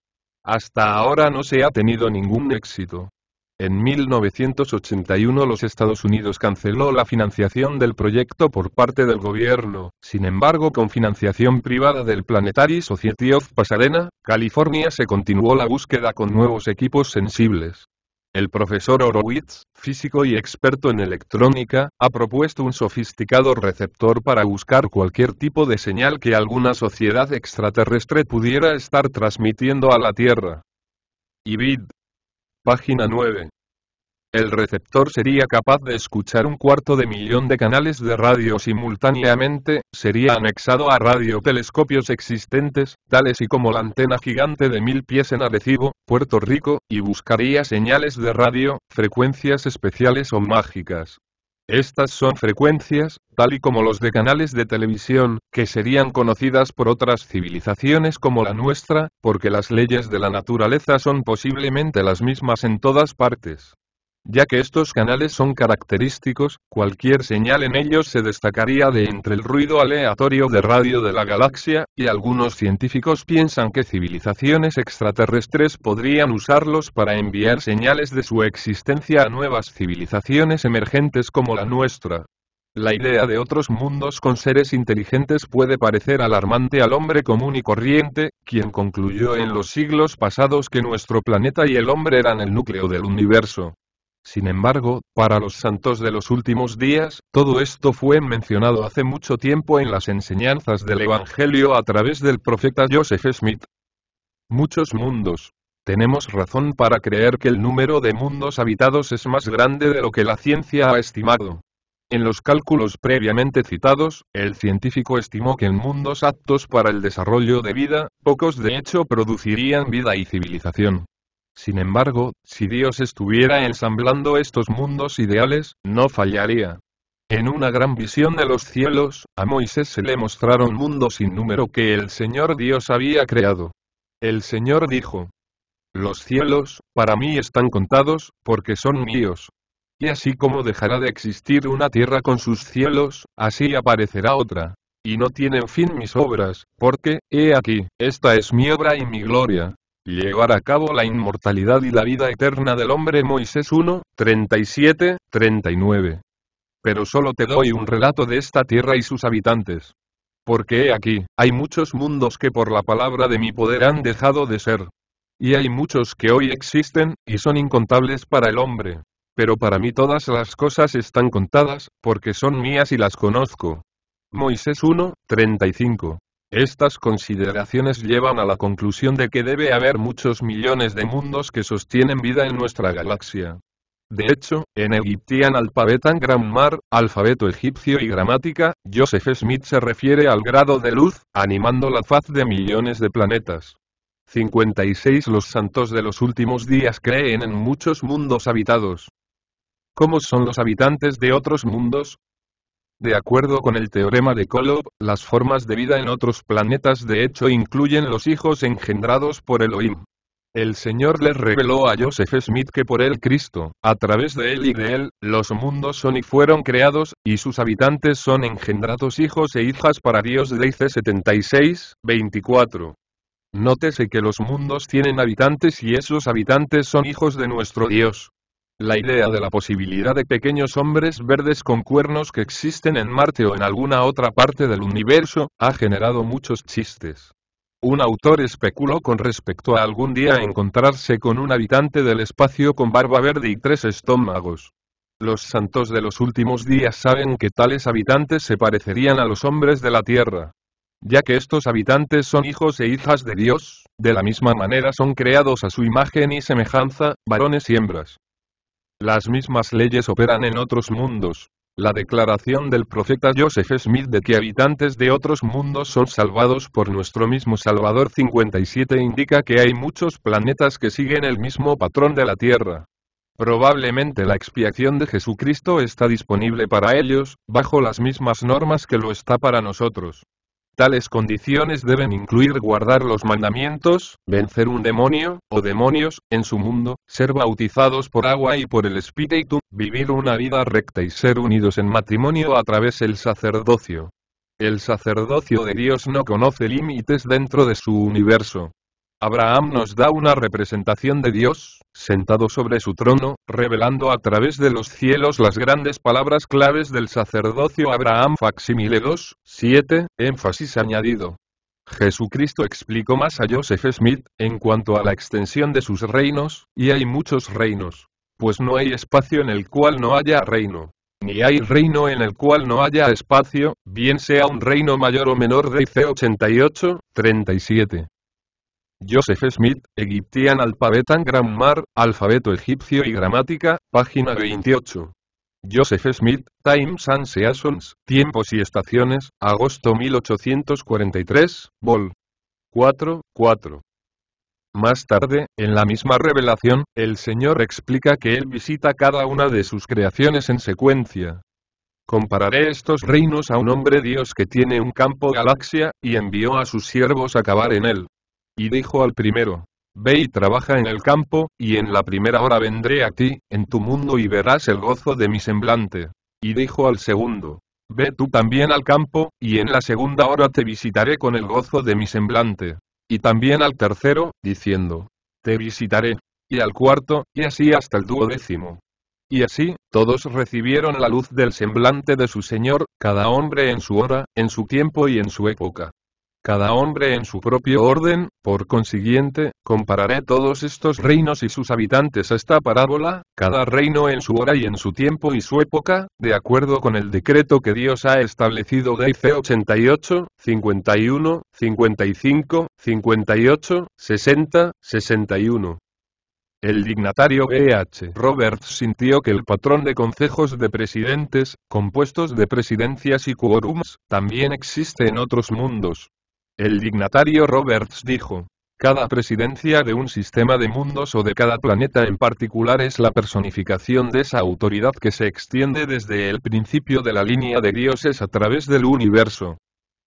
Hasta ahora no se ha tenido ningún éxito. En 1981 los Estados Unidos canceló la financiación del proyecto por parte del gobierno, sin embargo con financiación privada del Planetary Society of Pasadena, California se continuó la búsqueda con nuevos equipos sensibles. El profesor Horowitz, físico y experto en electrónica, ha propuesto un sofisticado receptor para buscar cualquier tipo de señal que alguna sociedad extraterrestre pudiera estar transmitiendo a la Tierra. IBID, Página 9. El receptor sería capaz de escuchar un cuarto de millón de canales de radio simultáneamente, sería anexado a radiotelescopios existentes, tales y como la antena gigante de mil pies en Arecibo, Puerto Rico, y buscaría señales de radio, frecuencias especiales o mágicas. Estas son frecuencias, tal y como los de canales de televisión, que serían conocidas por otras civilizaciones como la nuestra, porque las leyes de la naturaleza son posiblemente las mismas en todas partes. Ya que estos canales son característicos, cualquier señal en ellos se destacaría de entre el ruido aleatorio de radio de la galaxia, y algunos científicos piensan que civilizaciones extraterrestres podrían usarlos para enviar señales de su existencia a nuevas civilizaciones emergentes como la nuestra. La idea de otros mundos con seres inteligentes puede parecer alarmante al hombre común y corriente, quien concluyó en los siglos pasados que nuestro planeta y el hombre eran el núcleo del universo. Sin embargo, para los santos de los últimos días, todo esto fue mencionado hace mucho tiempo en las enseñanzas del Evangelio a través del profeta Joseph Smith. Muchos mundos. Tenemos razón para creer que el número de mundos habitados es más grande de lo que la ciencia ha estimado. En los cálculos previamente citados, el científico estimó que en mundos aptos para el desarrollo de vida, pocos de hecho producirían vida y civilización. Sin embargo, si Dios estuviera ensamblando estos mundos ideales, no fallaría. En una gran visión de los cielos, a Moisés se le mostraron mundos sin número que el Señor Dios había creado. El Señor dijo, Los cielos, para mí están contados, porque son míos. Y así como dejará de existir una tierra con sus cielos, así aparecerá otra. Y no tienen fin mis obras, porque, he aquí, esta es mi obra y mi gloria, llevar a cabo la inmortalidad y la vida eterna del hombre Moisés 1, 37, 39. Pero solo te doy un relato de esta tierra y sus habitantes. Porque he aquí, hay muchos mundos que por la palabra de mi poder han dejado de ser. Y hay muchos que hoy existen, y son incontables para el hombre. Pero para mí todas las cosas están contadas, porque son mías y las conozco. Moisés 1, 35. Estas consideraciones llevan a la conclusión de que debe haber muchos millones de mundos que sostienen vida en nuestra galaxia. De hecho, en Egyptian Alphabet and Grammar, alfabeto egipcio y gramática, Joseph Smith se refiere al grado de luz, animando la faz de millones de planetas. 56 Los santos de los últimos días creen en muchos mundos habitados. ¿Cómo son los habitantes de otros mundos? De acuerdo con el teorema de Kolob, las formas de vida en otros planetas de hecho incluyen los hijos engendrados por Elohim. El Señor les reveló a Joseph Smith que por el Cristo, a través de él y de él, los mundos son y fueron creados, y sus habitantes son engendrados hijos e hijas para Dios de dice 76, 24. Nótese que los mundos tienen habitantes y esos habitantes son hijos de nuestro Dios. La idea de la posibilidad de pequeños hombres verdes con cuernos que existen en Marte o en alguna otra parte del universo, ha generado muchos chistes. Un autor especuló con respecto a algún día encontrarse con un habitante del espacio con barba verde y tres estómagos. Los santos de los últimos días saben que tales habitantes se parecerían a los hombres de la Tierra. Ya que estos habitantes son hijos e hijas de Dios, de la misma manera son creados a su imagen y semejanza, varones y hembras. Las mismas leyes operan en otros mundos. La declaración del profeta Joseph Smith de que habitantes de otros mundos son salvados por nuestro mismo Salvador 57 indica que hay muchos planetas que siguen el mismo patrón de la Tierra. Probablemente la expiación de Jesucristo está disponible para ellos, bajo las mismas normas que lo está para nosotros. Tales condiciones deben incluir guardar los mandamientos, vencer un demonio, o demonios, en su mundo, ser bautizados por agua y por el Espíritu, vivir una vida recta y ser unidos en matrimonio a través del sacerdocio. El sacerdocio de Dios no conoce límites dentro de su universo. Abraham nos da una representación de Dios, sentado sobre su trono, revelando a través de los cielos las grandes palabras claves del sacerdocio Abraham facsimile 2, 7, énfasis añadido. Jesucristo explicó más a Joseph Smith, en cuanto a la extensión de sus reinos, y hay muchos reinos. Pues no hay espacio en el cual no haya reino. Ni hay reino en el cual no haya espacio, bien sea un reino mayor o menor de c 88, 37. Joseph Smith, Egyptian Alphabet and Grammar, Alfabeto Egipcio y Gramática, página 28. Joseph Smith, Times and Seasons, Tiempos y Estaciones, agosto 1843, Vol. 4, 4. Más tarde, en la misma revelación, el Señor explica que Él visita cada una de sus creaciones en secuencia. Compararé estos reinos a un hombre Dios que tiene un campo galaxia, y envió a sus siervos a cavar en él. Y dijo al primero, Ve y trabaja en el campo, y en la primera hora vendré a ti, en tu mundo y verás el gozo de mi semblante. Y dijo al segundo, Ve tú también al campo, y en la segunda hora te visitaré con el gozo de mi semblante. Y también al tercero, diciendo, Te visitaré. Y al cuarto, y así hasta el duodécimo. Y así, todos recibieron la luz del semblante de su Señor, cada hombre en su hora, en su tiempo y en su época cada hombre en su propio orden, por consiguiente, compararé todos estos reinos y sus habitantes a esta parábola, cada reino en su hora y en su tiempo y su época, de acuerdo con el decreto que Dios ha establecido de IC 88, 51, 55, 58, 60, 61. El dignatario E.H. Roberts sintió que el patrón de consejos de presidentes, compuestos de presidencias y quórums, también existe en otros mundos, el dignatario Roberts dijo, cada presidencia de un sistema de mundos o de cada planeta en particular es la personificación de esa autoridad que se extiende desde el principio de la línea de dioses a través del universo.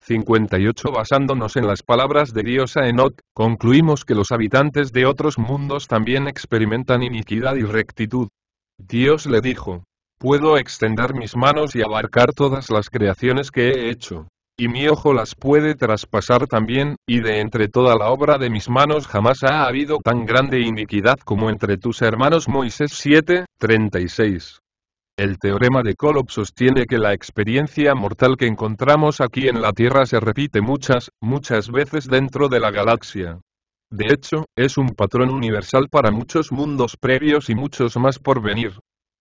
58 Basándonos en las palabras de a Enoch, concluimos que los habitantes de otros mundos también experimentan iniquidad y rectitud. Dios le dijo, puedo extender mis manos y abarcar todas las creaciones que he hecho y mi ojo las puede traspasar también, y de entre toda la obra de mis manos jamás ha habido tan grande iniquidad como entre tus hermanos Moisés 7, 36. El teorema de Kolob sostiene que la experiencia mortal que encontramos aquí en la Tierra se repite muchas, muchas veces dentro de la galaxia. De hecho, es un patrón universal para muchos mundos previos y muchos más por venir.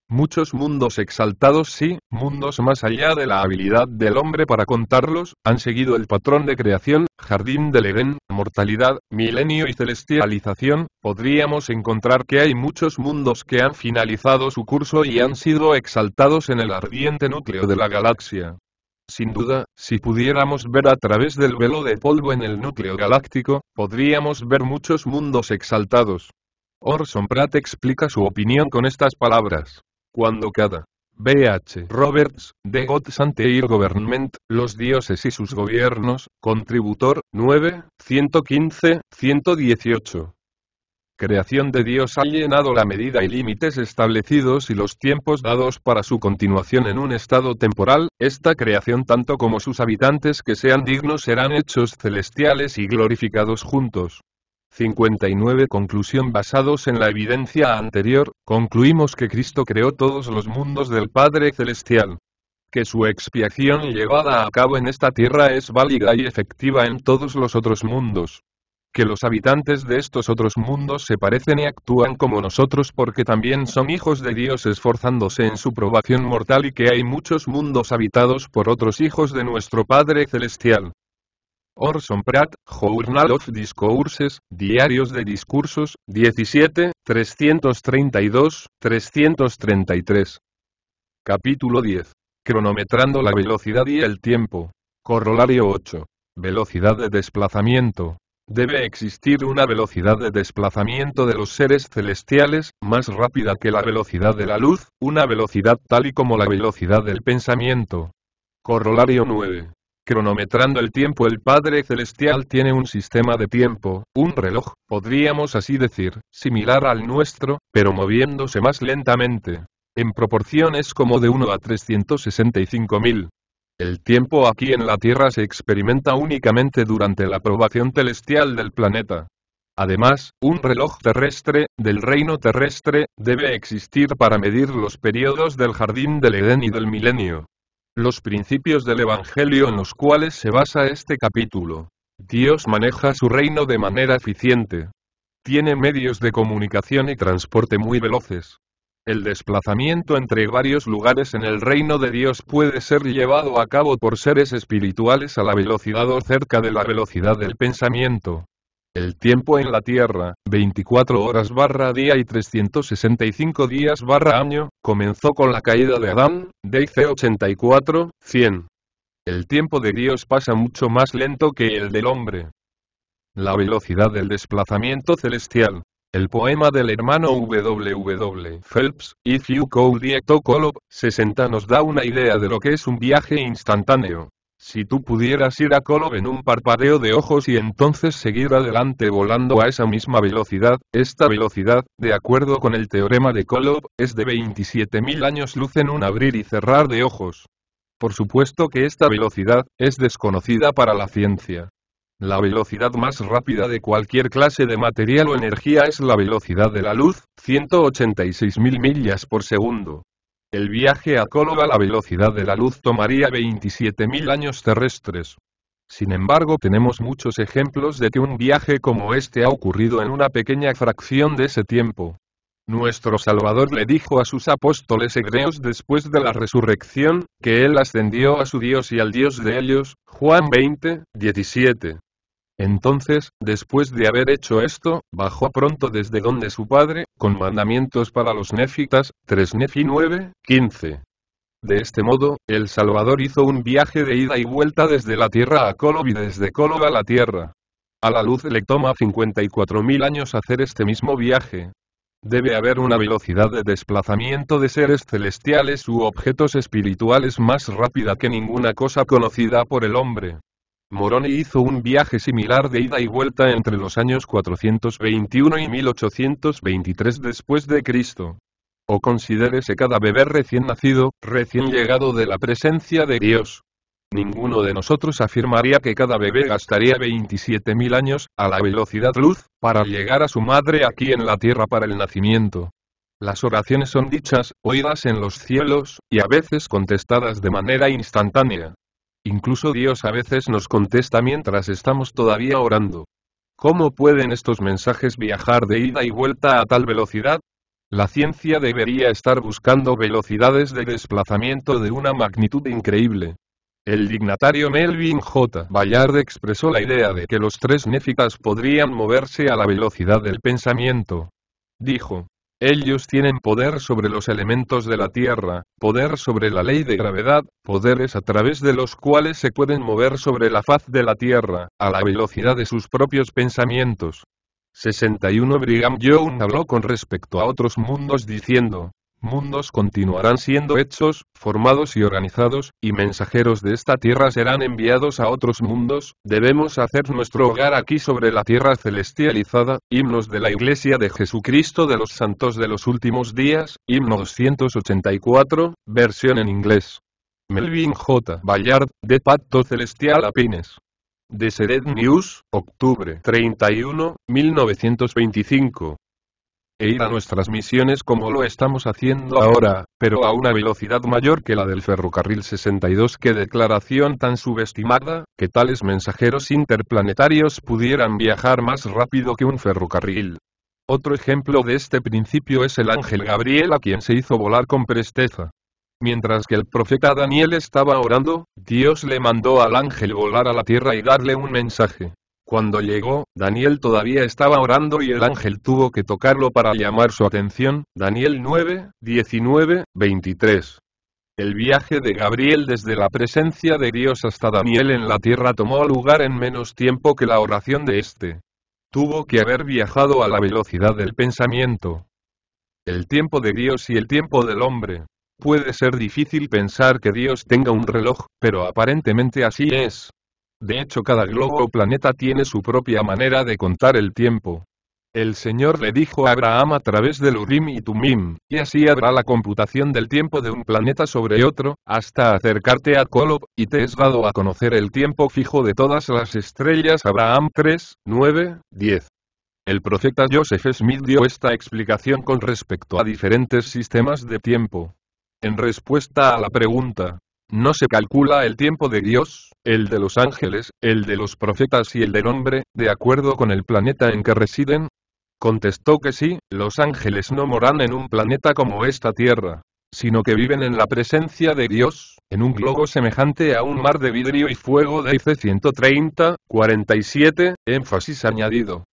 Muchos mundos exaltados sí, mundos más allá de la habilidad del hombre para contarlos, han seguido el patrón de creación, jardín del Edén, mortalidad, milenio y celestialización, podríamos encontrar que hay muchos mundos que han finalizado su curso y han sido exaltados en el ardiente núcleo de la galaxia. Sin duda, si pudiéramos ver a través del velo de polvo en el núcleo galáctico, podríamos ver muchos mundos exaltados. Orson Pratt explica su opinión con estas palabras cuando cada B.H. Roberts, de Gods santeir Government, Los dioses y sus gobiernos, Contributor, 9, 115, 118. Creación de Dios ha llenado la medida y límites establecidos y los tiempos dados para su continuación en un estado temporal, esta creación tanto como sus habitantes que sean dignos serán hechos celestiales y glorificados juntos. 59 Conclusión Basados en la evidencia anterior, concluimos que Cristo creó todos los mundos del Padre Celestial. Que su expiación llevada a cabo en esta tierra es válida y efectiva en todos los otros mundos. Que los habitantes de estos otros mundos se parecen y actúan como nosotros porque también son hijos de Dios esforzándose en su probación mortal y que hay muchos mundos habitados por otros hijos de nuestro Padre Celestial. Orson Pratt, Journal of Discourses, Diarios de Discursos, 17, 332, 333. Capítulo 10. Cronometrando la velocidad y el tiempo. Corolario 8. Velocidad de desplazamiento. Debe existir una velocidad de desplazamiento de los seres celestiales, más rápida que la velocidad de la luz, una velocidad tal y como la velocidad del pensamiento. Corolario 9. Cronometrando el tiempo el Padre Celestial tiene un sistema de tiempo, un reloj, podríamos así decir, similar al nuestro, pero moviéndose más lentamente. En proporciones como de 1 a 365.000. El tiempo aquí en la Tierra se experimenta únicamente durante la aprobación celestial del planeta. Además, un reloj terrestre, del reino terrestre, debe existir para medir los periodos del jardín del Edén y del milenio los principios del Evangelio en los cuales se basa este capítulo. Dios maneja su reino de manera eficiente. Tiene medios de comunicación y transporte muy veloces. El desplazamiento entre varios lugares en el reino de Dios puede ser llevado a cabo por seres espirituales a la velocidad o cerca de la velocidad del pensamiento. El tiempo en la Tierra, 24 horas barra día y 365 días barra año, comenzó con la caída de Adán, DC 84, 100. El tiempo de Dios pasa mucho más lento que el del hombre. La velocidad del desplazamiento celestial. El poema del hermano W.W. Phelps, If You Could Colop, 60 nos da una idea de lo que es un viaje instantáneo. Si tú pudieras ir a Kolob en un parpadeo de ojos y entonces seguir adelante volando a esa misma velocidad, esta velocidad, de acuerdo con el teorema de Kolob, es de 27.000 años luz en un abrir y cerrar de ojos. Por supuesto que esta velocidad, es desconocida para la ciencia. La velocidad más rápida de cualquier clase de material o energía es la velocidad de la luz, 186.000 millas por segundo. El viaje a Colo a la velocidad de la luz tomaría 27.000 años terrestres. Sin embargo, tenemos muchos ejemplos de que un viaje como este ha ocurrido en una pequeña fracción de ese tiempo. Nuestro Salvador le dijo a sus apóstoles hebreos después de la resurrección, que él ascendió a su Dios y al Dios de ellos, Juan 20, 17. Entonces, después de haber hecho esto, bajó pronto desde donde su padre, con mandamientos para los nefitas, 3 Nefi 9, 15. De este modo, el Salvador hizo un viaje de ida y vuelta desde la tierra a Kolob y desde Kolob a la tierra. A la luz le toma 54.000 años hacer este mismo viaje. Debe haber una velocidad de desplazamiento de seres celestiales u objetos espirituales más rápida que ninguna cosa conocida por el hombre. Moroni hizo un viaje similar de ida y vuelta entre los años 421 y 1823 después de Cristo. O considérese cada bebé recién nacido, recién llegado de la presencia de Dios. Ninguno de nosotros afirmaría que cada bebé gastaría 27.000 años, a la velocidad luz, para llegar a su madre aquí en la tierra para el nacimiento. Las oraciones son dichas, oídas en los cielos, y a veces contestadas de manera instantánea. Incluso Dios a veces nos contesta mientras estamos todavía orando. ¿Cómo pueden estos mensajes viajar de ida y vuelta a tal velocidad? La ciencia debería estar buscando velocidades de desplazamiento de una magnitud increíble. El dignatario Melvin J. Bayard expresó la idea de que los tres néfitas podrían moverse a la velocidad del pensamiento. Dijo, ellos tienen poder sobre los elementos de la Tierra, poder sobre la ley de gravedad, poderes a través de los cuales se pueden mover sobre la faz de la Tierra, a la velocidad de sus propios pensamientos. 61 Brigham Young habló con respecto a otros mundos diciendo, mundos continuarán siendo hechos, formados y organizados, y mensajeros de esta tierra serán enviados a otros mundos, debemos hacer nuestro hogar aquí sobre la tierra celestializada, himnos de la Iglesia de Jesucristo de los Santos de los Últimos Días, himno 284, versión en inglés. Melvin J. Bayard, de Pacto Celestial Apines. De Sered News, octubre 31, 1925 e ir a nuestras misiones como lo estamos haciendo ahora, pero a una velocidad mayor que la del ferrocarril 62. Qué declaración tan subestimada, que tales mensajeros interplanetarios pudieran viajar más rápido que un ferrocarril. Otro ejemplo de este principio es el ángel Gabriel a quien se hizo volar con presteza. Mientras que el profeta Daniel estaba orando, Dios le mandó al ángel volar a la tierra y darle un mensaje. Cuando llegó, Daniel todavía estaba orando y el ángel tuvo que tocarlo para llamar su atención. Daniel 9, 19, 23. El viaje de Gabriel desde la presencia de Dios hasta Daniel en la tierra tomó lugar en menos tiempo que la oración de éste. Tuvo que haber viajado a la velocidad del pensamiento. El tiempo de Dios y el tiempo del hombre. Puede ser difícil pensar que Dios tenga un reloj, pero aparentemente así es. De hecho cada globo o planeta tiene su propia manera de contar el tiempo. El Señor le dijo a Abraham a través del Urim y Tumim, y así habrá la computación del tiempo de un planeta sobre otro, hasta acercarte a Kolob, y te es dado a conocer el tiempo fijo de todas las estrellas Abraham 3, 9, 10. El profeta Joseph Smith dio esta explicación con respecto a diferentes sistemas de tiempo. En respuesta a la pregunta, no se calcula el tiempo de Dios, el de los ángeles, el de los profetas y el del hombre, de acuerdo con el planeta en que residen. Contestó que sí, los ángeles no moran en un planeta como esta Tierra, sino que viven en la presencia de Dios, en un globo semejante a un mar de vidrio y fuego de IC 130, 47, énfasis añadido.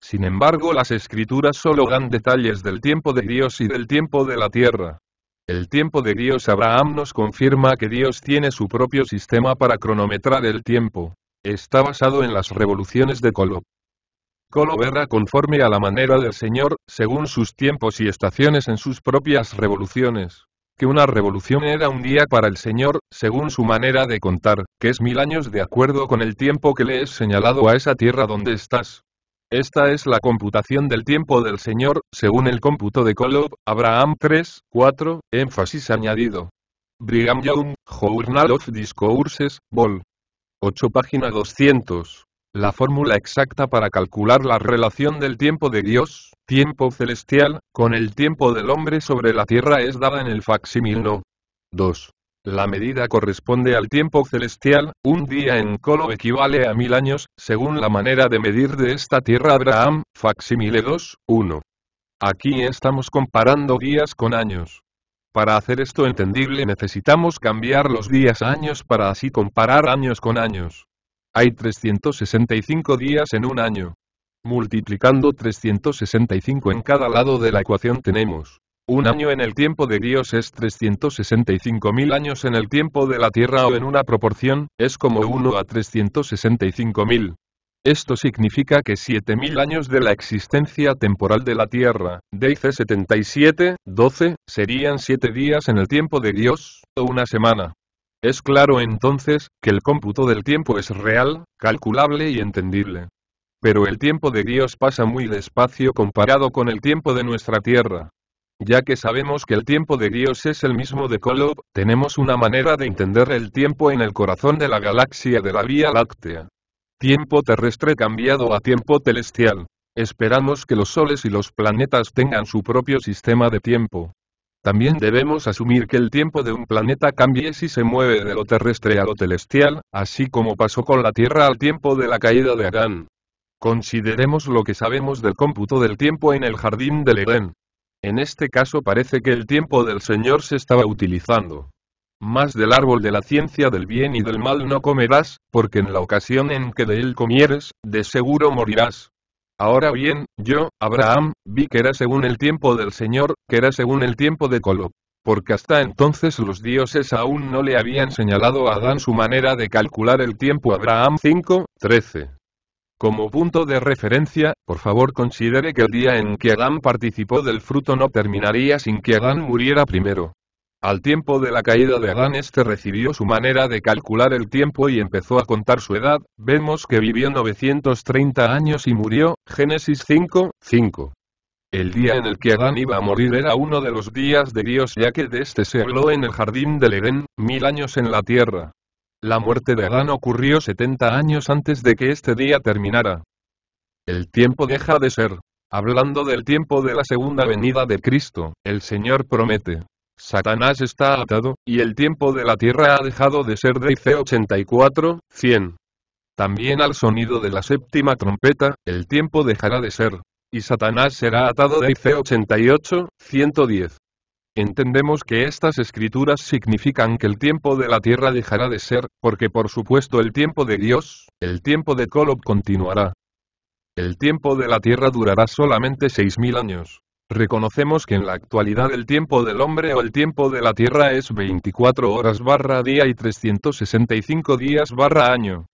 Sin embargo las escrituras solo dan detalles del tiempo de Dios y del tiempo de la tierra. El tiempo de Dios Abraham nos confirma que Dios tiene su propio sistema para cronometrar el tiempo. Está basado en las revoluciones de Colo. Colo era conforme a la manera del Señor, según sus tiempos y estaciones en sus propias revoluciones. Que una revolución era un día para el Señor, según su manera de contar, que es mil años de acuerdo con el tiempo que le es señalado a esa tierra donde estás. Esta es la computación del tiempo del Señor, según el cómputo de Kolob, Abraham 3, 4, énfasis añadido. Brigham Young, Journal of Discourses, Vol. 8 página 200. La fórmula exacta para calcular la relación del tiempo de Dios, tiempo celestial, con el tiempo del hombre sobre la tierra es dada en el facsimil no. 2. La medida corresponde al tiempo celestial, un día en colo equivale a mil años, según la manera de medir de esta tierra Abraham, facsimile 2, 1. Aquí estamos comparando días con años. Para hacer esto entendible necesitamos cambiar los días a años para así comparar años con años. Hay 365 días en un año. Multiplicando 365 en cada lado de la ecuación tenemos un año en el tiempo de Dios es 365.000 años en el tiempo de la Tierra o en una proporción, es como 1 a 365.000. Esto significa que 7.000 años de la existencia temporal de la Tierra, dice 77, 12, serían 7 días en el tiempo de Dios, o una semana. Es claro entonces, que el cómputo del tiempo es real, calculable y entendible. Pero el tiempo de Dios pasa muy despacio comparado con el tiempo de nuestra Tierra. Ya que sabemos que el tiempo de Dios es el mismo de Kolob, tenemos una manera de entender el tiempo en el corazón de la galaxia de la Vía Láctea. Tiempo terrestre cambiado a tiempo celestial. Esperamos que los soles y los planetas tengan su propio sistema de tiempo. También debemos asumir que el tiempo de un planeta cambie si se mueve de lo terrestre a lo celestial, así como pasó con la Tierra al tiempo de la caída de Adán. Consideremos lo que sabemos del cómputo del tiempo en el jardín del Edén. En este caso parece que el tiempo del Señor se estaba utilizando. Más del árbol de la ciencia del bien y del mal no comerás, porque en la ocasión en que de él comieres, de seguro morirás. Ahora bien, yo, Abraham, vi que era según el tiempo del Señor, que era según el tiempo de Colo. Porque hasta entonces los dioses aún no le habían señalado a Adán su manera de calcular el tiempo. Abraham 5, 13. Como punto de referencia, por favor considere que el día en que Adán participó del fruto no terminaría sin que Adán muriera primero. Al tiempo de la caída de Adán este recibió su manera de calcular el tiempo y empezó a contar su edad, vemos que vivió 930 años y murió, Génesis 5, 5. El día en el que Adán iba a morir era uno de los días de Dios ya que de este se habló en el jardín del Edén, mil años en la tierra, la muerte de Adán ocurrió 70 años antes de que este día terminara. El tiempo deja de ser. Hablando del tiempo de la segunda venida de Cristo, el Señor promete. Satanás está atado, y el tiempo de la tierra ha dejado de ser de IC 84, 100. También al sonido de la séptima trompeta, el tiempo dejará de ser. Y Satanás será atado de IC 88, 110. Entendemos que estas escrituras significan que el tiempo de la tierra dejará de ser, porque por supuesto el tiempo de Dios, el tiempo de Kolob continuará. El tiempo de la tierra durará solamente 6.000 años. Reconocemos que en la actualidad el tiempo del hombre o el tiempo de la Tierra es 24 horas barra día y 365 días barra año.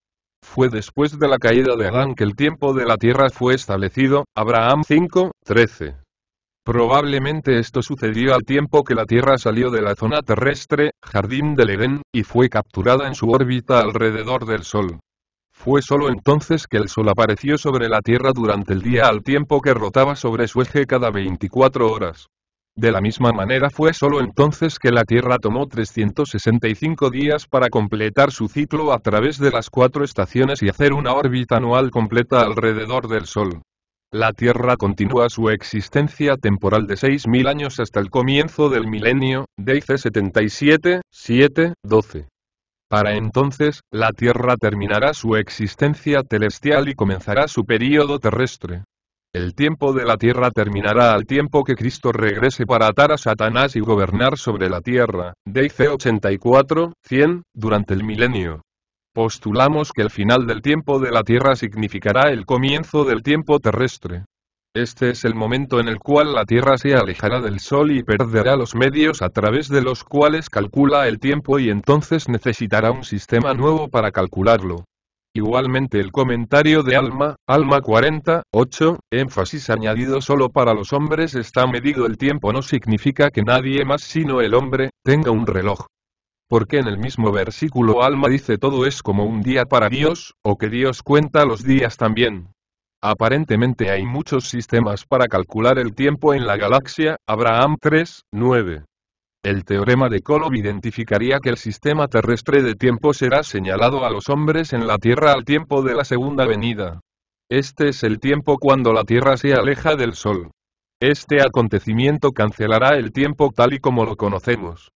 Fue después de la caída de Adán que el tiempo de la Tierra fue establecido, Abraham 5, 13. Probablemente esto sucedió al tiempo que la Tierra salió de la zona terrestre, jardín del Edén, y fue capturada en su órbita alrededor del Sol. Fue solo entonces que el Sol apareció sobre la Tierra durante el día al tiempo que rotaba sobre su eje cada 24 horas. De la misma manera fue solo entonces que la Tierra tomó 365 días para completar su ciclo a través de las cuatro estaciones y hacer una órbita anual completa alrededor del Sol. La Tierra continúa su existencia temporal de 6.000 años hasta el comienzo del milenio, dice 77, 7, 12. Para entonces, la Tierra terminará su existencia celestial y comenzará su período terrestre. El tiempo de la Tierra terminará al tiempo que Cristo regrese para atar a Satanás y gobernar sobre la Tierra, dice 84, 100, durante el milenio. Postulamos que el final del tiempo de la Tierra significará el comienzo del tiempo terrestre. Este es el momento en el cual la Tierra se alejará del Sol y perderá los medios a través de los cuales calcula el tiempo y entonces necesitará un sistema nuevo para calcularlo. Igualmente el comentario de Alma, Alma 40, 8, énfasis añadido solo para los hombres está medido el tiempo no significa que nadie más sino el hombre, tenga un reloj. Porque en el mismo versículo Alma dice todo es como un día para Dios, o que Dios cuenta los días también. Aparentemente hay muchos sistemas para calcular el tiempo en la galaxia, Abraham 3, 9. El teorema de Kolob identificaría que el sistema terrestre de tiempo será señalado a los hombres en la Tierra al tiempo de la segunda venida. Este es el tiempo cuando la Tierra se aleja del Sol. Este acontecimiento cancelará el tiempo tal y como lo conocemos.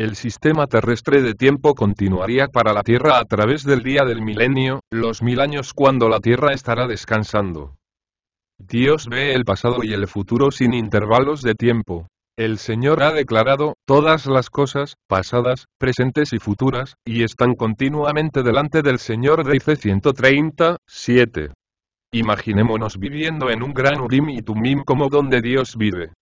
El sistema terrestre de tiempo continuaría para la Tierra a través del día del milenio, los mil años cuando la Tierra estará descansando. Dios ve el pasado y el futuro sin intervalos de tiempo. El Señor ha declarado, todas las cosas, pasadas, presentes y futuras, y están continuamente delante del Señor, dice 130, 7. Imaginémonos viviendo en un gran Urim y Tumim como donde Dios vive.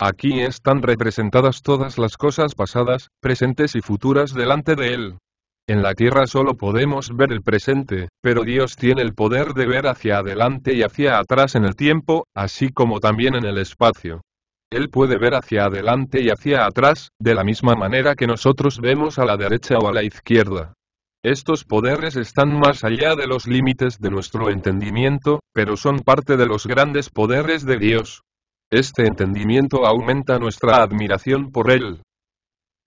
Aquí están representadas todas las cosas pasadas, presentes y futuras delante de Él. En la tierra solo podemos ver el presente, pero Dios tiene el poder de ver hacia adelante y hacia atrás en el tiempo, así como también en el espacio. Él puede ver hacia adelante y hacia atrás, de la misma manera que nosotros vemos a la derecha o a la izquierda. Estos poderes están más allá de los límites de nuestro entendimiento, pero son parte de los grandes poderes de Dios. Este entendimiento aumenta nuestra admiración por él.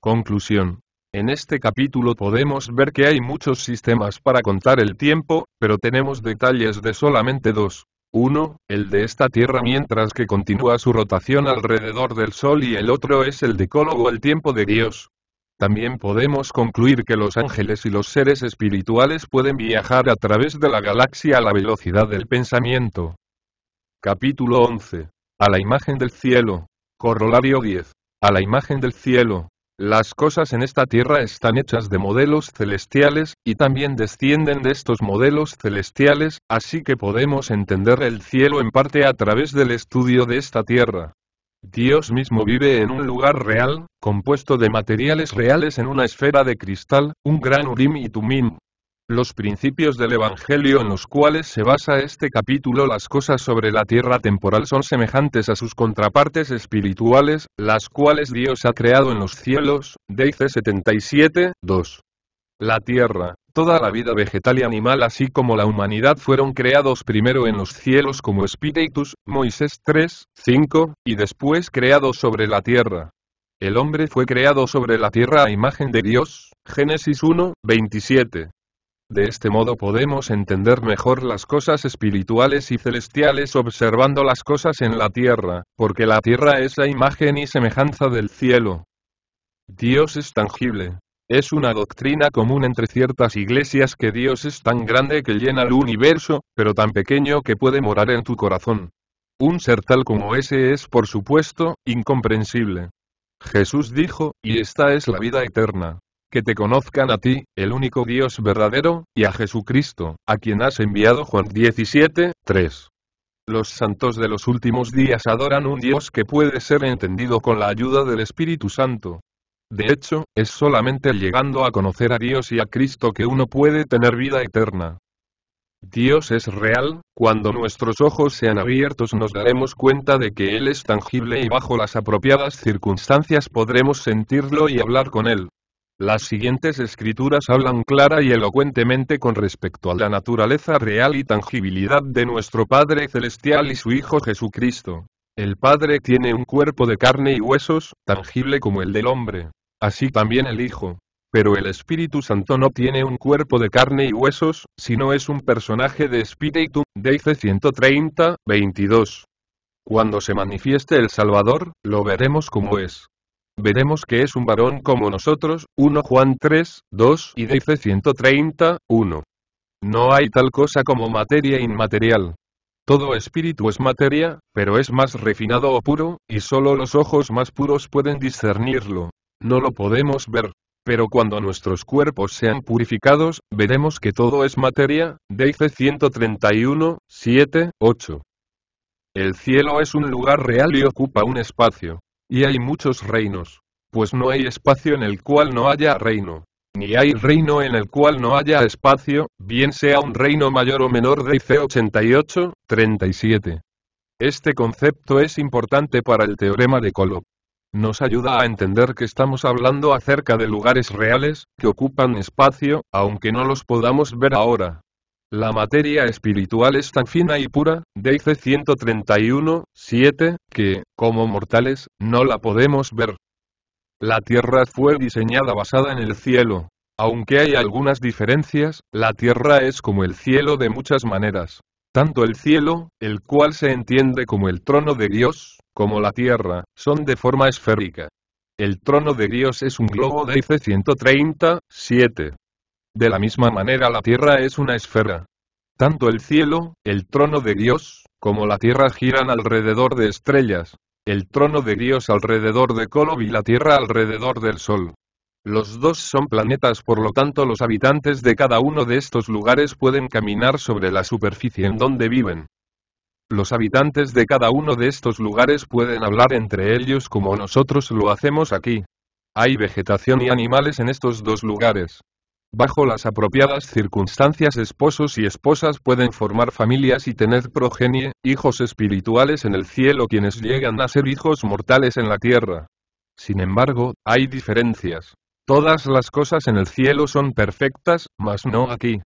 Conclusión. En este capítulo podemos ver que hay muchos sistemas para contar el tiempo, pero tenemos detalles de solamente dos. Uno, el de esta Tierra mientras que continúa su rotación alrededor del Sol y el otro es el de decólogo el tiempo de Dios. También podemos concluir que los ángeles y los seres espirituales pueden viajar a través de la galaxia a la velocidad del pensamiento. Capítulo 11 a la imagen del cielo. Corolario 10. A la imagen del cielo. Las cosas en esta tierra están hechas de modelos celestiales, y también descienden de estos modelos celestiales, así que podemos entender el cielo en parte a través del estudio de esta tierra. Dios mismo vive en un lugar real, compuesto de materiales reales en una esfera de cristal, un gran Urim y Tumim, los principios del Evangelio en los cuales se basa este capítulo las cosas sobre la tierra temporal son semejantes a sus contrapartes espirituales, las cuales Dios ha creado en los cielos, dice 77, 2. La tierra, toda la vida vegetal y animal así como la humanidad fueron creados primero en los cielos como espíritus, Moisés 3, 5, y después creados sobre la tierra. El hombre fue creado sobre la tierra a imagen de Dios, Génesis 1, 27. De este modo podemos entender mejor las cosas espirituales y celestiales observando las cosas en la tierra, porque la tierra es la imagen y semejanza del cielo. Dios es tangible. Es una doctrina común entre ciertas iglesias que Dios es tan grande que llena el universo, pero tan pequeño que puede morar en tu corazón. Un ser tal como ese es, por supuesto, incomprensible. Jesús dijo, y esta es la vida eterna, que te conozcan a ti, el único Dios verdadero, y a Jesucristo, a quien has enviado Juan 17, 3. Los santos de los últimos días adoran un Dios que puede ser entendido con la ayuda del Espíritu Santo. De hecho, es solamente llegando a conocer a Dios y a Cristo que uno puede tener vida eterna. Dios es real, cuando nuestros ojos sean abiertos nos daremos cuenta de que Él es tangible y bajo las apropiadas circunstancias podremos sentirlo y hablar con Él. Las siguientes escrituras hablan clara y elocuentemente con respecto a la naturaleza real y tangibilidad de nuestro Padre Celestial y su Hijo Jesucristo. El Padre tiene un cuerpo de carne y huesos, tangible como el del hombre. Así también el Hijo. Pero el Espíritu Santo no tiene un cuerpo de carne y huesos, sino es un personaje de espíritu, dice 130, 22. Cuando se manifieste el Salvador, lo veremos como es veremos que es un varón como nosotros, 1 Juan 3, 2 y dice 130, 1. No hay tal cosa como materia inmaterial. Todo espíritu es materia, pero es más refinado o puro, y solo los ojos más puros pueden discernirlo. No lo podemos ver. Pero cuando nuestros cuerpos sean purificados, veremos que todo es materia, dice 131, 7, 8. El cielo es un lugar real y ocupa un espacio. Y hay muchos reinos. Pues no hay espacio en el cual no haya reino. Ni hay reino en el cual no haya espacio, bien sea un reino mayor o menor de IC 88, 37. Este concepto es importante para el teorema de Kolob. Nos ayuda a entender que estamos hablando acerca de lugares reales, que ocupan espacio, aunque no los podamos ver ahora. La materia espiritual es tan fina y pura, dice 131, 7, que, como mortales, no la podemos ver. La tierra fue diseñada basada en el cielo. Aunque hay algunas diferencias, la tierra es como el cielo de muchas maneras. Tanto el cielo, el cual se entiende como el trono de Dios, como la tierra, son de forma esférica. El trono de Dios es un globo de IC 130, 7, de la misma manera la tierra es una esfera. Tanto el cielo, el trono de Dios, como la tierra giran alrededor de estrellas. El trono de Dios alrededor de Kolob y la tierra alrededor del Sol. Los dos son planetas por lo tanto los habitantes de cada uno de estos lugares pueden caminar sobre la superficie en donde viven. Los habitantes de cada uno de estos lugares pueden hablar entre ellos como nosotros lo hacemos aquí. Hay vegetación y animales en estos dos lugares. Bajo las apropiadas circunstancias esposos y esposas pueden formar familias y tener progenie, hijos espirituales en el cielo quienes llegan a ser hijos mortales en la tierra. Sin embargo, hay diferencias. Todas las cosas en el cielo son perfectas, mas no aquí.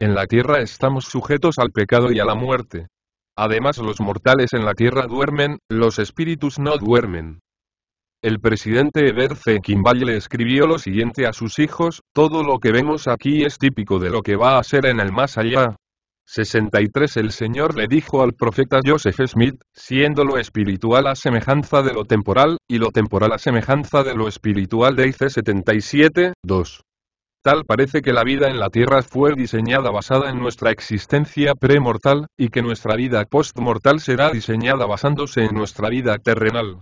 En la tierra estamos sujetos al pecado y a la muerte. Además los mortales en la tierra duermen, los espíritus no duermen el presidente C. Kimball escribió lo siguiente a sus hijos, todo lo que vemos aquí es típico de lo que va a ser en el más allá. 63 El Señor le dijo al profeta Joseph Smith, siendo lo espiritual a semejanza de lo temporal, y lo temporal a semejanza de lo espiritual de IC 77, 2. Tal parece que la vida en la Tierra fue diseñada basada en nuestra existencia premortal, y que nuestra vida postmortal será diseñada basándose en nuestra vida terrenal.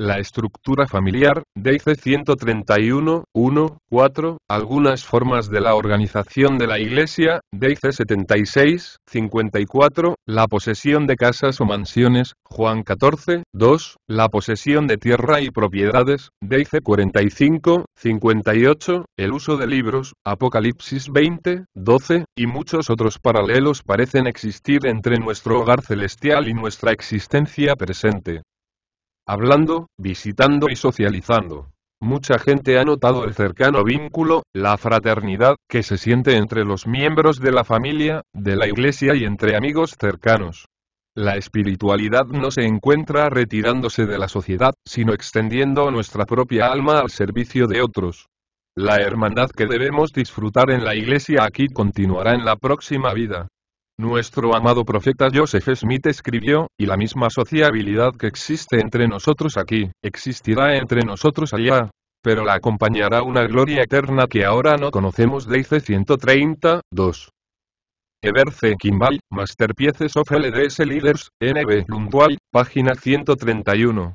La estructura familiar, dice 131, 1, 4, algunas formas de la organización de la iglesia, dice 76, 54, la posesión de casas o mansiones, Juan 14, 2, la posesión de tierra y propiedades, dice 45, 58, el uso de libros, Apocalipsis 20, 12, y muchos otros paralelos parecen existir entre nuestro hogar celestial y nuestra existencia presente hablando, visitando y socializando. Mucha gente ha notado el cercano vínculo, la fraternidad, que se siente entre los miembros de la familia, de la iglesia y entre amigos cercanos. La espiritualidad no se encuentra retirándose de la sociedad, sino extendiendo nuestra propia alma al servicio de otros. La hermandad que debemos disfrutar en la iglesia aquí continuará en la próxima vida. Nuestro amado profeta Joseph Smith escribió, y la misma sociabilidad que existe entre nosotros aquí, existirá entre nosotros allá. Pero la acompañará una gloria eterna que ahora no conocemos. Dice 130, 2. C. Kimball, Masterpieces of LDS Leaders, NB Lundwall, página 131.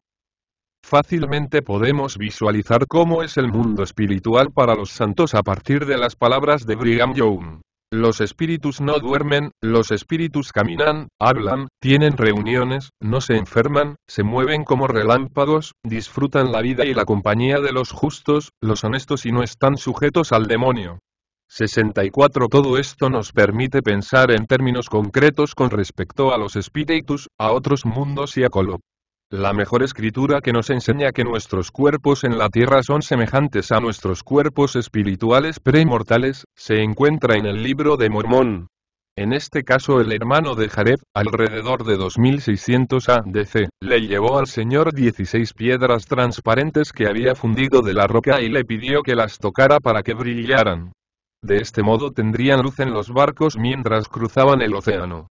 Fácilmente podemos visualizar cómo es el mundo espiritual para los santos a partir de las palabras de Brigham Young. Los espíritus no duermen, los espíritus caminan, hablan, tienen reuniones, no se enferman, se mueven como relámpagos, disfrutan la vida y la compañía de los justos, los honestos y no están sujetos al demonio. 64 Todo esto nos permite pensar en términos concretos con respecto a los espíritus, a otros mundos y a Colo. La mejor escritura que nos enseña que nuestros cuerpos en la tierra son semejantes a nuestros cuerpos espirituales pre-mortales, se encuentra en el libro de Mormón. En este caso el hermano de Jareb, alrededor de 2600 a.d.c., le llevó al Señor 16 piedras transparentes que había fundido de la roca y le pidió que las tocara para que brillaran. De este modo tendrían luz en los barcos mientras cruzaban el océano.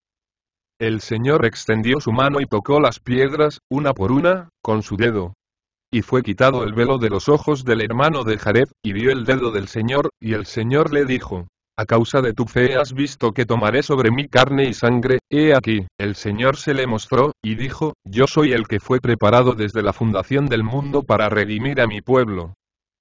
El Señor extendió su mano y tocó las piedras, una por una, con su dedo. Y fue quitado el velo de los ojos del hermano de Jared, y vio el dedo del Señor, y el Señor le dijo, a causa de tu fe has visto que tomaré sobre mí carne y sangre, he aquí, el Señor se le mostró, y dijo, yo soy el que fue preparado desde la fundación del mundo para redimir a mi pueblo.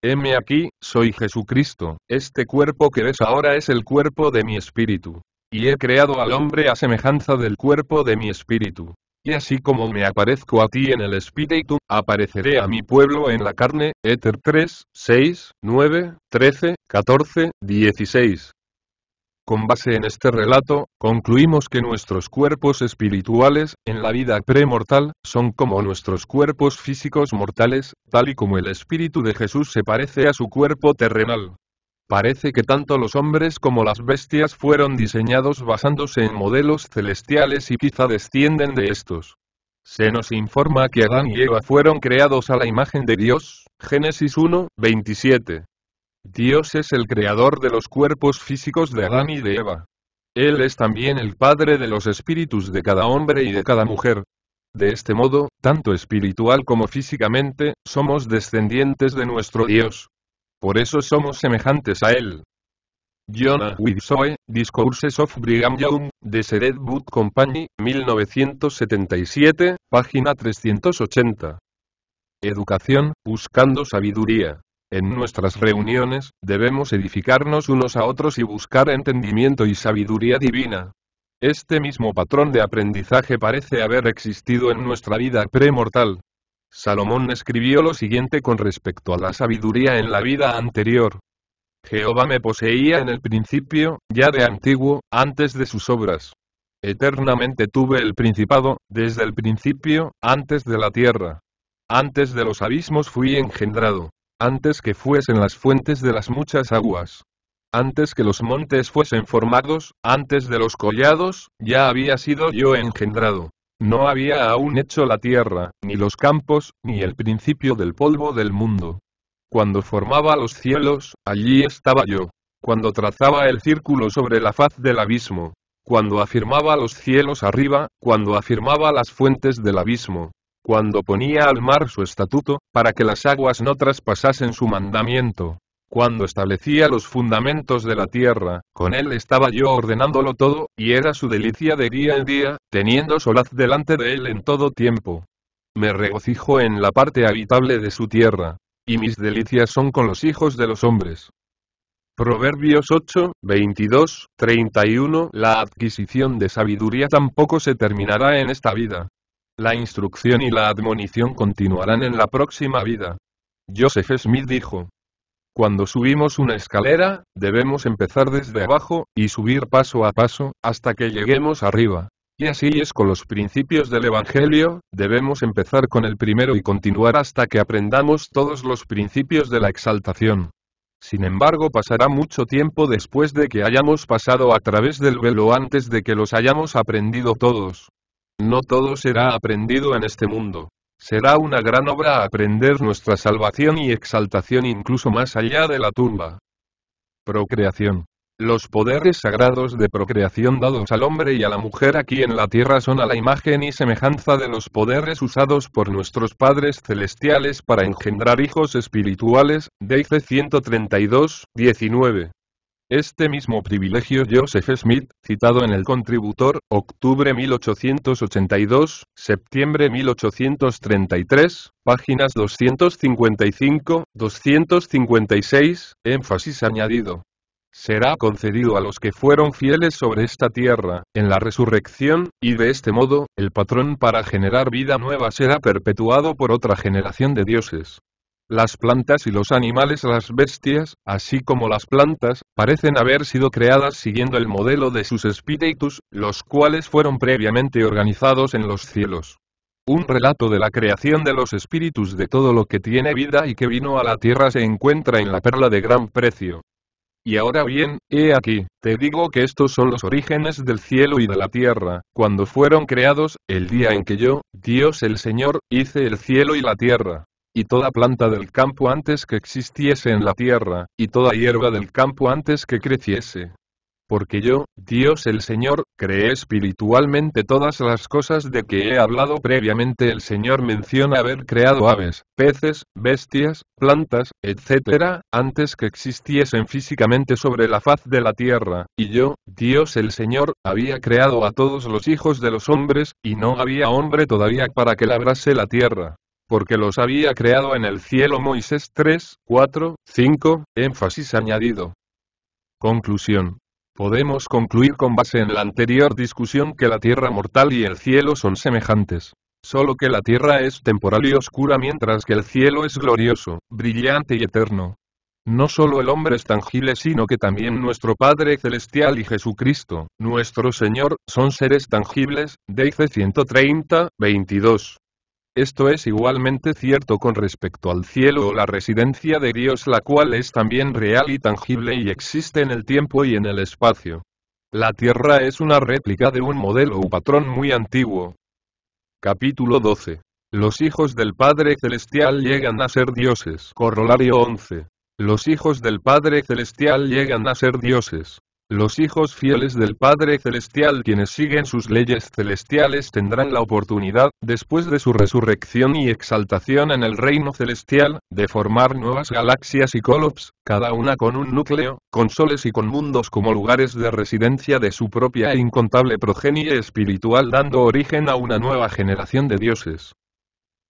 Heme aquí, soy Jesucristo, este cuerpo que ves ahora es el cuerpo de mi espíritu y he creado al hombre a semejanza del cuerpo de mi espíritu. Y así como me aparezco a ti en el espíritu, apareceré a mi pueblo en la carne. Éter 3, 6, 9, 13, 14, 16. Con base en este relato, concluimos que nuestros cuerpos espirituales, en la vida premortal, son como nuestros cuerpos físicos mortales, tal y como el espíritu de Jesús se parece a su cuerpo terrenal. Parece que tanto los hombres como las bestias fueron diseñados basándose en modelos celestiales y quizá descienden de estos. Se nos informa que Adán y Eva fueron creados a la imagen de Dios, Génesis 1, 27. Dios es el creador de los cuerpos físicos de Adán y de Eva. Él es también el padre de los espíritus de cada hombre y de cada mujer. De este modo, tanto espiritual como físicamente, somos descendientes de nuestro Dios. Por eso somos semejantes a él. Jonah Widsoe, Discourses of Brigham Young, de Sedet Boot Company, 1977, página 380. Educación, buscando sabiduría. En nuestras reuniones, debemos edificarnos unos a otros y buscar entendimiento y sabiduría divina. Este mismo patrón de aprendizaje parece haber existido en nuestra vida premortal, Salomón escribió lo siguiente con respecto a la sabiduría en la vida anterior. Jehová me poseía en el principio, ya de antiguo, antes de sus obras. Eternamente tuve el principado, desde el principio, antes de la tierra. Antes de los abismos fui engendrado. Antes que fuesen las fuentes de las muchas aguas. Antes que los montes fuesen formados, antes de los collados, ya había sido yo engendrado. No había aún hecho la tierra, ni los campos, ni el principio del polvo del mundo. Cuando formaba los cielos, allí estaba yo. Cuando trazaba el círculo sobre la faz del abismo. Cuando afirmaba los cielos arriba, cuando afirmaba las fuentes del abismo. Cuando ponía al mar su estatuto, para que las aguas no traspasasen su mandamiento cuando establecía los fundamentos de la tierra, con él estaba yo ordenándolo todo, y era su delicia de día en día, teniendo solaz delante de él en todo tiempo. Me regocijo en la parte habitable de su tierra, y mis delicias son con los hijos de los hombres. Proverbios 8, 22, 31 La adquisición de sabiduría tampoco se terminará en esta vida. La instrucción y la admonición continuarán en la próxima vida. Joseph Smith dijo, cuando subimos una escalera, debemos empezar desde abajo, y subir paso a paso, hasta que lleguemos arriba. Y así es con los principios del Evangelio, debemos empezar con el primero y continuar hasta que aprendamos todos los principios de la exaltación. Sin embargo, pasará mucho tiempo después de que hayamos pasado a través del velo antes de que los hayamos aprendido todos. No todo será aprendido en este mundo. Será una gran obra aprender nuestra salvación y exaltación incluso más allá de la tumba. Procreación. Los poderes sagrados de procreación dados al hombre y a la mujer aquí en la tierra son a la imagen y semejanza de los poderes usados por nuestros padres celestiales para engendrar hijos espirituales, Dice 132, 19. Este mismo privilegio Joseph Smith, citado en el Contributor, octubre 1882, septiembre 1833, páginas 255, 256, énfasis añadido. Será concedido a los que fueron fieles sobre esta tierra, en la resurrección, y de este modo, el patrón para generar vida nueva será perpetuado por otra generación de dioses. Las plantas y los animales las bestias, así como las plantas, parecen haber sido creadas siguiendo el modelo de sus espíritus, los cuales fueron previamente organizados en los cielos. Un relato de la creación de los espíritus de todo lo que tiene vida y que vino a la tierra se encuentra en la perla de gran precio. Y ahora bien, he aquí, te digo que estos son los orígenes del cielo y de la tierra, cuando fueron creados, el día en que yo, Dios el Señor, hice el cielo y la tierra y toda planta del campo antes que existiese en la tierra, y toda hierba del campo antes que creciese. Porque yo, Dios el Señor, creé espiritualmente todas las cosas de que he hablado previamente. El Señor menciona haber creado aves, peces, bestias, plantas, etc., antes que existiesen físicamente sobre la faz de la tierra, y yo, Dios el Señor, había creado a todos los hijos de los hombres, y no había hombre todavía para que labrase la tierra porque los había creado en el cielo Moisés 3, 4, 5, énfasis añadido. Conclusión. Podemos concluir con base en la anterior discusión que la tierra mortal y el cielo son semejantes. Solo que la tierra es temporal y oscura mientras que el cielo es glorioso, brillante y eterno. No solo el hombre es tangible sino que también nuestro Padre Celestial y Jesucristo, nuestro Señor, son seres tangibles, dice 130, 22. Esto es igualmente cierto con respecto al cielo o la residencia de Dios la cual es también real y tangible y existe en el tiempo y en el espacio. La Tierra es una réplica de un modelo o patrón muy antiguo. Capítulo 12. Los hijos del Padre Celestial llegan a ser dioses. Corolario 11. Los hijos del Padre Celestial llegan a ser dioses. Los hijos fieles del Padre Celestial quienes siguen sus leyes celestiales tendrán la oportunidad, después de su resurrección y exaltación en el reino celestial, de formar nuevas galaxias y colops, cada una con un núcleo, con soles y con mundos como lugares de residencia de su propia e incontable progenie espiritual dando origen a una nueva generación de dioses.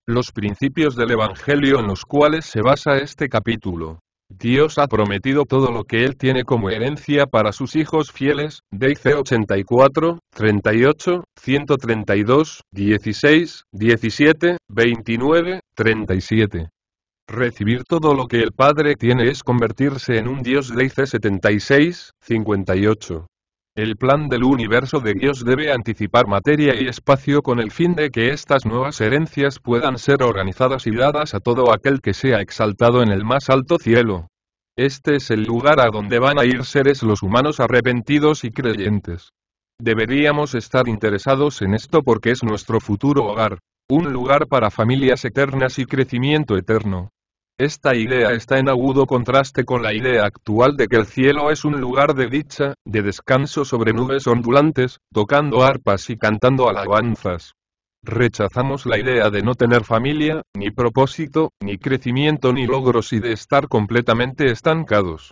Los principios del Evangelio en los cuales se basa este capítulo. Dios ha prometido todo lo que Él tiene como herencia para sus hijos fieles, Deice 84, 38, 132, 16, 17, 29, 37. Recibir todo lo que el Padre tiene es convertirse en un Dios Deice 76, 58. El plan del universo de Dios debe anticipar materia y espacio con el fin de que estas nuevas herencias puedan ser organizadas y dadas a todo aquel que sea exaltado en el más alto cielo. Este es el lugar a donde van a ir seres los humanos arrepentidos y creyentes. Deberíamos estar interesados en esto porque es nuestro futuro hogar, un lugar para familias eternas y crecimiento eterno. Esta idea está en agudo contraste con la idea actual de que el cielo es un lugar de dicha, de descanso sobre nubes ondulantes, tocando arpas y cantando alabanzas. Rechazamos la idea de no tener familia, ni propósito, ni crecimiento ni logros y de estar completamente estancados.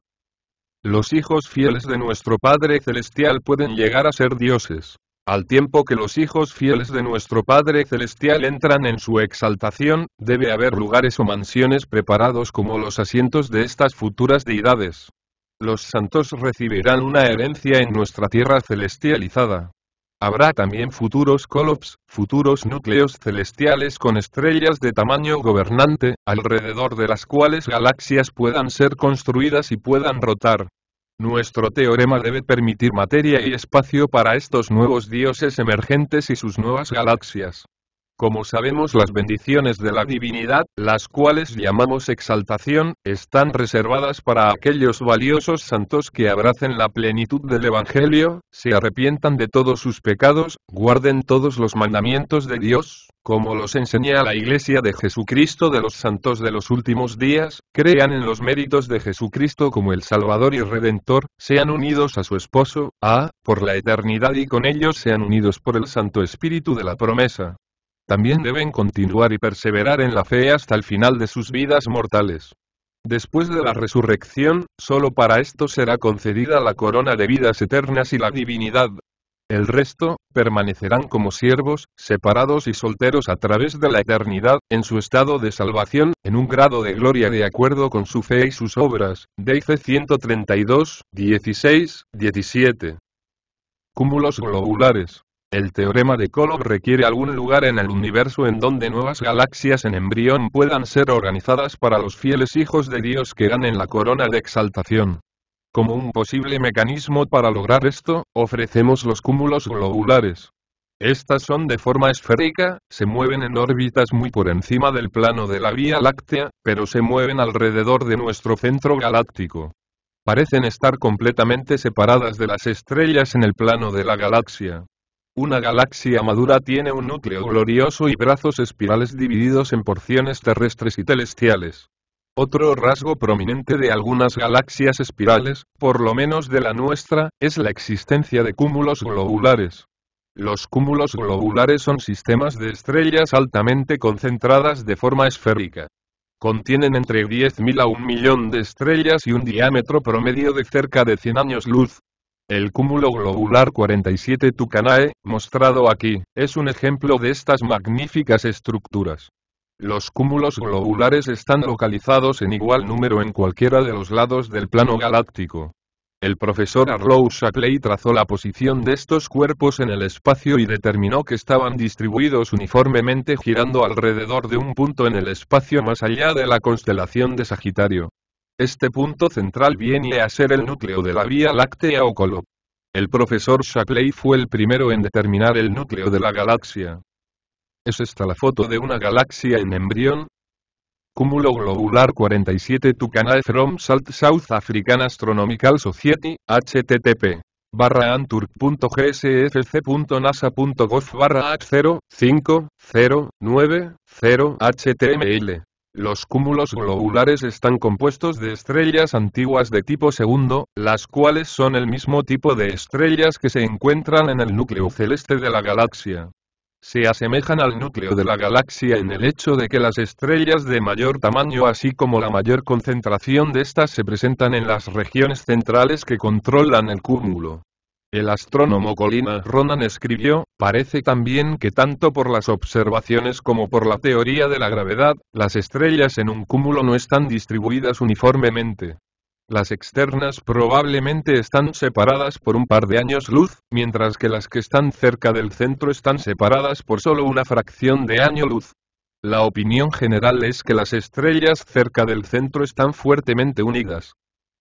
Los hijos fieles de nuestro Padre Celestial pueden llegar a ser dioses. Al tiempo que los hijos fieles de nuestro Padre Celestial entran en su exaltación, debe haber lugares o mansiones preparados como los asientos de estas futuras deidades. Los santos recibirán una herencia en nuestra tierra celestializada. Habrá también futuros colops, futuros núcleos celestiales con estrellas de tamaño gobernante, alrededor de las cuales galaxias puedan ser construidas y puedan rotar. Nuestro teorema debe permitir materia y espacio para estos nuevos dioses emergentes y sus nuevas galaxias. Como sabemos las bendiciones de la divinidad, las cuales llamamos exaltación, están reservadas para aquellos valiosos santos que abracen la plenitud del Evangelio, se arrepientan de todos sus pecados, guarden todos los mandamientos de Dios, como los enseña la Iglesia de Jesucristo de los santos de los últimos días, crean en los méritos de Jesucristo como el Salvador y Redentor, sean unidos a su esposo, a, ah, por la eternidad y con ellos sean unidos por el Santo Espíritu de la promesa también deben continuar y perseverar en la fe hasta el final de sus vidas mortales. Después de la resurrección, solo para esto será concedida la corona de vidas eternas y la divinidad. El resto, permanecerán como siervos, separados y solteros a través de la eternidad, en su estado de salvación, en un grado de gloria de acuerdo con su fe y sus obras. Deife 132, 16, 17. Cúmulos globulares. El teorema de Kolob requiere algún lugar en el universo en donde nuevas galaxias en embrión puedan ser organizadas para los fieles hijos de Dios que ganen la corona de exaltación. Como un posible mecanismo para lograr esto, ofrecemos los cúmulos globulares. Estas son de forma esférica, se mueven en órbitas muy por encima del plano de la Vía Láctea, pero se mueven alrededor de nuestro centro galáctico. Parecen estar completamente separadas de las estrellas en el plano de la galaxia. Una galaxia madura tiene un núcleo glorioso y brazos espirales divididos en porciones terrestres y celestiales. Otro rasgo prominente de algunas galaxias espirales, por lo menos de la nuestra, es la existencia de cúmulos globulares. Los cúmulos globulares son sistemas de estrellas altamente concentradas de forma esférica. Contienen entre 10.000 a un millón de estrellas y un diámetro promedio de cerca de 100 años luz, el cúmulo globular 47 Tucanae, mostrado aquí, es un ejemplo de estas magníficas estructuras. Los cúmulos globulares están localizados en igual número en cualquiera de los lados del plano galáctico. El profesor Arlow Shapley trazó la posición de estos cuerpos en el espacio y determinó que estaban distribuidos uniformemente girando alrededor de un punto en el espacio más allá de la constelación de Sagitario. Este punto central viene a ser el núcleo de la Vía Láctea o Colo. El profesor Shapley fue el primero en determinar el núcleo de la galaxia. ¿Es esta la foto de una galaxia en embrión? Cúmulo Globular 47 Tucanae from South African Astronomical Society, http barra barra 0 html los cúmulos globulares están compuestos de estrellas antiguas de tipo segundo, las cuales son el mismo tipo de estrellas que se encuentran en el núcleo celeste de la galaxia. Se asemejan al núcleo de la galaxia en el hecho de que las estrellas de mayor tamaño así como la mayor concentración de estas se presentan en las regiones centrales que controlan el cúmulo. El astrónomo Colina Ronan escribió, parece también que tanto por las observaciones como por la teoría de la gravedad, las estrellas en un cúmulo no están distribuidas uniformemente. Las externas probablemente están separadas por un par de años luz, mientras que las que están cerca del centro están separadas por solo una fracción de año luz. La opinión general es que las estrellas cerca del centro están fuertemente unidas.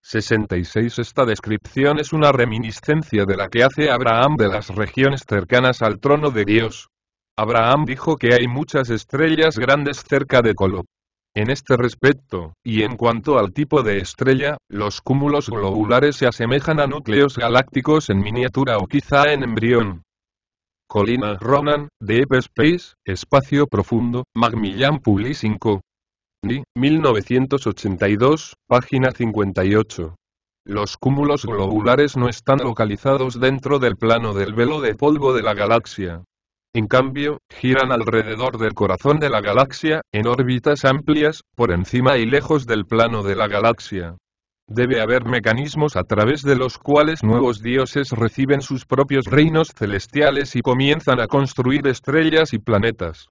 66 Esta descripción es una reminiscencia de la que hace Abraham de las regiones cercanas al trono de Dios. Abraham dijo que hay muchas estrellas grandes cerca de Colo. En este respecto, y en cuanto al tipo de estrella, los cúmulos globulares se asemejan a núcleos galácticos en miniatura o quizá en embrión. Colina Ronan, de Space, Espacio Profundo, Macmillan Publishing 5 1982, página 58. Los cúmulos globulares no están localizados dentro del plano del velo de polvo de la galaxia. En cambio, giran alrededor del corazón de la galaxia, en órbitas amplias, por encima y lejos del plano de la galaxia. Debe haber mecanismos a través de los cuales nuevos dioses reciben sus propios reinos celestiales y comienzan a construir estrellas y planetas.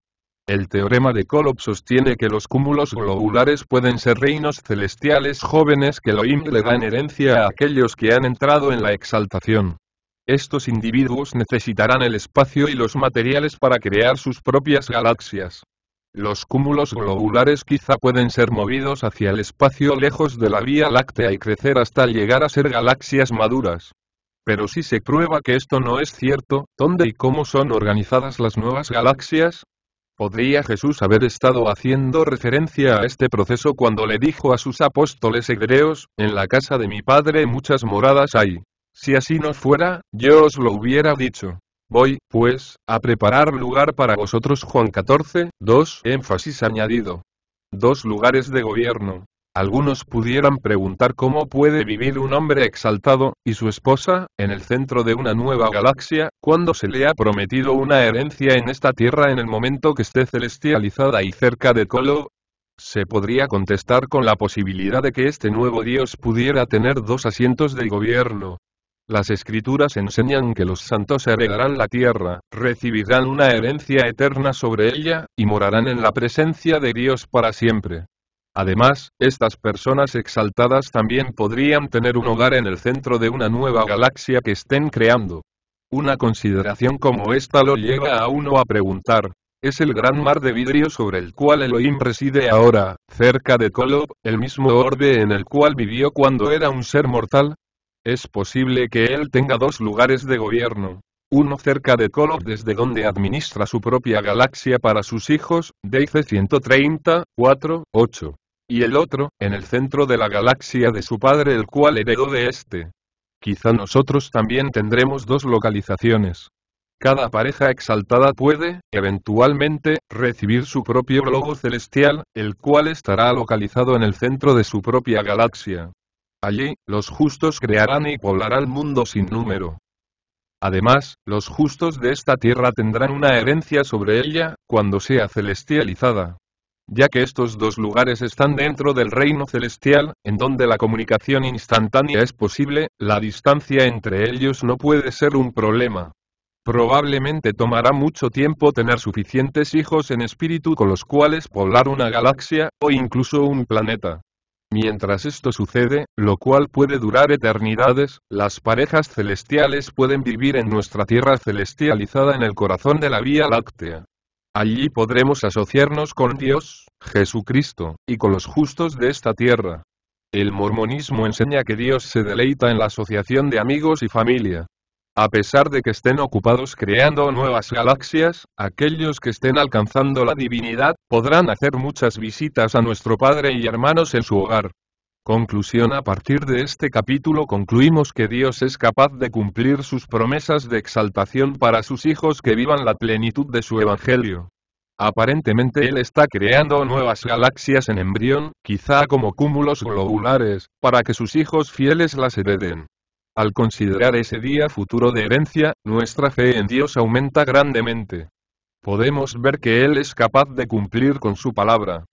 El teorema de Kolob sostiene que los cúmulos globulares pueden ser reinos celestiales jóvenes que lo le dan herencia a aquellos que han entrado en la exaltación. Estos individuos necesitarán el espacio y los materiales para crear sus propias galaxias. Los cúmulos globulares quizá pueden ser movidos hacia el espacio lejos de la Vía Láctea y crecer hasta llegar a ser galaxias maduras. Pero si se prueba que esto no es cierto, ¿dónde y cómo son organizadas las nuevas galaxias? ¿Podría Jesús haber estado haciendo referencia a este proceso cuando le dijo a sus apóstoles hebreos, en la casa de mi padre muchas moradas hay? Si así no fuera, yo os lo hubiera dicho. Voy, pues, a preparar lugar para vosotros Juan 14, 2, énfasis añadido. Dos lugares de gobierno. Algunos pudieran preguntar cómo puede vivir un hombre exaltado, y su esposa, en el centro de una nueva galaxia, cuando se le ha prometido una herencia en esta Tierra en el momento que esté celestializada y cerca de Colo. Se podría contestar con la posibilidad de que este nuevo dios pudiera tener dos asientos de gobierno. Las escrituras enseñan que los santos heredarán la tierra, recibirán una herencia eterna sobre ella, y morarán en la presencia de Dios para siempre. Además, estas personas exaltadas también podrían tener un hogar en el centro de una nueva galaxia que estén creando. Una consideración como esta lo lleva a uno a preguntar, es el gran mar de vidrio sobre el cual Elohim reside ahora, cerca de Kolob, el mismo orbe en el cual vivió cuando era un ser mortal? Es posible que él tenga dos lugares de gobierno. Uno cerca de Kolob desde donde administra su propia galaxia para sus hijos, Deice 130, 4, 8 y el otro, en el centro de la galaxia de su padre el cual heredó de éste. Quizá nosotros también tendremos dos localizaciones. Cada pareja exaltada puede, eventualmente, recibir su propio globo celestial, el cual estará localizado en el centro de su propia galaxia. Allí, los justos crearán y poblarán mundo sin número. Además, los justos de esta tierra tendrán una herencia sobre ella, cuando sea celestializada ya que estos dos lugares están dentro del reino celestial, en donde la comunicación instantánea es posible, la distancia entre ellos no puede ser un problema. Probablemente tomará mucho tiempo tener suficientes hijos en espíritu con los cuales poblar una galaxia, o incluso un planeta. Mientras esto sucede, lo cual puede durar eternidades, las parejas celestiales pueden vivir en nuestra Tierra celestializada en el corazón de la Vía Láctea. Allí podremos asociarnos con Dios, Jesucristo, y con los justos de esta tierra. El mormonismo enseña que Dios se deleita en la asociación de amigos y familia. A pesar de que estén ocupados creando nuevas galaxias, aquellos que estén alcanzando la divinidad podrán hacer muchas visitas a nuestro Padre y hermanos en su hogar. Conclusión A partir de este capítulo concluimos que Dios es capaz de cumplir sus promesas de exaltación para sus hijos que vivan la plenitud de su Evangelio. Aparentemente Él está creando nuevas galaxias en embrión, quizá como cúmulos globulares, para que sus hijos fieles las hereden. Al considerar ese día futuro de herencia, nuestra fe en Dios aumenta grandemente. Podemos ver que Él es capaz de cumplir con su palabra.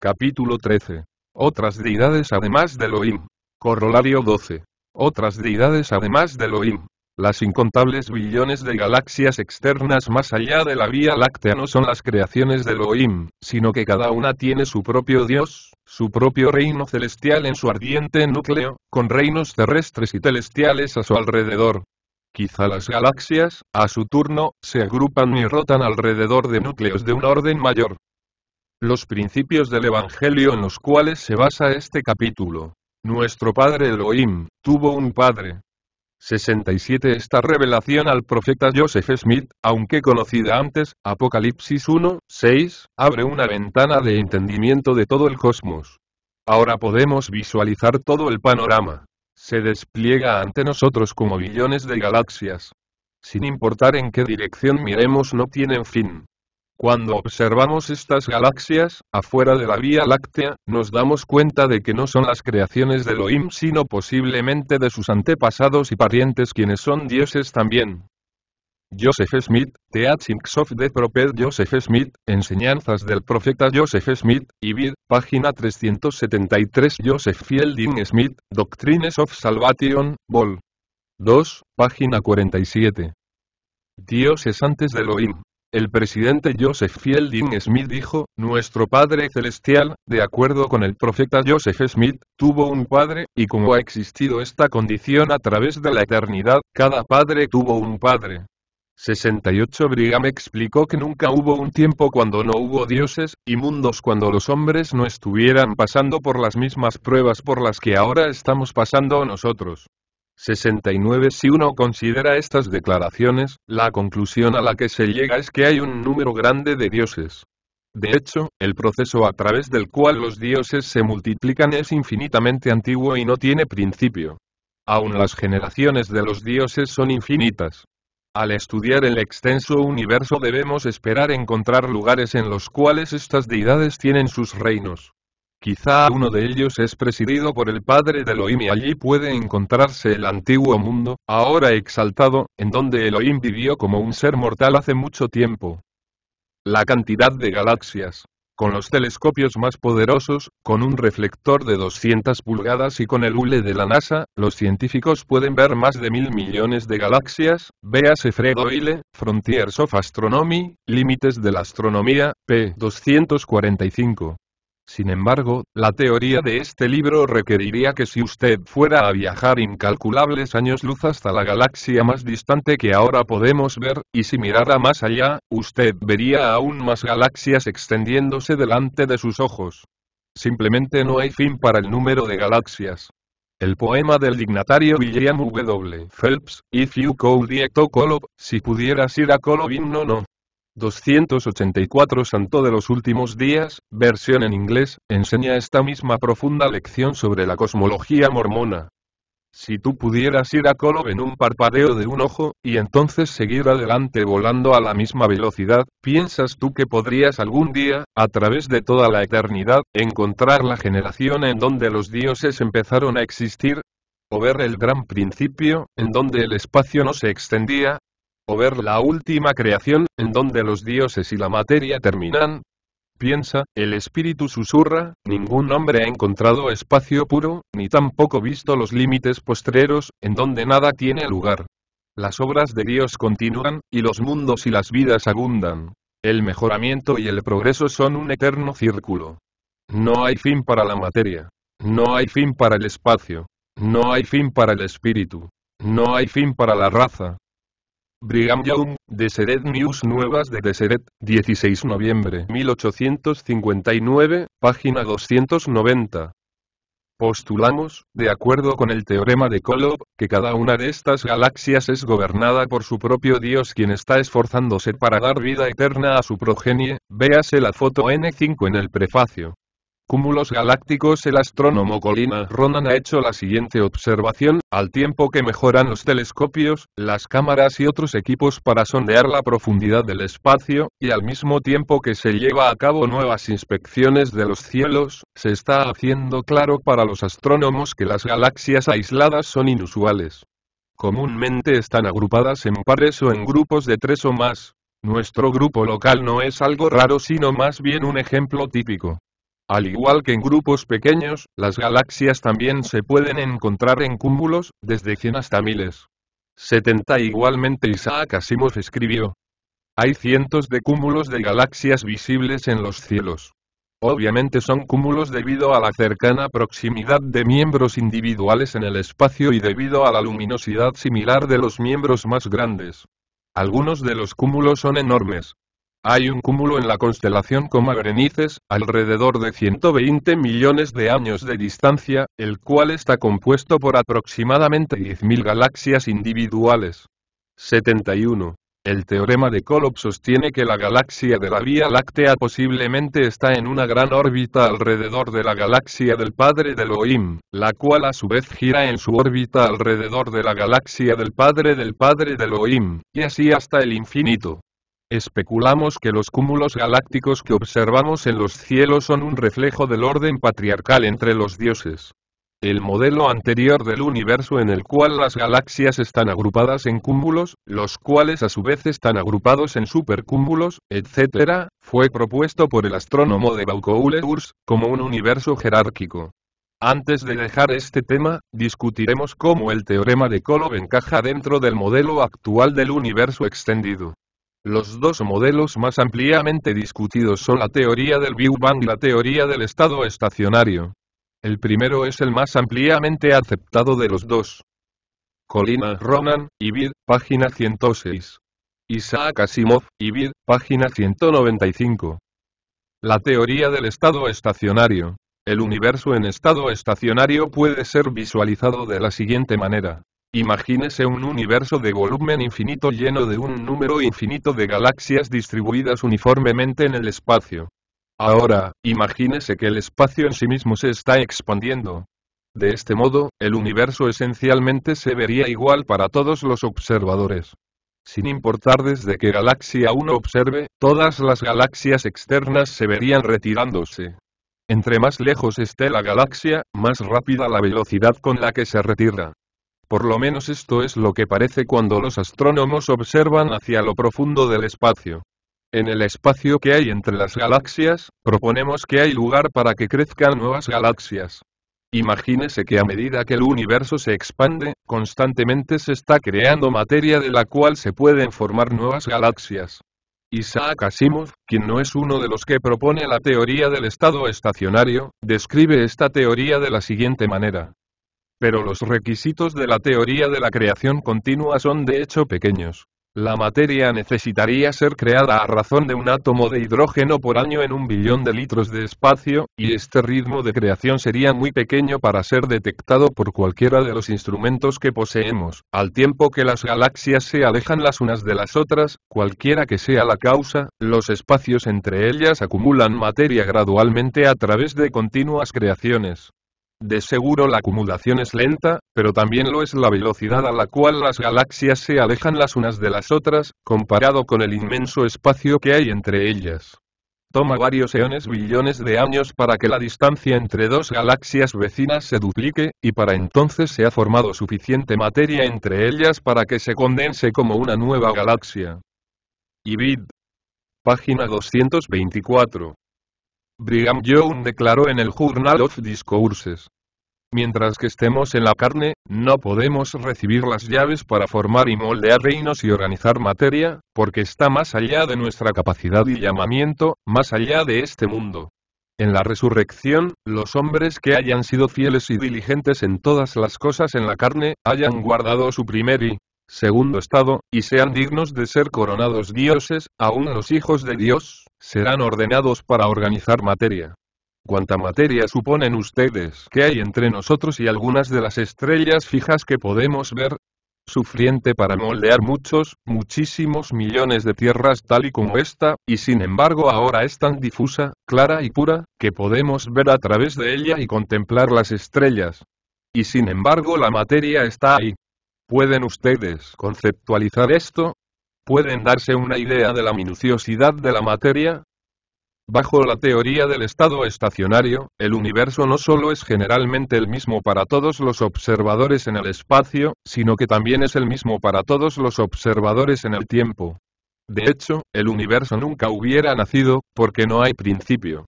Capítulo 13 otras deidades además de Elohim. Corolario 12. Otras deidades además de Elohim. Las incontables billones de galaxias externas más allá de la Vía Láctea no son las creaciones de Elohim, sino que cada una tiene su propio Dios, su propio reino celestial en su ardiente núcleo, con reinos terrestres y celestiales a su alrededor. Quizá las galaxias, a su turno, se agrupan y rotan alrededor de núcleos de un orden mayor, los principios del Evangelio en los cuales se basa este capítulo. Nuestro padre Elohim, tuvo un padre. 67 Esta revelación al profeta Joseph Smith, aunque conocida antes, Apocalipsis 1, 6, abre una ventana de entendimiento de todo el cosmos. Ahora podemos visualizar todo el panorama. Se despliega ante nosotros como billones de galaxias. Sin importar en qué dirección miremos no tienen fin. Cuando observamos estas galaxias, afuera de la Vía Láctea, nos damos cuenta de que no son las creaciones de Elohim sino posiblemente de sus antepasados y parientes quienes son dioses también. Joseph Smith, Teachings of the Prophet Joseph Smith, Enseñanzas del Profeta Joseph Smith, Ibid, página 373 Joseph Fielding Smith, Doctrines of Salvation, Vol. 2, página 47. Dioses antes de Elohim. El presidente Joseph Fielding Smith dijo, Nuestro Padre Celestial, de acuerdo con el profeta Joseph Smith, tuvo un padre, y como ha existido esta condición a través de la eternidad, cada padre tuvo un padre. 68 Brigham explicó que nunca hubo un tiempo cuando no hubo dioses, y mundos cuando los hombres no estuvieran pasando por las mismas pruebas por las que ahora estamos pasando nosotros. 69 Si uno considera estas declaraciones, la conclusión a la que se llega es que hay un número grande de dioses. De hecho, el proceso a través del cual los dioses se multiplican es infinitamente antiguo y no tiene principio. Aún las generaciones de los dioses son infinitas. Al estudiar el extenso universo debemos esperar encontrar lugares en los cuales estas deidades tienen sus reinos. Quizá uno de ellos es presidido por el padre de Elohim y allí puede encontrarse el antiguo mundo, ahora exaltado, en donde Elohim vivió como un ser mortal hace mucho tiempo. La cantidad de galaxias. Con los telescopios más poderosos, con un reflector de 200 pulgadas y con el hule de la NASA, los científicos pueden ver más de mil millones de galaxias, véase Fred Hoyle, Frontiers of Astronomy, Límites de la Astronomía, p. 245. Sin embargo, la teoría de este libro requeriría que si usted fuera a viajar incalculables años luz hasta la galaxia más distante que ahora podemos ver, y si mirara más allá, usted vería aún más galaxias extendiéndose delante de sus ojos. Simplemente no hay fin para el número de galaxias. El poema del dignatario William W. Phelps, If you could the to si pudieras ir a Colobin no no. 284 Santo de los últimos días, versión en inglés, enseña esta misma profunda lección sobre la cosmología mormona. Si tú pudieras ir a Colo en un parpadeo de un ojo, y entonces seguir adelante volando a la misma velocidad, ¿piensas tú que podrías algún día, a través de toda la eternidad, encontrar la generación en donde los dioses empezaron a existir? ¿O ver el gran principio, en donde el espacio no se extendía, ver la última creación, en donde los dioses y la materia terminan. Piensa, el espíritu susurra, ningún hombre ha encontrado espacio puro, ni tampoco visto los límites postreros, en donde nada tiene lugar. Las obras de Dios continúan, y los mundos y las vidas abundan. El mejoramiento y el progreso son un eterno círculo. No hay fin para la materia. No hay fin para el espacio. No hay fin para el espíritu. No hay fin para la raza. Brigham Young, Deseret News Nuevas de Deseret, 16 noviembre 1859, página 290. Postulamos, de acuerdo con el teorema de Kolob, que cada una de estas galaxias es gobernada por su propio Dios quien está esforzándose para dar vida eterna a su progenie, véase la foto N5 en el prefacio cúmulos galácticos el astrónomo Colina Ronan ha hecho la siguiente observación, al tiempo que mejoran los telescopios, las cámaras y otros equipos para sondear la profundidad del espacio, y al mismo tiempo que se lleva a cabo nuevas inspecciones de los cielos, se está haciendo claro para los astrónomos que las galaxias aisladas son inusuales. Comúnmente están agrupadas en pares o en grupos de tres o más. Nuestro grupo local no es algo raro sino más bien un ejemplo típico. Al igual que en grupos pequeños, las galaxias también se pueden encontrar en cúmulos, desde 100 hasta miles. 70 Igualmente Isaac Asimov escribió. Hay cientos de cúmulos de galaxias visibles en los cielos. Obviamente son cúmulos debido a la cercana proximidad de miembros individuales en el espacio y debido a la luminosidad similar de los miembros más grandes. Algunos de los cúmulos son enormes, hay un cúmulo en la constelación Coma Berenices, alrededor de 120 millones de años de distancia, el cual está compuesto por aproximadamente 10.000 galaxias individuales. 71. El teorema de Kolob sostiene que la galaxia de la Vía Láctea posiblemente está en una gran órbita alrededor de la galaxia del Padre del Elohim, la cual a su vez gira en su órbita alrededor de la galaxia del Padre del Padre del Elohim, y así hasta el infinito. Especulamos que los cúmulos galácticos que observamos en los cielos son un reflejo del orden patriarcal entre los dioses. El modelo anterior del universo en el cual las galaxias están agrupadas en cúmulos, los cuales a su vez están agrupados en supercúmulos, etc., fue propuesto por el astrónomo de Baucoule-Urs, como un universo jerárquico. Antes de dejar este tema, discutiremos cómo el teorema de Kolob encaja dentro del modelo actual del universo extendido. Los dos modelos más ampliamente discutidos son la teoría del Big Bang y la teoría del estado estacionario. El primero es el más ampliamente aceptado de los dos. Colina Ronan, Ibid, página 106. Isaac Asimov, Ibid, página 195. La teoría del estado estacionario. El universo en estado estacionario puede ser visualizado de la siguiente manera. Imagínese un universo de volumen infinito lleno de un número infinito de galaxias distribuidas uniformemente en el espacio. Ahora, imagínese que el espacio en sí mismo se está expandiendo. De este modo, el universo esencialmente se vería igual para todos los observadores. Sin importar desde qué galaxia uno observe, todas las galaxias externas se verían retirándose. Entre más lejos esté la galaxia, más rápida la velocidad con la que se retira. Por lo menos esto es lo que parece cuando los astrónomos observan hacia lo profundo del espacio. En el espacio que hay entre las galaxias, proponemos que hay lugar para que crezcan nuevas galaxias. Imagínese que a medida que el universo se expande, constantemente se está creando materia de la cual se pueden formar nuevas galaxias. Isaac Asimov, quien no es uno de los que propone la teoría del estado estacionario, describe esta teoría de la siguiente manera pero los requisitos de la teoría de la creación continua son de hecho pequeños. La materia necesitaría ser creada a razón de un átomo de hidrógeno por año en un billón de litros de espacio, y este ritmo de creación sería muy pequeño para ser detectado por cualquiera de los instrumentos que poseemos. Al tiempo que las galaxias se alejan las unas de las otras, cualquiera que sea la causa, los espacios entre ellas acumulan materia gradualmente a través de continuas creaciones. De seguro la acumulación es lenta, pero también lo es la velocidad a la cual las galaxias se alejan las unas de las otras, comparado con el inmenso espacio que hay entre ellas. Toma varios eones billones de años para que la distancia entre dos galaxias vecinas se duplique, y para entonces se ha formado suficiente materia entre ellas para que se condense como una nueva galaxia. Ibid. Página 224. Brigham Young declaró en el Journal of Discourses. Mientras que estemos en la carne, no podemos recibir las llaves para formar y moldear reinos y organizar materia, porque está más allá de nuestra capacidad y llamamiento, más allá de este mundo. En la resurrección, los hombres que hayan sido fieles y diligentes en todas las cosas en la carne, hayan guardado su primer y segundo estado, y sean dignos de ser coronados dioses, aún los hijos de Dios, serán ordenados para organizar materia. ¿Cuánta materia suponen ustedes que hay entre nosotros y algunas de las estrellas fijas que podemos ver? Sufriente para moldear muchos, muchísimos millones de tierras tal y como esta, y sin embargo ahora es tan difusa, clara y pura, que podemos ver a través de ella y contemplar las estrellas. Y sin embargo la materia está ahí. ¿Pueden ustedes conceptualizar esto? ¿Pueden darse una idea de la minuciosidad de la materia? Bajo la teoría del estado estacionario, el universo no solo es generalmente el mismo para todos los observadores en el espacio, sino que también es el mismo para todos los observadores en el tiempo. De hecho, el universo nunca hubiera nacido, porque no hay principio.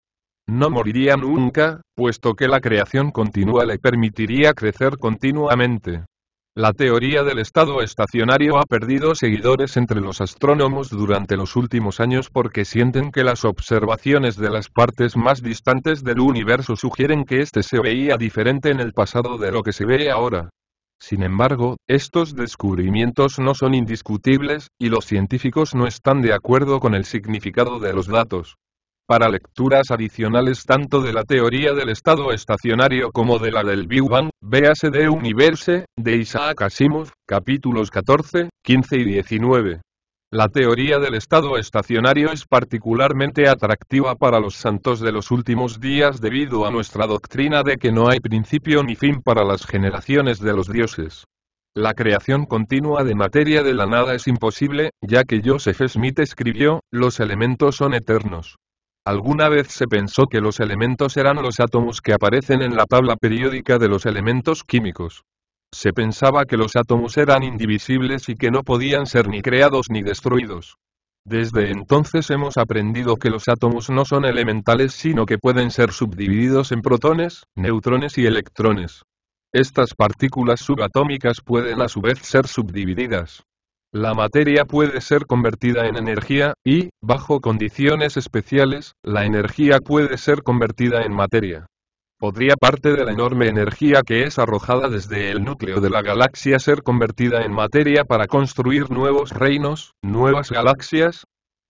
No moriría nunca, puesto que la creación continua le permitiría crecer continuamente. La teoría del estado estacionario ha perdido seguidores entre los astrónomos durante los últimos años porque sienten que las observaciones de las partes más distantes del universo sugieren que éste se veía diferente en el pasado de lo que se ve ahora. Sin embargo, estos descubrimientos no son indiscutibles, y los científicos no están de acuerdo con el significado de los datos para lecturas adicionales tanto de la teoría del estado estacionario como de la del Big Bang, véase de Universe, de Isaac Asimov, capítulos 14, 15 y 19. La teoría del estado estacionario es particularmente atractiva para los santos de los últimos días debido a nuestra doctrina de que no hay principio ni fin para las generaciones de los dioses. La creación continua de materia de la nada es imposible, ya que Joseph Smith escribió, los elementos son eternos. Alguna vez se pensó que los elementos eran los átomos que aparecen en la tabla periódica de los elementos químicos. Se pensaba que los átomos eran indivisibles y que no podían ser ni creados ni destruidos. Desde entonces hemos aprendido que los átomos no son elementales sino que pueden ser subdivididos en protones, neutrones y electrones. Estas partículas subatómicas pueden a su vez ser subdivididas. La materia puede ser convertida en energía, y, bajo condiciones especiales, la energía puede ser convertida en materia. Podría parte de la enorme energía que es arrojada desde el núcleo de la galaxia ser convertida en materia para construir nuevos reinos, nuevas galaxias.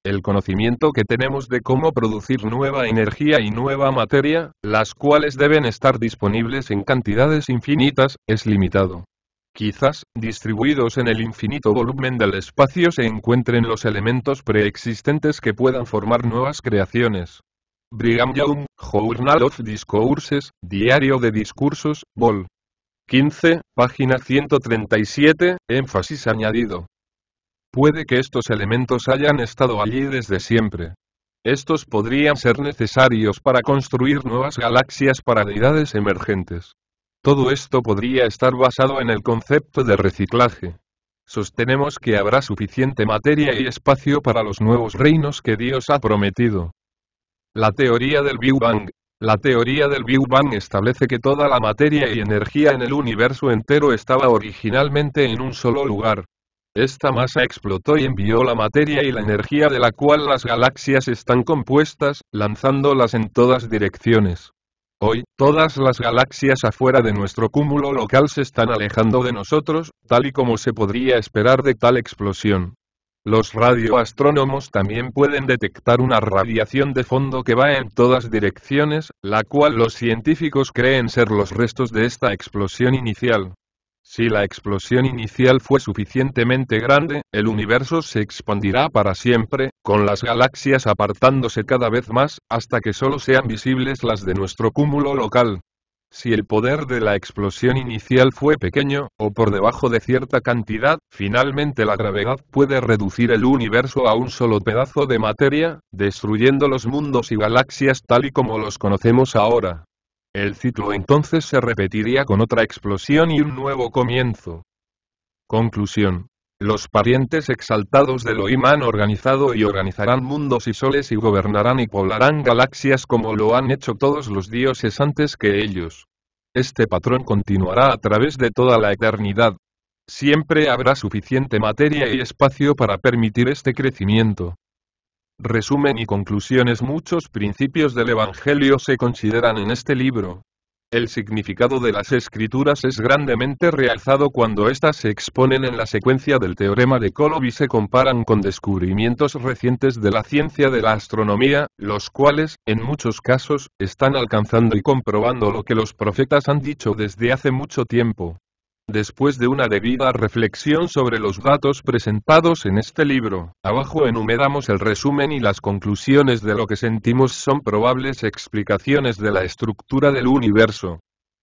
El conocimiento que tenemos de cómo producir nueva energía y nueva materia, las cuales deben estar disponibles en cantidades infinitas, es limitado. Quizás, distribuidos en el infinito volumen del espacio se encuentren los elementos preexistentes que puedan formar nuevas creaciones. Brigham Young, Journal of Discourses, Diario de Discursos, Vol. 15, página 137, énfasis añadido. Puede que estos elementos hayan estado allí desde siempre. Estos podrían ser necesarios para construir nuevas galaxias para deidades emergentes. Todo esto podría estar basado en el concepto de reciclaje. Sostenemos que habrá suficiente materia y espacio para los nuevos reinos que Dios ha prometido. La teoría del Big Bang. La teoría del Big Bang establece que toda la materia y energía en el universo entero estaba originalmente en un solo lugar. Esta masa explotó y envió la materia y la energía de la cual las galaxias están compuestas, lanzándolas en todas direcciones. Hoy, todas las galaxias afuera de nuestro cúmulo local se están alejando de nosotros, tal y como se podría esperar de tal explosión. Los radioastrónomos también pueden detectar una radiación de fondo que va en todas direcciones, la cual los científicos creen ser los restos de esta explosión inicial. Si la explosión inicial fue suficientemente grande, el universo se expandirá para siempre, con las galaxias apartándose cada vez más, hasta que solo sean visibles las de nuestro cúmulo local. Si el poder de la explosión inicial fue pequeño, o por debajo de cierta cantidad, finalmente la gravedad puede reducir el universo a un solo pedazo de materia, destruyendo los mundos y galaxias tal y como los conocemos ahora. El ciclo entonces se repetiría con otra explosión y un nuevo comienzo. Conclusión. Los parientes exaltados de lo imán organizado y organizarán mundos y soles y gobernarán y poblarán galaxias como lo han hecho todos los dioses antes que ellos. Este patrón continuará a través de toda la eternidad. Siempre habrá suficiente materia y espacio para permitir este crecimiento. Resumen y conclusiones Muchos principios del Evangelio se consideran en este libro. El significado de las escrituras es grandemente realzado cuando éstas se exponen en la secuencia del teorema de Kolob y se comparan con descubrimientos recientes de la ciencia de la astronomía, los cuales, en muchos casos, están alcanzando y comprobando lo que los profetas han dicho desde hace mucho tiempo. Después de una debida reflexión sobre los datos presentados en este libro, abajo enumeramos el resumen y las conclusiones de lo que sentimos son probables explicaciones de la estructura del universo.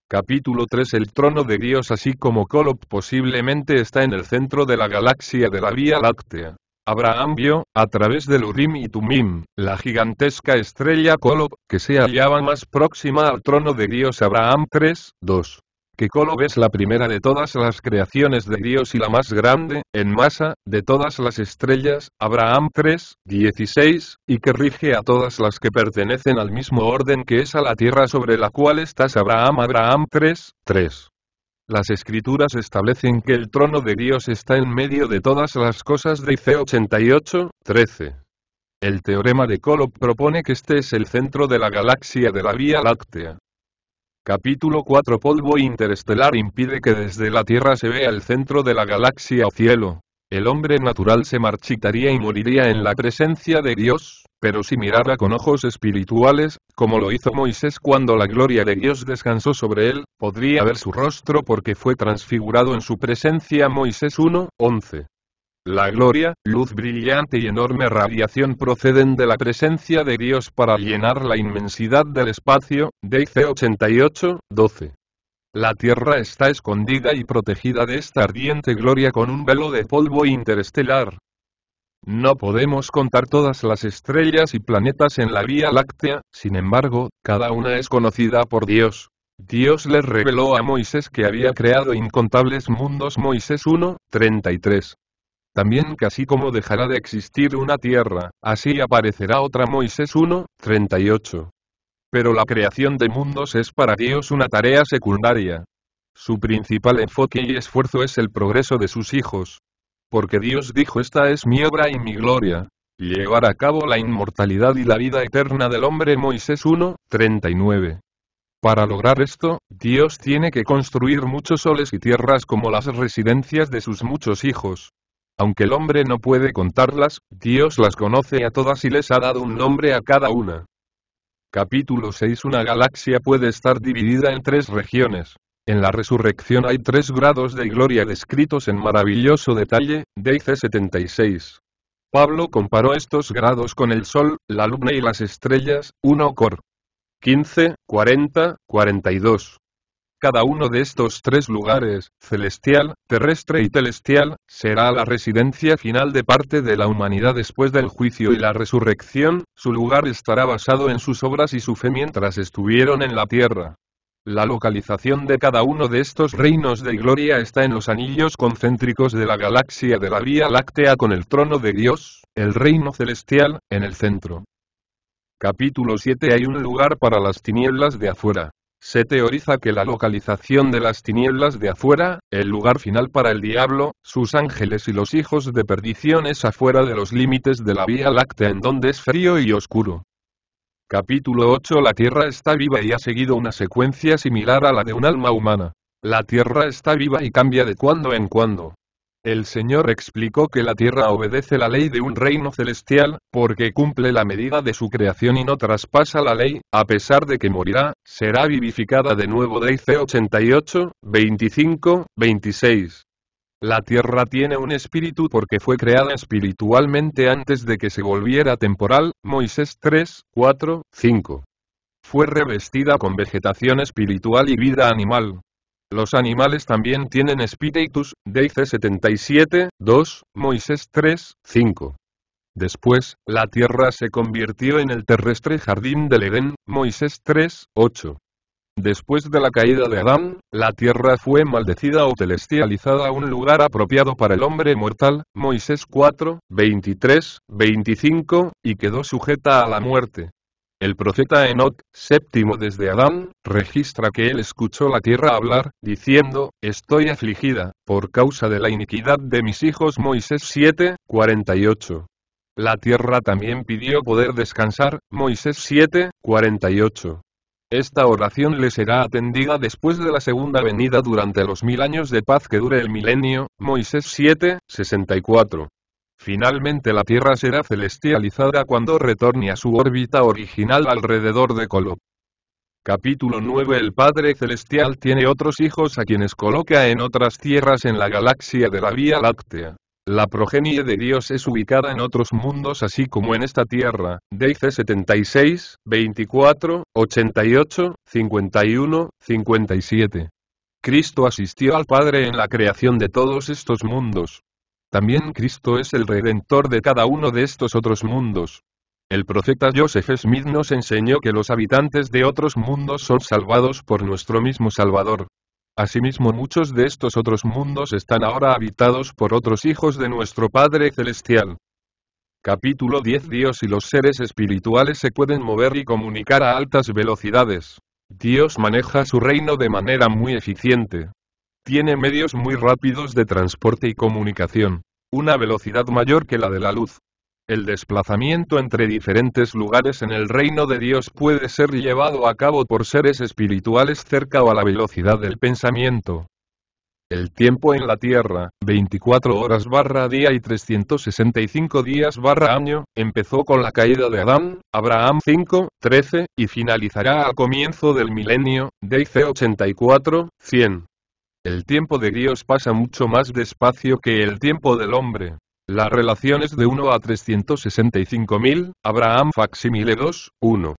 Capítulo 3 El trono de Dios así como Kolob posiblemente está en el centro de la galaxia de la Vía Láctea. Abraham vio, a través del Urim y Tumim, la gigantesca estrella Kolob, que se hallaba más próxima al trono de Dios Abraham 3, 2 que Kolob es la primera de todas las creaciones de Dios y la más grande, en masa, de todas las estrellas, Abraham 3, 16, y que rige a todas las que pertenecen al mismo orden que es a la tierra sobre la cual estás Abraham Abraham 3, 3. Las escrituras establecen que el trono de Dios está en medio de todas las cosas de IC 88, 13. El teorema de Kolob propone que este es el centro de la galaxia de la Vía Láctea. Capítulo 4 Polvo interestelar impide que desde la Tierra se vea el centro de la galaxia o cielo. El hombre natural se marchitaría y moriría en la presencia de Dios, pero si mirara con ojos espirituales, como lo hizo Moisés cuando la gloria de Dios descansó sobre él, podría ver su rostro porque fue transfigurado en su presencia Moisés 1, 11. La gloria, luz brillante y enorme radiación proceden de la presencia de Dios para llenar la inmensidad del espacio, DC 88, 12. La Tierra está escondida y protegida de esta ardiente gloria con un velo de polvo interestelar. No podemos contar todas las estrellas y planetas en la Vía Láctea, sin embargo, cada una es conocida por Dios. Dios les reveló a Moisés que había creado incontables mundos Moisés 1, 33 también casi como dejará de existir una tierra, así aparecerá otra Moisés 1, 38. Pero la creación de mundos es para Dios una tarea secundaria. Su principal enfoque y esfuerzo es el progreso de sus hijos. Porque Dios dijo esta es mi obra y mi gloria. Llevar a cabo la inmortalidad y la vida eterna del hombre Moisés 1, 39. Para lograr esto, Dios tiene que construir muchos soles y tierras como las residencias de sus muchos hijos. Aunque el hombre no puede contarlas, Dios las conoce a todas y les ha dado un nombre a cada una. Capítulo 6 Una galaxia puede estar dividida en tres regiones. En la resurrección hay tres grados de gloria descritos en maravilloso detalle, dice 76. Pablo comparó estos grados con el sol, la luna y las estrellas, 1 Cor. 15, 40, 42. Cada uno de estos tres lugares, celestial, terrestre y celestial, será la residencia final de parte de la humanidad después del juicio y la resurrección, su lugar estará basado en sus obras y su fe mientras estuvieron en la tierra. La localización de cada uno de estos reinos de gloria está en los anillos concéntricos de la galaxia de la Vía Láctea con el trono de Dios, el reino celestial, en el centro. Capítulo 7 Hay un lugar para las tinieblas de afuera. Se teoriza que la localización de las tinieblas de afuera, el lugar final para el diablo, sus ángeles y los hijos de perdición es afuera de los límites de la Vía Láctea en donde es frío y oscuro. Capítulo 8 La Tierra está viva y ha seguido una secuencia similar a la de un alma humana. La Tierra está viva y cambia de cuando en cuando. El Señor explicó que la tierra obedece la ley de un reino celestial, porque cumple la medida de su creación y no traspasa la ley, a pesar de que morirá, será vivificada de nuevo. De 88, 25, 26. La tierra tiene un espíritu porque fue creada espiritualmente antes de que se volviera temporal, Moisés 3, 4, 5. Fue revestida con vegetación espiritual y vida animal, los animales también tienen espíritus, Deice 77, 2, Moisés 3, 5. Después, la tierra se convirtió en el terrestre jardín del Edén, Moisés 3, 8. Después de la caída de Adán, la tierra fue maldecida o celestializada a un lugar apropiado para el hombre mortal, Moisés 4, 23, 25, y quedó sujeta a la muerte. El profeta Enoch, séptimo desde Adán, registra que él escuchó la tierra hablar, diciendo, Estoy afligida, por causa de la iniquidad de mis hijos Moisés 7, 48. La tierra también pidió poder descansar, Moisés 7, 48. Esta oración le será atendida después de la segunda venida durante los mil años de paz que dure el milenio, Moisés 7, 64. Finalmente la Tierra será celestializada cuando retorne a su órbita original alrededor de Colop. Capítulo 9 El Padre Celestial tiene otros hijos a quienes coloca en otras tierras en la galaxia de la Vía Láctea. La progenie de Dios es ubicada en otros mundos así como en esta tierra. Dice 76, 24, 88, 51, 57. Cristo asistió al Padre en la creación de todos estos mundos. También Cristo es el redentor de cada uno de estos otros mundos. El profeta Joseph Smith nos enseñó que los habitantes de otros mundos son salvados por nuestro mismo Salvador. Asimismo muchos de estos otros mundos están ahora habitados por otros hijos de nuestro Padre Celestial. Capítulo 10 Dios y los seres espirituales se pueden mover y comunicar a altas velocidades. Dios maneja su reino de manera muy eficiente. Tiene medios muy rápidos de transporte y comunicación. Una velocidad mayor que la de la luz. El desplazamiento entre diferentes lugares en el reino de Dios puede ser llevado a cabo por seres espirituales cerca o a la velocidad del pensamiento. El tiempo en la Tierra, 24 horas barra día y 365 días barra año, empezó con la caída de Adán, Abraham 5, 13, y finalizará a comienzo del milenio, DC 84, 100. El tiempo de Dios pasa mucho más despacio que el tiempo del hombre. La relación es de 1 a 365.000, Abraham facsimile 2, 1.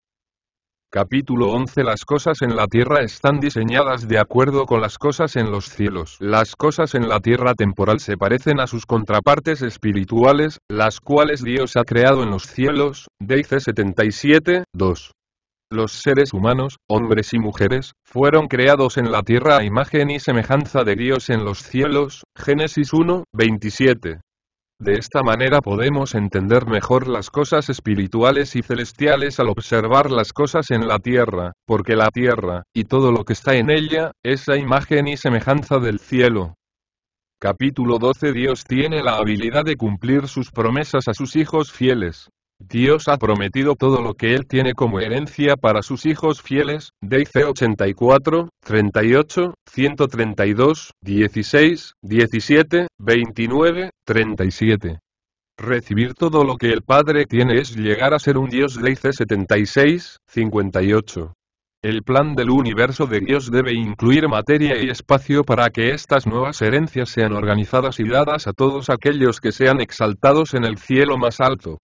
Capítulo 11 Las cosas en la tierra están diseñadas de acuerdo con las cosas en los cielos. Las cosas en la tierra temporal se parecen a sus contrapartes espirituales, las cuales Dios ha creado en los cielos, Deice 77, 2. Los seres humanos, hombres y mujeres, fueron creados en la tierra a imagen y semejanza de Dios en los cielos, Génesis 1, 27. De esta manera podemos entender mejor las cosas espirituales y celestiales al observar las cosas en la tierra, porque la tierra, y todo lo que está en ella, es a imagen y semejanza del cielo. Capítulo 12 Dios tiene la habilidad de cumplir sus promesas a sus hijos fieles. Dios ha prometido todo lo que Él tiene como herencia para sus hijos fieles, DC 84, 38, 132, 16, 17, 29, 37. Recibir todo lo que el Padre tiene es llegar a ser un Dios Deice 76, 58. El plan del universo de Dios debe incluir materia y espacio para que estas nuevas herencias sean organizadas y dadas a todos aquellos que sean exaltados en el cielo más alto.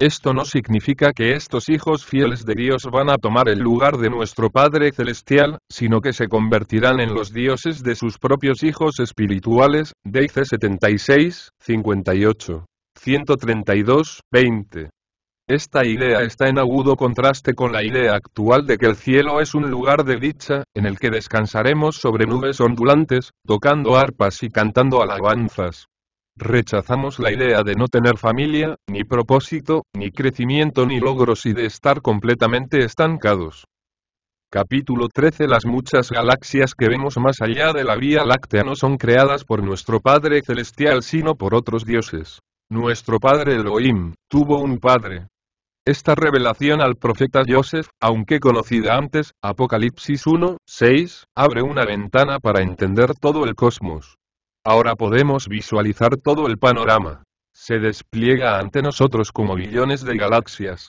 Esto no significa que estos hijos fieles de Dios van a tomar el lugar de nuestro Padre Celestial, sino que se convertirán en los dioses de sus propios hijos espirituales, Dice 76, 58. 132, 20. Esta idea está en agudo contraste con la idea actual de que el cielo es un lugar de dicha, en el que descansaremos sobre nubes ondulantes, tocando arpas y cantando alabanzas. Rechazamos la idea de no tener familia, ni propósito, ni crecimiento ni logros y de estar completamente estancados. Capítulo 13 Las muchas galaxias que vemos más allá de la Vía Láctea no son creadas por nuestro Padre Celestial sino por otros dioses. Nuestro Padre Elohim, tuvo un Padre. Esta revelación al profeta Joseph, aunque conocida antes, Apocalipsis 1, 6, abre una ventana para entender todo el cosmos. Ahora podemos visualizar todo el panorama. Se despliega ante nosotros como billones de galaxias.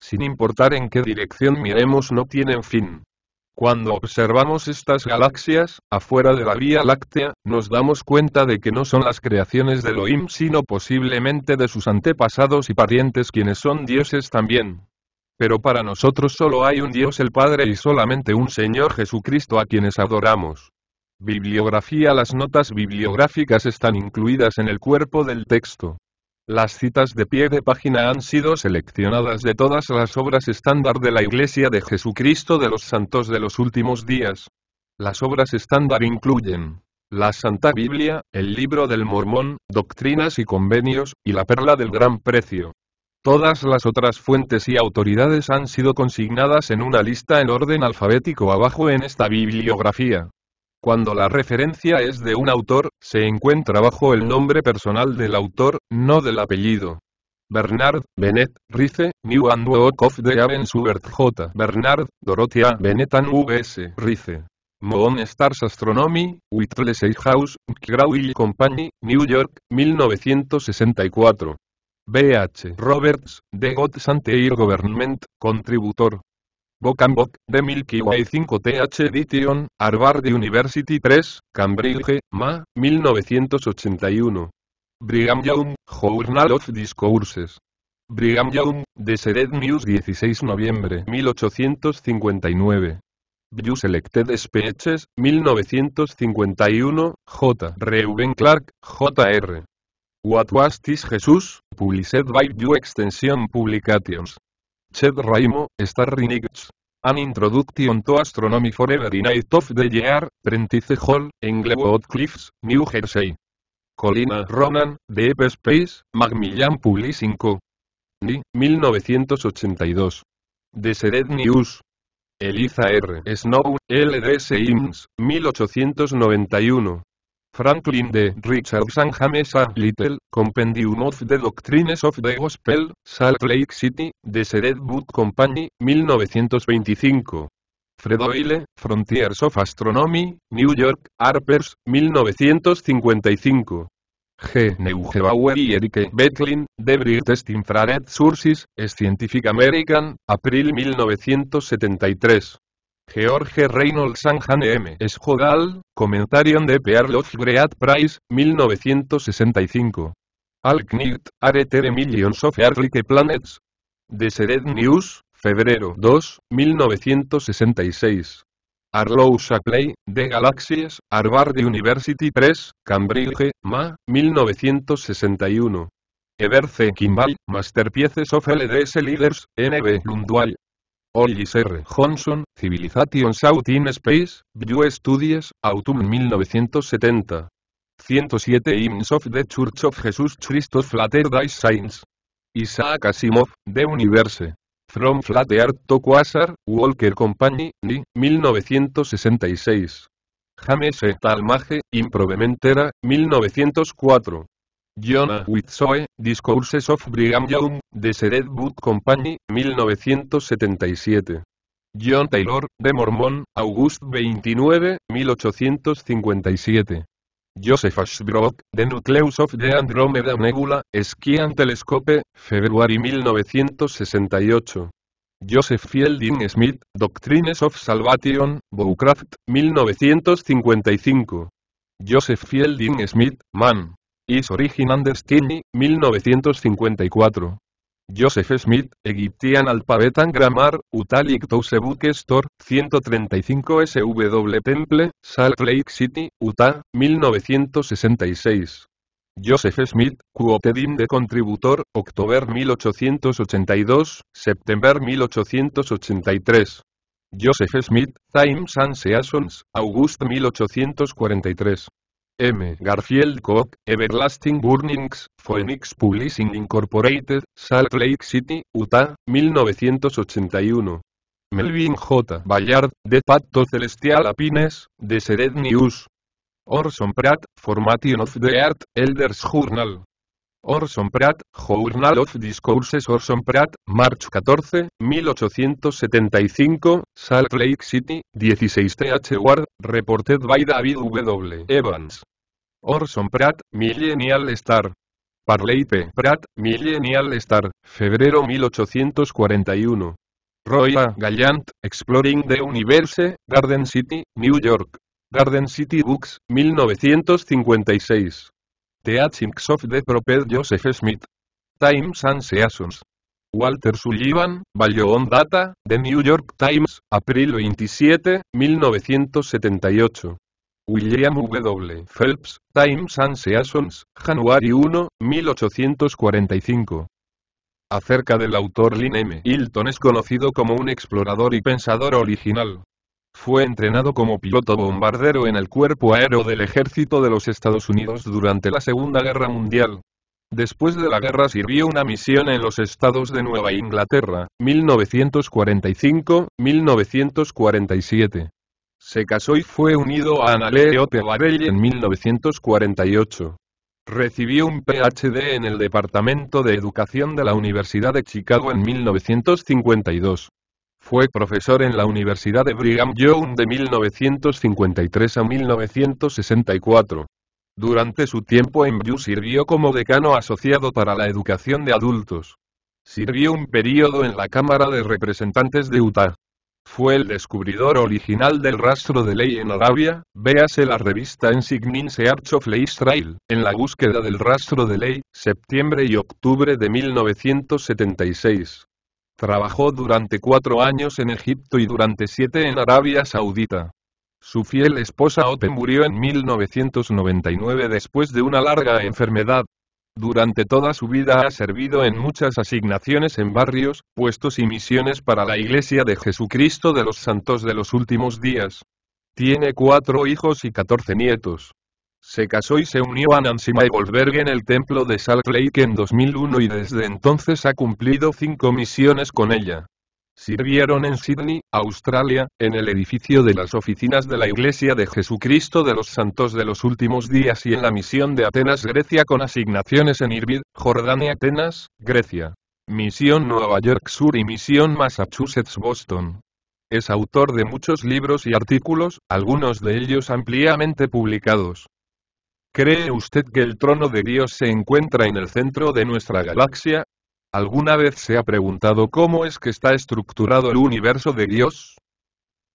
Sin importar en qué dirección miremos no tienen fin. Cuando observamos estas galaxias, afuera de la Vía Láctea, nos damos cuenta de que no son las creaciones de Elohim sino posiblemente de sus antepasados y parientes quienes son dioses también. Pero para nosotros solo hay un Dios el Padre y solamente un Señor Jesucristo a quienes adoramos. Bibliografía Las notas bibliográficas están incluidas en el cuerpo del texto. Las citas de pie de página han sido seleccionadas de todas las obras estándar de la Iglesia de Jesucristo de los Santos de los Últimos Días. Las obras estándar incluyen la Santa Biblia, el Libro del Mormón, Doctrinas y Convenios, y la Perla del Gran Precio. Todas las otras fuentes y autoridades han sido consignadas en una lista en orden alfabético abajo en esta bibliografía. Cuando la referencia es de un autor, se encuentra bajo el nombre personal del autor, no del apellido. Bernard, Bennett, Rice, New and Walk of the Avensubert J. Bernard, Dorothea Bennett and V.S. Rice. Moon Stars Astronomy, Whitley House, Grauill Company, New York, 1964. B.H. Roberts, The Gods and Government, Contributor. Bock, de Milky Way 5th Edition, Harvard University Press, Cambridge, MA, 1981. Brigham Young, Journal of Discourses. Brigham Young, The News 16 noviembre 1859. View Selected Speeches, 1951, J. Reuben Clark, Jr. What was this Jesus? Published by View Extension Publications. Ched Raimo, Starry Nights. An introduction to astronomy forever in night of the year, Prentice Hall, Englewood Cliffs, New Jersey. Colina Ronan, de Space, Macmillan Publishing Co. Ni, 1982. Deseret News. Eliza R. Snow, LDS Ims, 1891. Franklin D. Richardson James A. Little, Compendium of the Doctrines of the Gospel, Salt Lake City, The Sered Book Company, 1925. Fred Oile, Frontiers of Astronomy, New York, Harper's, 1955. G. Neugebauer y Eric Becklin, The Brightest Infrared Sources, Scientific American, April 1973. George Reynolds and M. Schogal, Comentarium de Pearl of Price, 1965. Alknit, Arete de Millions of Earthly Planets. Deseret News, febrero 2, 1966. Arlousa Play, The Galaxies, Harvard University Press, Cambridge, MA, 1961. Everce Kimball, Masterpieces of LDS Leaders, NB Lundwall, Ollis R. Johnson, Civilization South in Space, View Studies, Autumn 1970. 107 Hymns of the Church of Jesus Christ of Latter-day Saints. Isaac Asimov, The Universe. From Flat Earth to Quasar, Walker Company, 1966. James E. Talmage, Improvementera, 1904. A. Ah. Witzoe, Discourses of Brigham Young, de Sered Book Company, 1977. John Taylor, de Mormón, August 29, 1857. Joseph Ashbrook, The Nucleus of the Andromeda Nebula, Skian Telescope, February 1968. Joseph Fielding Smith, Doctrines of Salvation, Bowcraft, 1955. Joseph Fielding Smith, Man, Is Origin and Destiny, 1954. Joseph Smith, Egyptian Alphabet and Grammar, Utalik Tose Store, 135 SW Temple, Salt Lake City, Utah, 1966. Joseph Smith, Quotedin de Contributor, October 1882, September 1883. Joseph Smith, Times and Seasons, August 1843. M. Garfield Cook, Everlasting Burnings, Phoenix Publishing Incorporated, Salt Lake City, Utah, 1981. Melvin J. Bayard, de Pacto Celestial Apines, de Sered News. Orson Pratt, Formation of the Art, Elders Journal. Orson Pratt, Journal of Discourses Orson Pratt, March 14, 1875, Salt Lake City, 16 TH Ward, reported by David W. Evans. Orson Pratt, Millennial Star. Parley P. Pratt, Millennial Star, febrero 1841. Roy Gallant, Exploring the Universe, Garden City, New York. Garden City Books, 1956. The of the Prophet Joseph Smith. Times and Seasons. Walter Sullivan, Value Data, The New York Times, April 27, 1978. William W. Phelps, Times and Seasons, January 1, 1845. Acerca del autor Lynn M. Hilton es conocido como un explorador y pensador original. Fue entrenado como piloto bombardero en el cuerpo aéreo del ejército de los Estados Unidos durante la Segunda Guerra Mundial. Después de la guerra sirvió una misión en los estados de Nueva Inglaterra, 1945-1947. Se casó y fue unido a Annaleope Babel en 1948. Recibió un PhD en el Departamento de Educación de la Universidad de Chicago en 1952. Fue profesor en la Universidad de Brigham Young de 1953 a 1964. Durante su tiempo en BYU sirvió como decano asociado para la educación de adultos. Sirvió un período en la Cámara de Representantes de Utah. Fue el descubridor original del rastro de ley en Arabia, véase la revista Ensignin Search of Israel, en la búsqueda del rastro de ley, septiembre y octubre de 1976. Trabajó durante cuatro años en Egipto y durante siete en Arabia Saudita. Su fiel esposa Ote murió en 1999 después de una larga enfermedad, durante toda su vida ha servido en muchas asignaciones en barrios, puestos y misiones para la Iglesia de Jesucristo de los Santos de los Últimos Días. Tiene cuatro hijos y catorce nietos. Se casó y se unió a Nancy May en el templo de Salt Lake en 2001 y desde entonces ha cumplido cinco misiones con ella. Sirvieron en Sydney, Australia, en el edificio de las oficinas de la Iglesia de Jesucristo de los Santos de los Últimos Días y en la misión de Atenas, Grecia con asignaciones en Irvid, Jordania, Atenas, Grecia. Misión Nueva York Sur y Misión Massachusetts Boston. Es autor de muchos libros y artículos, algunos de ellos ampliamente publicados. ¿Cree usted que el trono de Dios se encuentra en el centro de nuestra galaxia? ¿Alguna vez se ha preguntado cómo es que está estructurado el universo de Dios?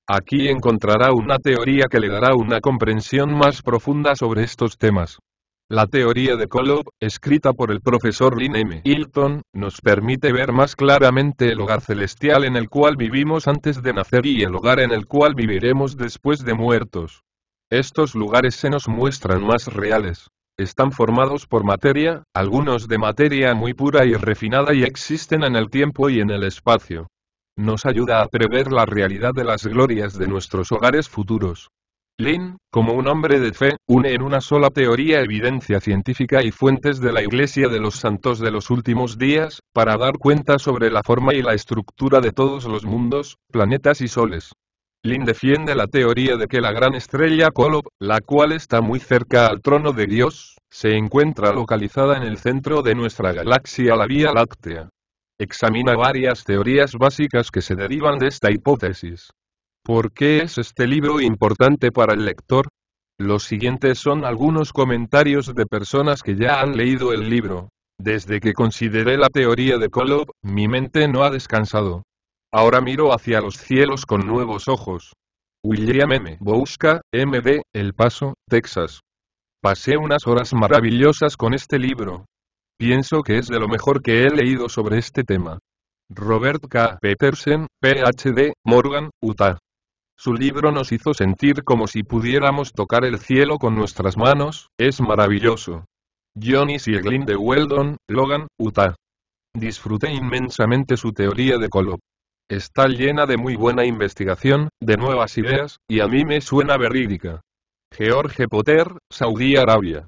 Aquí encontrará una teoría que le dará una comprensión más profunda sobre estos temas. La teoría de Kolob, escrita por el profesor Lynn M. Hilton, nos permite ver más claramente el hogar celestial en el cual vivimos antes de nacer y el hogar en el cual viviremos después de muertos. Estos lugares se nos muestran más reales. Están formados por materia, algunos de materia muy pura y refinada y existen en el tiempo y en el espacio. Nos ayuda a prever la realidad de las glorias de nuestros hogares futuros. Lin, como un hombre de fe, une en una sola teoría evidencia científica y fuentes de la Iglesia de los Santos de los últimos días, para dar cuenta sobre la forma y la estructura de todos los mundos, planetas y soles. Lin defiende la teoría de que la gran estrella Kolob, la cual está muy cerca al trono de Dios, se encuentra localizada en el centro de nuestra galaxia la Vía Láctea. Examina varias teorías básicas que se derivan de esta hipótesis. ¿Por qué es este libro importante para el lector? Los siguientes son algunos comentarios de personas que ya han leído el libro. Desde que consideré la teoría de Kolob, mi mente no ha descansado. Ahora miro hacia los cielos con nuevos ojos. William M. Bouska, MD, El Paso, Texas. Pasé unas horas maravillosas con este libro. Pienso que es de lo mejor que he leído sobre este tema. Robert K. Petersen, PhD, Morgan, Utah. Su libro nos hizo sentir como si pudiéramos tocar el cielo con nuestras manos, es maravilloso. Johnny Sieglin de Weldon, Logan, Utah. Disfruté inmensamente su teoría de Colop. Está llena de muy buena investigación, de nuevas ideas, y a mí me suena verídica. George Potter, Saudi Arabia.